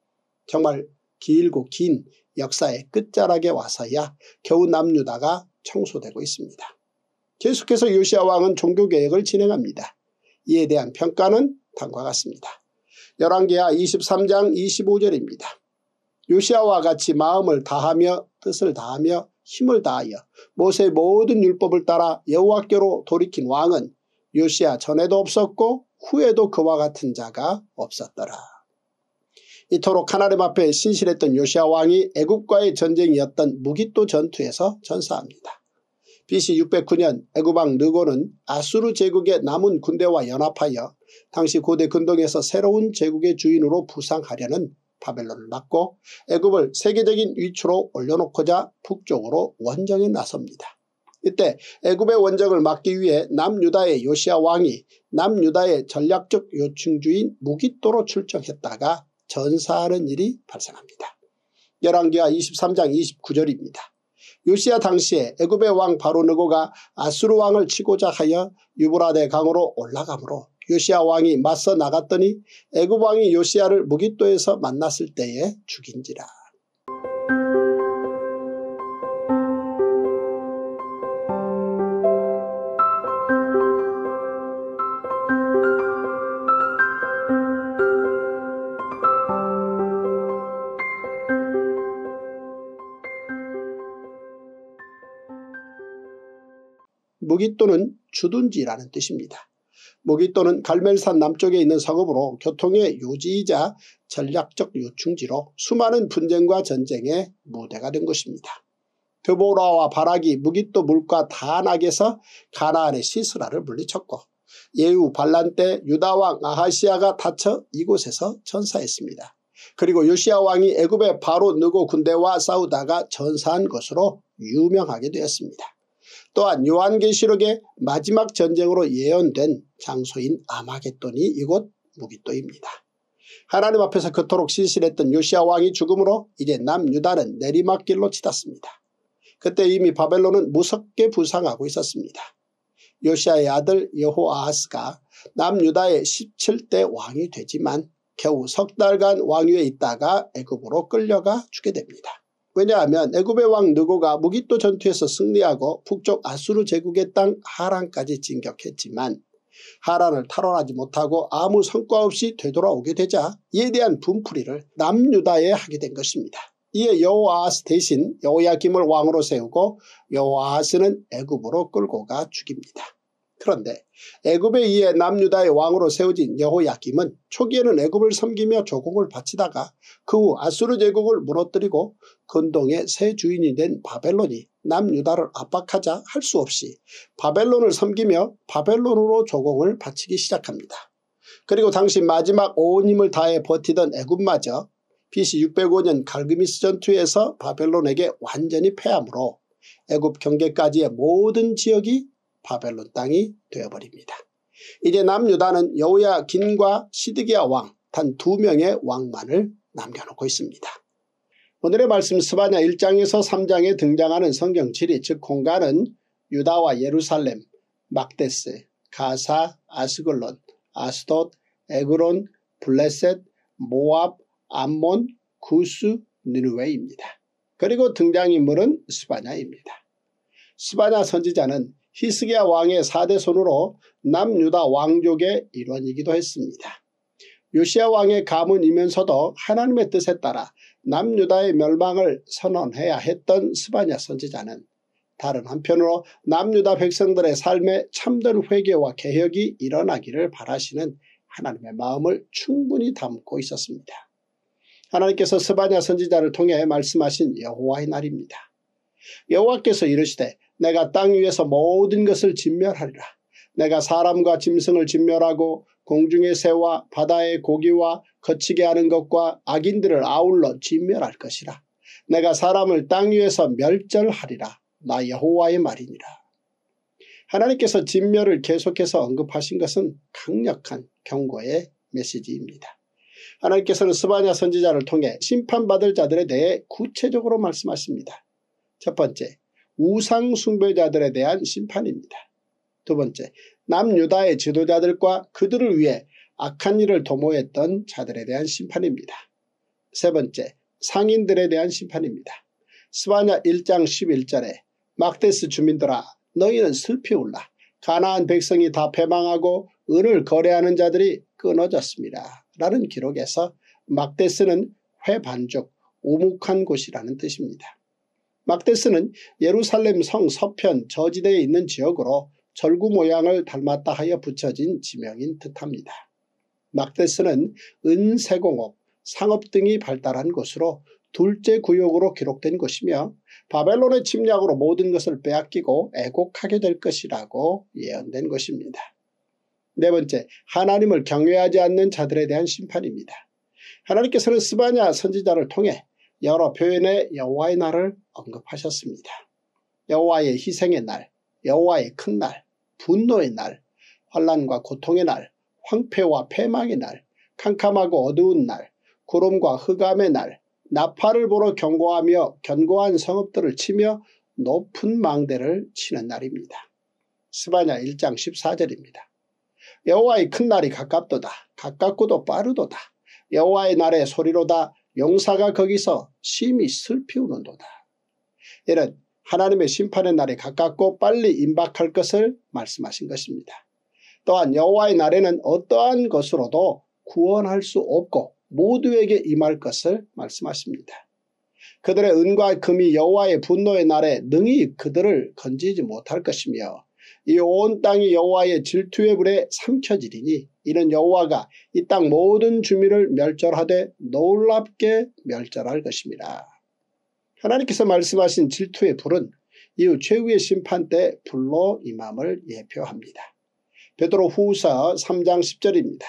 정말 길고 긴 역사의 끝자락에 와서야 겨우 남유다가 청소되고 있습니다. 계속해서 요시아 왕은 종교개혁을 진행합니다. 이에 대한 평가는 다음과 같습니다. 열왕기하 23장 25절입니다. 요시아와 같이 마음을 다하며 뜻을 다하며 힘을 다하여 모세의 모든 율법을 따라 여호와께로 돌이킨 왕은 요시아 전에도 없었고 후에도 그와 같은 자가 없었더라. 이토록 하나님 앞에 신실했던 요시아 왕이 애굽과의 전쟁이었던 무기토 전투에서 전사합니다. BC 609년 애굽왕 느고는 아수르 제국의 남은 군대와 연합하여 당시 고대 근동에서 새로운 제국의 주인으로 부상하려는 바벨론을 막고 애굽을 세계적인 위치로 올려놓고자 북쪽으로 원정에 나섭니다. 이때 애굽의 원정을 막기 위해 남유다의 요시아 왕이 남유다의 전략적 요충주인 무기또로 출정했다가 전사하는 일이 발생합니다. 열왕기와 23장 29절입니다. 요시아 당시에 애굽의 왕 바로느고가 아수르 왕을 치고자 하여 유브라데 강으로 올라가므로 요시아 왕이 맞서 나갔더니 애굽 왕이 요시아를 무기도에서 만났을 때에 죽인지라. 무기또는 주둔지라는 뜻입니다. 모기또는 갈멜산 남쪽에 있는 서업으로 교통의 요지이자 전략적 요충지로 수많은 분쟁과 전쟁의 무대가 된 것입니다. 드보라와 바락이 무기또 물과 다낙에서 가나안의 시스라를 물리쳤고 예후 반란 때 유다왕 아하시아가 다쳐 이곳에서 전사했습니다. 그리고 요시아 왕이 애굽의 바로 느고 군대와 싸우다가 전사한 것으로 유명하게 되었습니다. 또한 요한계시록의 마지막 전쟁으로 예언된 장소인 아마겟돈이 이곳 무기또입니다. 하나님 앞에서 그토록 신실했던 요시아 왕이 죽음으로 이제 남유다는 내리막길로 치닫습니다. 그때 이미 바벨론은 무섭게 부상하고 있었습니다. 요시아의 아들 여호아하스가 남유다의 17대 왕이 되지만 겨우 석 달간 왕위에 있다가 애굽으로 끌려가 죽게 됩니다. 왜냐하면 애굽의 왕 느고가 무기또 전투에서 승리하고 북쪽 아수르 제국의 땅 하란까지 진격했지만 하란을 탈환하지 못하고 아무 성과 없이 되돌아오게 되자 이에 대한 분풀이를 남유다에 하게 된 것입니다. 이에 여호아스 대신 여호야김을 왕으로 세우고 여호아스는 애굽으로 끌고 가 죽입니다. 그런데 애굽에 의해 남유다의 왕으로 세워진 여호야김은 초기에는 애굽을 섬기며 조공을 바치다가 그 후 아수르 제국을 무너뜨리고 근동의새 주인이 된 바벨론이 남유다를 압박하자 할 수 없이 바벨론을 섬기며 바벨론으로 조공을 바치기 시작합니다. 그리고 당시 마지막 오온님을 다해 버티던 애굽마저 BC 605년 갈그미스 전투에서 바벨론에게 완전히 패함으로 애굽 경계까지의 모든 지역이 바벨론 땅이 되어버립니다. 이제 남유다는 여우야 긴과 시드기야 왕 단 두 명의 왕만을 남겨놓고 있습니다. 오늘의 말씀 스바냐 1장에서 3장에 등장하는 성경 지리 즉 공간은 유다와 예루살렘, 막데스, 가사, 아스글론, 아스돗, 에그론, 블레셋, 모압, 암몬, 구스, 니누웨입니다. 그리고 등장인물은 스바냐입니다. 스바냐 선지자는 히스기야 왕의 4대 손으로 남유다 왕족의 일원이기도 했습니다. 요시아 왕의 가문이면서도 하나님의 뜻에 따라 남유다의 멸망을 선언해야 했던 스바냐 선지자는 다른 한편으로 남유다 백성들의 삶에 참된 회개와 개혁이 일어나기를 바라시는 하나님의 마음을 충분히 담고 있었습니다. 하나님께서 스바냐 선지자를 통해 말씀하신 여호와의 날입니다. 여호와께서 이르시되 내가 땅 위에서 모든 것을 진멸하리라. 내가 사람과 짐승을 진멸하고 공중의 새와 바다의 고기와 거치게 하는 것과 악인들을 아울러 진멸할 것이라. 내가 사람을 땅 위에서 멸절하리라. 나 여호와의 말이니라. 하나님께서 진멸을 계속해서 언급하신 것은 강력한 경고의 메시지입니다. 하나님께서는 스바냐 선지자를 통해 심판받을 자들에 대해 구체적으로 말씀하십니다. 첫 번째, 우상 숭배자들에 대한 심판입니다. 두 번째, 남유다의 지도자들과 그들을 위해 악한 일을 도모했던 자들에 대한 심판입니다. 세 번째, 상인들에 대한 심판입니다. 스바냐 1장 11절에 막데스 주민들아 너희는 슬피 올라 가나안 백성이 다 패망하고 은을 거래하는 자들이 끊어졌습니다. 라는 기록에서 막데스는 회반족 오목한 곳이라는 뜻입니다. 막데스는 예루살렘 성 서편 저지대에 있는 지역으로 절구 모양을 닮았다 하여 붙여진 지명인 듯합니다. 막데스는 은세공업, 상업 등이 발달한 곳으로 둘째 구역으로 기록된 것이며 바벨론의 침략으로 모든 것을 빼앗기고 애곡하게 될 것이라고 예언된 것입니다. 네 번째, 하나님을 경외하지 않는 자들에 대한 심판입니다. 하나님께서는 스바냐 선지자를 통해 여러 표현에 여호와의 날을 언급하셨습니다. 여호와의 희생의 날, 여호와의 큰 날, 분노의 날, 환란과 고통의 날, 황폐와 폐망의 날, 캄캄하고 어두운 날, 구름과 흑암의 날, 나팔을 보러 경고하며 견고한 성읍들을 치며 높은 망대를 치는 날입니다. 스바냐 1장 14절입니다. 여호와의 큰 날이 가깝도다. 가깝고도 빠르도다. 여호와의 날의 소리로다. 용사가 거기서 심히 슬피우는도다. 이는 하나님의 심판의 날이 가깝고 빨리 임박할 것을 말씀하신 것입니다. 또한 여호와의 날에는 어떠한 것으로도 구원할 수 없고 모두에게 임할 것을 말씀하십니다. 그들의 은과 금이 여호와의 분노의 날에 능히 그들을 건지지 못할 것이며 이온 땅이 여호와의 질투의 불에 삼켜지리니 이는 여호와가 이 땅 모든 주민을 멸절하되 놀랍게 멸절할 것입니다. 하나님께서 말씀하신 질투의 불은 이후 최후의 심판 때 불로 임함을 예표합니다. 베드로 후사 3장 10절입니다.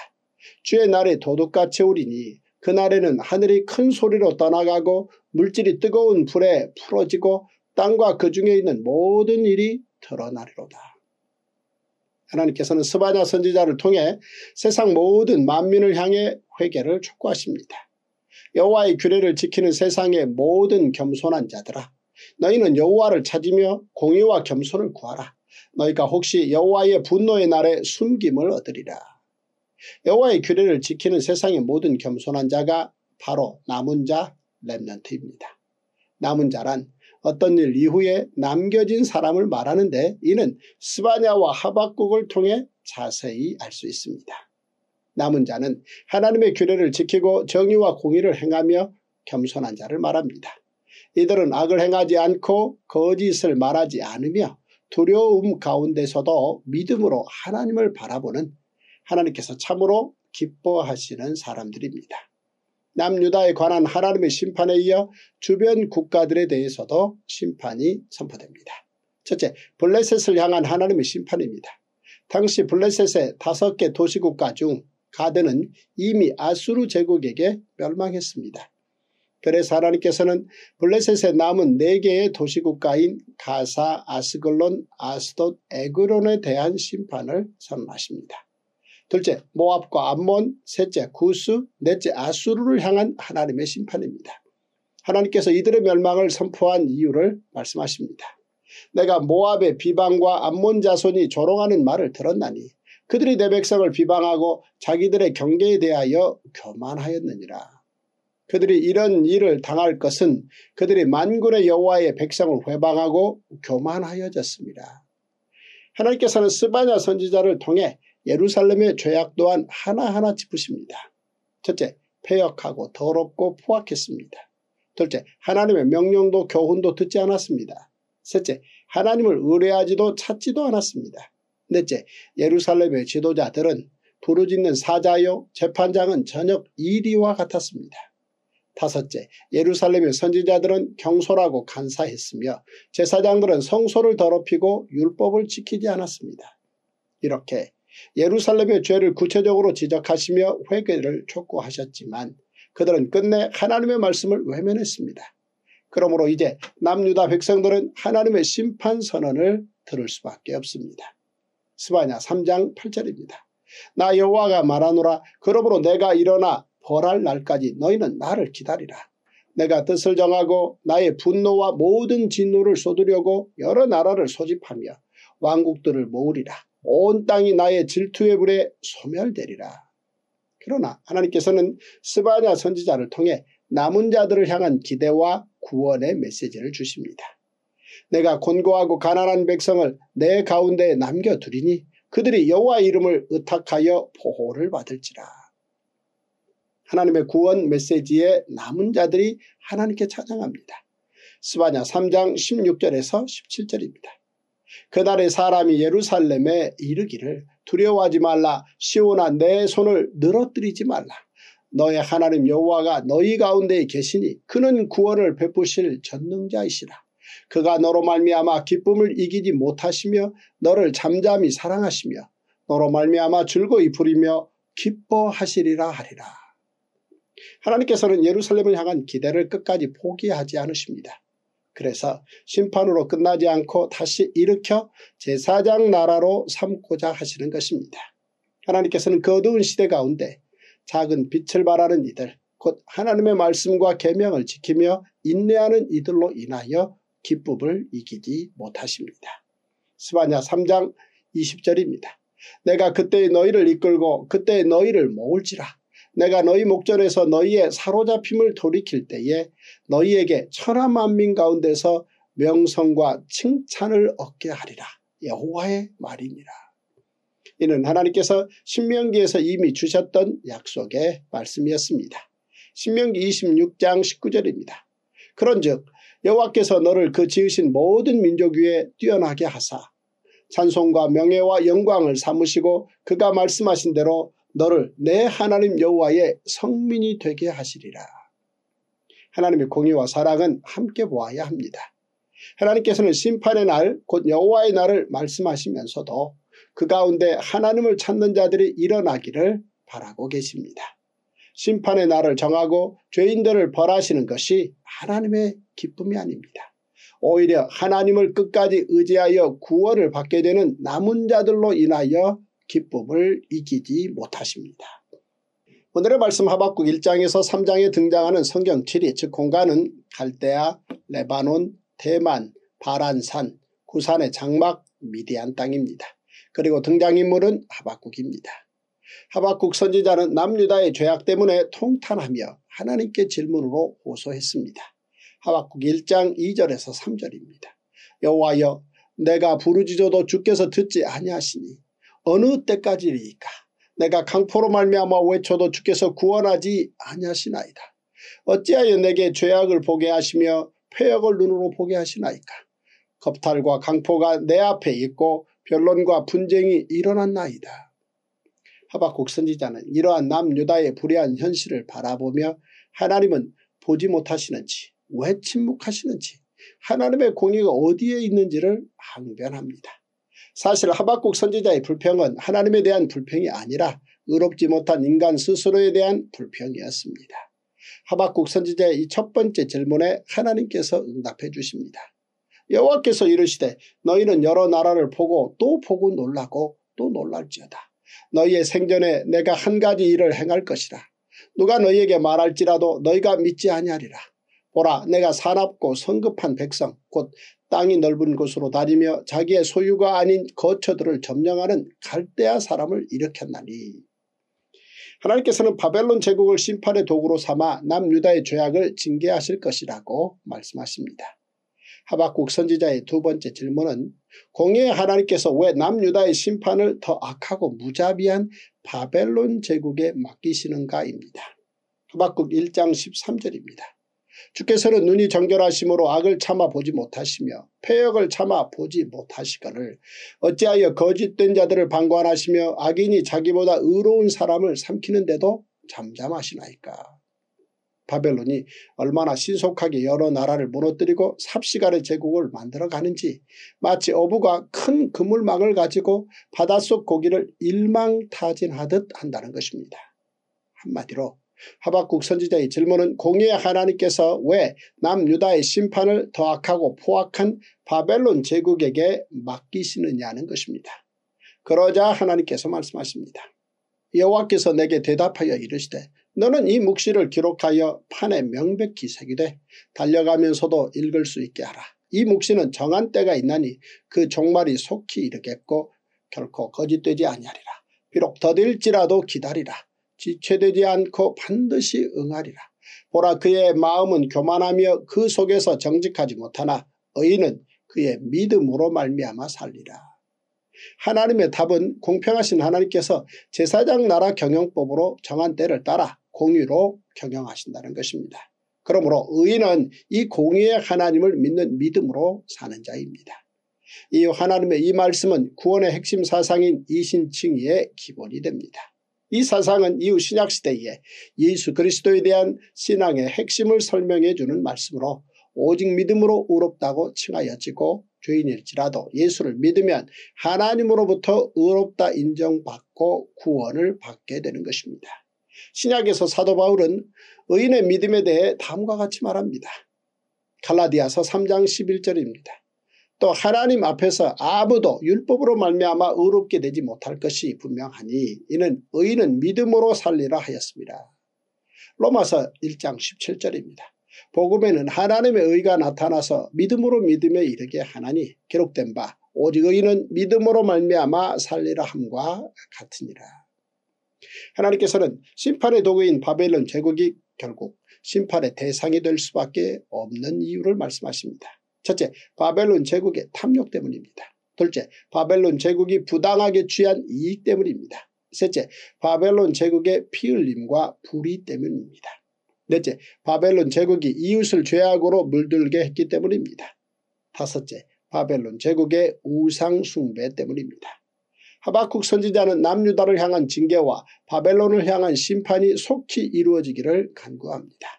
주의 날에 도둑같이 오리니 그날에는 하늘이 큰 소리로 떠나가고 물질이 뜨거운 불에 풀어지고 땅과 그 중에 있는 모든 일이 드러나리로다. 하나님께서는 스바냐 선지자를 통해 세상 모든 만민을 향해 회개를 촉구하십니다. 여호와의 규례를 지키는 세상의 모든 겸손한 자들아 너희는 여호와를 찾으며 공의와 겸손을 구하라. 너희가 혹시 여호와의 분노의 날에 숨김을 얻으리라. 여호와의 규례를 지키는 세상의 모든 겸손한 자가 바로 남은 자 렘넌트입니다. 남은 자란 어떤 일 이후에 남겨진 사람을 말하는데 이는 스바냐와 하박국을 통해 자세히 알 수 있습니다. 남은 자는 하나님의 규례를 지키고 정의와 공의를 행하며 겸손한 자를 말합니다. 이들은 악을 행하지 않고 거짓을 말하지 않으며 두려움 가운데서도 믿음으로 하나님을 바라보는 하나님께서 참으로 기뻐하시는 사람들입니다. 남유다에 관한 하나님의 심판에 이어 주변 국가들에 대해서도 심판이 선포됩니다. 첫째, 블레셋을 향한 하나님의 심판입니다. 당시 블레셋의 다섯 개 도시국가 중 가드는 이미 아수르 제국에게 멸망했습니다. 그래서 하나님께서는 블레셋에 남은 네개의 도시국가인 가사, 아스글론, 아스돗, 에그론에 대한 심판을 선언하십니다. 둘째 모압과 암몬, 셋째 구스, 넷째 아수르를 향한 하나님의 심판입니다. 하나님께서 이들의 멸망을 선포한 이유를 말씀하십니다. 내가 모압의 비방과 암몬 자손이 조롱하는 말을 들었나니 그들이 내 백성을 비방하고 자기들의 경계에 대하여 교만하였느니라. 그들이 이런 일을 당할 것은 그들이 만군의 여호와의 백성을 회방하고 교만하여졌습니다. 하나님께서는 스바냐 선지자를 통해 예루살렘의 죄악 또한 하나하나 짚으십니다. 첫째, 폐역하고 더럽고 포악했습니다. 둘째, 하나님의 명령도 교훈도 듣지 않았습니다. 셋째, 하나님을 의뢰하지도 찾지도 않았습니다. 넷째, 예루살렘의 지도자들은 부르짖는 사자요 재판장은 저녁 이리와 같았습니다. 다섯째, 예루살렘의 선지자들은 경솔하고 간사했으며 제사장들은 성소를 더럽히고 율법을 지키지 않았습니다. 이렇게 예루살렘의 죄를 구체적으로 지적하시며 회개를 촉구하셨지만 그들은 끝내 하나님의 말씀을 외면했습니다. 그러므로 이제 남유다 백성들은 하나님의 심판 선언을 들을 수밖에 없습니다. 스바냐 3장 8절입니다. 나 여호와가 말하노라 그러므로 내가 일어나 벌할 날까지 너희는 나를 기다리라. 내가 뜻을 정하고 나의 분노와 모든 진노를 쏟으려고 여러 나라를 소집하며 왕국들을 모으리라. 온 땅이 나의 질투의 불에 소멸되리라. 그러나 하나님께서는 스바냐 선지자를 통해 남은 자들을 향한 기대와 구원의 메시지를 주십니다. 내가 곤고하고 가난한 백성을 내 가운데에 남겨두리니 그들이 여호와 이름을 의탁하여 보호를 받을지라. 하나님의 구원 메시지에 남은 자들이 하나님께 찬양합니다. 스바냐 3장 16절에서 17절입니다. 그날의 사람이 예루살렘에 이르기를 두려워하지 말라 시온아 내 손을 늘어뜨리지 말라 너의 하나님 여호와가 너희 가운데 계시니 그는 구원을 베푸실 전능자이시라 그가 너로 말미암아 기쁨을 이기지 못하시며 너를 잠잠히 사랑하시며 너로 말미암아 즐거이 부리며 기뻐하시리라 하리라 하나님께서는 예루살렘을 향한 기대를 끝까지 포기하지 않으십니다 그래서 심판으로 끝나지 않고 다시 일으켜 제사장 나라로 삼고자 하시는 것입니다. 하나님께서는 그 어두운 시대 가운데 작은 빛을 바라는 이들 곧 하나님의 말씀과 계명을 지키며 인내하는 이들로 인하여 기쁨을 이기지 못하십니다. 스바냐 3장 20절입니다. 내가 그때의 너희를 이끌고 그때의 너희를 모을지라 내가 너희 목전에서 너희의 사로잡힘을 돌이킬 때에 너희에게 천하 만민 가운데서 명성과 칭찬을 얻게 하리라. 여호와의 말입니다 이는 하나님께서 신명기에서 이미 주셨던 약속의 말씀이었습니다. 신명기 26장 19절입니다. 그런즉 여호와께서 너를 그 지으신 모든 민족 위에 뛰어나게 하사 찬송과 명예와 영광을 삼으시고 그가 말씀하신 대로 너를 내 하나님 여호와의 성민이 되게 하시리라. 하나님의 공의와 사랑은 함께 보아야 합니다. 하나님께서는 심판의 날, 곧 여호와의 날을 말씀하시면서도 그 가운데 하나님을 찾는 자들이 일어나기를 바라고 계십니다. 심판의 날을 정하고 죄인들을 벌하시는 것이 하나님의 기쁨이 아닙니다. 오히려 하나님을 끝까지 의지하여 구원을 받게 되는 남은 자들로 인하여 기쁨을 이기지 못하십니다. 오늘의 말씀 하박국 1장에서 3장에 등장하는 성경 7위 즉 공간은 갈대아, 레바논, 대만, 바란산, 구산의 장막, 미디안 땅입니다. 그리고 등장인물은 하박국입니다. 하박국 선지자는 남유다의 죄악 때문에 통탄하며 하나님께 질문으로 호소했습니다. 하박국 1장 2절에서 3절입니다. 여호와여 내가 부르짖어도 주께서 듣지 아니하시니 어느 때까지리까? 이 내가 강포로 말미암아 외쳐도 주께서 구원하지 아니하시나이다. 어찌하여 내게 죄악을 보게 하시며 폐역을 눈으로 보게 하시나이까? 겁탈과 강포가 내 앞에 있고 변론과 분쟁이 일어났나이다. 하박국 선지자는 이러한 남유다의 불의한 현실을 바라보며 하나님은 보지 못하시는지 왜 침묵하시는지 하나님의 공의가 어디에 있는지를 항변합니다. 사실 하박국 선지자의 불평은 하나님에 대한 불평이 아니라 의롭지 못한 인간 스스로에 대한 불평이었습니다. 하박국 선지자의 이 첫 번째 질문에 하나님께서 응답해 주십니다. 여호와께서 이르시되 너희는 여러 나라를 보고 또 보고 놀라고 또 놀랄지어다. 너희의 생전에 내가 한 가지 일을 행할 것이라. 누가 너희에게 말할지라도 너희가 믿지 아니하리라. 보라 내가 사납고 성급한 백성 곧 땅이 넓은 곳으로 다니며 자기의 소유가 아닌 거처들을 점령하는 갈대아 사람을 일으켰나니 하나님께서는 바벨론 제국을 심판의 도구로 삼아 남유다의 죄악을 징계하실 것이라고 말씀하십니다. 하박국 선지자의 두 번째 질문은 공의의 하나님께서 왜 남유다의 심판을 더 악하고 무자비한 바벨론 제국에 맡기시는가입니다. 하박국 1장 13절입니다. 주께서는 눈이 정결하심으로 악을 참아 보지 못하시며 폐역을 참아 보지 못하시거늘 어찌하여 거짓된 자들을 방관하시며 악인이 자기보다 의로운 사람을 삼키는데도 잠잠하시나이까. 바벨론이 얼마나 신속하게 여러 나라를 무너뜨리고 삽시간의 제국을 만들어가는지 마치 어부가 큰 그물망을 가지고 바닷속 고기를 일망타진하듯 한다는 것입니다. 한마디로 하박국 선지자의 질문은 공의의 하나님께서 왜 남유다의 심판을 더악하고 포악한 바벨론 제국에게 맡기시느냐는 것입니다. 그러자 하나님께서 말씀하십니다. 여호와께서 내게 대답하여 이르시되 너는 이 묵시를 기록하여 판에 명백히 새기되 달려가면서도 읽을 수 있게 하라. 이 묵시는 정한 때가 있나니 그 종말이 속히 이르겠고 결코 거짓되지 아니하리라. 비록 더딜지라도 기다리라. 지체되지 않고 반드시 응하리라. 보라 그의 마음은 교만하며 그 속에서 정직하지 못하나 의인은 그의 믿음으로 말미암아 살리라. 하나님의 답은 공평하신 하나님께서 제사장 나라 경영법으로 정한 때를 따라 공의로 경영하신다는 것입니다. 그러므로 의인은 이 공의의 하나님을 믿는 믿음으로 사는 자입니다. 이 하나님의 이 말씀은 구원의 핵심 사상인 이신칭의의 기본이 됩니다. 이 사상은 이후 신약시대에 예수 그리스도에 대한 신앙의 핵심을 설명해 주는 말씀으로 오직 믿음으로 의롭다고 칭하여지고 죄인일지라도 예수를 믿으면 하나님으로부터 의롭다 인정받고 구원을 받게 되는 것입니다. 신약에서 사도 바울은 의인의 믿음에 대해 다음과 같이 말합니다. 갈라디아서 3장 11절입니다. 또 하나님 앞에서 아무도 율법으로 말미암아 의롭게 되지 못할 것이 분명하니 이는 의인은 믿음으로 살리라 하였습니다. 로마서 1장 17절입니다. 복음에는 하나님의 의가 나타나서 믿음으로 믿음에 이르게 하나니 기록된 바 오직 의인은 믿음으로 말미암아 살리라 함과 같으니라. 하나님께서는 심판의 도구인 바벨론 제국이 결국 심판의 대상이 될 수밖에 없는 이유를 말씀하십니다. 첫째, 바벨론 제국의 탐욕 때문입니다. 둘째, 바벨론 제국이 부당하게 취한 이익 때문입니다. 셋째, 바벨론 제국의 피흘림과 불의 때문입니다. 넷째, 바벨론 제국이 이웃을 죄악으로 물들게 했기 때문입니다. 다섯째, 바벨론 제국의 우상 숭배 때문입니다. 하박국 선지자는 남유다를 향한 징계와 바벨론을 향한 심판이 속히 이루어지기를 간구합니다.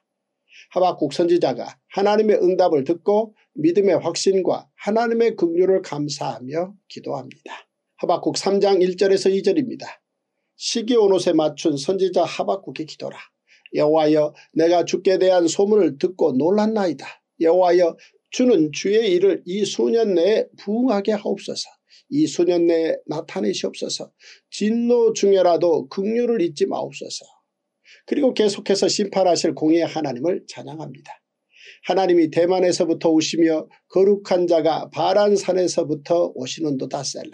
하박국 선지자가 하나님의 응답을 듣고 믿음의 확신과 하나님의 긍휼을 감사하며 기도합니다. 하박국 3장 1절에서 2절입니다. 시기온 옷에 맞춘 선지자 하박국의 기도라. 여호와여 내가 주께 대한 소문을 듣고 놀랐나이다. 여호와여 주는 주의 일을 이 수년 내에 부응하게 하옵소서. 이 수년 내에 나타내시옵소서. 진노 중에라도 긍휼을 잊지 마옵소서. 그리고 계속해서 심판하실 공의 하나님을 찬양합니다. 하나님이 대만에서부터 오시며 거룩한 자가 바란산에서부터 오시는도다 셀라.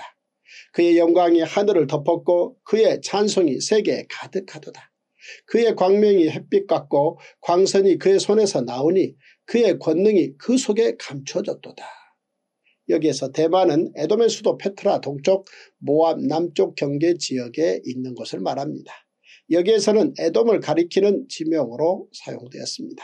그의 영광이 하늘을 덮었고 그의 찬송이 세계에 가득하도다. 그의 광명이 햇빛 같고 광선이 그의 손에서 나오니 그의 권능이 그 속에 감춰졌도다. 여기에서 대만은 에돔의 수도 페트라 동쪽 모압 남쪽 경계 지역에 있는 것을 말합니다. 여기에서는 에돔을 가리키는 지명으로 사용되었습니다.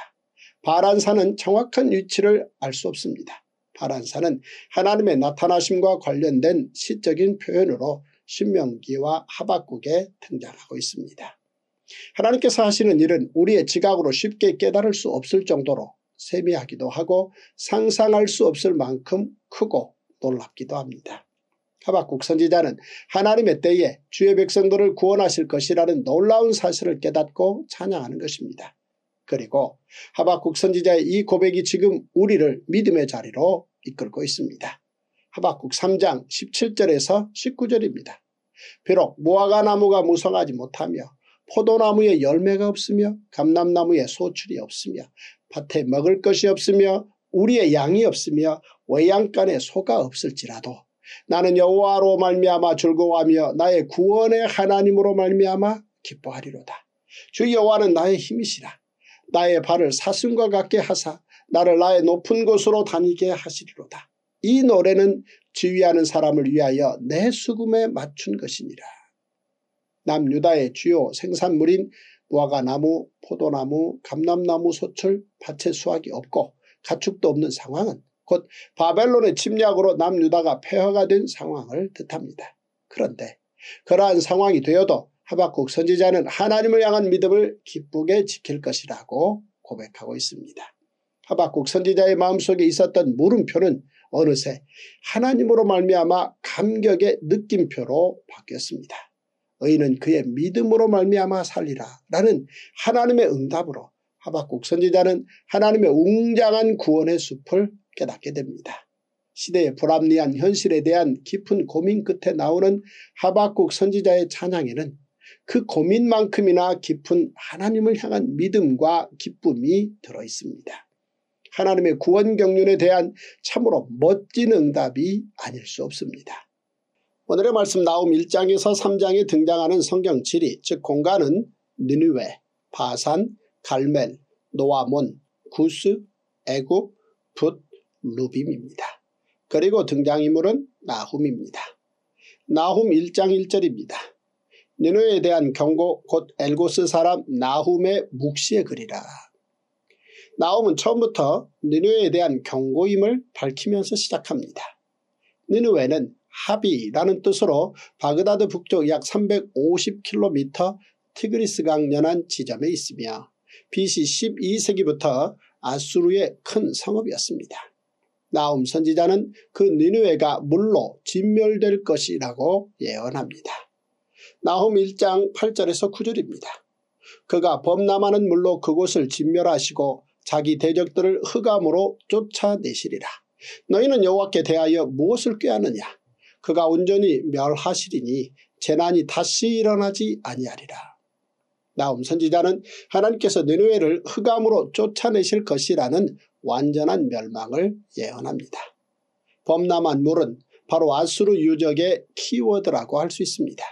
바란산은 정확한 위치를 알 수 없습니다. 바란산은 하나님의 나타나심과 관련된 시적인 표현으로 신명기와 하박국에 등장하고 있습니다. 하나님께서 하시는 일은 우리의 지각으로 쉽게 깨달을 수 없을 정도로 세미하기도 하고 상상할 수 없을 만큼 크고 놀랍기도 합니다. 하박국 선지자는 하나님의 때에 주의 백성들을 구원하실 것이라는 놀라운 사실을 깨닫고 찬양하는 것입니다. 그리고 하박국 선지자의 이 고백이 지금 우리를 믿음의 자리로 이끌고 있습니다. 하박국 3장 17절에서 19절입니다. 비록 무화과 나무가 무성하지 못하며 포도나무에 열매가 없으며 감람나무에 소출이 없으며 밭에 먹을 것이 없으며 우리의 양이 없으며 외양간에 소가 없을지라도 나는 여호와로 말미암아 즐거워하며 나의 구원의 하나님으로 말미암아 기뻐하리로다. 주 여호와는 나의 힘이시라. 나의 발을 사슴과 같게 하사 나를 나의 높은 곳으로 다니게 하시리로다. 이 노래는 지휘하는 사람을 위하여 내 수금에 맞춘 것이니라. 남유다의 주요 생산물인 무화과나무, 포도나무, 감람나무 소철 밭에 수확이 없고 가축도 없는 상황은 곧 바벨론의 침략으로 남유다가 폐허가 된 상황을 뜻합니다. 그런데 그러한 상황이 되어도 하박국 선지자는 하나님을 향한 믿음을 기쁘게 지킬 것이라고 고백하고 있습니다. 하박국 선지자의 마음속에 있었던 물음표는 어느새 하나님으로 말미암아 감격의 느낌표로 바뀌었습니다. 의인은 그의 믿음으로 말미암아 살리라 라는 하나님의 응답으로 하박국 선지자는 하나님의 웅장한 구원의 숲을 깨닫게 됩니다. 시대의 불합리한 현실에 대한 깊은 고민 끝에 나오는 하박국 선지자의 찬양에는 그 고민만큼이나 깊은 하나님을 향한 믿음과 기쁨이 들어있습니다. 하나님의 구원 경륜에 대한 참으로 멋진 응답이 아닐 수 없습니다. 오늘의 말씀 나옴 1장에서 3장에 등장하는 성경 지리 즉 공간은 느누웨, 바산, 갈멜, 노아몬, 구스, 에굽, 붓, 루빔입니다. 그리고 등장인물은 나훔입니다. 나훔 1장 1절입니다. 니누에 대한 경고 곧 엘고스 사람 나훔의 묵시에그리라 나훔은 처음부터 니누에 대한 경고임을 밝히면서 시작합니다. 니누에는 합이라는 뜻으로 바그다드 북쪽 약 350km 티그리스강 연안 지점에 있으며 BC 12세기부터 아수르의 큰 성읍이었습니다. 나움 선지자는 그니누에가 물로 진멸될 것이라고 예언합니다. 나홈 1장 8절에서 9절입니다. 그가 범람하는 물로 그곳을 진멸하시고 자기 대적들을 흑암으로 쫓아내시리라. 너희는 여호와께 대하여 무엇을 꾀하느냐? 그가 온전히 멸하시리니 재난이 다시 일어나지 아니하리라. 나움 선지자는 하나님께서 느누웨를 흑암으로 쫓아내실 것이라는 완전한 멸망을 예언합니다. 범람한 물은 바로 아수르 유적의 키워드라고 할 수 있습니다.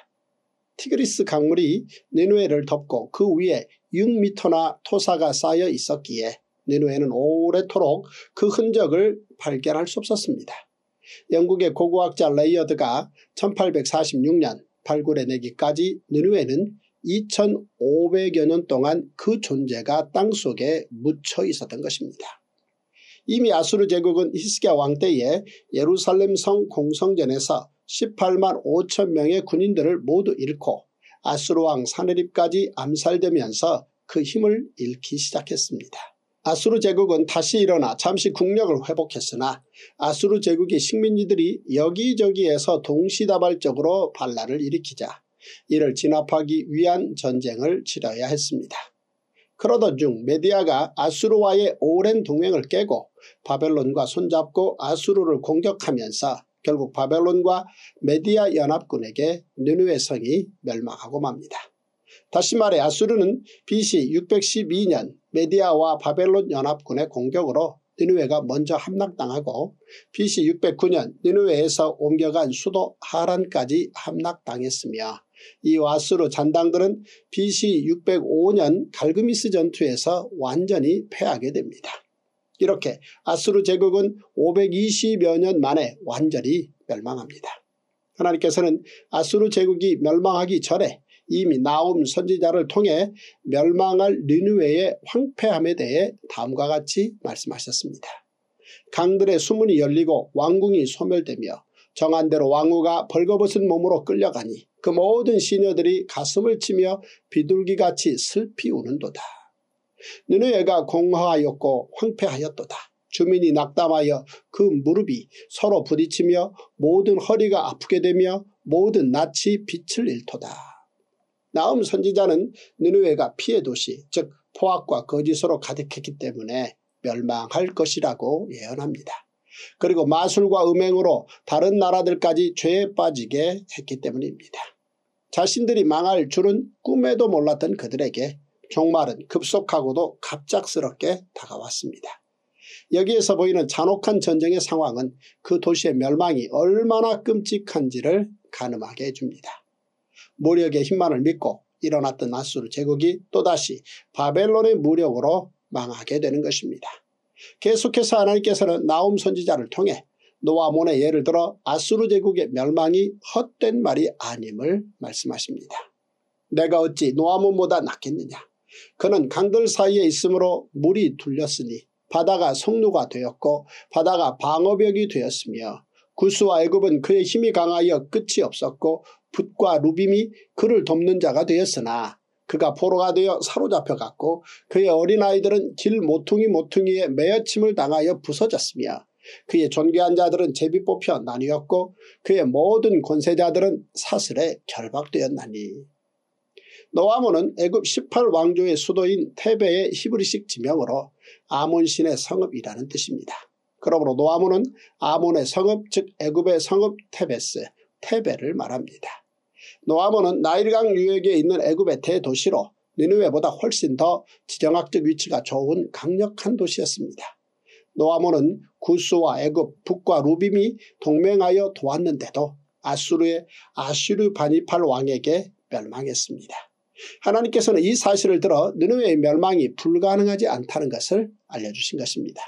티그리스 강물이 느누웨를 덮고 그 위에 6미터나 토사가 쌓여 있었기에 느누웨는 오래도록 그 흔적을 발견할 수 없었습니다. 영국의 고고학자 레이어드가 1846년 발굴해내기까지 느누웨는 2,500여 년 동안 그 존재가 땅 속에 묻혀 있었던 것입니다. 이미 아수르 제국은 히스기야 왕 때에 예루살렘 성 공성전에서 18만 5천 명의 군인들을 모두 잃고 아수르 왕 사네립까지 암살되면서 그 힘을 잃기 시작했습니다. 아수르 제국은 다시 일어나 잠시 국력을 회복했으나 아수르 제국의 식민지들이 여기저기에서 동시다발적으로 반란을 일으키자 이를 진압하기 위한 전쟁을 치러야 했습니다. 그러던 중 메디아가 아수르와의 오랜 동맹을 깨고 바벨론과 손잡고 아수르를 공격하면서 결국 바벨론과 메디아 연합군에게 느누의 성이 멸망하고 맙니다. 다시 말해 아수르는 BC 612년 메디아와 바벨론 연합군의 공격으로 느누웨가 먼저 함락당하고 BC 609년 느누웨에서 옮겨간 수도 하란까지 함락당했으며 이 와스루 잔당들은 BC 605년 갈그미스 전투에서 완전히 패하게 됩니다. 이렇게 아수르 제국은 520여 년 만에 완전히 멸망합니다. 하나님께서는 아수르 제국이 멸망하기 전에 이미 나옴 선지자를 통해 멸망할 니누웨의 황폐함에 대해 다음과 같이 말씀하셨습니다. 강들의 수문이 열리고 왕궁이 소멸되며 정한대로 왕후가 벌거벗은 몸으로 끌려가니 그 모든 시녀들이 가슴을 치며 비둘기같이 슬피 우는도다. 느누웨가 공허하였고 황폐하였도다. 주민이 낙담하여 그 무릎이 서로 부딪히며 모든 허리가 아프게 되며 모든 낯이 빛을 잃도다. 나음 선지자는 느누웨가 피해 도시 즉 포악과 거짓으로 가득했기 때문에 멸망할 것이라고 예언합니다. 그리고 마술과 음행으로 다른 나라들까지 죄에 빠지게 했기 때문입니다. 자신들이 망할 줄은 꿈에도 몰랐던 그들에게 종말은 급속하고도 갑작스럽게 다가왔습니다. 여기에서 보이는 잔혹한 전쟁의 상황은 그 도시의 멸망이 얼마나 끔찍한지를 가늠하게 해줍니다. 무력의 힘만을 믿고 일어났던 아수르 제국이 또다시 바벨론의 무력으로 망하게 되는 것입니다. 계속해서 하나님께서는 나움 선지자를 통해 노아몬의 예를 들어 아수르 제국의 멸망이 헛된 말이 아님을 말씀하십니다. 내가 어찌 노아몬보다 낫겠느냐. 그는 강들 사이에 있으므로 물이 둘렸으니 바다가 성루가 되었고 바다가 방어벽이 되었으며 구스와 애굽은 그의 힘이 강하여 끝이 없었고 붓과 루빔이 그를 돕는 자가 되었으나 그가 포로가 되어 사로잡혀갔고 그의 어린아이들은 길 모퉁이 모퉁이에 매어침을 당하여 부서졌으며 그의 존귀한 자들은 제비 뽑혀 나뉘었고 그의 모든 권세자들은 사슬에 결박되었나니. 노아몬은 애굽 18왕조의 수도인 테베의 히브리식 지명으로 아몬신의 성읍이라는 뜻입니다. 그러므로 노아몬은 아몬의 성읍 즉 애굽의 성읍 테베스, 테베를 말합니다. 노아모는 나일강 유역에 있는 애굽의 대도시로 니누웨보다 훨씬 더 지정학적 위치가 좋은 강력한 도시였습니다. 노아모는 구스와 애굽, 북과 루빔이 동맹하여 도왔는데도 아수르의 아슈르 바니팔 왕에게 멸망했습니다. 하나님께서는 이 사실을 들어 느누웨의 멸망이 불가능하지 않다는 것을 알려주신 것입니다.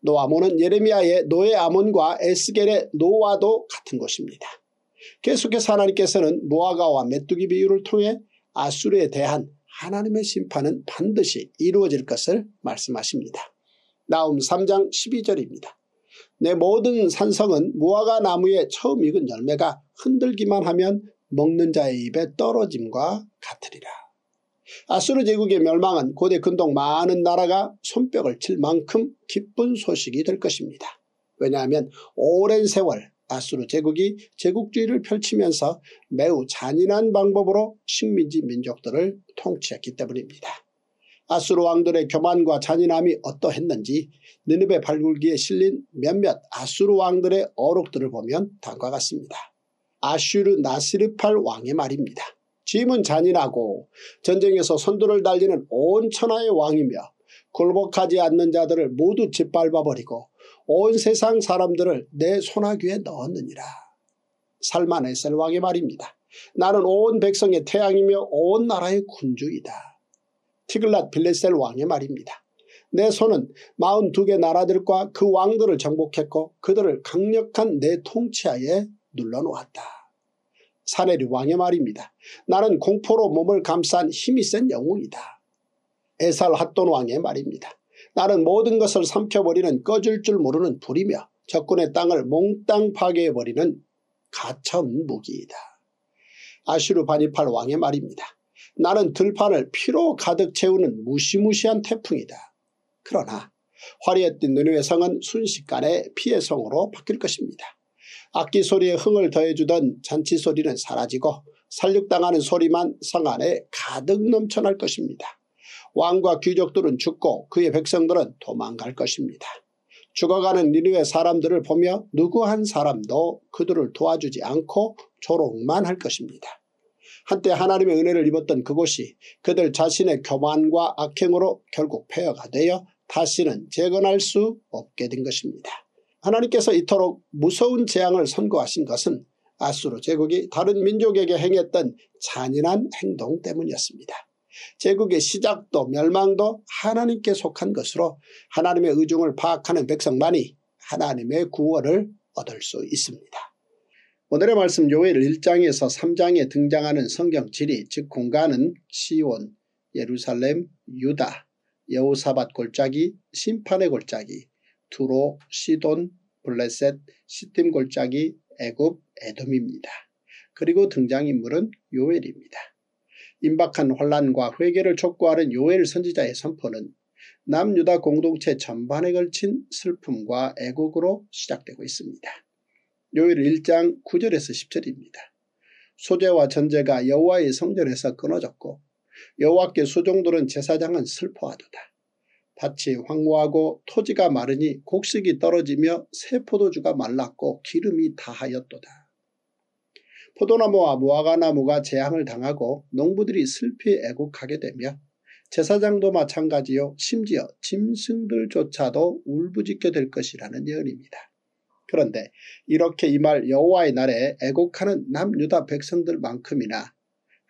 노아모는 예레미야의 노예 아몬과 에스겔의 노아도 같은 곳입니다. 계속해서 하나님께서는 무화과와 메뚜기 비유를 통해 아수르에 대한 하나님의 심판은 반드시 이루어질 것을 말씀하십니다. 나움 3장 12절입니다. 내 모든 산성은 무화과 나무의 처음 익은 열매가 흔들기만 하면 먹는 자의 입에 떨어짐과 같으리라. 아수르 제국의 멸망은 고대 근동 많은 나라가 손뼉을 칠 만큼 기쁜 소식이 될 것입니다. 왜냐하면 오랜 세월 아수르 제국이 제국주의를 펼치면서 매우 잔인한 방법으로 식민지 민족들을 통치했기 때문입니다. 아수르 왕들의 교만과 잔인함이 어떠했는지 느느베 발굴기에 실린 몇몇 아수르 왕들의 어록들을 보면 다음과 같습니다. 아슈르 나시르팔 왕의 말입니다. 짐은 잔인하고 전쟁에서 선두를 달리는 온 천하의 왕이며 굴복하지 않는 자들을 모두 짓밟아버리고 온 세상 사람들을 내 손아귀에 넣었느니라. 살만 에셀 왕의 말입니다. 나는 온 백성의 태양이며 온 나라의 군주이다. 티글랏 빌레셀 왕의 말입니다. 내 손은 42개 나라들과 그 왕들을 정복했고 그들을 강력한 내 통치하에 눌러놓았다. 사내리 왕의 말입니다. 나는 공포로 몸을 감싼 힘이 센 영웅이다. 에살 핫돈 왕의 말입니다. 나는 모든 것을 삼켜버리는 꺼질 줄 모르는 불이며 적군의 땅을 몽땅 파괴해버리는 가천 무기이다. 아슈르 바니팔 왕의 말입니다. 나는 들판을 피로 가득 채우는 무시무시한 태풍이다. 그러나 화려에 띈 느누의 성은 순식간에 피해 성으로 바뀔 것입니다. 악기 소리에 흥을 더해주던 잔치 소리는 사라지고 살육당하는 소리만 성 안에 가득 넘쳐날 것입니다. 왕과 귀족들은 죽고 그의 백성들은 도망갈 것입니다. 죽어가는 니누의 사람들을 보며 누구 한 사람도 그들을 도와주지 않고 조롱만 할 것입니다. 한때 하나님의 은혜를 입었던 그곳이 그들 자신의 교만과 악행으로 결국 폐허가 되어 다시는 재건할 수 없게 된 것입니다. 하나님께서 이토록 무서운 재앙을 선고하신 것은 아수르 제국이 다른 민족에게 행했던 잔인한 행동 때문이었습니다. 제국의 시작도 멸망도 하나님께 속한 것으로 하나님의 의중을 파악하는 백성만이 하나님의 구원을 얻을 수 있습니다. 오늘의 말씀 요엘 1장에서 3장에 등장하는 성경 지리 즉 공간은 시온, 예루살렘, 유다, 여우사밭 골짜기, 심판의 골짜기, 두로, 시돈, 블레셋, 시팀 골짜기, 애굽, 에돔입니다. 그리고 등장인물은 요엘입니다. 임박한 혼란과 회개를 촉구하는 요엘 선지자의 선포는 남유다 공동체 전반에 걸친 슬픔과 애국으로 시작되고 있습니다. 요일 1장 9절에서 10절입니다. 소재와 전제가 여호와의 성전에서 끊어졌고 여호와께 수종들은 제사장은 슬퍼하도다. 밭이 황무하고 토지가 마르니 곡식이 떨어지며 새 포도주가 말랐고 기름이 다하였도다. 포도나무와 무화과나무가 재앙을 당하고 농부들이 슬피 애국하게 되며 제사장도 마찬가지요 심지어 짐승들조차도 울부짖게 될 것이라는 예언입니다. 그런데 이렇게 이 말 여호와의 날에 애국하는 남유다 백성들만큼이나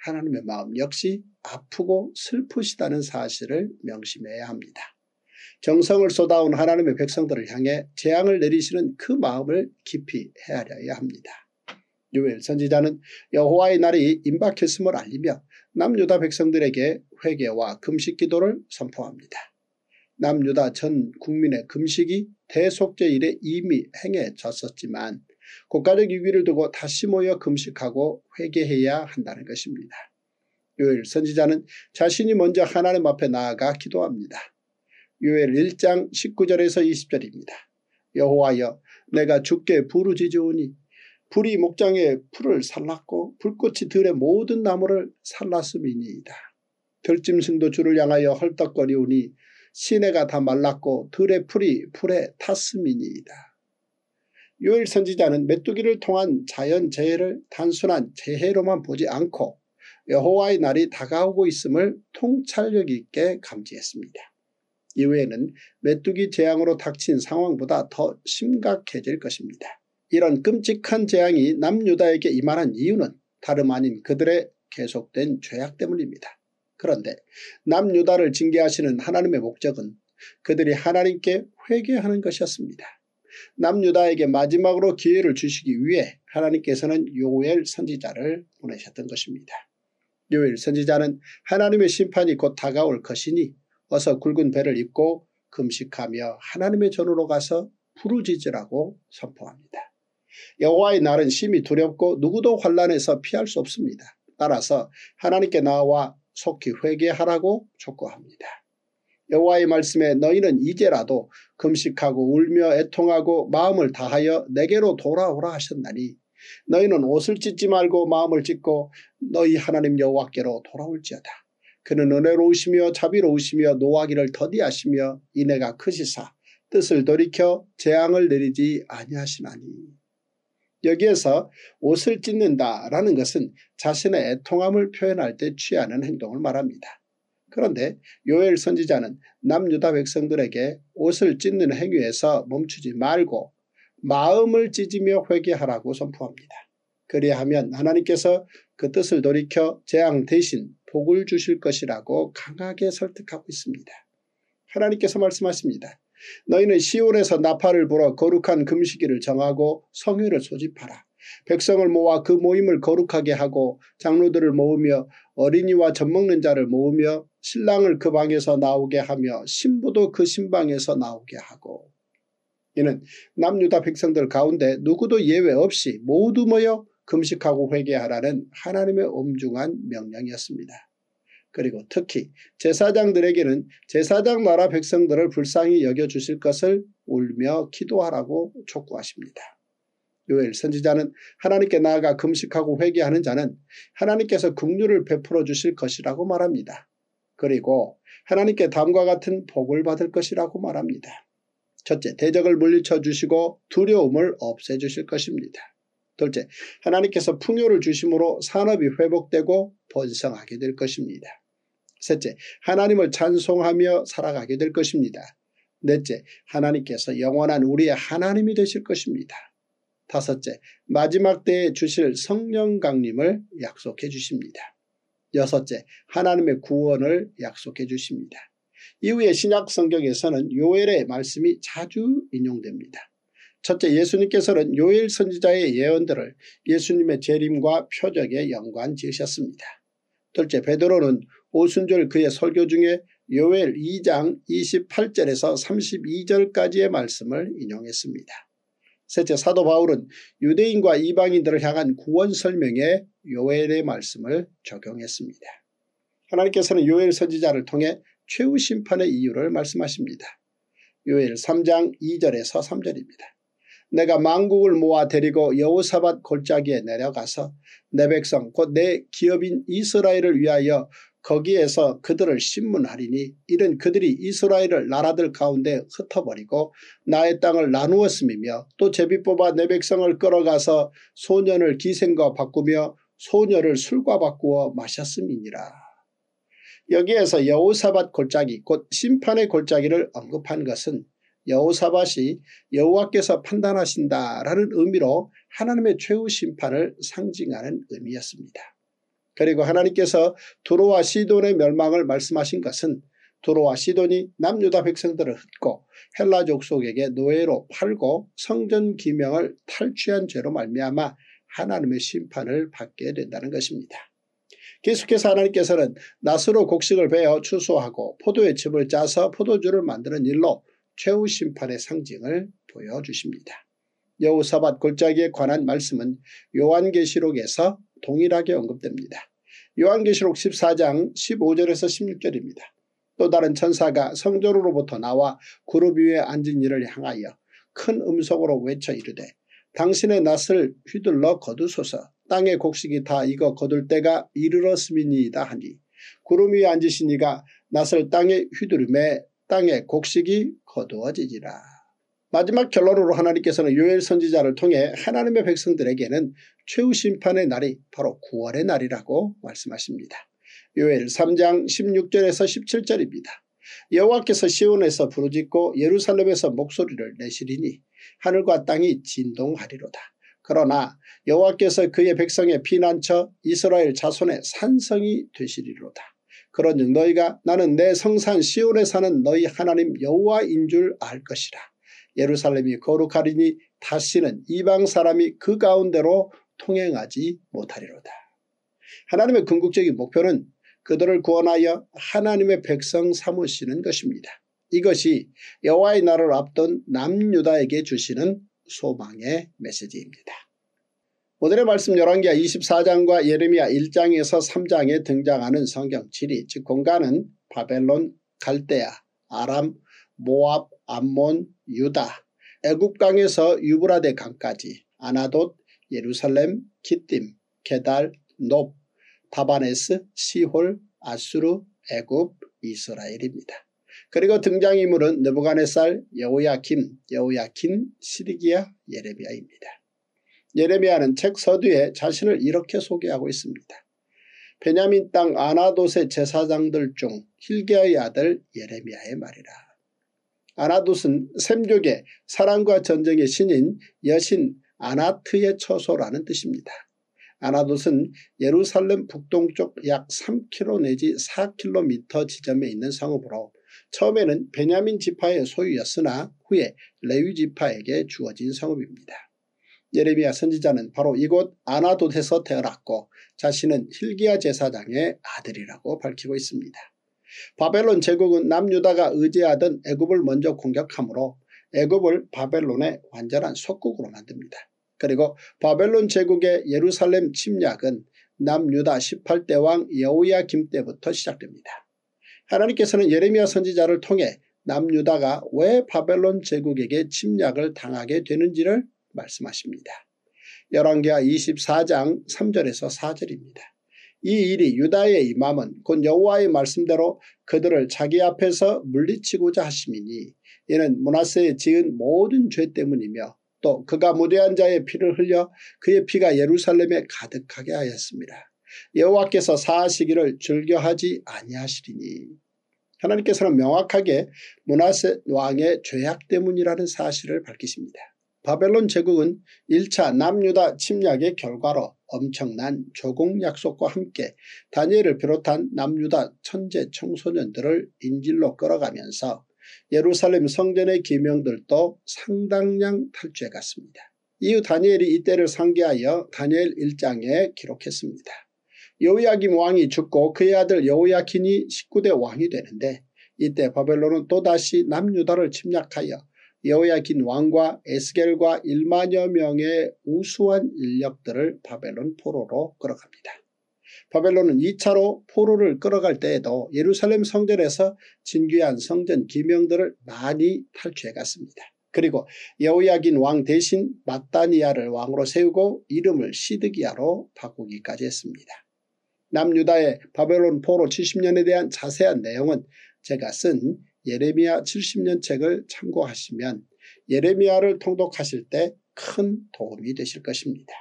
하나님의 마음 역시 아프고 슬프시다는 사실을 명심해야 합니다. 정성을 쏟아온 하나님의 백성들을 향해 재앙을 내리시는 그 마음을 깊이 헤아려야 합니다. 유엘 선지자는 여호와의 날이 임박했음을 알리며 남유다 백성들에게 회개와 금식 기도를 선포합니다. 남유다 전 국민의 금식이 대속제일에 이미 행해졌었지만 국가적 위기를 두고 다시 모여 금식하고 회개해야 한다는 것입니다. 요엘 선지자는 자신이 먼저 하나님 앞에 나아가 기도합니다. 요엘 1장 19절에서 20절입니다. 여호와여 내가 죽게 부르짖으오니 불이 목장에 풀을 살랐고 불꽃이 들의 모든 나무를 살랐음이니이다. 들짐승도 주를 향하여 헐떡거리오니 시내가 다 말랐고 들의 풀이 풀에 탔음이니이다. 요일 선지자는 메뚜기를 통한 자연 재해를 단순한 재해로만 보지 않고 여호와의 날이 다가오고 있음을 통찰력 있게 감지했습니다. 이후에는 메뚜기 재앙으로 닥친 상황보다 더 심각해질 것입니다. 이런 끔찍한 재앙이 남유다에게 임하는 이유는 다름 아닌 그들의 계속된 죄악 때문입니다. 그런데 남유다를 징계하시는 하나님의 목적은 그들이 하나님께 회개하는 것이었습니다. 남유다에게 마지막으로 기회를 주시기 위해 하나님께서는 요엘 선지자를 보내셨던 것입니다. 요엘 선지자는 하나님의 심판이 곧 다가올 것이니 어서 굵은 배를 입고 금식하며 하나님의 전으로 가서 부르짖으라고 선포합니다. 여호와의 날은 심히 두렵고 누구도 환란에서 피할 수 없습니다. 따라서 하나님께 나와 속히 회개하라고 촉구합니다. 여호와의 말씀에 너희는 이제라도 금식하고 울며 애통하고 마음을 다하여 내게로 돌아오라 하셨나니 너희는 옷을 찢지 말고 마음을 찢고 너희 하나님 여호와께로 돌아올지어다. 그는 은혜로우시며 자비로우시며 노하기를 더디하시며 이내가 크시사 뜻을 돌이켜 재앙을 내리지 아니하시나니. 여기에서 옷을 찢는다라는 것은 자신의 애통함을 표현할 때 취하는 행동을 말합니다. 그런데 요엘 선지자는 남유다 백성들에게 옷을 찢는 행위에서 멈추지 말고 마음을 찢으며 회개하라고 선포합니다. 그리하면 하나님께서 그 뜻을 돌이켜 재앙 대신 복을 주실 것이라고 강하게 설득하고 있습니다. 하나님께서 말씀하십니다. 너희는 시온에서 나팔을 불어 거룩한 금식일을 정하고 성회를 소집하라. 백성을 모아 그 모임을 거룩하게 하고 장로들을 모으며 어린이와 젖먹는 자를 모으며 신랑을 그 방에서 나오게 하며 신부도 그 신방에서 나오게 하고 이는 남유다 백성들 가운데 누구도 예외 없이 모두 모여 금식하고 회개하라는 하나님의 엄중한 명령이었습니다. 그리고 특히 제사장들에게는 제사장 나라 백성들을 불쌍히 여겨주실 것을 울며 기도하라고 촉구하십니다. 요엘 선지자는 하나님께 나아가 금식하고 회개하는 자는 하나님께서 긍휼을 베풀어 주실 것이라고 말합니다. 그리고 하나님께 다음과 같은 복을 받을 것이라고 말합니다. 첫째, 대적을 물리쳐 주시고 두려움을 없애 주실 것입니다. 둘째, 하나님께서 풍요를 주심으로 산업이 회복되고 번성하게 될 것입니다. 셋째, 하나님을 찬송하며 살아가게 될 것입니다. 넷째, 하나님께서 영원한 우리의 하나님이 되실 것입니다. 다섯째, 마지막 때에 주실 성령 강림을 약속해 주십니다. 여섯째, 하나님의 구원을 약속해 주십니다. 이후에 신약 성경에서는 요엘의 말씀이 자주 인용됩니다. 첫째, 예수님께서는 요엘 선지자의 예언들을 예수님의 재림과 표적에 연관 지으셨습니다. 둘째, 베드로는 오순절 그의 설교 중에 요엘 2장 28절에서 32절까지의 말씀을 인용했습니다. 셋째 사도 바울은 유대인과 이방인들을 향한 구원 설명에 요엘의 말씀을 적용했습니다. 하나님께서는 요엘 선지자를 통해 최후 심판의 이유를 말씀하십니다. 요엘 3장 2절에서 3절입니다. 내가 망국을 모아 데리고 여호사밭 골짜기에 내려가서 내 백성 곧 내 기업인 이스라엘을 위하여 거기에서 그들을 신문하리니 이는 그들이 이스라엘을 나라들 가운데 흩어버리고 나의 땅을 나누었음이며 또 제비 뽑아 내 백성을 끌어가서 소년을 기생과 바꾸며 소녀를 술과 바꾸어 마셨음이니라. 여기에서 여호사밧 골짜기 곧 심판의 골짜기를 언급한 것은 여호사밧이 여호와께서 판단하신다라는 의미로 하나님의 최후 심판을 상징하는 의미였습니다. 그리고 하나님께서 두로와 시돈의 멸망을 말씀하신 것은 두로와 시돈이 남유다 백성들을 흩고 헬라족 속에게 노예로 팔고 성전 기명을 탈취한 죄로 말미암아 하나님의 심판을 받게 된다는 것입니다. 계속해서 하나님께서는 낫으로 곡식을 베어 추수하고 포도의 집을 짜서 포도주를 만드는 일로 최후 심판의 상징을 보여주십니다. 여우사밧 골짜기에 관한 말씀은 요한계시록에서 동일하게 언급됩니다. 요한계시록 14장 15절에서 16절입니다. 또 다른 천사가 성전으로부터 나와 그룹 위에 앉은 이를 향하여 큰 음성으로 외쳐 이르되 당신의 낯을 휘둘러 거두소서 땅의 곡식이 다 익어 거둘 때가 이르렀음이니이다 하니 구름 위에 앉으시니가 낯을 땅에 휘두르매 땅의 곡식이 거두어지리라. 마지막 결론으로 하나님께서는 요엘 선지자를 통해 하나님의 백성들에게는 최후 심판의 날이 바로 9월의 날이라고 말씀하십니다. 요엘 3장 16절에서 17절입니다. 여호와께서 시온에서 부르짖고 예루살렘에서 목소리를 내시리니 하늘과 땅이 진동하리로다. 그러나 여호와께서 그의 백성의 피난처 이스라엘 자손의 산성이 되시리로다. 그런즉 너희가 나는 내 성산 시온에 사는 너희 하나님 여호와인 줄 알 것이라. 예루살렘이 거룩하리니 다시는 이방 사람이 그 가운데로 통행하지 못하리로다. 하나님의 궁극적인 목표는 그들을 구원하여 하나님의 백성 삼으시는 것입니다. 이것이 여호와의 날을 앞둔 남유다에게 주시는 소망의 메시지입니다. 오늘의 말씀 1 1기하 24장과 예레미야 1장에서 3장에 등장하는 성경 지리 즉 공간은 바벨론, 갈대아, 아람, 모압, 암몬, 유다, 애굽강에서 유브라데 강까지, 아나돗, 예루살렘, 기띔, 게달, 높, 다바네스, 시홀, 아수르, 애굽, 이스라엘입니다. 그리고 등장인물은 느부간의살 여호야킴, 여호야킨, 시리기야, 예레미야입니다. 예레미야는 책 서두에 자신을 이렇게 소개하고 있습니다. 베냐민 땅 아나돗의 제사장들 중 힐게의 아들 예레미야의 말이라. 아나두스 샘족의 사랑과 전쟁의 신인 여신 아나트의 처소라는 뜻입니다. 아나돗은 예루살렘 북동쪽 약 3km 내지 4km 지점에 있는 성읍으로 처음에는 베냐민 지파의 소유였으나 후에 레위 지파에게 주어진 성읍입니다. 예레미야 선지자는 바로 이곳 아나돗에서 태어났고 자신은 힐기야 제사장의 아들이라고 밝히고 있습니다. 바벨론 제국은 남유다가 의지하던 애굽을 먼저 공격하므로 애굽을 바벨론의 완전한 속국으로 만듭니다. 그리고 바벨론 제국의 예루살렘 침략은 남유다 18대 왕여우야김 때부터 시작됩니다. 하나님께서는 예레미야 선지자를 통해 남유다가 왜 바벨론 제국에게 침략을 당하게 되는지를 말씀하십니다. 열왕기하 24장 3절에서 4절입니다. 이 일이 유다의 임함은 곧 여호와의 말씀대로 그들을 자기 앞에서 물리치고자 하심이니 이는 문하세에 지은 모든 죄 때문이며 또 그가 무대한 자의 피를 흘려 그의 피가 예루살렘에 가득하게 하였습니다. 여호와께서 사시기를 즐겨하지 아니하시리니 하나님께서는 명확하게 문하세 왕의 죄악 때문이라는 사실을 밝히십니다. 바벨론 제국은 1차 남유다 침략의 결과로 엄청난 조공 약속과 함께 다니엘을 비롯한 남유다 천재 청소년들을 인질로 끌어가면서 예루살렘 성전의 기명들도 상당량 탈주해갔습니다. 이후 다니엘이 이때를 상기하여 다니엘 1장에 기록했습니다. 여우야김 왕이 죽고 그의 아들 여우야킨이 19대 왕이 되는데 이때 바벨론은 또다시 남유다를 침략하여 여호야긴 왕과 에스겔과 1만여 명의 우수한 인력들을 바벨론 포로로 끌어갑니다. 바벨론은 2차로 포로를 끌어갈 때에도 예루살렘 성전에서 진귀한 성전 기명들을 많이 탈취해갔습니다. 그리고 여호야긴 왕 대신 마다니아를 왕으로 세우고 이름을 시드기야로 바꾸기까지 했습니다. 남유다의 바벨론 포로 70년에 대한 자세한 내용은 제가 쓴 예레미야 70년 책을 참고하시면 예레미야를 통독하실 때 큰 도움이 되실 것입니다.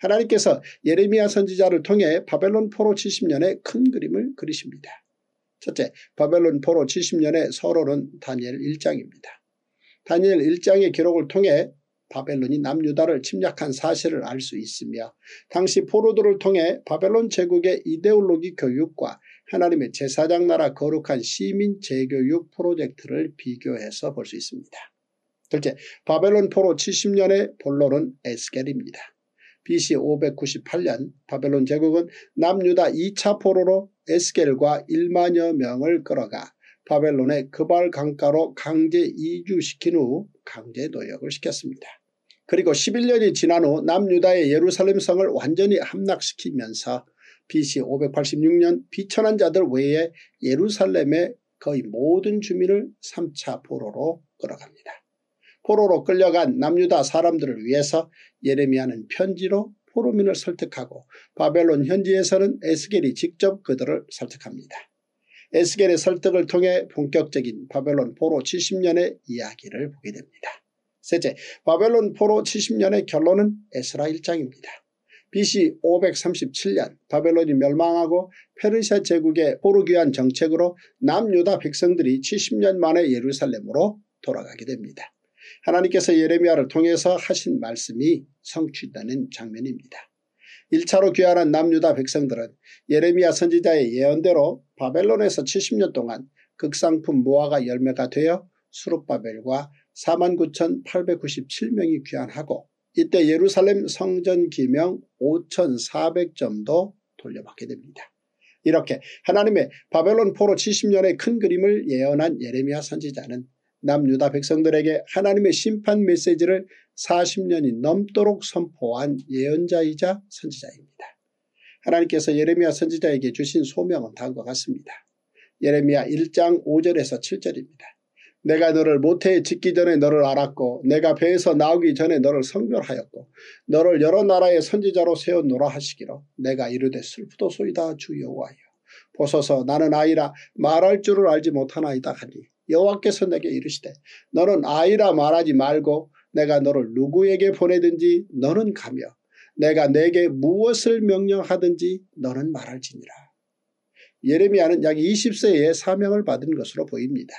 하나님께서 예레미야 선지자를 통해 바벨론 포로 70년의 큰 그림을 그리십니다. 첫째, 바벨론 포로 70년의 서론은 다니엘 1장입니다. 다니엘 1장의 기록을 통해 바벨론이 남유다를 침략한 사실을 알 수 있으며 당시 포로들을 통해 바벨론 제국의 이데올로기 교육과 하나님의 제사장 나라 거룩한 시민 재교육 프로젝트를 비교해서 볼 수 있습니다. 둘째, 바벨론 포로 70년의 본론은 에스겔입니다. BC 598년 바벨론 제국은 남유다 2차 포로로 에스겔과 1만여 명을 끌어가 바벨론의 그발 강가로 강제 이주시킨 후 강제 노역을 시켰습니다. 그리고 11년이 지난 후 남유다의 예루살렘성을 완전히 함락시키면서 BC 586년 비천한 자들 외에 예루살렘의 거의 모든 주민을 3차 포로로 끌어갑니다. 포로로 끌려간 남유다 사람들을 위해서 예레미야는 편지로 포로민을 설득하고 바벨론 현지에서는 에스겔이 직접 그들을 설득합니다. 에스겔의 설득을 통해 본격적인 바벨론 포로 70년의 이야기를 보게 됩니다. 셋째, 바벨론 포로 70년의 결론은 에스라 1장입니다. BC 537년 바벨론이 멸망하고 페르시아 제국의 포르귀한 정책으로 남유다 백성들이 70년 만에 예루살렘으로 돌아가게 됩니다. 하나님께서 예레미야를 통해서 하신 말씀이 성취되는 장면입니다. 1차로 귀환한 남유다 백성들은 예레미야 선지자의 예언대로 바벨론에서 70년 동안 극상품 무화과 열매가 되어 수룹바벨과 49,897명이 귀환하고 이때 예루살렘 성전 기명 5,400점도 돌려받게 됩니다. 이렇게 하나님의 바벨론 포로 70년의 큰 그림을 예언한 예레미야 선지자는 남유다 백성들에게 하나님의 심판 메시지를 40년이 넘도록 선포한 예언자이자 선지자입니다. 하나님께서 예레미야 선지자에게 주신 소명은 다음과 같습니다. 예레미야 1장 5절에서 7절입니다. 내가 너를 모태에 짓기 전에 너를 알았고 내가 배에서 나오기 전에 너를 성별하였고 너를 여러 나라의 선지자로 세웠노라 하시기로 내가 이르되 슬프도소이다 주 여호와여 보소서 나는 아이라 말할 줄을 알지 못하나이다 하니 여호와께서 내게 이르시되 너는 아이라 말하지 말고 내가 너를 누구에게 보내든지 너는 가며 내가 내게 무엇을 명령하든지 너는 말할지니라. 예레미야는 약 20세에 사명을 받은 것으로 보입니다.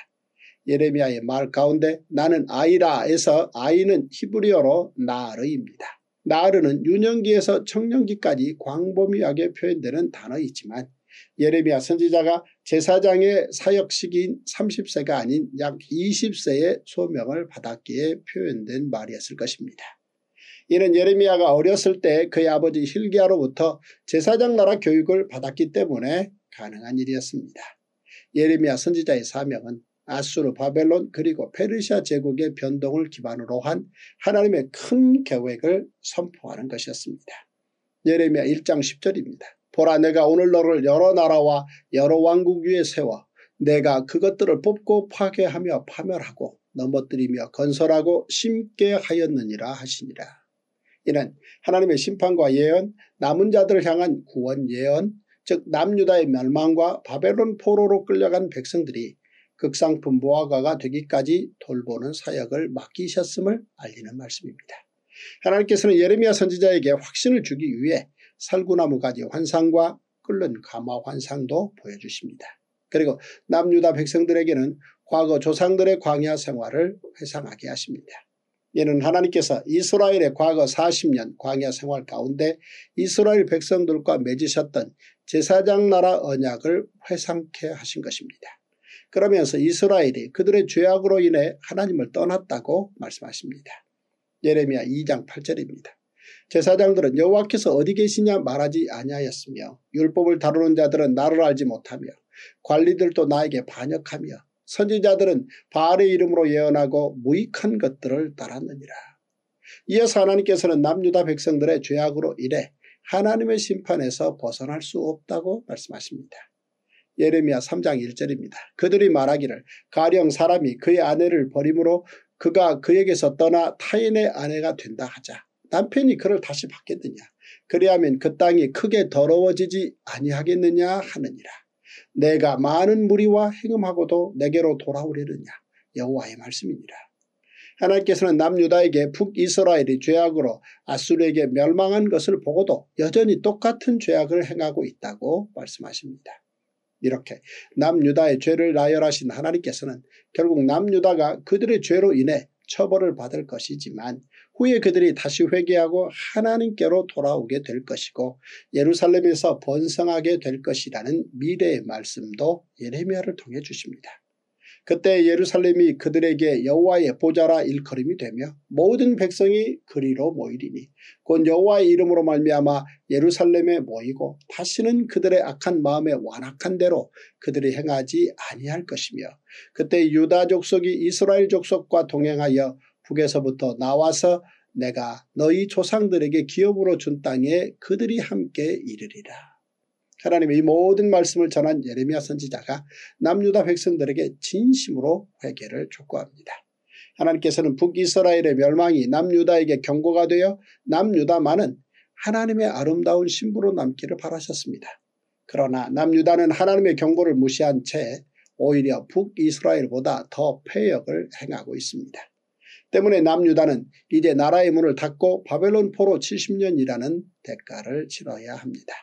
예레미야의 말 가운데 나는 아이라에서 아이는 히브리어로 나르입니다. 나르는 유년기에서 청년기까지 광범위하게 표현되는 단어이지만 예레미야 선지자가 제사장의 사역 시기인 30세가 아닌 약 20세의 소명을 받았기에 표현된 말이었을 것입니다. 이는 예레미야가 어렸을 때 그의 아버지 힐기야로부터 제사장 나라 교육을 받았기 때문에 가능한 일이었습니다. 예레미야 선지자의 사명은 아수르, 바벨론 그리고 페르시아 제국의 변동을 기반으로 한 하나님의 큰 계획을 선포하는 것이었습니다. 예레미야 1장 10절입니다. 보라 내가 오늘 너를 여러 나라와 여러 왕국 위에 세워 내가 그것들을 뽑고 파괴하며 파멸하고 넘어뜨리며 건설하고 심게 하였느니라 하시니라. 이는 하나님의 심판과 예언, 남은 자들을 향한 구원 예언, 즉 남유다의 멸망과 바벨론 포로로 끌려간 백성들이 극상품 모아가가 되기까지 돌보는 사역을 맡기셨음을 알리는 말씀입니다. 하나님께서는 예레미야 선지자에게 확신을 주기 위해 살구나무 가지 환상과 끓는 가마 환상도 보여주십니다. 그리고 남유다 백성들에게는 과거 조상들의 광야 생활을 회상하게 하십니다. 이는 하나님께서 이스라엘의 과거 40년 광야 생활 가운데 이스라엘 백성들과 맺으셨던 제사장 나라 언약을 회상케 하신 것입니다. 그러면서 이스라엘이 그들의 죄악으로 인해 하나님을 떠났다고 말씀하십니다. 예레미야 2장 8절입니다. 제사장들은 여호와께서 어디 계시냐 말하지 아니하였으며 율법을 다루는 자들은 나를 알지 못하며 관리들도 나에게 반역하며 선지자들은 바알의 이름으로 예언하고 무익한 것들을 따랐느니라. 이어서 하나님께서는 남유다 백성들의 죄악으로 인해 하나님의 심판에서 벗어날 수 없다고 말씀하십니다. 예레미야 3장 1절입니다. 그들이 말하기를 가령 사람이 그의 아내를 버림으로 그가 그에게서 떠나 타인의 아내가 된다 하자. 남편이 그를 다시 받겠느냐. 그리하면 그 땅이 크게 더러워지지 아니하겠느냐 하느니라. 내가 많은 무리와 행음하고도 내게로 돌아오려느냐. 여호와의 말씀이니라. 하나님께서는 남유다에게 북이스라엘이 죄악으로 아수르에게 멸망한 것을 보고도 여전히 똑같은 죄악을 행하고 있다고 말씀하십니다. 이렇게 남유다의 죄를 나열하신 하나님께서는 결국 남유다가 그들의 죄로 인해 처벌을 받을 것이지만 후에 그들이 다시 회개하고 하나님께로 돌아오게 될 것이고 예루살렘에서 번성하게 될 것이라는 미래의 말씀도 예레미야를 통해 주십니다. 그때 예루살렘이 그들에게 여호와의 보좌라 일컬음이 되며 모든 백성이 그리로 모이리니 곧 여호와의 이름으로 말미암아 예루살렘에 모이고 다시는 그들의 악한 마음에 완악한 대로 그들이 행하지 아니할 것이며 그때 유다 족속이 이스라엘 족속과 동행하여 북에서부터 나와서 내가 너희 조상들에게 기업으로 준 땅에 그들이 함께 이르리라. 하나님의 이 모든 말씀을 전한 예레미야 선지자가 남유다 백성들에게 진심으로 회개를 촉구합니다. 하나님께서는 북이스라엘의 멸망이 남유다에게 경고가 되어 남유다만은 하나님의 아름다운 신부로 남기를 바라셨습니다. 그러나 남유다는 하나님의 경고를 무시한 채 오히려 북이스라엘보다 더 폐역을 행하고 있습니다. 때문에 남유다는 이제 나라의 문을 닫고 바벨론 포로 70년이라는 대가를 치러야 합니다.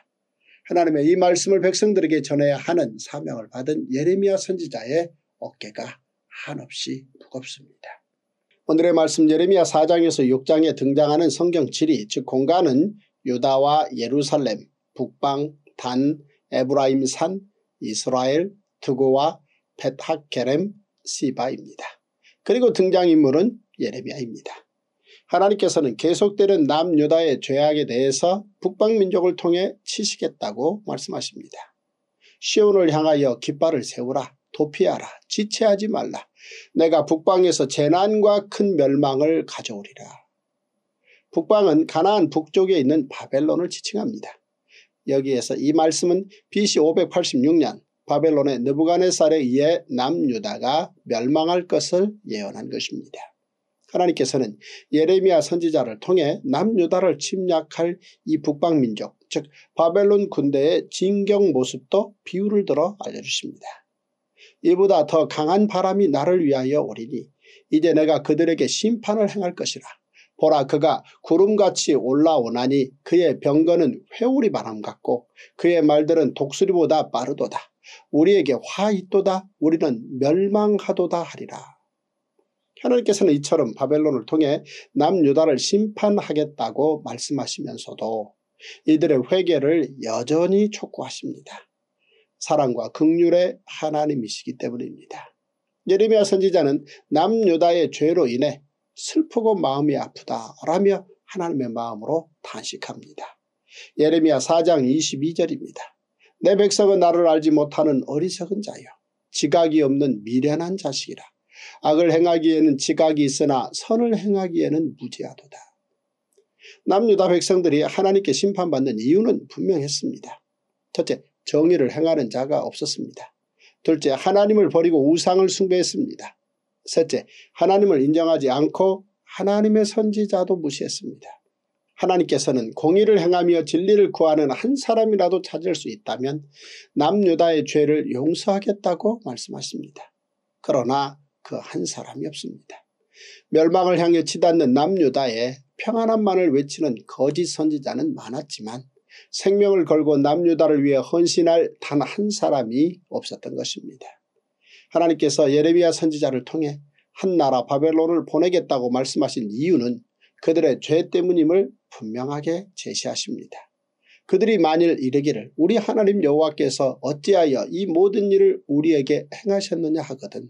하나님의 이 말씀을 백성들에게 전해야 하는 사명을 받은 예레미야 선지자의 어깨가 한없이 무겁습니다. 오늘의 말씀 예레미야 4장에서 6장에 등장하는 성경 지리 즉 공간은 유다와 예루살렘, 북방, 단, 에브라임산, 이스라엘, 두고와 펫하케렘 시바입니다. 그리고 등장인물은 예레미야입니다. 하나님께서는 계속되는 남유다의 죄악에 대해서 북방민족을 통해 치시겠다고 말씀하십니다. 시온을 향하여 깃발을 세우라 도피하라 지체하지 말라 내가 북방에서 재난과 큰 멸망을 가져오리라. 북방은 가나안 북쪽에 있는 바벨론을 지칭합니다. 여기에서 이 말씀은 BC 586년 바벨론의 느부간의살에 의해 남유다가 멸망할 것을 예언한 것입니다. 하나님께서는 예레미야 선지자를 통해 남유다를 침략할 이 북방민족 즉 바벨론 군대의 진경 모습도 비유를 들어 알려주십니다. 이보다 더 강한 바람이 나를 위하여 오리니 이제 내가 그들에게 심판을 행할 것이라. 보라 그가 구름같이 올라오나니 그의 병거는 회오리 바람 같고 그의 말들은 독수리보다 빠르도다. 우리에게 화 있도다 우리는 멸망하도다 하리라. 하나님께서는 이처럼 바벨론을 통해 남유다를 심판하겠다고 말씀하시면서도 이들의 회개를 여전히 촉구하십니다. 사랑과 극률의 하나님이시기 때문입니다. 예레미야 선지자는 남유다의 죄로 인해 슬프고 마음이 아프다라며 하나님의 마음으로 탄식합니다. 예레미야 4장 22절입니다. 내 백성은 나를 알지 못하는 어리석은 자요. 지각이 없는 미련한 자식이라. 악을 행하기에는 지각이 있으나 선을 행하기에는 무지하도다. 남유다 백성들이 하나님께 심판받는 이유는 분명했습니다. 첫째, 정의를 행하는 자가 없었습니다. 둘째, 하나님을 버리고 우상을 숭배했습니다. 셋째, 하나님을 인정하지 않고 하나님의 선지자도 무시했습니다. 하나님께서는 공의를 행하며 진리를 구하는 한 사람이라도 찾을 수 있다면 남유다의 죄를 용서하겠다고 말씀하십니다. 그러나 그한 사람이 없습니다. 멸망을 향해 치닫는 남유다에 평안함만을 외치는 거짓 선지자는 많았지만 생명을 걸고 남유다를 위해 헌신할 단 한 사람이 없었던 것입니다. 하나님께서 예레미야 선지자를 통해 한 나라 바벨론을 보내겠다고 말씀하신 이유는 그들의 죄 때문임을 분명하게 제시하십니다. 그들이 만일 이르기를 우리 하나님 여호와께서 어찌하여 이 모든 일을 우리에게 행하셨느냐 하거든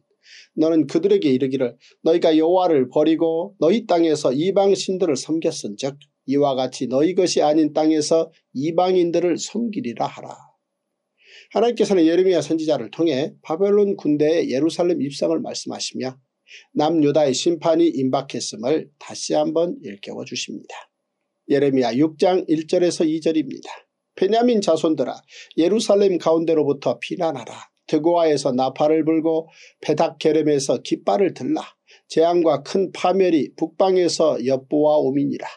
너는 그들에게 이르기를 너희가 여호와를 버리고 너희 땅에서 이방 신들을 섬겼은즉 이와 같이 너희 것이 아닌 땅에서 이방인들을 섬기리라 하라. 하나님께서는 예레미야 선지자를 통해 바벨론 군대의 예루살렘 입성을 말씀하시며 남유다의 심판이 임박했음을 다시 한번 일깨워 주십니다. 예레미야 6장 1절에서 2절입니다. 베냐민 자손들아 예루살렘 가운데로부터 피난하라. 드고아에서 나팔을 불고 페닥게렘에서 깃발을 들라. 재앙과 큰 파멸이 북방에서 엿보아 오민이라.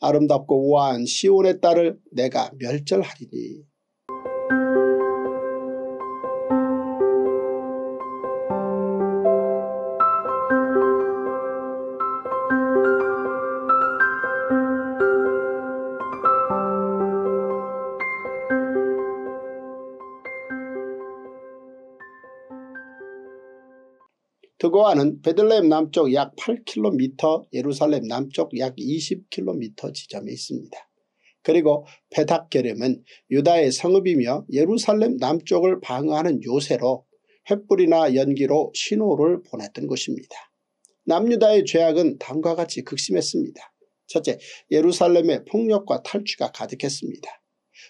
아름답고 우아한 시온의 딸을 내가 멸절하리니. 여호와는 베들레헴 남쪽 약 8km, 예루살렘 남쪽 약 20km 지점에 있습니다. 그리고 베닥게렘은 유다의 성읍이며 예루살렘 남쪽을 방어하는 요새로 횃불이나 연기로 신호를 보냈던 것입니다. 남유다의 죄악은 다음과 같이 극심했습니다. 첫째, 예루살렘의 폭력과 탈취가 가득했습니다.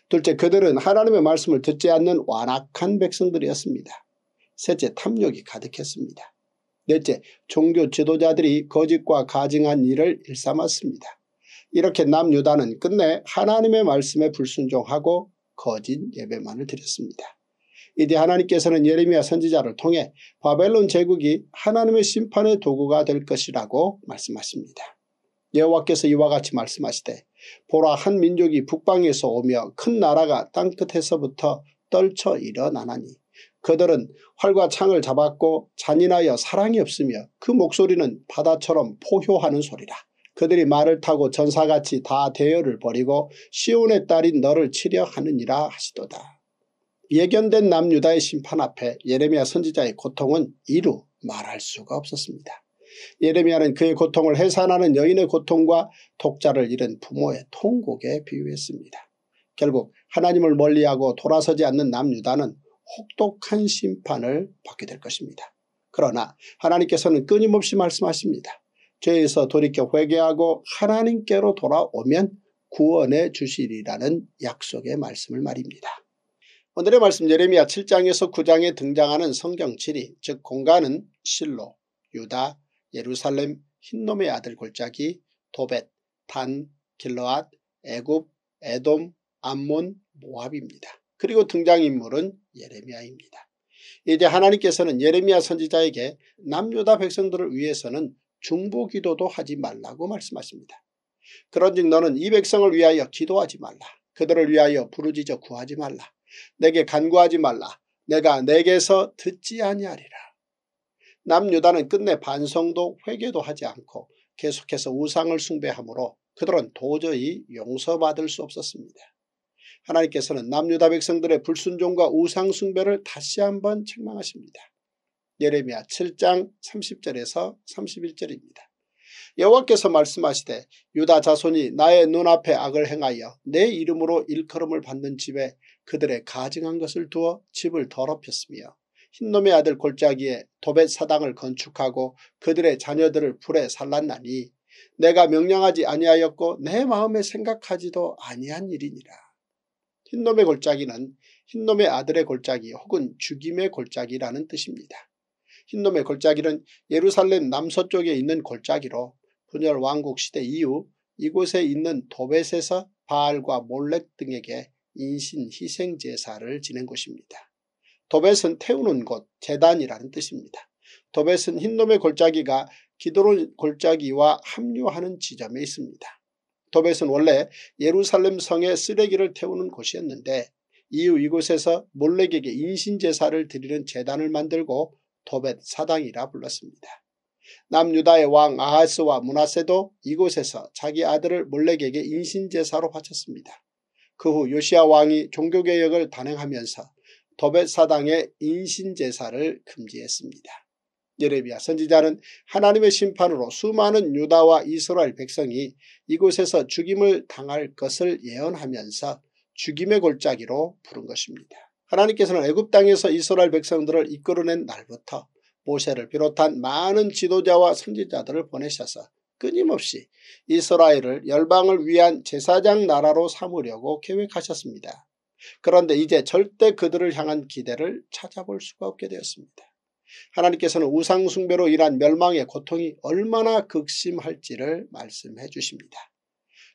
둘째, 그들은 하나님의 말씀을 듣지 않는 완악한 백성들이었습니다. 셋째, 탐욕이 가득했습니다. 넷째, 종교 지도자들이 거짓과 가증한 일을 일삼았습니다. 이렇게 남유다는 끝내 하나님의 말씀에 불순종하고 거짓 예배만을 드렸습니다. 이제 하나님께서는 예레미야 선지자를 통해 바벨론 제국이 하나님의 심판의 도구가 될 것이라고 말씀하십니다. 여호와께서 이와 같이 말씀하시되 보라 한 민족이 북방에서 오며 큰 나라가 땅끝에서부터 떨쳐 일어나나니 그들은 활과 창을 잡았고 잔인하여 사랑이 없으며 그 목소리는 바다처럼 포효하는 소리라. 그들이 말을 타고 전사같이 다 대열을 벌이고 시온의 딸인 너를 치려 하느니라 하시도다. 예견된 남유다의 심판 앞에 예레미야 선지자의 고통은 이루 말할 수가 없었습니다. 예레미야는 그의 고통을 해산하는 여인의 고통과 독자를 잃은 부모의 통곡에 비유했습니다. 결국 하나님을 멀리하고 돌아서지 않는 남유다는 혹독한 심판을 받게 될 것입니다. 그러나 하나님께서는 끊임없이 말씀하십니다. 죄에서 돌이켜 회개하고 하나님께로 돌아오면 구원해 주시리라는 약속의 말씀을 말입니다. 오늘의 말씀 예레미야 7장에서 9장에 등장하는 성경지리 즉 공간은 실로, 유다, 예루살렘, 흰놈의 아들 골짜기, 도벳, 단, 길러앗, 애굽, 에돔, 암몬, 모압입니다. 그리고 등장인물은 예레미야입니다. 이제 하나님께서는 예레미야 선지자에게 남유다 백성들을 위해서는 중보 기도도 하지 말라고 말씀하십니다. 그런즉 너는 이 백성을 위하여 기도하지 말라. 그들을 위하여 부르짖어 구하지 말라. 내게 간구하지 말라. 내가 내게서 듣지 아니하리라. 남유다는 끝내 반성도 회개도 하지 않고 계속해서 우상을 숭배하므로 그들은 도저히 용서받을 수 없었습니다. 하나님께서는 남유다 백성들의 불순종과 우상숭배를 다시 한번 책망하십니다. 예레미야 7장 30절에서 31절입니다. 여호와께서 말씀하시되 유다 자손이 나의 눈앞에 악을 행하여 내 이름으로 일컬음을 받는 집에 그들의 가증한 것을 두어 집을 더럽혔으며 흰놈의 아들 골짜기에 도벳 사당을 건축하고 그들의 자녀들을 불에 살랐나니 내가 명령하지 아니하였고 내 마음에 생각하지도 아니한 일이니라. 흰놈의 골짜기는 흰놈의 아들의 골짜기 혹은 죽임의 골짜기라는 뜻입니다. 흰놈의 골짜기는 예루살렘 남서쪽에 있는 골짜기로 분열 왕국 시대 이후 이곳에 있는 도벳에서 바알과 몰렉 등에게 인신 희생 제사를 지낸 곳입니다. 도벳은 태우는 곳, 재단이라는 뜻입니다. 도벳은 흰놈의 골짜기가 기도론 골짜기와 합류하는 지점에 있습니다. 도벳은 원래 예루살렘 성에 쓰레기를 태우는 곳이었는데 이후 이곳에서 몰렉에게 인신제사를 드리는 재단을 만들고 도벳 사당이라 불렀습니다. 남유다의 왕 아하스와 문하세도 이곳에서 자기 아들을 몰렉에게 인신제사로 바쳤습니다. 그 후 요시아 왕이 종교개혁을 단행하면서 도벳 사당의 인신제사를 금지했습니다. 예레미야 선지자는 하나님의 심판으로 수많은 유다와 이스라엘 백성이 이곳에서 죽임을 당할 것을 예언하면서 죽임의 골짜기로 부른 것입니다. 하나님께서는 애굽 땅에서 이스라엘 백성들을 이끌어낸 날부터 모세를 비롯한 많은 지도자와 선지자들을 보내셔서 끊임없이 이스라엘을 열방을 위한 제사장 나라로 삼으려고 계획하셨습니다. 그런데 이제 절대 그들을 향한 기대를 찾아볼 수가 없게 되었습니다. 하나님께서는 우상숭배로 인한 멸망의 고통이 얼마나 극심할지를 말씀해 주십니다.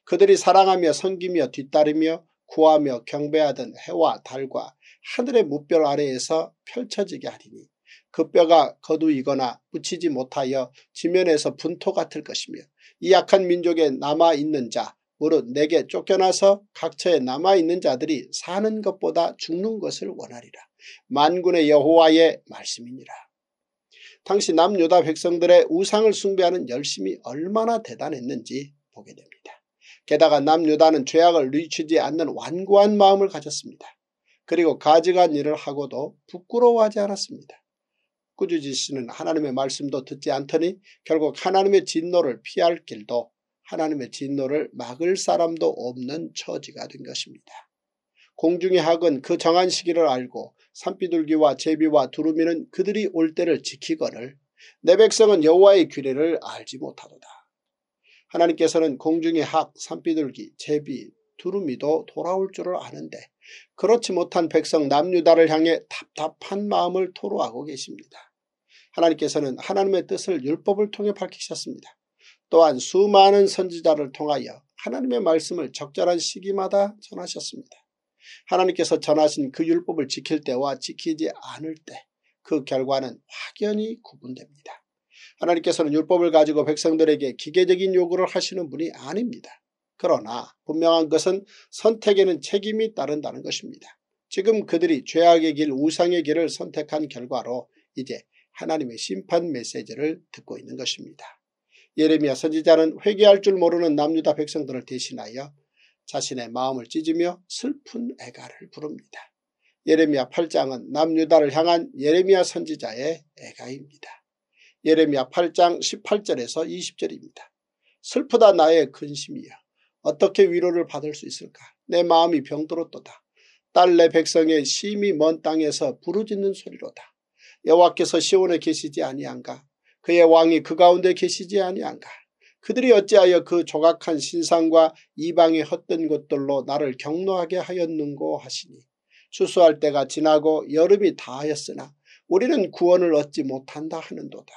그들이 사랑하며 섬기며 뒤따르며 구하며 경배하던 해와 달과 하늘의 무별 아래에서 펼쳐지게 하리니 그 뼈가 거두이거나 붙이지 못하여 지면에서 분토 같을 것이며 이 약한 민족에 남아있는 자 무릇 내게 쫓겨나서 각처에 남아있는 자들이 사는 것보다 죽는 것을 원하리라. 만군의 여호와의 말씀이니라. 당시 남유다 백성들의 우상을 숭배하는 열심이 얼마나 대단했는지 보게 됩니다. 게다가 남유다는 죄악을 뉘치지 않는 완고한 마음을 가졌습니다. 그리고 가증간 일을 하고도 부끄러워하지 않았습니다. 꾸짖으시는 하나님의 말씀도 듣지 않더니 결국 하나님의 진노를 피할 길도 하나님의 진노를 막을 사람도 없는 처지가 된 것입니다. 공중의 학은 그 정한 시기를 알고 산비둘기와 제비와 두루미는 그들이 올 때를 지키거늘 내 백성은 여호와의 규례를 알지 못하도다. 하나님께서는 공중의 학, 산비둘기, 제비, 두루미도 돌아올 줄을 아는데 그렇지 못한 백성 남유다를 향해 답답한 마음을 토로하고 계십니다. 하나님께서는 하나님의 뜻을 율법을 통해 밝히셨습니다. 또한 수많은 선지자를 통하여 하나님의 말씀을 적절한 시기마다 전하셨습니다. 하나님께서 전하신 그 율법을 지킬 때와 지키지 않을 때 그 결과는 확연히 구분됩니다. 하나님께서는 율법을 가지고 백성들에게 기계적인 요구를 하시는 분이 아닙니다. 그러나 분명한 것은 선택에는 책임이 따른다는 것입니다. 지금 그들이 죄악의 길 우상의 길을 선택한 결과로 이제 하나님의 심판 메시지를 듣고 있는 것입니다. 예레미야 선지자는 회개할 줄 모르는 남유다 백성들을 대신하여 자신의 마음을 찢으며 슬픈 애가를 부릅니다. 예레미야 8장은 남유다를 향한 예레미야 선지자의 애가입니다. 예레미야 8장 18절에서 20절입니다. 슬프다 나의 근심이여 어떻게 위로를 받을 수 있을까 내 마음이 병들었도다. 딸 내 백성의 심이먼 땅에서 부르짖는 소리로다. 여호와께서 시온에 계시지 아니한가 그의 왕이 그 가운데 계시지 아니한가 그들이 어찌하여 그 조각한 신상과 이방의 헛된 것들로 나를 경노하게 하였는고 하시니 추수할 때가 지나고 여름이 다하였으나 우리는 구원을 얻지 못한다 하는도다.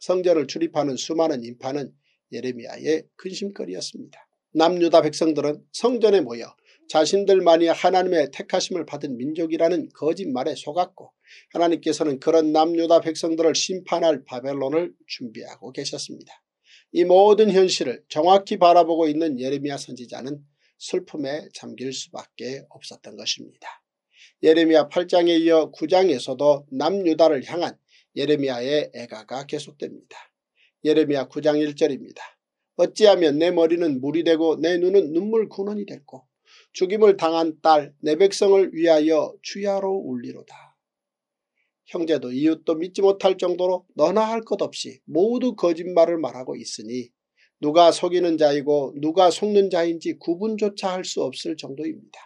성전을 출입하는 수많은 인파는 예레미야의 근심거리였습니다. 남유다 백성들은 성전에 모여 자신들만이 하나님의 택하심을 받은 민족이라는 거짓말에 속았고 하나님께서는 그런 남유다 백성들을 심판할 바벨론을 준비하고 계셨습니다. 이 모든 현실을 정확히 바라보고 있는 예레미야 선지자는 슬픔에 잠길 수밖에 없었던 것입니다. 예레미야 8장에 이어 9장에서도 남유다를 향한 예레미야의 애가가 계속됩니다. 예레미야 9장 1절입니다. 어찌하면 내 머리는 물이 되고 내 눈은 눈물 군원이 됐고 죽임을 당한 딸 내 백성을 위하여 주야로 울리로다. 형제도 이웃도 믿지 못할 정도로 너나 할 것 없이 모두 거짓말을 말하고 있으니 누가 속이는 자이고 누가 속는 자인지 구분조차 할 수 없을 정도입니다.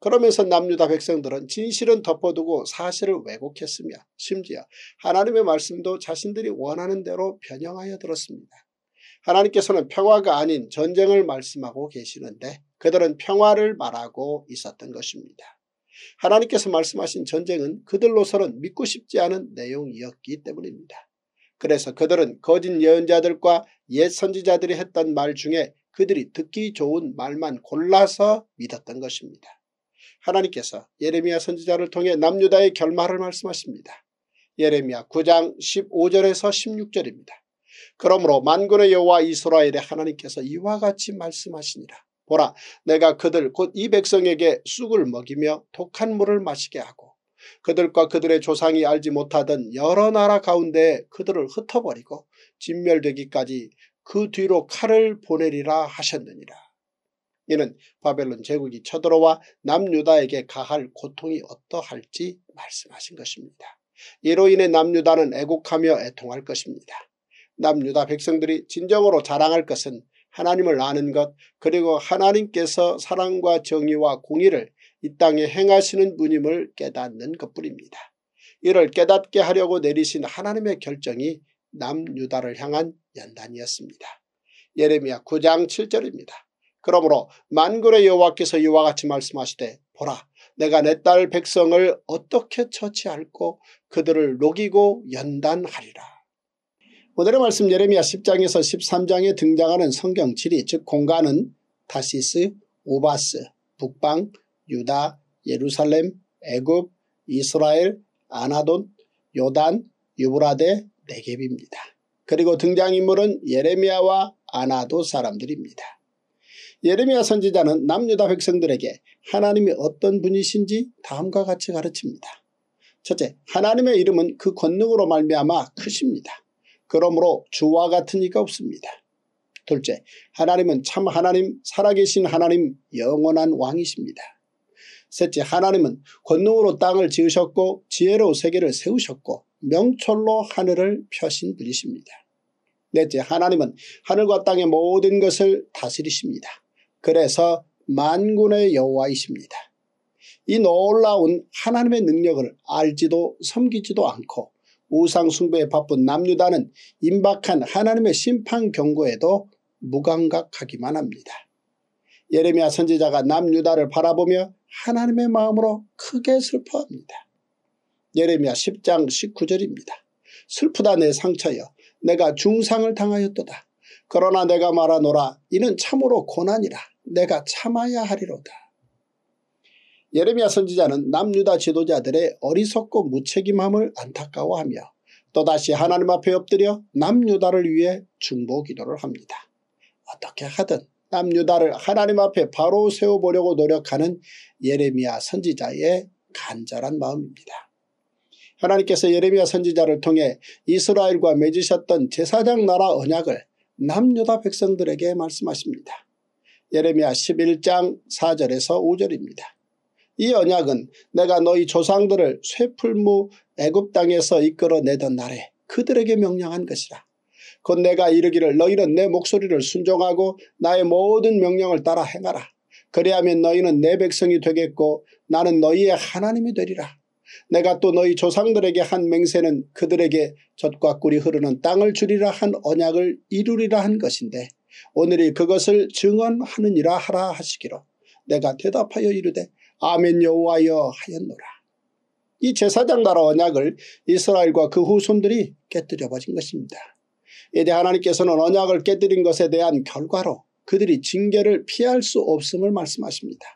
그러면서 남유다 백성들은 진실은 덮어두고 사실을 왜곡했으며 심지어 하나님의 말씀도 자신들이 원하는 대로 변형하여 들었습니다. 하나님께서는 평화가 아닌 전쟁을 말씀하고 계시는데 그들은 평화를 말하고 있었던 것입니다. 하나님께서 말씀하신 전쟁은 그들로서는 믿고 싶지 않은 내용이었기 때문입니다. 그래서 그들은 거짓 예언자들과 옛 선지자들이 했던 말 중에 그들이 듣기 좋은 말만 골라서 믿었던 것입니다. 하나님께서 예레미야 선지자를 통해 남유다의 결말을 말씀하십니다. 예레미야 9장 15절에서 16절입니다. 그러므로 만군의 여호와 이스라엘의 하나님께서 이와 같이 말씀하시니라. 보라 내가 그들 곧 이 백성에게 쑥을 먹이며 독한 물을 마시게 하고 그들과 그들의 조상이 알지 못하던 여러 나라 가운데 그들을 흩어버리고 진멸되기까지 그 뒤로 칼을 보내리라 하셨느니라. 이는 바벨론 제국이 쳐들어와 남유다에게 가할 고통이 어떠할지 말씀하신 것입니다. 이로 인해 남유다는 애국하며 애통할 것입니다. 남유다 백성들이 진정으로 자랑할 것은 하나님을 아는 것 그리고 하나님께서 사랑과 정의와 공의를 이 땅에 행하시는 분임을 깨닫는 것뿐입니다. 이를 깨닫게 하려고 내리신 하나님의 결정이 남유다를 향한 연단이었습니다. 예레미야 9장 7절입니다. 그러므로 만군의 여호와께서 이와 같이 말씀하시되 보라 내가 내 딸 백성을 어떻게 처치할꼬 그들을 녹이고 연단하리라. 오늘의 말씀 예레미야 10장에서 13장에 등장하는 성경 지리 즉 공간은 다시스, 오바스, 북방, 유다, 예루살렘, 애굽, 이스라엘, 아나돈, 요단, 유브라데, 네겝입니다. 그리고 등장인물은 예레미야와 아나도 사람들입니다. 예레미야 선지자는 남유다 백성들에게 하나님이 어떤 분이신지 다음과 같이 가르칩니다. 첫째, 하나님의 이름은 그 권능으로 말미암아 크십니다. 그러므로 주와 같은 이가 없습니다. 둘째, 하나님은 참 하나님, 살아계신 하나님, 영원한 왕이십니다. 셋째, 하나님은 권능으로 땅을 지으셨고 지혜로 세계를 세우셨고 명철로 하늘을 펴신 분이십니다. 넷째, 하나님은 하늘과 땅의 모든 것을 다스리십니다. 그래서 만군의 여호와이십니다. 이 놀라운 하나님의 능력을 알지도 섬기지도 않고 우상 숭배에 바쁜 남유다는 임박한 하나님의 심판 경고에도 무감각하기만 합니다. 예레미야 선지자가 남유다를 바라보며 하나님의 마음으로 크게 슬퍼합니다. 예레미야 10장 19절입니다. 슬프다 내 상처여 내가 중상을 당하였도다. 그러나 내가 말하노라 이는 참으로 고난이라 내가 참아야 하리로다. 예레미야 선지자는 남유다 지도자들의 어리석고 무책임함을 안타까워하며 또다시 하나님 앞에 엎드려 남유다를 위해 중보 기도를 합니다. 어떻게 하든 남유다를 하나님 앞에 바로 세워보려고 노력하는 예레미야 선지자의 간절한 마음입니다. 하나님께서 예레미야 선지자를 통해 이스라엘과 맺으셨던 제사장 나라 언약을 남유다 백성들에게 말씀하십니다. 예레미야 11장 4절에서 5절입니다. 이 언약은 내가 너희 조상들을 쇠풀무 애굽 땅에서 이끌어내던 날에 그들에게 명령한 것이라. 곧 내가 이르기를 너희는 내 목소리를 순종하고 나의 모든 명령을 따라 행하라. 그리하면 너희는 내 백성이 되겠고 나는 너희의 하나님이 되리라. 내가 또 너희 조상들에게 한 맹세는 그들에게 젖과 꿀이 흐르는 땅을 주리라 한 언약을 이루리라 한 것인데 오늘이 그것을 증언하느니라 하라 하시기로 내가 대답하여 이르되 아멘 여호와여 하였노라. 이 제사장 나라 언약을 이스라엘과 그 후손들이 깨뜨려 버린 것입니다. 이에 하나님께서는 언약을 깨뜨린 것에 대한 결과로 그들이 징계를 피할 수 없음을 말씀하십니다.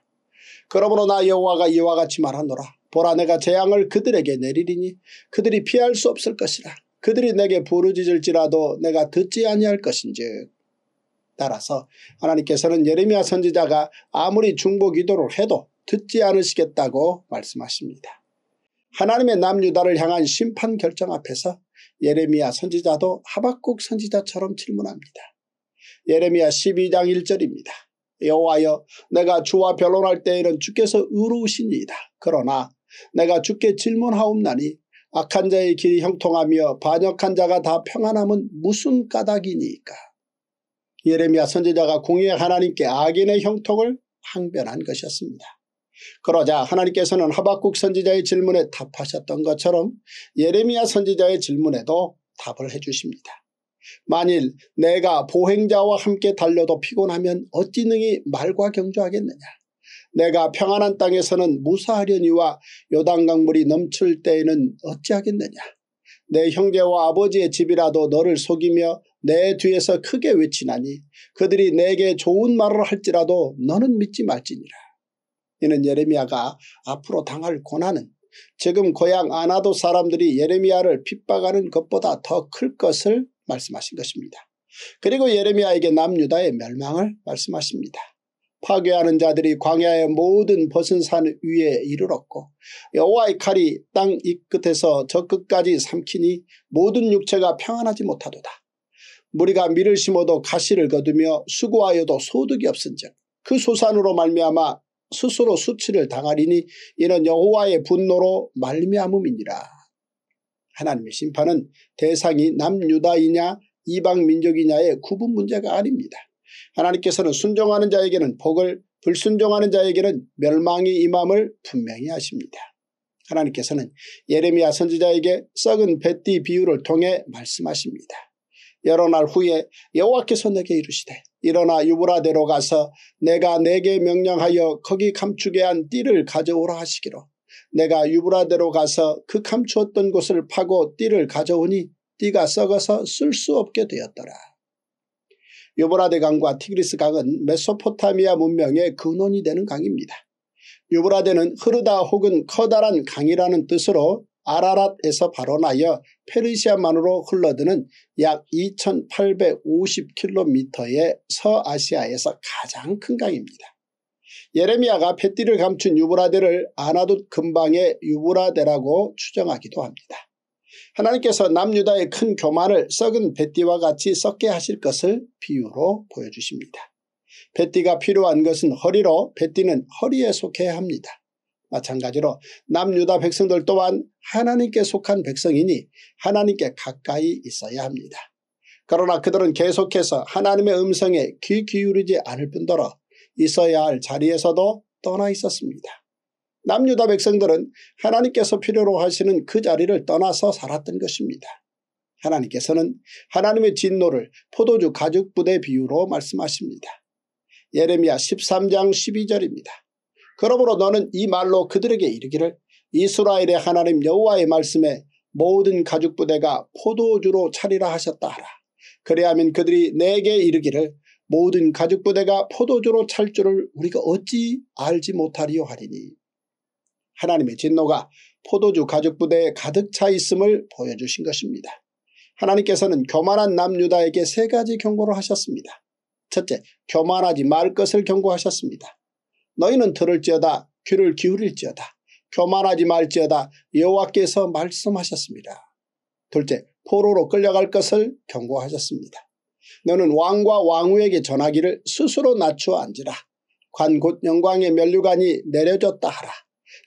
그러므로 나 여호와가 이와 같이 말하노라. 보라 내가 재앙을 그들에게 내리리니 그들이 피할 수 없을 것이라. 그들이 내게 부르짖을지라도 내가 듣지 아니할 것인즉. 따라서 하나님께서는 예레미야 선지자가 아무리 중보 기도를 해도 듣지 않으시겠다고 말씀하십니다. 하나님의 남유다를 향한 심판 결정 앞에서 예레미야 선지자도 하박국 선지자처럼 질문합니다. 예레미야 12장 1절입니다. 여호와여 내가 주와 변론할 때에는 주께서 의로우시니이다. 그러나 내가 주께 질문하옵나니 악한 자의 길이 형통하며 반역한 자가 다 평안함은 무슨 까닭이니까. 예레미야 선지자가 공의 하나님께 악인의 형통을 항변한 것이었습니다. 그러자 하나님께서는 하박국 선지자의 질문에 답하셨던 것처럼 예레미야 선지자의 질문에도 답을 해주십니다. 만일 내가 보행자와 함께 달려도 피곤하면 어찌 능히 말과 경주하겠느냐. 내가 평안한 땅에서는 무사하려니와 요단강물이 넘칠 때에는 어찌하겠느냐. 내 형제와 아버지의 집이라도 너를 속이며 내 뒤에서 크게 외치나니 그들이 내게 좋은 말을 할지라도 너는 믿지 말지니라. 이는 예레미야가 앞으로 당할 고난은 지금 고향 아나도 사람들이 예레미야를 핍박하는 것보다 더 클 것을 말씀하신 것입니다. 그리고 예레미야에게 남유다의 멸망을 말씀하십니다. 파괴하는 자들이 광야의 모든 벗은 산 위에 이르렀고 여호와의 칼이 땅 이 끝에서 저 끝까지 삼키니 모든 육체가 평안하지 못하도다. 무리가 밀을 심어도 가시를 거두며 수고하여도 소득이 없은즉 그 소산으로 말미암아 스스로 수치를 당하리니 이는 여호와의 분노로 말미암음이니라. 하나님의 심판은 대상이 남유다이냐 이방 민족이냐의 구분 문제가 아닙니다. 하나님께서는 순종하는 자에게는 복을 불순종하는 자에게는 멸망이 임함을 분명히 하십니다. 하나님께서는 예레미야 선지자에게 썩은 배띠 비유를 통해 말씀하십니다. 여러 날 후에 여호와께서 내게 이르시되 일어나 유브라데로 가서 내가 내게 명령하여 거기 감추게 한 띠를 가져오라 하시기로 내가 유브라데로 가서 그 감추었던 곳을 파고 띠를 가져오니 띠가 썩어서 쓸 수 없게 되었더라. 유브라데 강과 티그리스 강은 메소포타미아 문명의 근원이 되는 강입니다. 유브라데는 흐르다 혹은 커다란 강이라는 뜻으로 아라랏에서 발원하여 페르시아만으로 흘러드는 약 2850km의 서아시아에서 가장 큰 강입니다. 예레미야가 뱃띠를 감춘 유브라데를 아나돗 근방의 유브라데라고 추정하기도 합니다. 하나님께서 남유다의 큰 교만을 썩은 뱃띠와 같이 썩게 하실 것을 비유로 보여주십니다. 뱃띠가 필요한 것은 허리로 뱃띠는 허리에 속해야 합니다. 마찬가지로 남유다 백성들 또한 하나님께 속한 백성이니 하나님께 가까이 있어야 합니다. 그러나 그들은 계속해서 하나님의 음성에 귀 기울이지 않을 뿐더러 있어야 할 자리에서도 떠나 있었습니다. 남유다 백성들은 하나님께서 필요로 하시는 그 자리를 떠나서 살았던 것입니다. 하나님께서는 하나님의 진노를 포도주 가죽 부대 비유로 말씀하십니다. 예레미야 13장 12절입니다. 그러므로 너는 이 말로 그들에게 이르기를 이스라엘의 하나님 여호와의 말씀에 모든 가죽 부대가 포도주로 차리라 하셨다 하라. 그래야면 그들이 내게 이르기를 모든 가죽 부대가 포도주로 찰 줄을 우리가 어찌 알지 못하리요 하리니 하나님의 진노가 포도주 가죽 부대에 가득 차 있음을 보여주신 것입니다. 하나님께서는 교만한 남유다에게 세 가지 경고를 하셨습니다. 첫째, 교만하지 말 것을 경고하셨습니다. 너희는 들을지어다 귀를 기울일지어다 교만하지 말지어다 여호와께서 말씀하셨습니다. 둘째 포로로 끌려갈 것을 경고하셨습니다. 너는 왕과 왕후에게 전하기를 스스로 낮추어 앉으라. 관 곧 영광의 면류관이 내려졌다 하라.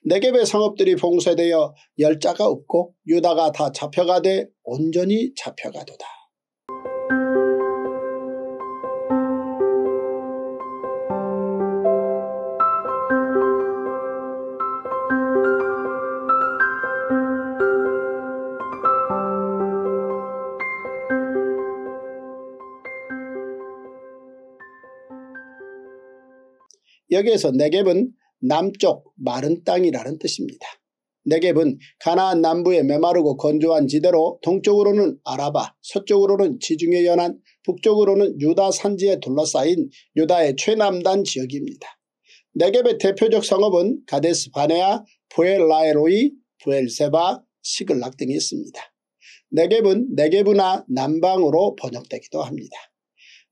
내게 배 상업들이 봉쇄되어 열자가 없고 유다가 다 잡혀가되 온전히 잡혀가도다. 여기에서 네겝은 남쪽 마른 땅이라는 뜻입니다. 네겝은 가나안 남부의 메마르고 건조한 지대로 동쪽으로는 아라바, 서쪽으로는 지중해 연안, 북쪽으로는 유다 산지에 둘러싸인 유다의 최남단 지역입니다. 네겝의 대표적 성읍은 가데스 바네아, 부엘라에로이, 부엘세바, 시글락 등이 있습니다. 네겝은 네게이나 남방으로 번역되기도 합니다.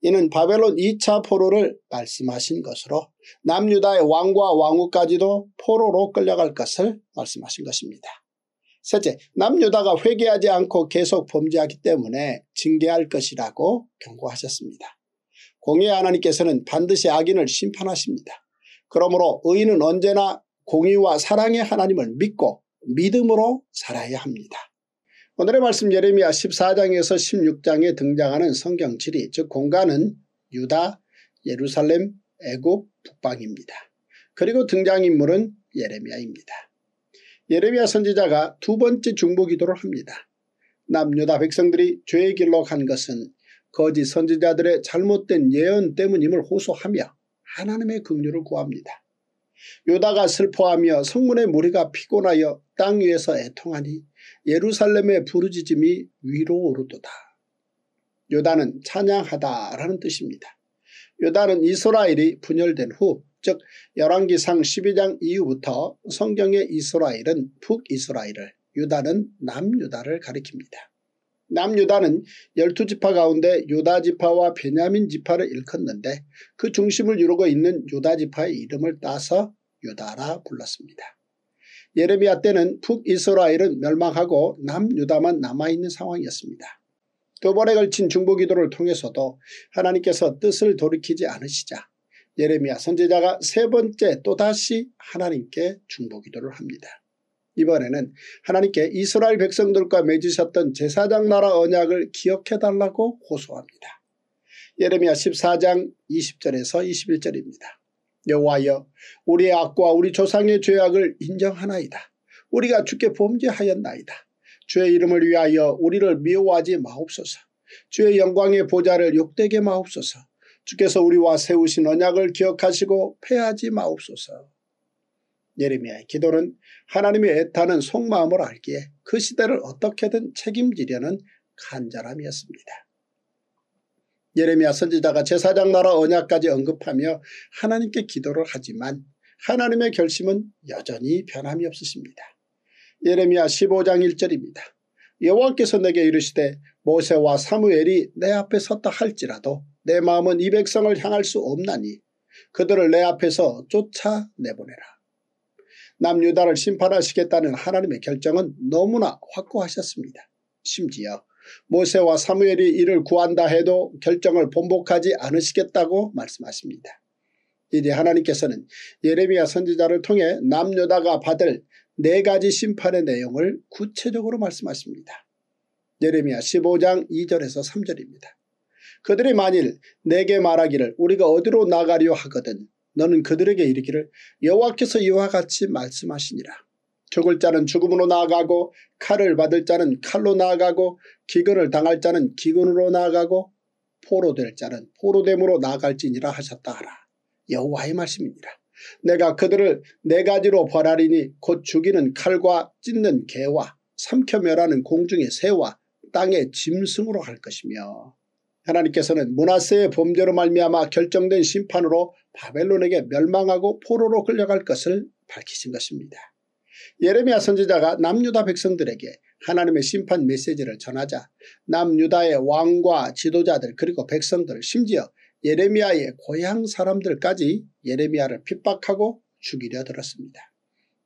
이는 바벨론 2차 포로를 말씀하신 것으로 남유다의 왕과 왕후까지도 포로로 끌려갈 것을 말씀하신 것입니다. 셋째, 남유다가 회개하지 않고 계속 범죄하기 때문에 징계할 것이라고 경고하셨습니다. 공의 하나님께서는 반드시 악인을 심판하십니다. 그러므로 의인은 언제나 공의와 사랑의 하나님을 믿고 믿음으로 살아야 합니다. 오늘의 말씀 예레미야 14장에서 16장에 등장하는 성경 지리 즉 공간은 유다, 예루살렘, 애굽, 북방입니다. 그리고 등장인물은 예레미야입니다. 예레미야 선지자가 두 번째 중보기도를 합니다. 남유다 백성들이 죄의 길로 간 것은 거짓 선지자들의 잘못된 예언 때문임을 호소하며 하나님의 긍휼을 구합니다. 유다가 슬퍼하며 성문의 무리가 피곤하여 땅 위에서 애통하니 예루살렘의 부르짖음이 위로 오르도다. 요단은 찬양하다라는 뜻입니다. 요단은 이스라엘이 분열된 후, 즉 열왕기상 12장 이후부터 성경의 이스라엘은 북이스라엘을, 유다는 남유다를 가리킵니다. 남유다는 12지파 가운데 유다지파와 베냐민지파를 일컫는데 그 중심을 이루고 있는 유다지파의 이름을 따서 유다라 불렀습니다. 예레미야 때는 북이스라엘은 멸망하고 남유다만 남아있는 상황이었습니다. 두 번에 걸친 중보기도를 통해서도 하나님께서 뜻을 돌이키지 않으시자 예레미야 선지자가 세 번째 또다시 하나님께 중보기도를 합니다. 이번에는 하나님께 이스라엘 백성들과 맺으셨던 제사장 나라 언약을 기억해달라고 호소합니다. 예레미야 14장 20절에서 21절입니다. 여호와여 우리의 악과 우리 조상의 죄악을 인정하나이다. 우리가 주께 범죄하였나이다. 주의 이름을 위하여 우리를 미워하지 마옵소서. 주의 영광의 보좌를 욕되게 마옵소서. 주께서 우리와 세우신 언약을 기억하시고 패하지 마옵소서. 예레미야의 기도는 하나님의 애타는 속마음을 알기에 그 시대를 어떻게든 책임지려는 간절함이었습니다. 예레미야 선지자가 제사장 나라 언약까지 언급하며 하나님께 기도를 하지만 하나님의 결심은 여전히 변함이 없으십니다. 예레미야 15장 1절입니다. 여호와께서 내게 이르시되 모세와 사무엘이 내 앞에 섰다 할지라도 내 마음은 이 백성을 향할 수 없나니 그들을 내 앞에서 쫓아내보내라. 남유다를 심판하시겠다는 하나님의 결정은 너무나 확고하셨습니다. 심지어 모세와 사무엘이 이를 구한다 해도 결정을 번복하지 않으시겠다고 말씀하십니다. 이제 하나님께서는 예레미야 선지자를 통해 남유다가 받을 네 가지 심판의 내용을 구체적으로 말씀하십니다. 예레미야 15장 2절에서 3절입니다. 그들이 만일 내게 말하기를 우리가 어디로 나가려 하거든 너는 그들에게 이르기를 여호와께서 이와 같이 말씀하시니라. 죽을 자는 죽음으로 나아가고 칼을 받을 자는 칼로 나아가고 기근을 당할 자는 기근으로 나아가고 포로 될 자는 포로됨으로 나아갈지니라 하셨다 하라. 여호와의 말씀입니다 내가 그들을 네 가지로 벌하리니 곧 죽이는 칼과 찢는 개와 삼켜 멸하는 공중의 새와 땅의 짐승으로 할 것이며 하나님께서는 문하세의 범죄로 말미암아 결정된 심판으로 바벨론에게 멸망하고 포로로 끌려갈 것을 밝히신 것입니다. 예레미야 선지자가 남유다 백성들에게 하나님의 심판 메시지를 전하자 남유다의 왕과 지도자들 그리고 백성들 심지어 예레미야의 고향 사람들까지 예레미야를 핍박하고 죽이려 들었습니다.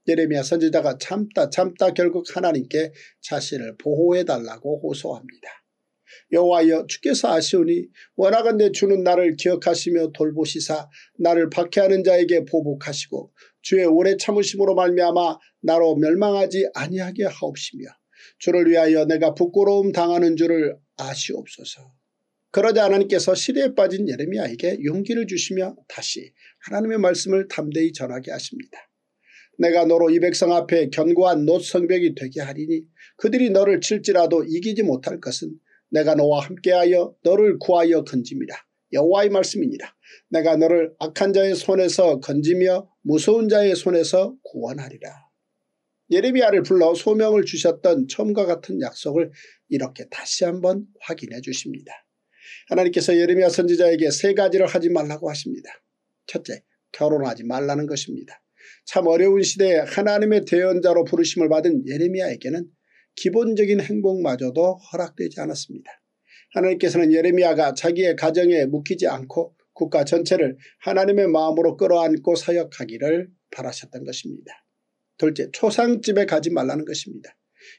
예레미야 선지자가 참다 참다 결국 하나님께 자신을 보호해달라고 호소합니다. 여호와여 주께서 아시오니 워낙은 내 주는 나를 기억하시며 돌보시사 나를 박해하는 자에게 보복하시고 주의 오래 참으심으로 말미암아 나로 멸망하지 아니하게 하옵시며 주를 위하여 내가 부끄러움 당하는 줄을 아시옵소서. 그러자 하나님께서 시대에 빠진 예레미야에게 용기를 주시며 다시 하나님의 말씀을 담대히 전하게 하십니다. 내가 너로 이 백성 앞에 견고한 노 성벽이 되게 하리니 그들이 너를 칠지라도 이기지 못할 것은 내가 너와 함께하여 너를 구하여 건짐이라. 여호와의 말씀이니라. 내가 너를 악한 자의 손에서 건지며 무서운 자의 손에서 구원하리라. 예레미야를 불러 소명을 주셨던 처음과 같은 약속을 이렇게 다시 한번 확인해 주십니다. 하나님께서 예레미야 선지자에게 세 가지를 하지 말라고 하십니다. 첫째, 결혼하지 말라는 것입니다. 참 어려운 시대에 하나님의 대언자로 부르심을 받은 예레미야에게는 기본적인 행복마저도 허락되지 않았습니다. 하나님께서는 예레미야가 자기의 가정에 묵히지 않고 국가 전체를 하나님의 마음으로 끌어안고 사역하기를 바라셨던 것입니다. 둘째, 초상집에 가지 말라는 것입니다.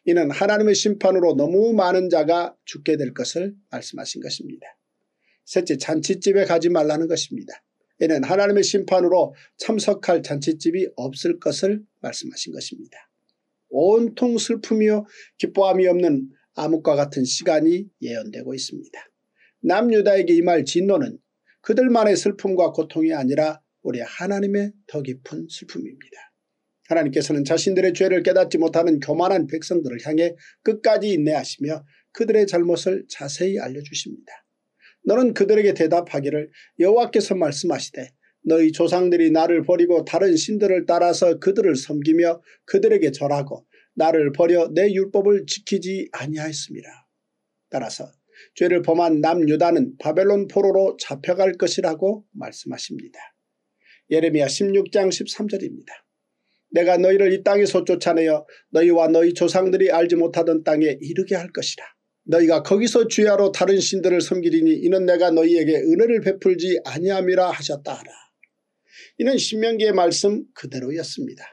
이는 하나님의 심판으로 너무 많은 자가 죽게 될 것을 말씀하신 것입니다. 셋째, 잔치집에 가지 말라는 것입니다. 이는 하나님의 심판으로 참석할 잔치집이 없을 것을 말씀하신 것입니다. 온통 슬픔이요 기뻐함이 없는 암흑과 같은 시간이 예언되고 있습니다. 남유다에게 임할 진노는 그들만의 슬픔과 고통이 아니라 우리 하나님의 더 깊은 슬픔입니다. 하나님께서는 자신들의 죄를 깨닫지 못하는 교만한 백성들을 향해 끝까지 인내하시며 그들의 잘못을 자세히 알려주십니다. 너는 그들에게 대답하기를 여호와께서 말씀하시되 너희 조상들이 나를 버리고 다른 신들을 따라서 그들을 섬기며 그들에게 절하고 나를 버려 내 율법을 지키지 아니하였습니다. 따라서 죄를 범한 남유다는 바벨론 포로로 잡혀갈 것이라고 말씀하십니다. 예레미야 16장 13절입니다. 내가 너희를 이 땅에서 쫓아내어 너희와 너희 조상들이 알지 못하던 땅에 이르게 할 것이라. 너희가 거기서 주야로 다른 신들을 섬기리니 이는 내가 너희에게 은혜를 베풀지 아니함이라 하셨다 하라. 이는 신명기의 말씀 그대로였습니다.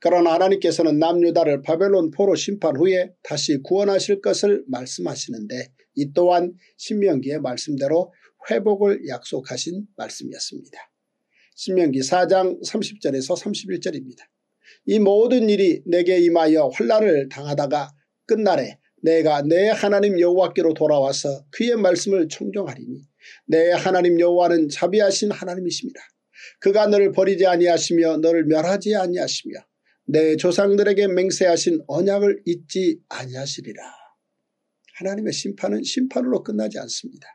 그러나 하나님께서는 남유다를 바벨론 포로 심판 후에 다시 구원하실 것을 말씀하시는데 이 또한 신명기의 말씀대로 회복을 약속하신 말씀이었습니다. 신명기 4장 30절에서 31절입니다. 이 모든 일이 내게 임하여 혼란을 당하다가 끝날에 내가 내 하나님 여호와께로 돌아와서 그의 말씀을 청종하리니 내 하나님 여호와는 자비하신 하나님이십니다. 그가 너를 버리지 아니하시며 너를 멸하지 아니하시며 내 조상들에게 맹세하신 언약을 잊지 아니하시리라. 하나님의 심판은 심판으로 끝나지 않습니다.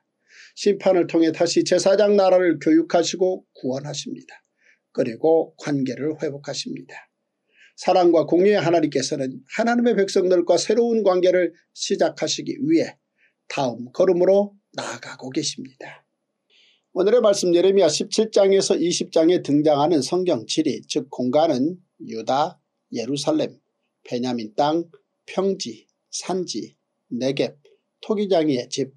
심판을 통해 다시 제사장 나라를 교육하시고 구원하십니다. 그리고 관계를 회복하십니다. 사랑과 공유의 하나님께서는 하나님의 백성들과 새로운 관계를 시작하시기 위해 다음 걸음으로 나아가고 계십니다. 오늘의 말씀 예레미야 17장에서 20장에 등장하는 성경 지리 즉 공간은 유다, 예루살렘, 베냐민 땅, 평지, 산지, 네겝, 토기장이의 집,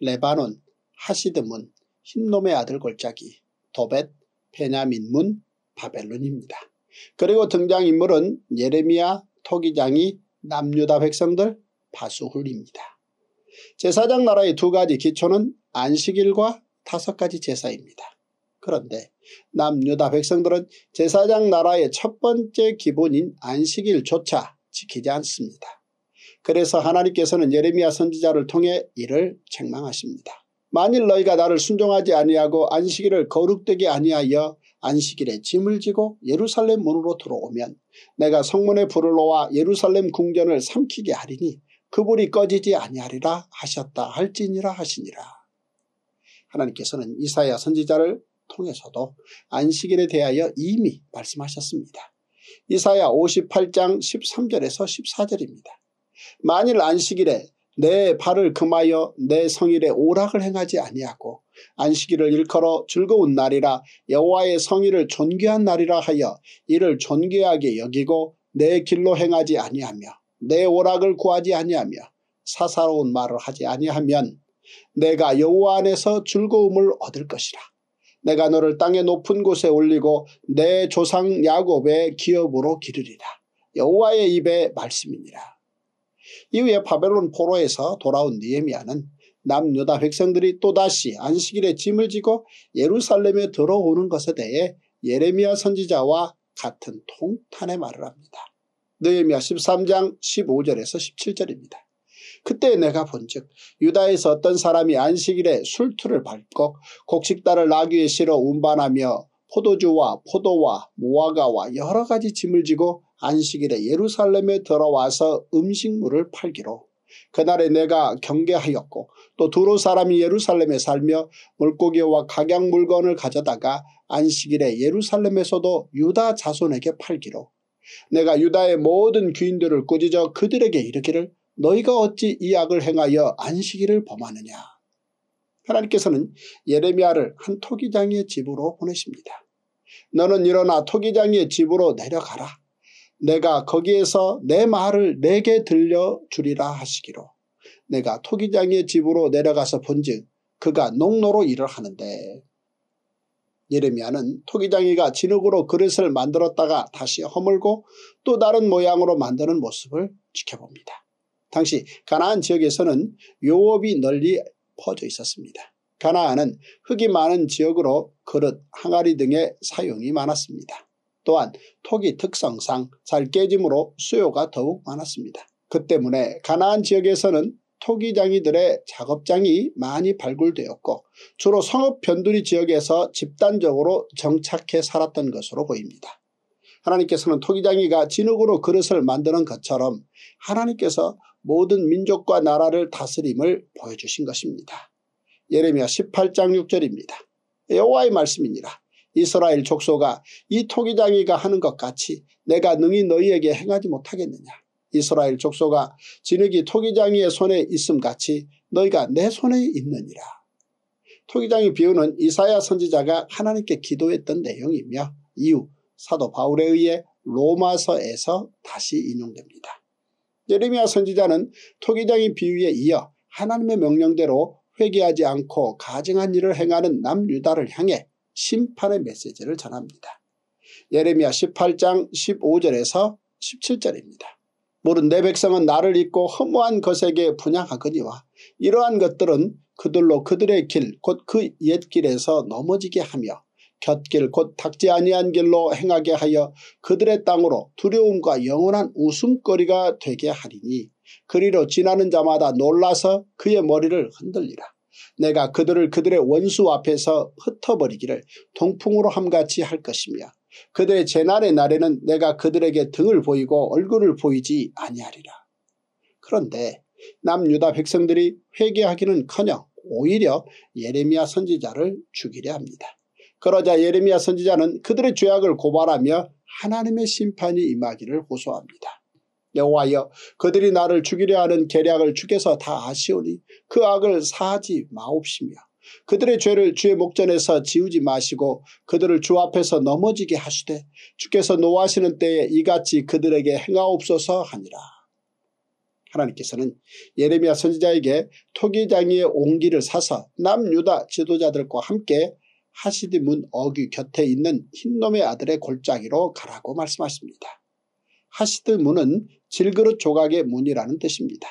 레바논, 하시드문, 흰놈의 아들 골짜기, 도벳, 베냐민문, 바벨론입니다. 그리고 등장인물은 예레미야, 토기장이, 남유다 백성들, 바수훌입니다. 제사장 나라의 두 가지 기초는 안식일과 다섯 가지 제사입니다. 그런데 남유다 백성들은 제사장 나라의 첫 번째 기본인 안식일조차 지키지 않습니다. 그래서 하나님께서는 예레미야 선지자를 통해 이를 책망하십니다. 만일 너희가 나를 순종하지 아니하고 안식일을 거룩되게 아니하여 안식일에 짐을 지고 예루살렘 문으로 들어오면 내가 성문에 불을 놓아 예루살렘 궁전을 삼키게 하리니 그 불이 꺼지지 아니하리라 하셨다 할지니라 하시니라. 하나님께서는 이사야 선지자를 통해서도 안식일에 대하여 이미 말씀하셨습니다. 이사야 58장 13절에서 14절입니다. 만일 안식일에 내 발을 금하여 내 성일에 오락을 행하지 아니하고 안식일을 일컬어 즐거운 날이라 여호와의 성일을 존귀한 날이라 하여 이를 존귀하게 여기고 내 길로 행하지 아니하며 내 오락을 구하지 아니하며 사사로운 말을 하지 아니하면 내가 여호와 안에서 즐거움을 얻을 것이라. 내가 너를 땅의 높은 곳에 올리고 내 조상 야곱의 기업으로 기르리라. 여호와의 입에 말씀이니라. 이후에 바벨론 포로에서 돌아온 니에미아는 남유다 백성들이 또다시 안식일에 짐을 지고 예루살렘에 들어오는 것에 대해 예레미야 선지자와 같은 통탄의 말을 합니다. 느헤미야 13장 15절에서 17절입니다. 그때 내가 본즉 유다에서 어떤 사람이 안식일에 술투를 밟고 곡식단을 나귀에 실어 운반하며 포도주와 포도와 무화과와 여러 가지 짐을 지고 안식일에 예루살렘에 들어와서 음식물을 팔기로 그날에 내가 경계하였고 또 두루 사람이 예루살렘에 살며 물고기와 각양 물건을 가져다가 안식일에 예루살렘에서도 유다 자손에게 팔기로 내가 유다의 모든 귀인들을 꾸짖어 그들에게 이르기를 너희가 어찌 이 악을 행하여 안식일을 범하느냐. 하나님께서는 예레미야를 한 토기장의 집으로 보내십니다. 너는 일어나 토기장의 집으로 내려가라. 내가 거기에서 내 말을 내게 들려주리라 하시기로 내가 토기장의 집으로 내려가서 본즉 그가 농로로 일을 하는데 예레미야는 토기장이가 진흙으로 그릇을 만들었다가 다시 허물고 또 다른 모양으로 만드는 모습을 지켜봅니다. 당시 가나안 지역에서는 요업이 널리 퍼져 있었습니다. 가나안은 흙이 많은 지역으로 그릇, 항아리 등의 사용이 많았습니다. 또한 토기 특성상 잘 깨지므로 수요가 더욱 많았습니다. 그 때문에 가나안 지역에서는 토기장이들의 작업장이 많이 발굴되었고 주로 성읍 변두리 지역에서 집단적으로 정착해 살았던 것으로 보입니다. 하나님께서는 토기장이가 진흙으로 그릇을 만드는 것처럼 하나님께서 모든 민족과 나라를 다스림을 보여주신 것입니다. 예레미야 18장 6절입니다. 여호와의 말씀이니라 이스라엘 족소가 이 토기장이가 하는 것 같이 내가 능히 너희에게 행하지 못하겠느냐. 이스라엘 족소가 진흙이 토기장이의 손에 있음같이 너희가 내 손에 있느니라. 토기장이 비유는 이사야 선지자가 하나님께 기도했던 내용이며 이후 사도 바울에 의해 로마서에서 다시 인용됩니다. 예레미야 선지자는 토기장이 비유에 이어 하나님의 명령대로 회개하지 않고 가증한 일을 행하는 남유다를 향해 심판의 메시지를 전합니다. 예레미야 18장 15절에서 17절입니다. 물은 내 백성은 나를 잊고 허무한 것에게 분양하거니와 이러한 것들은 그들로 그들의 길 곧 그 옛길에서 넘어지게 하며 곁길 곧 닥지 아니한 길로 행하게 하여 그들의 땅으로 두려움과 영원한 웃음거리가 되게 하리니 그리로 지나는 자마다 놀라서 그의 머리를 흔들리라. 내가 그들을 그들의 원수 앞에서 흩어버리기를 동풍으로 함같이 할 것이며 그들의 제날의 날에는 내가 그들에게 등을 보이고 얼굴을 보이지 아니하리라. 그런데 남유다 백성들이 회개하기는커녕 오히려 예레미야 선지자를 죽이려 합니다. 그러자 예레미야 선지자는 그들의 죄악을 고발하며 하나님의 심판이 임하기를 호소합니다. 여호와여 그들이 나를 죽이려 하는 계략을 주께서 다 아시오니 그 악을 사하지 마옵시며 그들의 죄를 주의 목전에서 지우지 마시고 그들을 주 앞에서 넘어지게 하시되 주께서 노하시는 때에 이같이 그들에게 행하옵소서 하니라. 하나님께서는 예레미야 선지자에게 토기장이의 온기를 사서 남유다 지도자들과 함께 하시디문 어귀 곁에 있는 흰놈의 아들의 골짜기로 가라고 말씀하십니다. 하시드문은 질그릇 조각의 문이라는 뜻입니다.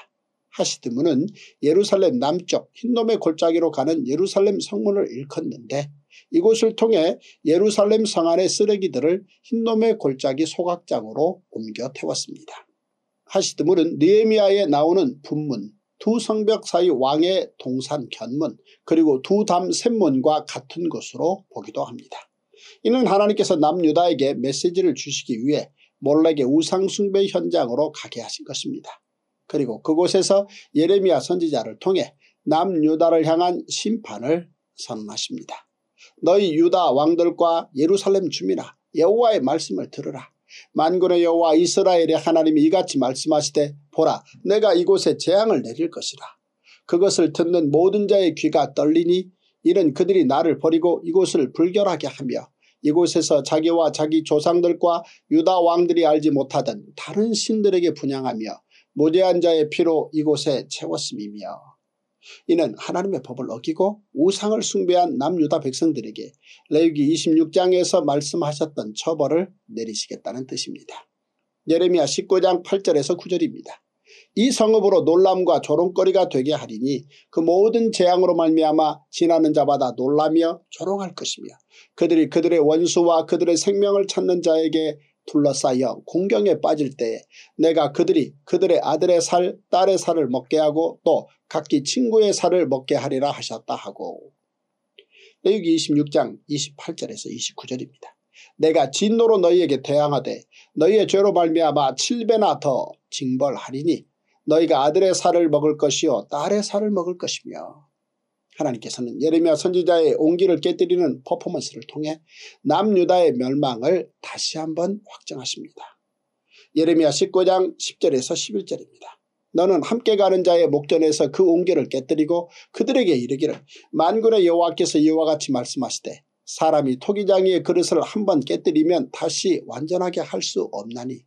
하시드문은 예루살렘 남쪽 흰놈의 골짜기로 가는 예루살렘 성문을 일컫는데 이곳을 통해 예루살렘 성 안의 쓰레기들을 흰놈의 골짜기 소각장으로 옮겨 태웠습니다. 하시드문은 느에미아에 나오는 분문, 두 성벽 사이 왕의 동산 견문 그리고 두 담 샘문과 같은 것으로 보기도 합니다. 이는 하나님께서 남유다에게 메시지를 주시기 위해 몰래게 우상숭배 현장으로 가게 하신 것입니다. 그리고 그곳에서 예레미야 선지자를 통해 남유다를 향한 심판을 선언하십니다. 너희 유다 왕들과 예루살렘 주민아 여호와의 말씀을 들으라. 만군의 여호와 이스라엘의 하나님이 이같이 말씀하시되 보라 내가 이곳에 재앙을 내릴 것이라. 그것을 듣는 모든 자의 귀가 떨리니 이는 그들이 나를 버리고 이곳을 불결하게 하며 이곳에서 자기와 자기 조상들과 유다 왕들이 알지 못하던 다른 신들에게 분양하며 무죄한 자의 피로 이곳에 채웠음이며 이는 하나님의 법을 어기고 우상을 숭배한 남유다 백성들에게 레위기 26장에서 말씀하셨던 처벌을 내리시겠다는 뜻입니다. 예레미야 19장 8절에서 9절입니다. 이 성읍으로 놀람과 조롱거리가 되게 하리니 그 모든 재앙으로 말미암아 지나는 자마다 놀라며 조롱할 것이며 그들이 그들의 원수와 그들의 생명을 찾는 자에게 둘러싸여 공경에 빠질 때에 내가 그들이 그들의 아들의 살, 딸의 살을 먹게 하고 또 각기 친구의 살을 먹게 하리라 하셨다 하고 레위기 26장 28절에서 29절입니다. 내가 진노로 너희에게 대항하되 너희의 죄로 말미암아 7배나 더 징벌하리니 너희가 아들의 살을 먹을 것이요 딸의 살을 먹을 것이며 하나님께서는 예레미야 선지자의 온기를 깨뜨리는 퍼포먼스를 통해 남유다의 멸망을 다시 한번 확정하십니다. 예레미야 19장 10절에서 11절입니다. 너는 함께 가는 자의 목전에서 그 온기를 깨뜨리고 그들에게 이르기를 만군의 여호와께서 이와 같이 말씀하시되 사람이 토기장의 그릇을 한번 깨뜨리면 다시 완전하게 할 수 없나니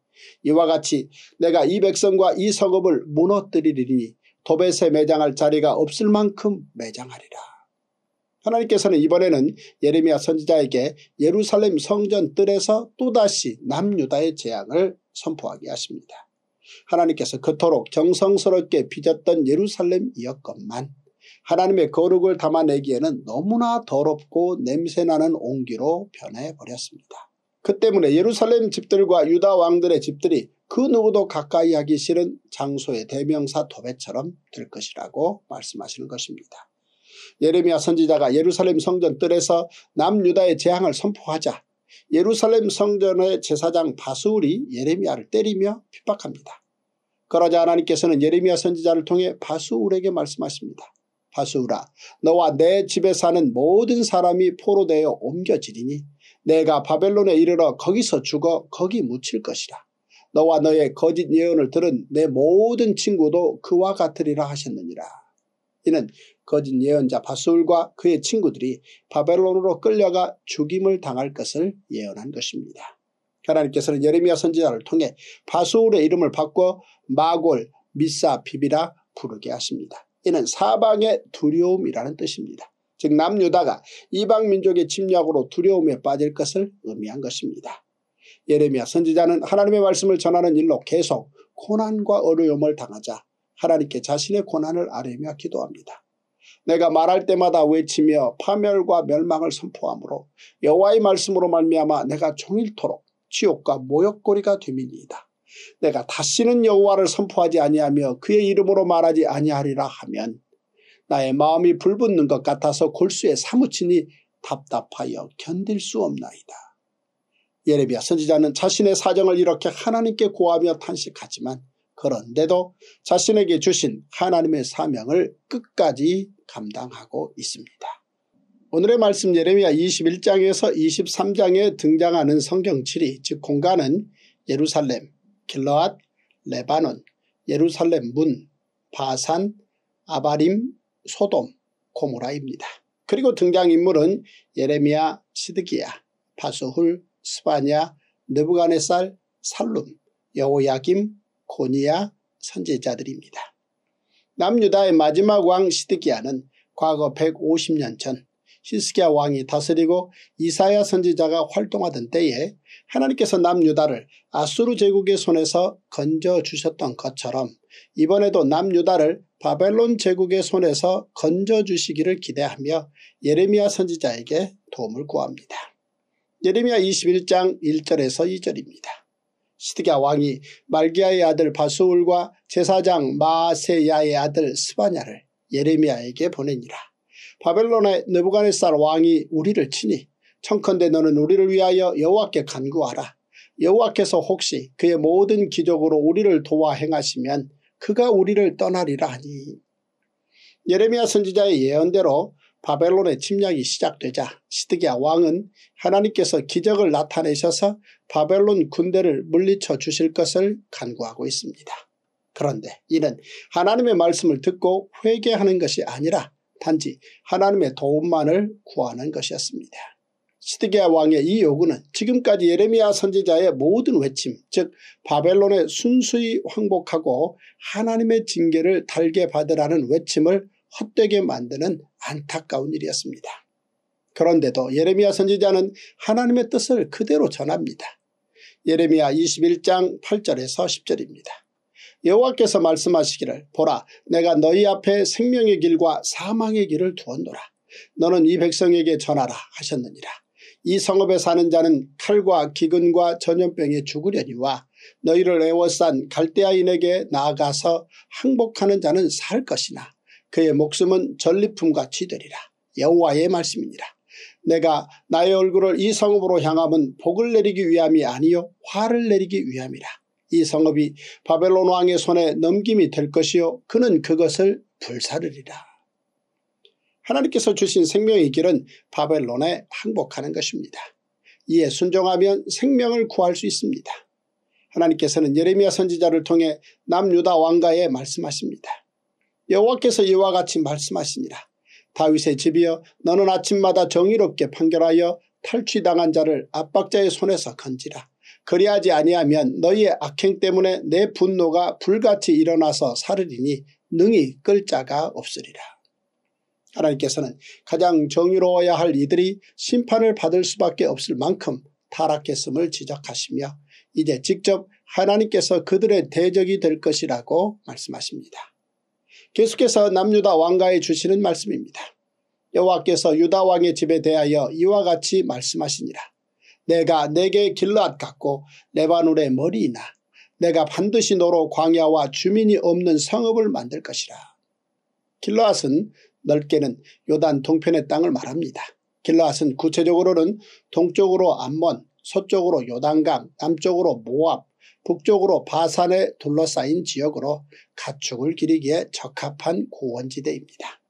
이와 같이 내가 이 백성과 이 성읍을 무너뜨리리니 도벳에 매장할 자리가 없을 만큼 매장하리라. 하나님께서는 이번에는 예레미야 선지자에게 예루살렘 성전 뜰에서 또다시 남유다의 재앙을 선포하게 하십니다. 하나님께서 그토록 정성스럽게 빚었던 예루살렘이었건만 하나님의 거룩을 담아내기에는 너무나 더럽고 냄새나는 온기로 변해버렸습니다. 그 때문에 예루살렘 집들과 유다 왕들의 집들이 그 누구도 가까이 하기 싫은 장소의 대명사 도배처럼 될 것이라고 말씀하시는 것입니다. 예레미야 선지자가 예루살렘 성전 뜰에서 남유다의 재앙을 선포하자 예루살렘 성전의 제사장 바수울이 예레미야를 때리며 핍박합니다. 그러자 하나님께서는 예레미야 선지자를 통해 바수울에게 말씀하십니다. 바수울아 너와 내 집에 사는 모든 사람이 포로되어 옮겨지리니 내가 바벨론에 이르러 거기서 죽어 거기 묻힐 것이라. 너와 너의 거짓 예언을 들은 내 모든 친구도 그와 같으리라 하셨느니라. 이는 거짓 예언자 바울과 그의 친구들이 바벨론으로 끌려가 죽임을 당할 것을 예언한 것입니다. 하나님께서는 예레미야 선지자를 통해 바울의 이름을 바꿔 마골, 미사, 비비라 부르게 하십니다. 이는 사방의 두려움이라는 뜻입니다. 즉 남유다가 이방 민족의 침략으로 두려움에 빠질 것을 의미한 것입니다. 예레미야 선지자는 하나님의 말씀을 전하는 일로 계속 고난과 어려움을 당하자 하나님께 자신의 고난을 아뢰며 기도합니다. 내가 말할 때마다 외치며 파멸과 멸망을 선포함으로 여호와의 말씀으로 말미암아 내가 종일토록 지옥과 모욕거리가 되민이다. 내가 다시는 여호와를 선포하지 아니하며 그의 이름으로 말하지 아니하리라 하면 나의 마음이 불붙는 것 같아서 골수에 사무치니 답답하여 견딜 수 없나이다. 예레미야 선지자는 자신의 사정을 이렇게 하나님께 고하며 탄식하지만 그런데도 자신에게 주신 하나님의 사명을 끝까지 감당하고 있습니다. 오늘의 말씀 예레미야 21장에서 23장에 등장하는 성경칠이 즉 공간은 예루살렘, 길러앗, 레바논, 예루살렘 문, 바산, 아바림, 소돔, 고모라입니다. 그리고 등장인물은 예레미야, 시드기야, 파스훌 스바냐, 느부간의살 살룸, 여호야김, 고니야 선지자들입니다. 남유다의 마지막 왕 시드기야는 과거 150년 전 시스기야 왕이 다스리고 이사야 선지자가 활동하던 때에 하나님께서 남유다를 아수르 제국의 손에서 건져주셨던 것처럼 이번에도 남유다를 바벨론 제국의 손에서 건져주시기를 기대하며 예레미야 선지자에게 도움을 구합니다. 예레미야 21장 1절에서 2절입니다. 시드기야 왕이 말기야의 아들 바수울과 제사장 마세야의 아들 스바냐를 예레미야에게 보내니라. 바벨론의 느부갓네살 왕이 우리를 치니 청컨대 너는 우리를 위하여 여호와께 간구하라. 여호와께서 혹시 그의 모든 기적으로 우리를 도와 행하시면 그가 우리를 떠나리라 하니. 예레미야 선지자의 예언대로 바벨론의 침략이 시작되자 시드기야 왕은 하나님께서 기적을 나타내셔서 바벨론 군대를 물리쳐 주실 것을 간구하고 있습니다. 그런데 이는 하나님의 말씀을 듣고 회개하는 것이 아니라 단지 하나님의 도움만을 구하는 것이었습니다. 시드기야 왕의 이 요구는 지금까지 예레미야 선지자의 모든 외침 즉 바벨론에 순수히 항복하고 하나님의 징계를 달게 받으라는 외침을 헛되게 만드는 안타까운 일이었습니다. 그런데도 예레미야 선지자는 하나님의 뜻을 그대로 전합니다. 예레미야 21장 8절에서 10절입니다. 여호와께서 말씀하시기를 보라 내가 너희 앞에 생명의 길과 사망의 길을 두었노라 너는 이 백성에게 전하라 하셨느니라 이 성읍에 사는 자는 칼과 기근과 전염병에 죽으려니와 너희를 애워싼 갈대아인에게 나아가서 항복하는 자는 살 것이나 그의 목숨은 전리품같이 되리라 여호와의 말씀이니라 내가 나의 얼굴을 이 성읍으로 향함은 복을 내리기 위함이 아니요 화를 내리기 위함이라 이 성읍이 바벨론 왕의 손에 넘김이 될 것이요 그는 그것을 불사르리라. 하나님께서 주신 생명의 길은 바벨론에 항복하는 것입니다. 이에 순종하면 생명을 구할 수 있습니다. 하나님께서는 예레미야 선지자를 통해 남유다 왕가에 말씀하십니다. 여호와께서 이와 같이 말씀하십니다 다윗의 집이여 너는 아침마다 정의롭게 판결하여 탈취당한 자를 압박자의 손에서 건지라. 그리하지 아니하면 너희의 악행 때문에 내 분노가 불같이 일어나서 사르리니 능히 끌 자가 없으리라. 하나님께서는 가장 정의로워야 할 이들이 심판을 받을 수밖에 없을 만큼 타락했음을 지적하시며 이제 직접 하나님께서 그들의 대적이 될 것이라고 말씀하십니다. 계속해서 남유다 왕가에 주시는 말씀입니다. 여호와께서 유다 왕의 집에 대하여 이와 같이 말씀하시니라. 내가 내게 길앗 같고 레바논의 머리이나 내가 반드시 너로 광야와 주민이 없는 성읍을 만들 것이라. 길앗은 넓게는 요단 동편의 땅을 말합니다. 길앗은 구체적으로는 동쪽으로 암몬, 서쪽으로 요단강, 남쪽으로 모압, 북쪽으로 바산에 둘러싸인 지역으로 가축을 기르기에 적합한 고원지대입니다.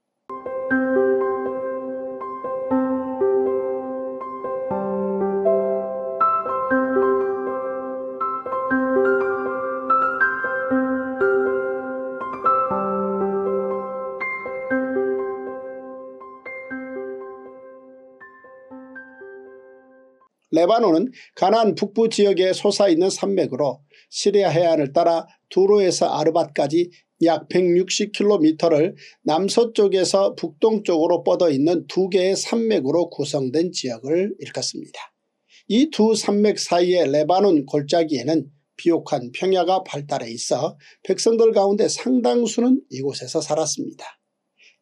레바논은 가나안 북부 지역에 솟아있는 산맥으로 시리아 해안을 따라 두로에서 아르밧까지 약 160km를 남서쪽에서 북동쪽으로 뻗어있는 두 개의 산맥으로 구성된 지역을 일컫습니다. 이 두 산맥 사이의 레바논 골짜기에는 비옥한 평야가 발달해 있어 백성들 가운데 상당수는 이곳에서 살았습니다.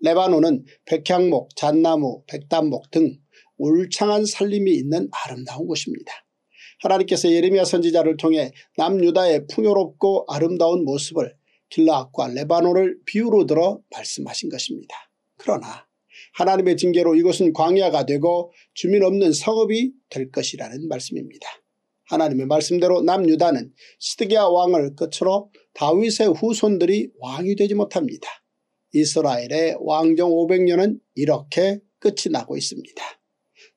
레바논은 백향목, 잣나무, 백담목 등 울창한 살림이 있는 아름다운 곳입니다. 하나님께서 예레미야 선지자를 통해 남유다의 풍요롭고 아름다운 모습을 길라악과 레바논을 비유로 들어 말씀하신 것입니다. 그러나 하나님의 징계로 이곳은 광야가 되고 주민 없는 성읍이 될 것이라는 말씀입니다. 하나님의 말씀대로 남유다는 시드기야 왕을 끝으로 다윗의 후손들이 왕이 되지 못합니다. 이스라엘의 왕정 500년은 이렇게 끝이 나고 있습니다.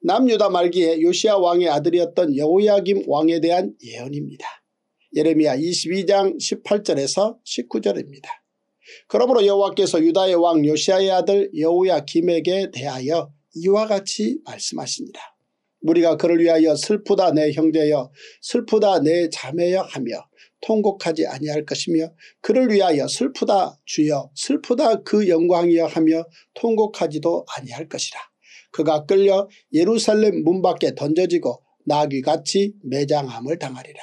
남유다 말기에 요시아 왕의 아들이었던 여호야김 왕에 대한 예언입니다. 예레미야 22장 18절에서 19절입니다. 그러므로 여호와께서 유다의 왕 요시아의 아들 여호야김에게 대하여 이와 같이 말씀하십니다. 우리가 그를 위하여 슬프다 내 형제여 슬프다 내 자매여 하며 통곡하지 아니할 것이며 그를 위하여 슬프다 주여 슬프다 그 영광이여 하며 통곡하지도 아니할 것이라. 그가 끌려 예루살렘 문 밖에 던져지고 나귀같이 매장함을 당하리라.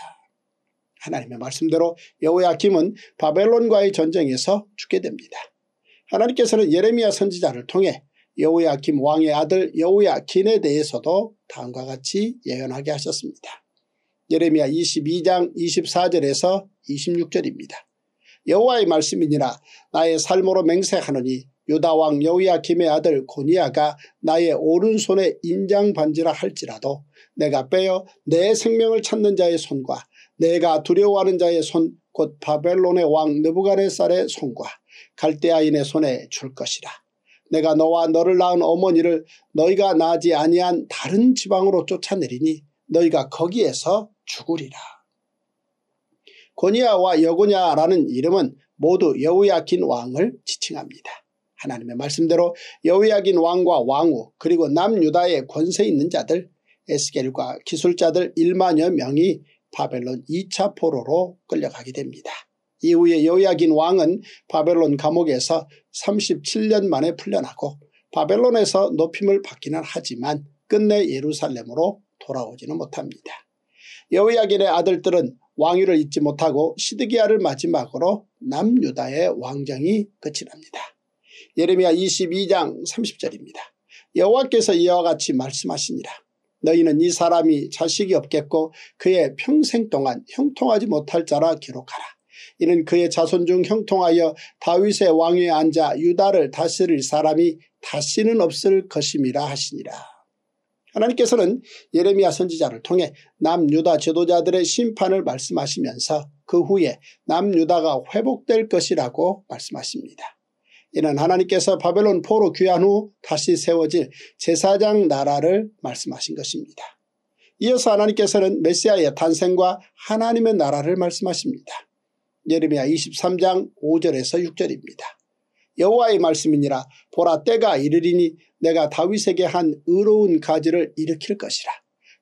하나님의 말씀대로 여호야김은 바벨론과의 전쟁에서 죽게 됩니다. 하나님께서는 예레미야 선지자를 통해 여호야김 왕의 아들 여호야김에 대해서도 다음과 같이 예언하게 하셨습니다. 예레미야 22장 24절에서 26절입니다. 여호와의 말씀이니라 나의 삶으로 맹세하노니 유다 왕여우야김의 아들 고니아가 나의 오른손에 인장 반지라 할지라도 내가 빼어 내 생명을 찾는 자의 손과 내가 두려워하는 자의 손 곧 바벨론의 왕 느부갓네살의 손과 갈대아인의 손에 줄 것이라. 내가 너와 너를 낳은 어머니를 너희가 나지 아니한 다른 지방으로 쫓아내리니 너희가 거기에서 죽으리라. 고니아와 여고냐라는 이름은 모두 여우야킨 왕을 지칭합니다. 하나님의 말씀대로 여우야긴 왕과 왕후 그리고 남유다의 권세 있는 자들 에스겔과 기술자들 1만여 명이 바벨론 2차 포로로 끌려가게 됩니다. 이후에 여우야긴 왕은 바벨론 감옥에서 37년 만에 풀려나고 바벨론에서 높임을 받기는 하지만 끝내 예루살렘으로 돌아오지는 못합니다. 여우야긴의 아들들은 왕위를 잊지 못하고 시드기야를 마지막으로 남유다의 왕정이 끝이 납니다. 예레미야 22장 30절입니다. 여호와께서 이와 같이 말씀하시니라. 너희는 이 사람이 자식이 없겠고 그의 평생 동안 형통하지 못할 자라 기록하라. 이는 그의 자손 중 형통하여 다윗의 왕위에 앉아 유다를 다스릴 사람이 다시는 없을 것임이라 하시니라. 하나님께서는 예레미야 선지자를 통해 남유다 지도자들의 심판을 말씀하시면서 그 후에 남유다가 회복될 것이라고 말씀하십니다. 이는 하나님께서 바벨론 포로 귀환 후 다시 세워질 제사장 나라를 말씀하신 것입니다. 이어서 하나님께서는 메시아의 탄생과 하나님의 나라를 말씀하십니다. 예레미야 23장 5절에서 6절입니다. 여호와의 말씀이니라 보라 때가 이르리니 내가 다윗에게 한 의로운 가지를 일으킬 것이라.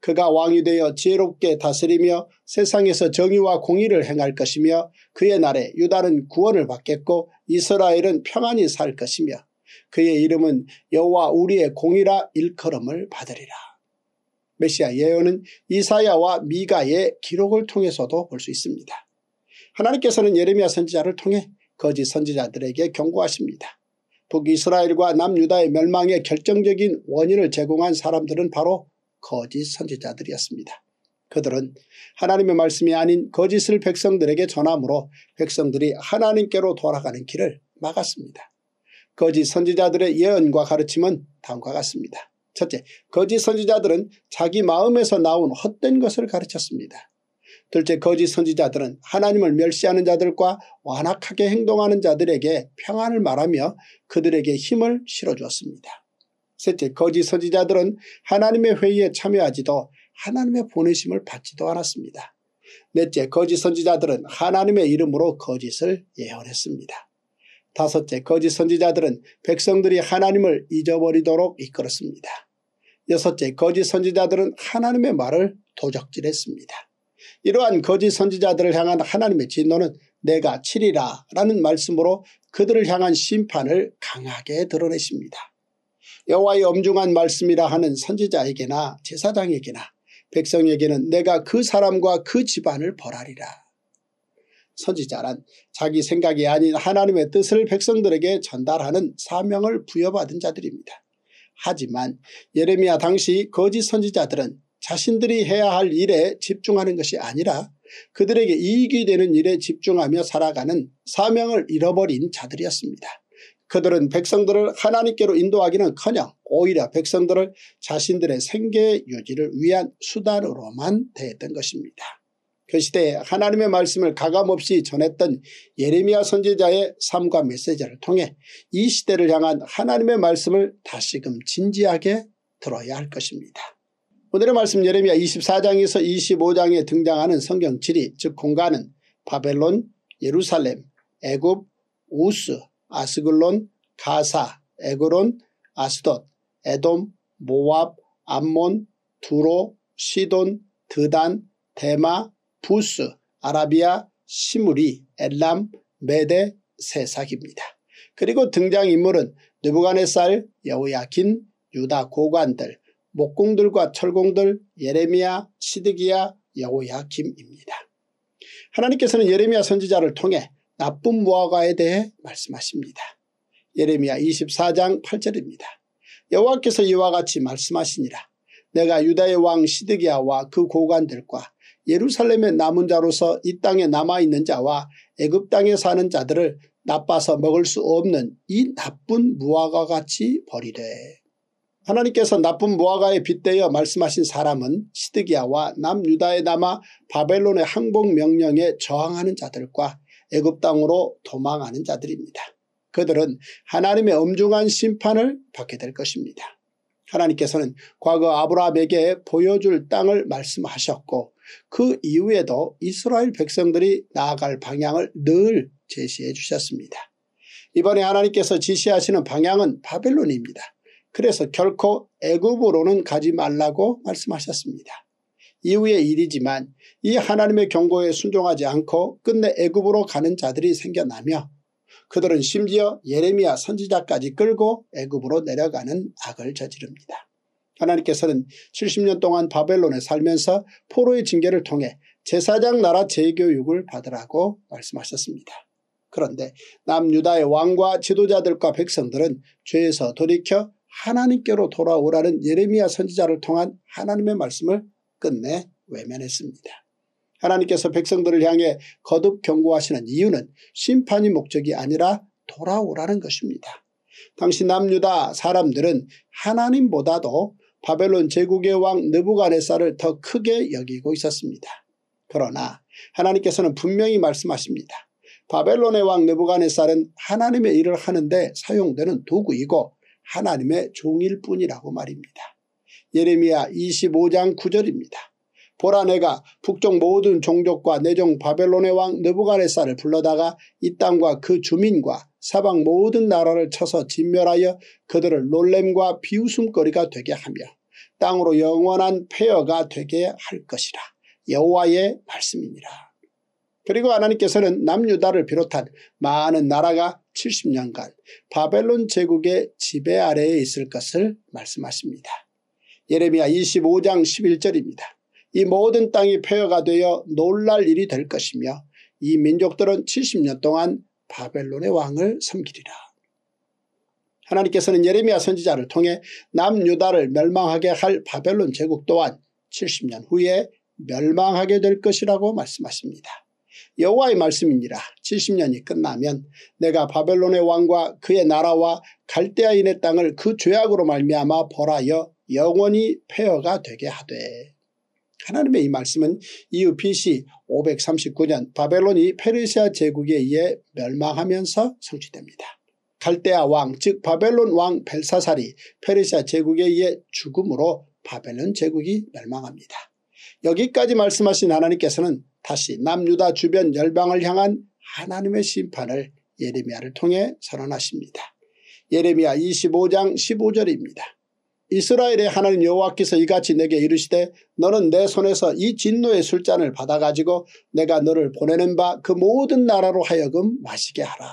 그가 왕이 되어 지혜롭게 다스리며 세상에서 정의와 공의를 행할 것이며 그의 날에 유다는 구원을 받겠고 이스라엘은 평안히 살 것이며 그의 이름은 여호와 우리의 공의라 일컬음을 받으리라. 메시아 예언은 이사야와 미가의 기록을 통해서도 볼 수 있습니다. 하나님께서는 예레미야 선지자를 통해 거짓 선지자들에게 경고하십니다. 북이스라엘과 남유다의 멸망의 결정적인 원인을 제공한 사람들은 바로 거짓 선지자들이었습니다. 그들은 하나님의 말씀이 아닌 거짓을 백성들에게 전함으로 백성들이 하나님께로 돌아가는 길을 막았습니다. 거짓 선지자들의 예언과 가르침은 다음과 같습니다. 첫째, 거짓 선지자들은 자기 마음에서 나온 헛된 것을 가르쳤습니다. 둘째, 거짓 선지자들은 하나님을 멸시하는 자들과 완악하게 행동하는 자들에게 평안을 말하며 그들에게 힘을 실어주었습니다. 셋째, 거짓 선지자들은 하나님의 회의에 참여하지도 하나님의 보내심을 받지도 않았습니다. 넷째, 거짓 선지자들은 하나님의 이름으로 거짓을 예언했습니다. 다섯째, 거짓 선지자들은 백성들이 하나님을 잊어버리도록 이끌었습니다. 여섯째, 거짓 선지자들은 하나님의 말을 도적질했습니다. 이러한 거짓 선지자들을 향한 하나님의 진노는 내가 칠이라 라는 말씀으로 그들을 향한 심판을 강하게 드러내십니다. 여호와의 엄중한 말씀이라 하는 선지자에게나 제사장에게나 백성에게는 내가 그 사람과 그 집안을 벌하리라. 선지자란 자기 생각이 아닌 하나님의 뜻을 백성들에게 전달하는 사명을 부여받은 자들입니다. 하지만 예레미야 당시 거짓 선지자들은 자신들이 해야 할 일에 집중하는 것이 아니라 그들에게 이익이 되는 일에 집중하며 살아가는 사명을 잃어버린 자들이었습니다. 그들은 백성들을 하나님께로 인도하기는커녕 오히려 백성들을 자신들의 생계 유지를 위한 수단으로만 대했던 것입니다. 그 시대에 하나님의 말씀을 가감없이 전했던 예레미야 선지자의 삶과 메시지를 통해 이 시대를 향한 하나님의 말씀을 다시금 진지하게 들어야 할 것입니다. 오늘의 말씀 예레미야 24장에서 25장에 등장하는 성경 지리 즉 공간은 바벨론, 예루살렘, 애굽, 우스, 아스글론, 가사, 에그론, 아스돗, 에돔, 모압, 암몬, 두로, 시돈, 드단, 대마, 부스, 아라비아, 시무리, 엘람, 메데, 세삭입니다. 그리고 등장인물은 느부간의쌀, 여우야킨, 유다 고관들, 목공들과 철공들, 예레미야, 시드기야, 여우야킴입니다 하나님께서는 예레미야 선지자를 통해 나쁜 무화과에 대해 말씀하십니다. 예레미야 24장 8절입니다. 여호와께서 이와 같이 말씀하시니라. 내가 유다의 왕 시드기야와 그 고관들과 예루살렘의 남은 자로서 이 땅에 남아있는 자와 애굽 땅에 사는 자들을 나빠서 먹을 수 없는 이 나쁜 무화과 같이 버리되. 하나님께서 나쁜 무화과에 빗대어 말씀하신 사람은 시드기야와 남유다에 남아 바벨론의 항복 명령에 저항하는 자들과 애굽 땅으로 도망하는 자들입니다. 그들은 하나님의 엄중한 심판을 받게 될 것입니다. 하나님께서는 과거 아브라함에게 보여줄 땅을 말씀하셨고 그 이후에도 이스라엘 백성들이 나아갈 방향을 늘 제시해 주셨습니다. 이번에 하나님께서 지시하시는 방향은 바벨론입니다. 그래서 결코 애굽으로는 가지 말라고 말씀하셨습니다. 이후의 일이지만 이 하나님의 경고에 순종하지 않고 끝내 애굽으로 가는 자들이 생겨나며 그들은 심지어 예레미야 선지자까지 끌고 애굽으로 내려가는 악을 저지릅니다. 하나님께서는 70년 동안 바벨론에 살면서 포로의 징계를 통해 제사장 나라 재교육을 받으라고 말씀하셨습니다. 그런데 남유다의 왕과 지도자들과 백성들은 죄에서 돌이켜 하나님께로 돌아오라는 예레미야 선지자를 통한 하나님의 말씀을 끝내 외면했습니다. 하나님께서 백성들을 향해 거듭 경고하시는 이유는 심판이 목적이 아니라 돌아오라는 것입니다. 당시 남유다 사람들은 하나님보다도 바벨론 제국의 왕 느부갓네살을 더 크게 여기고 있었습니다. 그러나 하나님께서는 분명히 말씀하십니다. 바벨론의 왕 느부갓네살은 하나님의 일을 하는데 사용되는 도구이고 하나님의 종일 뿐이라고 말입니다. 예레미야 25장 9절입니다. 보라 내가 북쪽 모든 종족과 내종 바벨론의 왕 느부가레사를 불러다가 이 땅과 그 주민과 사방 모든 나라를 쳐서 진멸하여 그들을 놀램과 비웃음거리가 되게 하며 땅으로 영원한 폐허가 되게 할 것이라 여호와의 말씀입니다 그리고 하나님께서는 남유다를 비롯한 많은 나라가 70년간 바벨론 제국의 지배 아래에 있을 것을 말씀하십니다. 예레미야 25장 11절입니다. 이 모든 땅이 폐허가 되어 놀랄 일이 될 것이며 이 민족들은 70년 동안 바벨론의 왕을 섬기리라. 하나님께서는 예레미야 선지자를 통해 남유다를 멸망하게 할 바벨론 제국 또한 70년 후에 멸망하게 될 것이라고 말씀하십니다. 여호와의 말씀이니라 70년이 끝나면 내가 바벨론의 왕과 그의 나라와 갈대아인의 땅을 그 죄악으로 말미암아 벌하여 영원히 폐허가 되게 하되 하나님의 이 말씀은 이후 BC 539년 바벨론이 페르시아 제국에 의해 멸망하면서 성취됩니다. 갈대아 왕, 즉 바벨론 왕 벨사살이 페르시아 제국에 의해 죽음으로 바벨론 제국이 멸망합니다. 여기까지 말씀하신 하나님께서는 다시 남유다 주변 열방을 향한 하나님의 심판을 예레미야를 통해 선언하십니다. 예레미야 25장 15절입니다. 이스라엘의 하나님 여호와께서 이같이 내게 이르시되 너는 내 손에서 이 진노의 술잔을 받아가지고 내가 너를 보내는 바 그 모든 나라로 하여금 마시게 하라.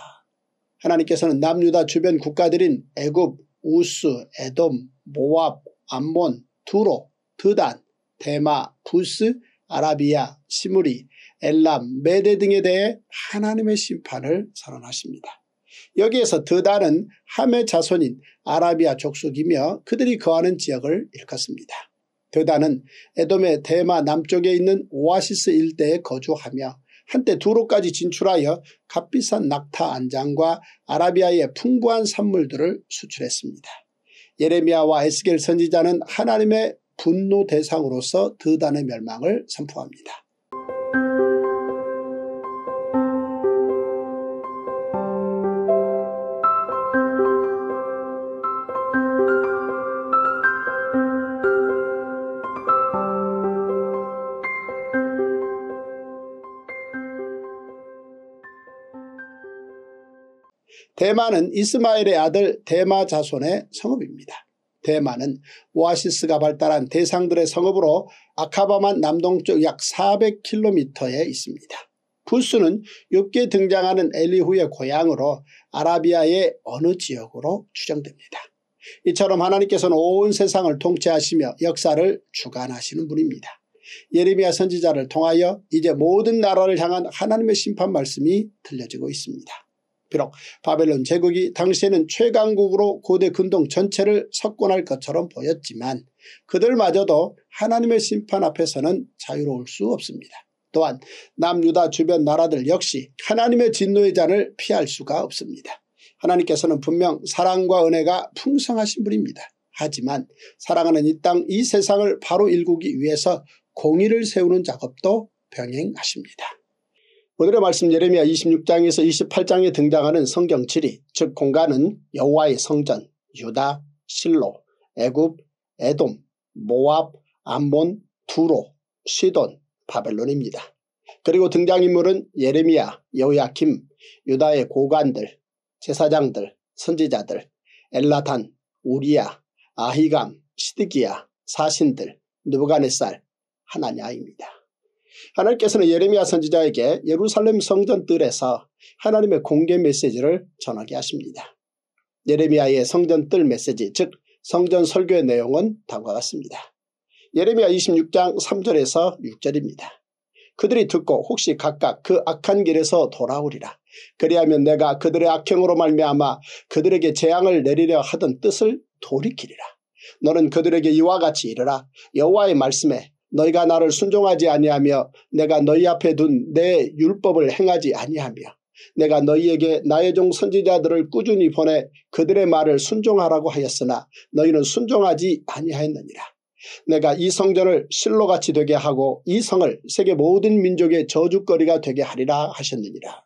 하나님께서는 남유다 주변 국가들인 애굽, 우스, 에돔, 모압, 암몬, 두로, 드단, 대마, 부스, 아라비아, 시무리, 엘람, 메데 등에 대해 하나님의 심판을 선언하십니다. 여기에서 드다는 함의 자손인 아라비아 족속이며 그들이 거하는 지역을 일컫습니다. 드다는 에돔의 대마 남쪽에 있는 오아시스 일대에 거주하며 한때 두로까지 진출하여 값비싼 낙타 안장과 아라비아의 풍부한 산물들을 수출했습니다. 예레미야와 에스겔 선지자는 하나님의 분노 대상으로서 드단의 멸망을 선포합니다. 대마는 이스마엘의 아들 대마 자손의 성읍입니다. 대마는 오아시스가 발달한 대상들의 성읍으로 아카바만 남동쪽 약 400km에 있습니다. 부스는 옅개 등장하는 엘리후의 고향으로 아라비아의 어느 지역으로 추정됩니다. 이처럼 하나님께서는 온 세상을 통치하시며 역사를 주관하시는 분입니다. 예레미야 선지자를 통하여 이제 모든 나라를 향한 하나님의 심판 말씀이 들려지고 있습니다. 비록 바벨론 제국이 당시에는 최강국으로 고대 근동 전체를 석권할 것처럼 보였지만 그들마저도 하나님의 심판 앞에서는 자유로울 수 없습니다. 또한 남유다 주변 나라들 역시 하나님의 진노의 잔을 피할 수가 없습니다. 하나님께서는 분명 사랑과 은혜가 풍성하신 분입니다. 하지만 사랑하는 이 땅 이 세상을 바로 일구기 위해서 공의를 세우는 작업도 병행하십니다. 오늘의 말씀 예레미야 26장에서 28장에 등장하는 성경칠이 즉 공간은 여호와의 성전, 유다, 실로, 애굽, 에돔, 모압, 암몬, 두로, 시돈, 바벨론입니다. 그리고 등장인물은 예레미야, 여호야킴, 유다의 고관들, 제사장들, 선지자들, 엘라탄 우리야, 아히감, 시드기야, 사신들, 누부갓네쌀 하나냐입니다. 하나님께서는 예레미야 선지자에게 예루살렘 성전뜰에서 하나님의 공개 메시지를 전하게 하십니다. 예레미야의 성전뜰 메시지 즉 성전 설교의 내용은 다음과 같습니다. 예레미야 26장 3절에서 6절입니다. 그들이 듣고 혹시 각각 그 악한 길에서 돌아오리라. 그리하면 내가 그들의 악행으로 말미암아 그들에게 재앙을 내리려 하던 뜻을 돌이키리라. 너는 그들에게 이와 같이 이르라. 여호와의 말씀에 너희가 나를 순종하지 아니하며 내가 너희 앞에 둔 내 율법을 행하지 아니하며 내가 너희에게 나의 종 선지자들을 꾸준히 보내 그들의 말을 순종하라고 하였으나 너희는 순종하지 아니하였느니라. 내가 이 성전을 실로같이 되게 하고 이 성을 세계 모든 민족의 저주거리가 되게 하리라 하셨느니라.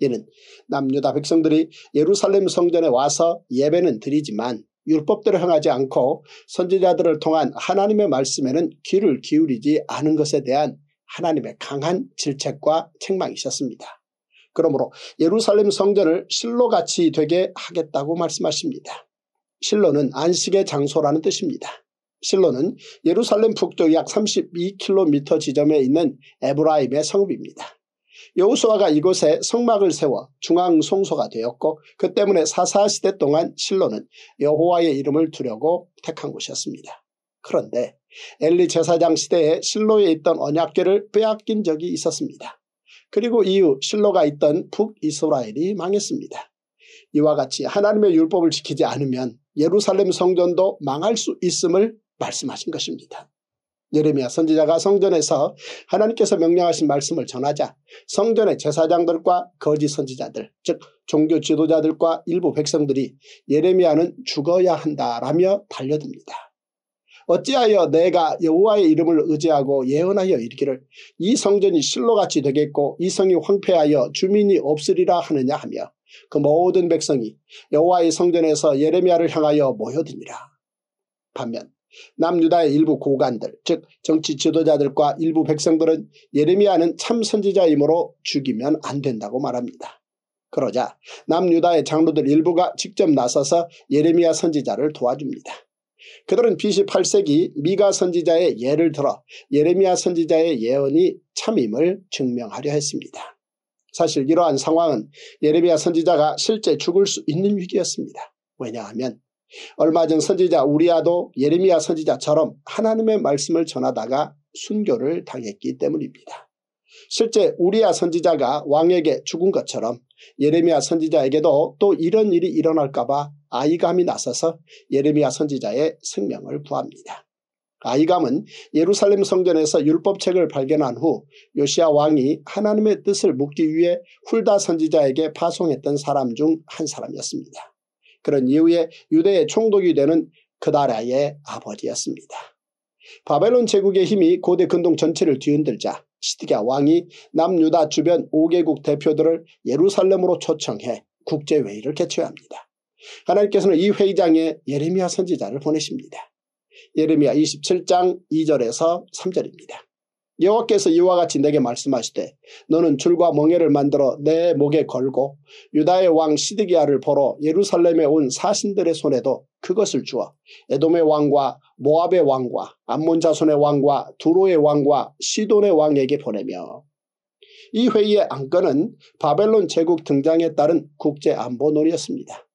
이는 남유다 백성들이 예루살렘 성전에 와서 예배는 드리지만 율법대로 행하지 않고 선지자들을 통한 하나님의 말씀에는 귀를 기울이지 않은 것에 대한 하나님의 강한 질책과 책망이셨습니다. 그러므로 예루살렘 성전을 실로같이 되게 하겠다고 말씀하십니다. 실로는 안식의 장소라는 뜻입니다. 실로는 예루살렘 북쪽 약 32km 지점에 있는 에브라임의 성읍입니다. 여호수아가 이곳에 성막을 세워 중앙 송소가 되었고 그 때문에 사사시대 동안 실로는 여호와의 이름을 두려고 택한 곳이었습니다. 그런데 엘리 제사장 시대에 실로에 있던 언약궤를 빼앗긴 적이 있었습니다. 그리고 이후 실로가 있던 북이스라엘이 망했습니다. 이와 같이 하나님의 율법을 지키지 않으면 예루살렘 성전도 망할 수 있음을 말씀하신 것입니다. 예레미야 선지자가 성전에서 하나님께서 명령하신 말씀을 전하자 성전의 제사장들과 거짓 선지자들 즉 종교 지도자들과 일부 백성들이 예레미야는 죽어야 한다라며 달려듭니다. 어찌하여 내가 여호와의 이름을 의지하고 예언하여 이르기를 이 성전이 실로같이 되겠고 이 성이 황폐하여 주민이 없으리라 하느냐 하며 그 모든 백성이 여호와의 성전에서 예레미야를 향하여 모여듭니다. 반면 남유다의 일부 고관들 즉 정치 지도자들과 일부 백성들은 예레미야는 참 선지자이므로 죽이면 안 된다고 말합니다. 그러자 남유다의 장로들 일부가 직접 나서서 예레미야 선지자를 도와줍니다. 그들은 BC 8세기 미가 선지자의 예를 들어 예레미야 선지자의 예언이 참임을 증명하려 했습니다. 사실 이러한 상황은 예레미야 선지자가 실제 죽을 수 있는 위기였습니다. 왜냐하면 얼마 전 선지자 우리아도 예레미야 선지자처럼 하나님의 말씀을 전하다가 순교를 당했기 때문입니다. 실제 우리아 선지자가 왕에게 죽은 것처럼 예레미야 선지자에게도 또 이런 일이 일어날까봐 아이감이 나서서 예레미야 선지자의 생명을 구합니다. 아이감은 예루살렘 성전에서 율법책을 발견한 후 요시아 왕이 하나님의 뜻을 묻기 위해 훌다 선지자에게 파송했던 사람 중 한 사람이었습니다. 그런 이후에 유대의 총독이 되는 그 나라의 아버지였습니다. 바벨론 제국의 힘이 고대 근동 전체를 뒤흔들자 시드기아 왕이 남유다 주변 5개국 대표들을 예루살렘으로 초청해 국제회의를 개최합니다. 하나님께서는 이 회의장에 예레미야 선지자를 보내십니다. 예레미야 27장 2절에서 3절입니다. 여호와께서 이와 같이 내게 말씀하시되 너는 줄과 멍에를 만들어 내 목에 걸고 유다의 왕 시드기야를 보러 예루살렘에 온 사신들의 손에도 그것을 주어 에돔의 왕과 모압의 왕과 암몬 자손의 왕과 두로의 왕과 시돈의 왕에게 보내며 이 회의의 안건은 바벨론 제국 등장에 따른 국제 안보 논의였습니다.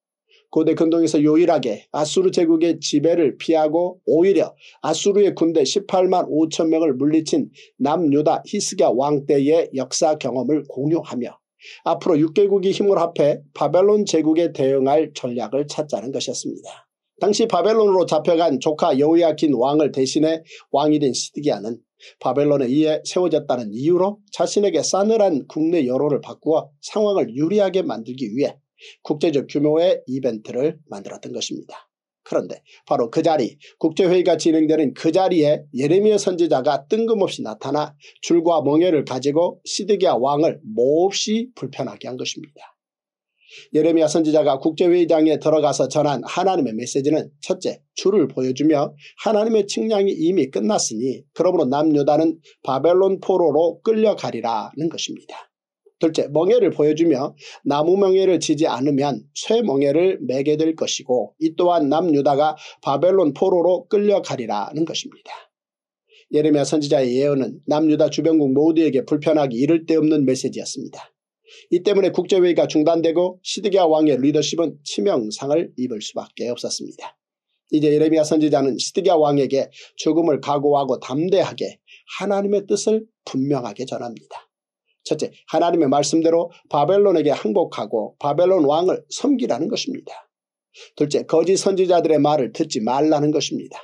고대 근동에서 유일하게 아수르 제국의 지배를 피하고 오히려 아수르의 군대 18만 5천 명을 물리친 남유다 히스기야 왕 때의 역사 경험을 공유하며 앞으로 6개국이 힘을 합해 바벨론 제국에 대응할 전략을 찾자는 것이었습니다. 당시 바벨론으로 잡혀간 조카 여우야킨 왕을 대신해 왕이 된 시드기야는 바벨론에 의해 세워졌다는 이유로 자신에게 싸늘한 국내 여론을 바꾸어 상황을 유리하게 만들기 위해 국제적 규모의 이벤트를 만들었던 것입니다. 그런데 바로 그 자리 국제회의가 진행되는 그 자리에 예레미야 선지자가 뜬금없이 나타나 줄과 멍해를 가지고 시드기야 왕을 몹시 불편하게 한 것입니다. 예레미야 선지자가 국제회의장에 들어가서 전한 하나님의 메시지는 첫째 줄을 보여주며 하나님의 측량이 이미 끝났으니 그러므로 남유다는 바벨론 포로로 끌려가리라는 것입니다. 둘째, 멍해를 보여주며 나무 멍해를 지지 않으면 쇠멍해를 매게 될 것이고 이 또한 남유다가 바벨론 포로로 끌려가리라는 것입니다. 예레미야 선지자의 예언은 남유다 주변국 모두에게 불편하기 이를 데 없는 메시지였습니다. 이 때문에 국제회의가 중단되고 시드기야 왕의 리더십은 치명상을 입을 수밖에 없었습니다. 이제 예레미야 선지자는 시드기야 왕에게 죽음을 각오하고 담대하게 하나님의 뜻을 분명하게 전합니다. 첫째, 하나님의 말씀대로 바벨론에게 항복하고 바벨론 왕을 섬기라는 것입니다. 둘째, 거짓 선지자들의 말을 듣지 말라는 것입니다.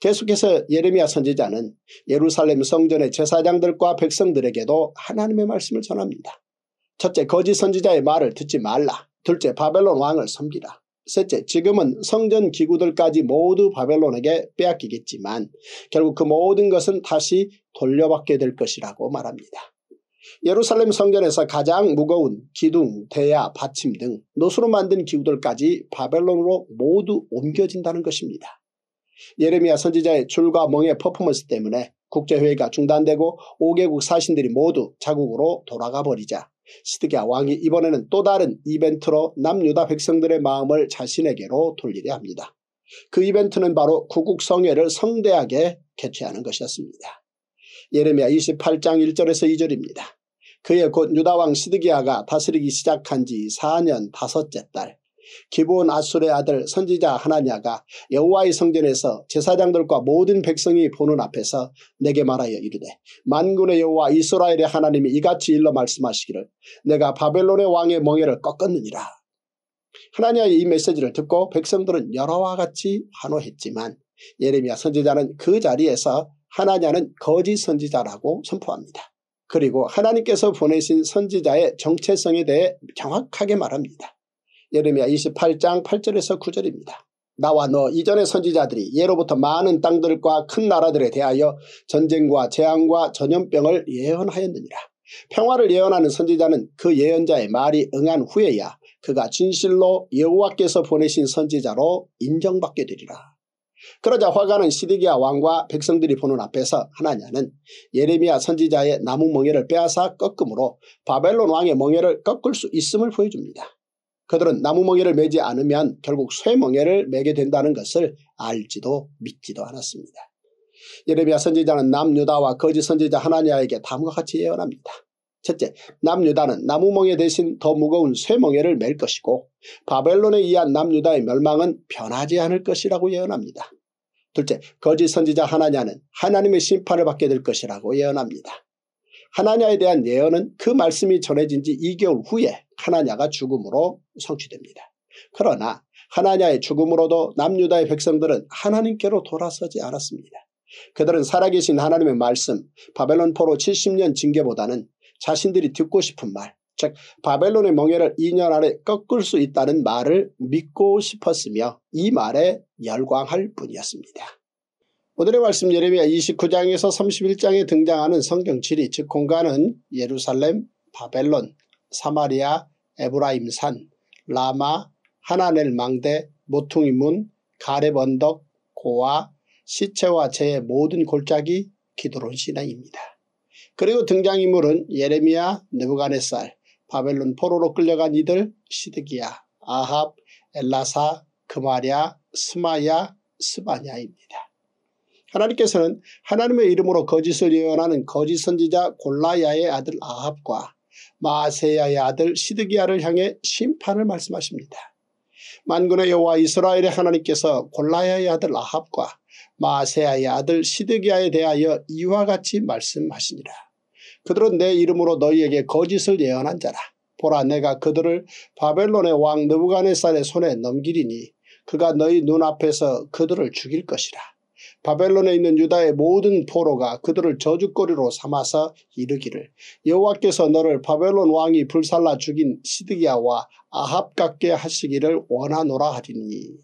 계속해서 예레미야 선지자는 예루살렘 성전의 제사장들과 백성들에게도 하나님의 말씀을 전합니다. 첫째, 거짓 선지자의 말을 듣지 말라. 둘째, 바벨론 왕을 섬기라. 셋째, 지금은 성전 기구들까지 모두 바벨론에게 빼앗기겠지만 결국 그 모든 것은 다시 돌려받게 될 것이라고 말합니다. 예루살렘 성전에서 가장 무거운 기둥, 대야, 받침 등 노수로 만든 기구들까지 바벨론으로 모두 옮겨진다는 것입니다. 예레미야 선지자의 줄과 멍의 퍼포먼스 때문에 국제회의가 중단되고 5개국 사신들이 모두 자국으로 돌아가 버리자 시드기야 왕이 이번에는 또 다른 이벤트로 남유다 백성들의 마음을 자신에게로 돌리려 합니다. 그 이벤트는 바로 구국성회를 성대하게 개최하는 것이었습니다. 예레미야 28장 1절에서 2절입니다. 그의 곧 유다왕 시드기야가 다스리기 시작한 지 4년 다섯째 달기본 아술의 아들 선지자 하나냐가 여호와의 성전에서 제사장들과 모든 백성이 보는 앞에서 내게 말하여 이르되 만군의 여호와 이스라엘의 하나님이 이같이 일러 말씀하시기를 내가 바벨론의 왕의 멍에를 꺾었느니라. 하나냐의 이 메시지를 듣고 백성들은 여러와 같이 환호했지만 예레미야 선지자는 그 자리에서 하나냐는 거짓 선지자라고 선포합니다. 그리고 하나님께서 보내신 선지자의 정체성에 대해 정확하게 말합니다. 예레미야 28장 8절에서 9절입니다. 나와 너 이전의 선지자들이 예로부터 많은 땅들과 큰 나라들에 대하여 전쟁과 재앙과 전염병을 예언하였느니라. 평화를 예언하는 선지자는 그 예언자의 말이 응한 후에야 그가 진실로 여호와께서 보내신 선지자로 인정받게 되리라. 그러자 화가는 시디기야 왕과 백성들이 보는 앞에서 하나냐는 예레미야 선지자의 나무 멍해를 빼앗아 꺾음으로 바벨론 왕의 멍해를 꺾을 수 있음을 보여줍니다. 그들은 나무 멍해를 매지 않으면 결국 쇠멍해를 매게 된다는 것을 알지도 믿지도 않았습니다. 예레미야 선지자는 남유다와 거짓 선지자 하나냐에게 다음과 같이 예언합니다. 첫째, 남유다는 나무멍에 대신 더 무거운 쇠멍에를 맬 것이고 바벨론에 의한 남유다의 멸망은 변하지 않을 것이라고 예언합니다. 둘째, 거짓 선지자 하나냐는 하나님의 심판을 받게 될 것이라고 예언합니다. 하나냐에 대한 예언은 그 말씀이 전해진 지 2개월 후에 하나냐가 죽음으로 성취됩니다. 그러나 하나냐의 죽음으로도 남유다의 백성들은 하나님께로 돌아서지 않았습니다. 그들은 살아계신 하나님의 말씀 바벨론포로 70년 징계보다는 자신들이 듣고 싶은 말즉 바벨론의 멍해를 2년 안에 꺾을 수 있다는 말을 믿고 싶었으며 이 말에 열광할 뿐이었습니다. 오늘의 말씀 예레미야 29장에서 31장에 등장하는 성경 지리 즉 공간은 예루살렘, 바벨론, 사마리아, 에브라임산, 라마, 하나넬 망대, 모퉁이 문, 가렙 언덕, 고아, 시체와 재의 모든 골짜기 기도론 신앙입니다 그리고 등장인물은 예레미야, 느부간의 쌀, 바벨론 포로로 끌려간 이들 시드기야, 아합, 엘라사, 그마랴, 스마야, 스바냐입니다. 하나님께서는 하나님의 이름으로 거짓을 예언하는 거짓 선지자 골라야의 아들 아합과 마세야의 아들 시드기야를 향해 심판을 말씀하십니다. 만군의 여호와 이스라엘의 하나님께서 골라야의 아들 아합과 마세야의 아들 시드기야에 대하여 이와 같이 말씀하시니라. 그들은 내 이름으로 너희에게 거짓을 예언한 자라. 보라 내가 그들을 바벨론의 왕 느부갓네살의 손에 넘기리니 그가 너희 눈앞에서 그들을 죽일 것이라. 바벨론에 있는 유다의 모든 포로가 그들을 저주거리로 삼아서 이르기를 여호와께서 너를 바벨론 왕이 불살라 죽인 시드기야와 아합 같게 하시기를 원하노라 하리니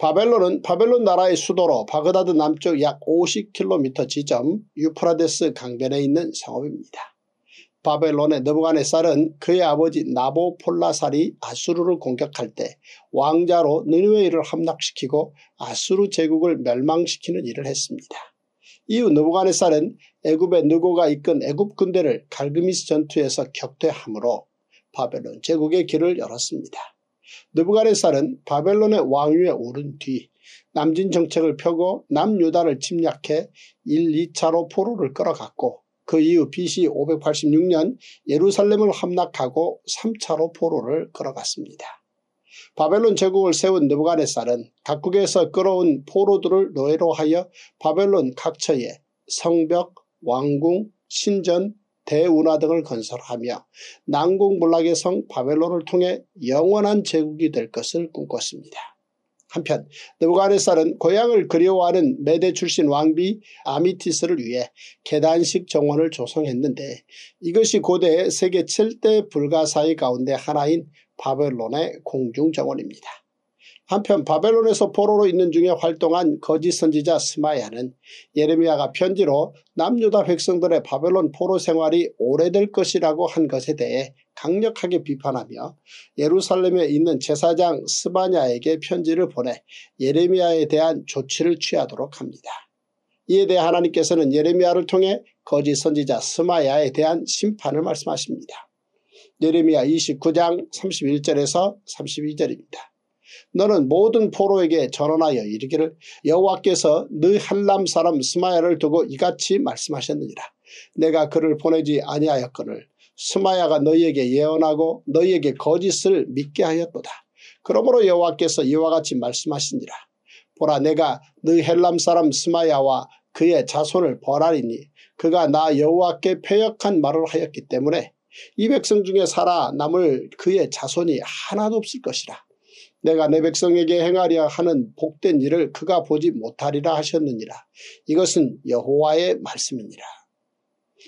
바벨론은 바벨론 나라의 수도로 바그다드 남쪽 약 50km 지점 유프라데스 강변에 있는 성읍입니다. 바벨론의 너부간의쌀은 그의 아버지 나보폴라살이 아수르를 공격할 때 왕자로 느누웨이를 함락시키고 아수르 제국을 멸망시키는 일을 했습니다. 이후 너부간의쌀은 애굽의 느고가 이끈 애굽 군대를 갈그미스 전투에서 격퇴함으로 바벨론 제국의 길을 열었습니다. 느부가네살은 바벨론의 왕위에 오른 뒤 남진 정책을 펴고 남유다를 침략해 1, 2차로 포로를 끌어갔고 그 이후 BC 586년 예루살렘을 함락하고 3차로 포로를 끌어갔습니다. 바벨론 제국을 세운 느부갓네살은 각국에서 끌어온 포로들을 노예로 하여 바벨론 각처에 성벽, 왕궁, 신전, 대운하 등을 건설하며 난공불락의 성 바벨론을 통해 영원한 제국이 될 것을 꿈꿨습니다. 한편 느부갓네살은 고향을 그리워하는 메대 출신 왕비 아미티스를 위해 계단식 정원을 조성했는데 이것이 고대 세계 7대 불가사의 가운데 하나인 바벨론의 공중정원입니다. 한편 바벨론에서 포로로 있는 중에 활동한 거짓 선지자 스마야는 예레미야가 편지로 남유다 백성들의 바벨론 포로 생활이 오래될 것이라고 한 것에 대해 강력하게 비판하며 예루살렘에 있는 제사장 스마냐에게 편지를 보내 예레미야에 대한 조치를 취하도록 합니다. 이에 대해 하나님께서는 예레미야를 통해 거짓 선지자 스마야에 대한 심판을 말씀하십니다. 예레미야 29장 31절에서 32절입니다. 너는 모든 포로에게 전언하여 이르기를 여호와께서 너 한람 사람 스마야를 두고 이같이 말씀하셨느니라. 내가 그를 보내지 아니하였거늘 스마야가 너희에게 예언하고 너희에게 거짓을 믿게 하였도다. 그러므로 여호와께서 이와 같이 말씀하시니라. 보라 내가 너 헬람 사람 스마야와 그의 자손을 벌하리니 그가 나 여호와께 폐역한 말을 하였기 때문에 이 백성 중에 살아 남을 그의 자손이 하나도 없을 것이라. 내가 내 백성에게 행하려 하는 복된 일을 그가 보지 못하리라 하셨느니라. 이것은 여호와의 말씀이니라.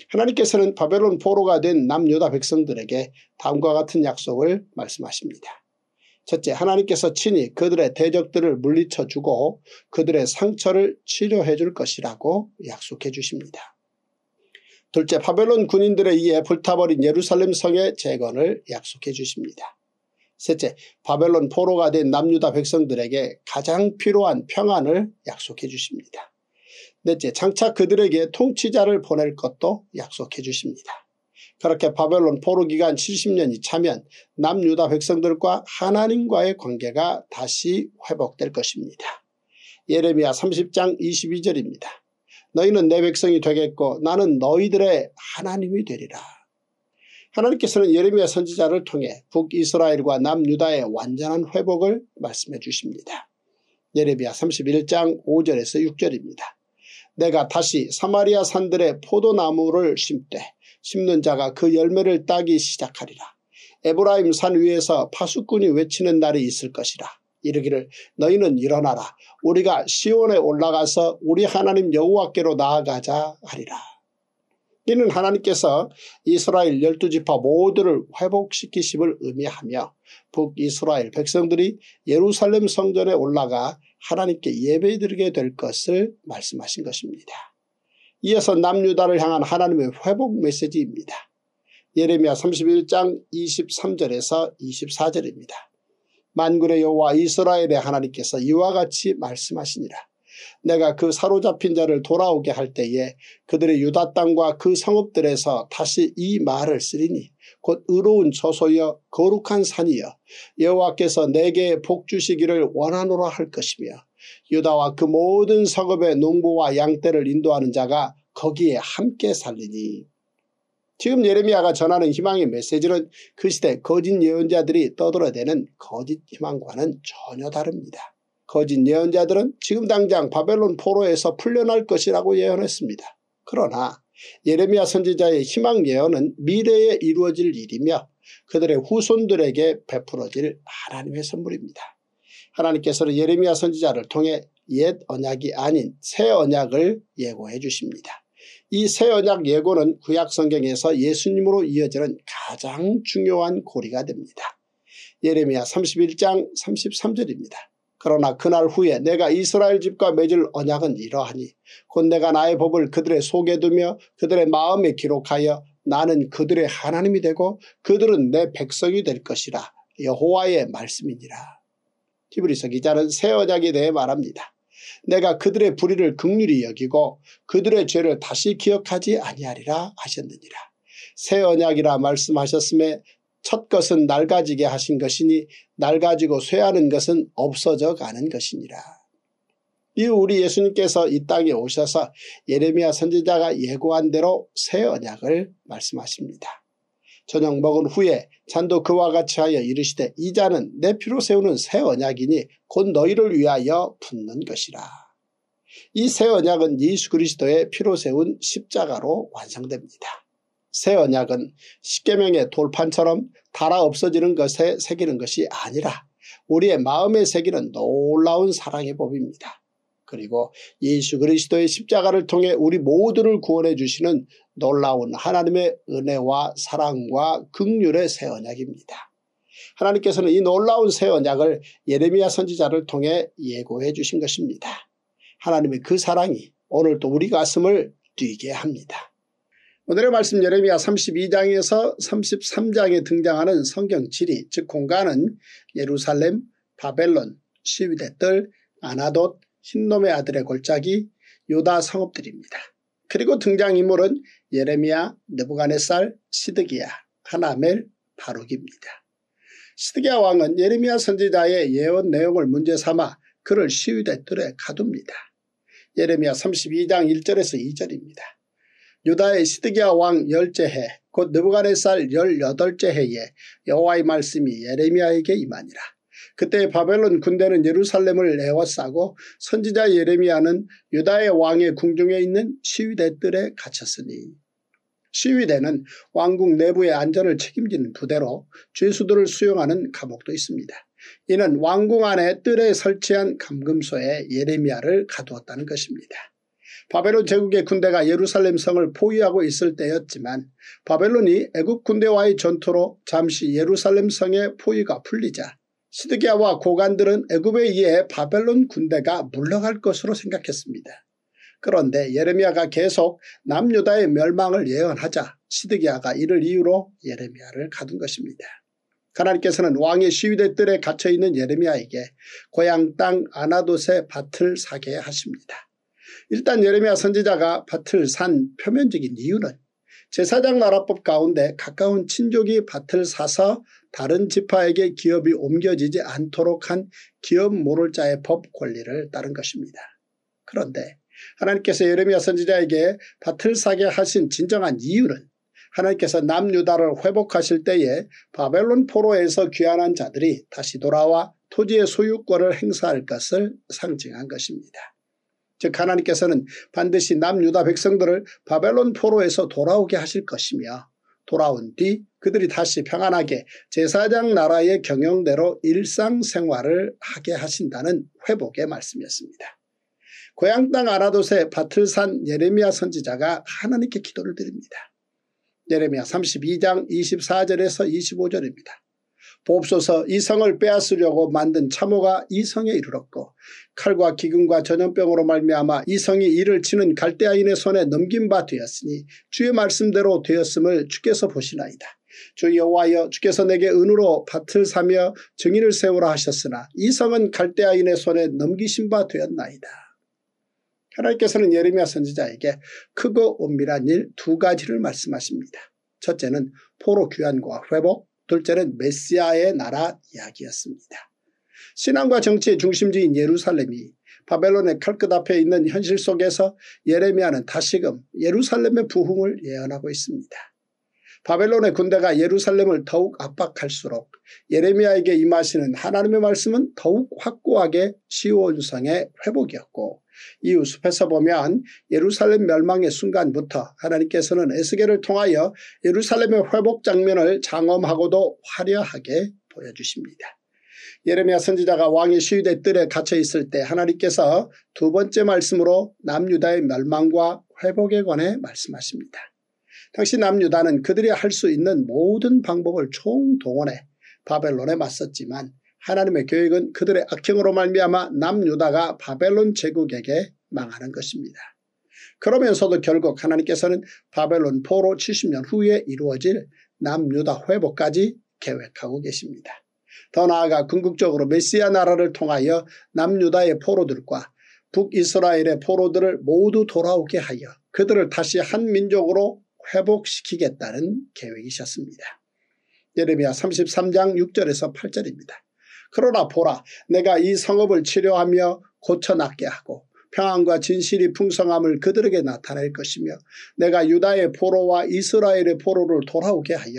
하나님께서는 바벨론 포로가 된 남유다 백성들에게 다음과 같은 약속을 말씀하십니다. 첫째, 하나님께서 친히 그들의 대적들을 물리쳐 주고 그들의 상처를 치료해 줄 것이라고 약속해 주십니다. 둘째, 바벨론 군인들에 의해 불타버린 예루살렘 성의 재건을 약속해 주십니다. 셋째, 바벨론 포로가 된 남유다 백성들에게 가장 필요한 평안을 약속해 주십니다. 넷째, 장차 그들에게 통치자를 보낼 것도 약속해 주십니다. 그렇게 바벨론 포로 기간 70년이 차면 남유다 백성들과 하나님과의 관계가 다시 회복될 것입니다. 예레미야 30장 22절입니다. 너희는 내 백성이 되겠고 나는 너희들의 하나님이 되리라. 하나님께서는 예레미야 선지자를 통해 북이스라엘과 남유다의 완전한 회복을 말씀해 주십니다. 예레미야 31장 5절에서 6절입니다. 내가 다시 사마리아 산들의 포도나무를 심되 심는 자가 그 열매를 따기 시작하리라. 에브라임 산 위에서 파수꾼이 외치는 날이 있을 것이라. 이르기를 너희는 일어나라 우리가 시온에 올라가서 우리 하나님 여호와께로 나아가자 하리라. 이는 하나님께서 이스라엘 열두 지파 모두를 회복시키심을 의미하며 북이스라엘 백성들이 예루살렘 성전에 올라가 하나님께 예배드리게 될 것을 말씀하신 것입니다. 이어서 남유다를 향한 하나님의 회복 메시지입니다. 예레미야 31장 23절에서 24절입니다. 만군의 여호와 이스라엘의 하나님께서 이와 같이 말씀하시니라. 내가 그 사로잡힌 자를 돌아오게 할 때에 그들의 유다 땅과 그 성읍들에서 다시 이 말을 쓰리니 곧 의로운 처소여 거룩한 산이여 여호와께서 내게 복 주시기를 원하노라 할 것이며 유다와 그 모든 성읍의 농부와 양떼를 인도하는 자가 거기에 함께 살리니 지금 예레미야가 전하는 희망의 메시지는 그 시대 거짓 예언자들이 떠들어대는 거짓 희망과는 전혀 다릅니다. 거짓 예언자들은 지금 당장 바벨론 포로에서 풀려날 것이라고 예언했습니다. 그러나 예레미야 선지자의 희망 예언은 미래에 이루어질 일이며 그들의 후손들에게 베풀어질 하나님의 선물입니다. 하나님께서는 예레미야 선지자를 통해 옛 언약이 아닌 새 언약을 예고해 주십니다. 이 새 언약 예고는 구약성경에서 예수님으로 이어지는 가장 중요한 고리가 됩니다. 예레미야 31장 33절입니다. 그러나 그날 후에 내가 이스라엘 집과 맺을 언약은 이러하니 곧 내가 나의 법을 그들의 속에 두며 그들의 마음에 기록하여 나는 그들의 하나님이 되고 그들은 내 백성이 될 것이라 여호와의 말씀이니라. 히브리서 기자는 새 언약에 대해 말합니다. 내가 그들의 불의를 극률히 여기고 그들의 죄를 다시 기억하지 아니하리라 하셨느니라. 새 언약이라 말씀하셨음에 첫 것은 낡아지게 하신 것이니 낡아지고 쇠하는 것은 없어져 가는 것이니라. 이후 우리 예수님께서 이 땅에 오셔서 예레미야 선지자가 예고한 대로 새 언약을 말씀하십니다. 저녁 먹은 후에 잔도 그와 같이 하여 이르시되 이자는 내 피로 세우는 새 언약이니 곧 너희를 위하여 붙는 것이라. 이 새 언약은 예수 그리스도의 피로 세운 십자가로 완성됩니다. 새 언약은 십계명의 돌판처럼 달아 없어지는 것에 새기는 것이 아니라 우리의 마음에 새기는 놀라운 사랑의 법입니다. 그리고 예수 그리스도의 십자가를 통해 우리 모두를 구원해 주시는 놀라운 하나님의 은혜와 사랑과 극률의 새 언약입니다. 하나님께서는 이 놀라운 새 언약을 예레미야 선지자를 통해 예고해 주신 것입니다. 하나님의 그 사랑이 오늘도 우리 가슴을 뛰게 합니다. 오늘의 말씀 예레미야 32장에서 33장에 등장하는 성경 지리 즉 공간은 예루살렘, 바벨론, 시위대 뜰, 아나돗, 흰놈의 아들의 골짜기, 요다 성읍들입니다. 그리고 등장인물은 예레미야, 느부갓네쌀 시드기야, 하나멜, 바룩입니다. 시드기야 왕은 예레미야 선지자의 예언 내용을 문제 삼아 그를 시위대 뜰에 가둡니다. 예레미야 32장 1절에서 2절입니다. 유다의 시드기야 왕 열째 해 곧 느부갓네살 열여덟째 해에 여호와의 말씀이 예레미야에게 임하니라. 그때 바벨론 군대는 예루살렘을 내워싸고 선지자 예레미야는 유다의 왕의 궁중에 있는 시위대 뜰에 갇혔으니 시위대는 왕궁 내부의 안전을 책임지는 부대로 죄수들을 수용하는 감옥도 있습니다. 이는 왕궁 안에 뜰에 설치한 감금소에 예레미야를 가두었다는 것입니다. 바벨론 제국의 군대가 예루살렘 성을 포위하고 있을 때였지만 바벨론이 애국 군대와의 전투로 잠시 예루살렘 성의 포위가 풀리자 시드기아와 고관들은 애굽에 의해 바벨론 군대가 물러갈 것으로 생각했습니다. 그런데 예레미야가 계속 남유다의 멸망을 예언하자 시드기아가 이를 이유로 예레미야를 가둔 것입니다. 하나님께서는 왕의 시위대들에 갇혀있는 예레미야에게 고향 땅 아나돗의 밭을 사게 하십니다. 일단 예레미야 선지자가 밭을 산 표면적인 이유는 제사장 나라법 가운데 가까운 친족이 밭을 사서 다른 지파에게 기업이 옮겨지지 않도록 한 기업 모를 자의 법 권리를 따른 것입니다. 그런데 하나님께서 예레미야 선지자에게 밭을 사게 하신 진정한 이유는 하나님께서 남유다를 회복하실 때에 바벨론 포로에서 귀환한 자들이 다시 돌아와 토지의 소유권을 행사할 것을 상징한 것입니다. 즉 하나님께서는 반드시 남유다 백성들을 바벨론 포로에서 돌아오게 하실 것이며 돌아온 뒤 그들이 다시 평안하게 제사장 나라의 경영대로 일상생활을 하게 하신다는 회복의 말씀이었습니다. 고향 땅 아라돗의 밭을 산 예레미야 선지자가 하나님께 기도를 드립니다. 예레미야 32장 24절에서 25절입니다. 보옵소서 이 성을 빼앗으려고 만든 참호가 이 성에 이르렀고 칼과 기근과 전염병으로 말미암아 이 성이 이를 치는 갈대아인의 손에 넘긴 바 되었으니 주의 말씀대로 되었음을 주께서 보시나이다. 주 여호와여 주께서 내게 은으로 밭을 사며 증인을 세우라 하셨으나 이 성은 갈대아인의 손에 넘기신 바 되었나이다. 하나님께서는 예레미야 선지자에게 크고 은밀한 일 두 가지를 말씀하십니다. 첫째는 포로 귀환과 회복, 둘째는 메시아의 나라 이야기였습니다. 신앙과 정치의 중심지인 예루살렘이 바벨론의 칼끝 앞에 있는 현실 속에서 예레미야는 다시금 예루살렘의 부흥을 예언하고 있습니다. 바벨론의 군대가 예루살렘을 더욱 압박할수록 예레미야에게 임하시는 하나님의 말씀은 더욱 확고하게 시오온성의 회복이었고 이웃습에서 보면 예루살렘 멸망의 순간부터 하나님께서는 에스겔을 통하여 예루살렘의 회복 장면을 장엄하고도 화려하게 보여주십니다. 예레미야 선지자가 왕의 시위대 뜰에 갇혀 있을 때 하나님께서 두 번째 말씀으로 남유다의 멸망과 회복에 관해 말씀하십니다. 당시 남유다는 그들이 할 수 있는 모든 방법을 총동원해 바벨론에 맞섰지만 하나님의 계획은 그들의 악행으로 말미암아 남유다가 바벨론 제국에게 망하는 것입니다. 그러면서도 결국 하나님께서는 바벨론 포로 70년 후에 이루어질 남유다 회복까지 계획하고 계십니다. 더 나아가 궁극적으로 메시아 나라를 통하여 남유다의 포로들과 북이스라엘의 포로들을 모두 돌아오게 하여 그들을 다시 한 민족으로 회복시키겠다는 계획이셨습니다. 예레미야 33장 6절에서 8절입니다. 그러나 보라 내가 이 성읍을 치료하며 고쳐낫게 하고 평안과 진실이 풍성함을 그들에게 나타낼 것이며 내가 유다의 포로와 이스라엘의 포로를 돌아오게 하여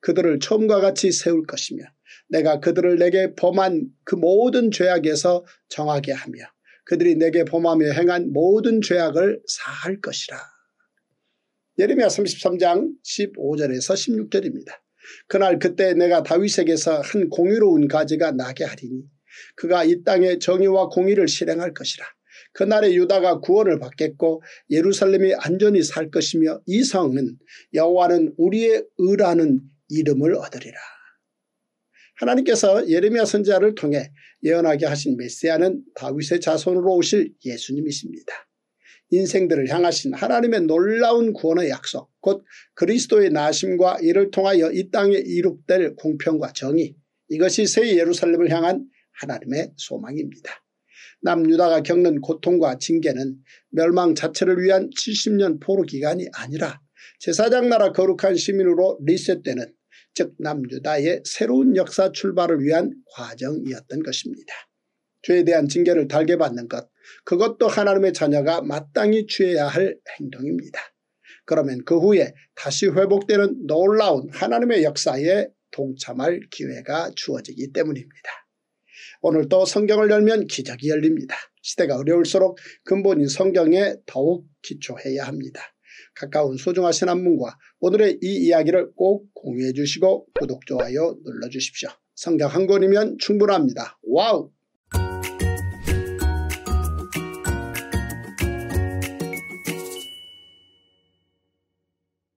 그들을 처음과 같이 세울 것이며 내가 그들을 내게 범한 그 모든 죄악에서 정하게 하며 그들이 내게 범하며 행한 모든 죄악을 사할 것이라. 예레미야 33장 15절에서 16절입니다. 그날 그때 내가 다윗에게서 한공유로운 가지가 나게 하리니 그가 이 땅에 정의와 공의를 실행할 것이라. 그날에 유다가 구원을 받겠고 예루살렘이 안전히 살 것이며 이 성은 여호와는 우리의 의라는 이름을 얻으리라. 하나님께서 예레미야 선지자를 통해 예언하게 하신 메시아는 다윗의 자손으로 오실 예수님이십니다. 인생들을 향하신 하나님의 놀라운 구원의 약속 곧 그리스도의 나심과 이를 통하여 이 땅에 이룩될 공평과 정의 이것이 새 예루살렘을 향한 하나님의 소망입니다. 남유다가 겪는 고통과 징계는 멸망 자체를 위한 70년 포로기간이 아니라 제사장 나라 거룩한 시민으로 리셋되는 즉 남유다의 새로운 역사 출발을 위한 과정이었던 것입니다. 죄에 대한 징계를 달게 받는 것, 그것도 하나님의 자녀가 마땅히 취해야 할 행동입니다. 그러면 그 후에 다시 회복되는 놀라운 하나님의 역사에 동참할 기회가 주어지기 때문입니다. 오늘도 성경을 열면 기적이 열립니다. 시대가 어려울수록 근본인 성경에 더욱 기초해야 합니다. 가까운 소중하신 한문과 오늘의 이 이야기를 꼭 공유해 주시고 구독, 좋아요 눌러주십시오. 성경 한 권이면 충분합니다. 와우!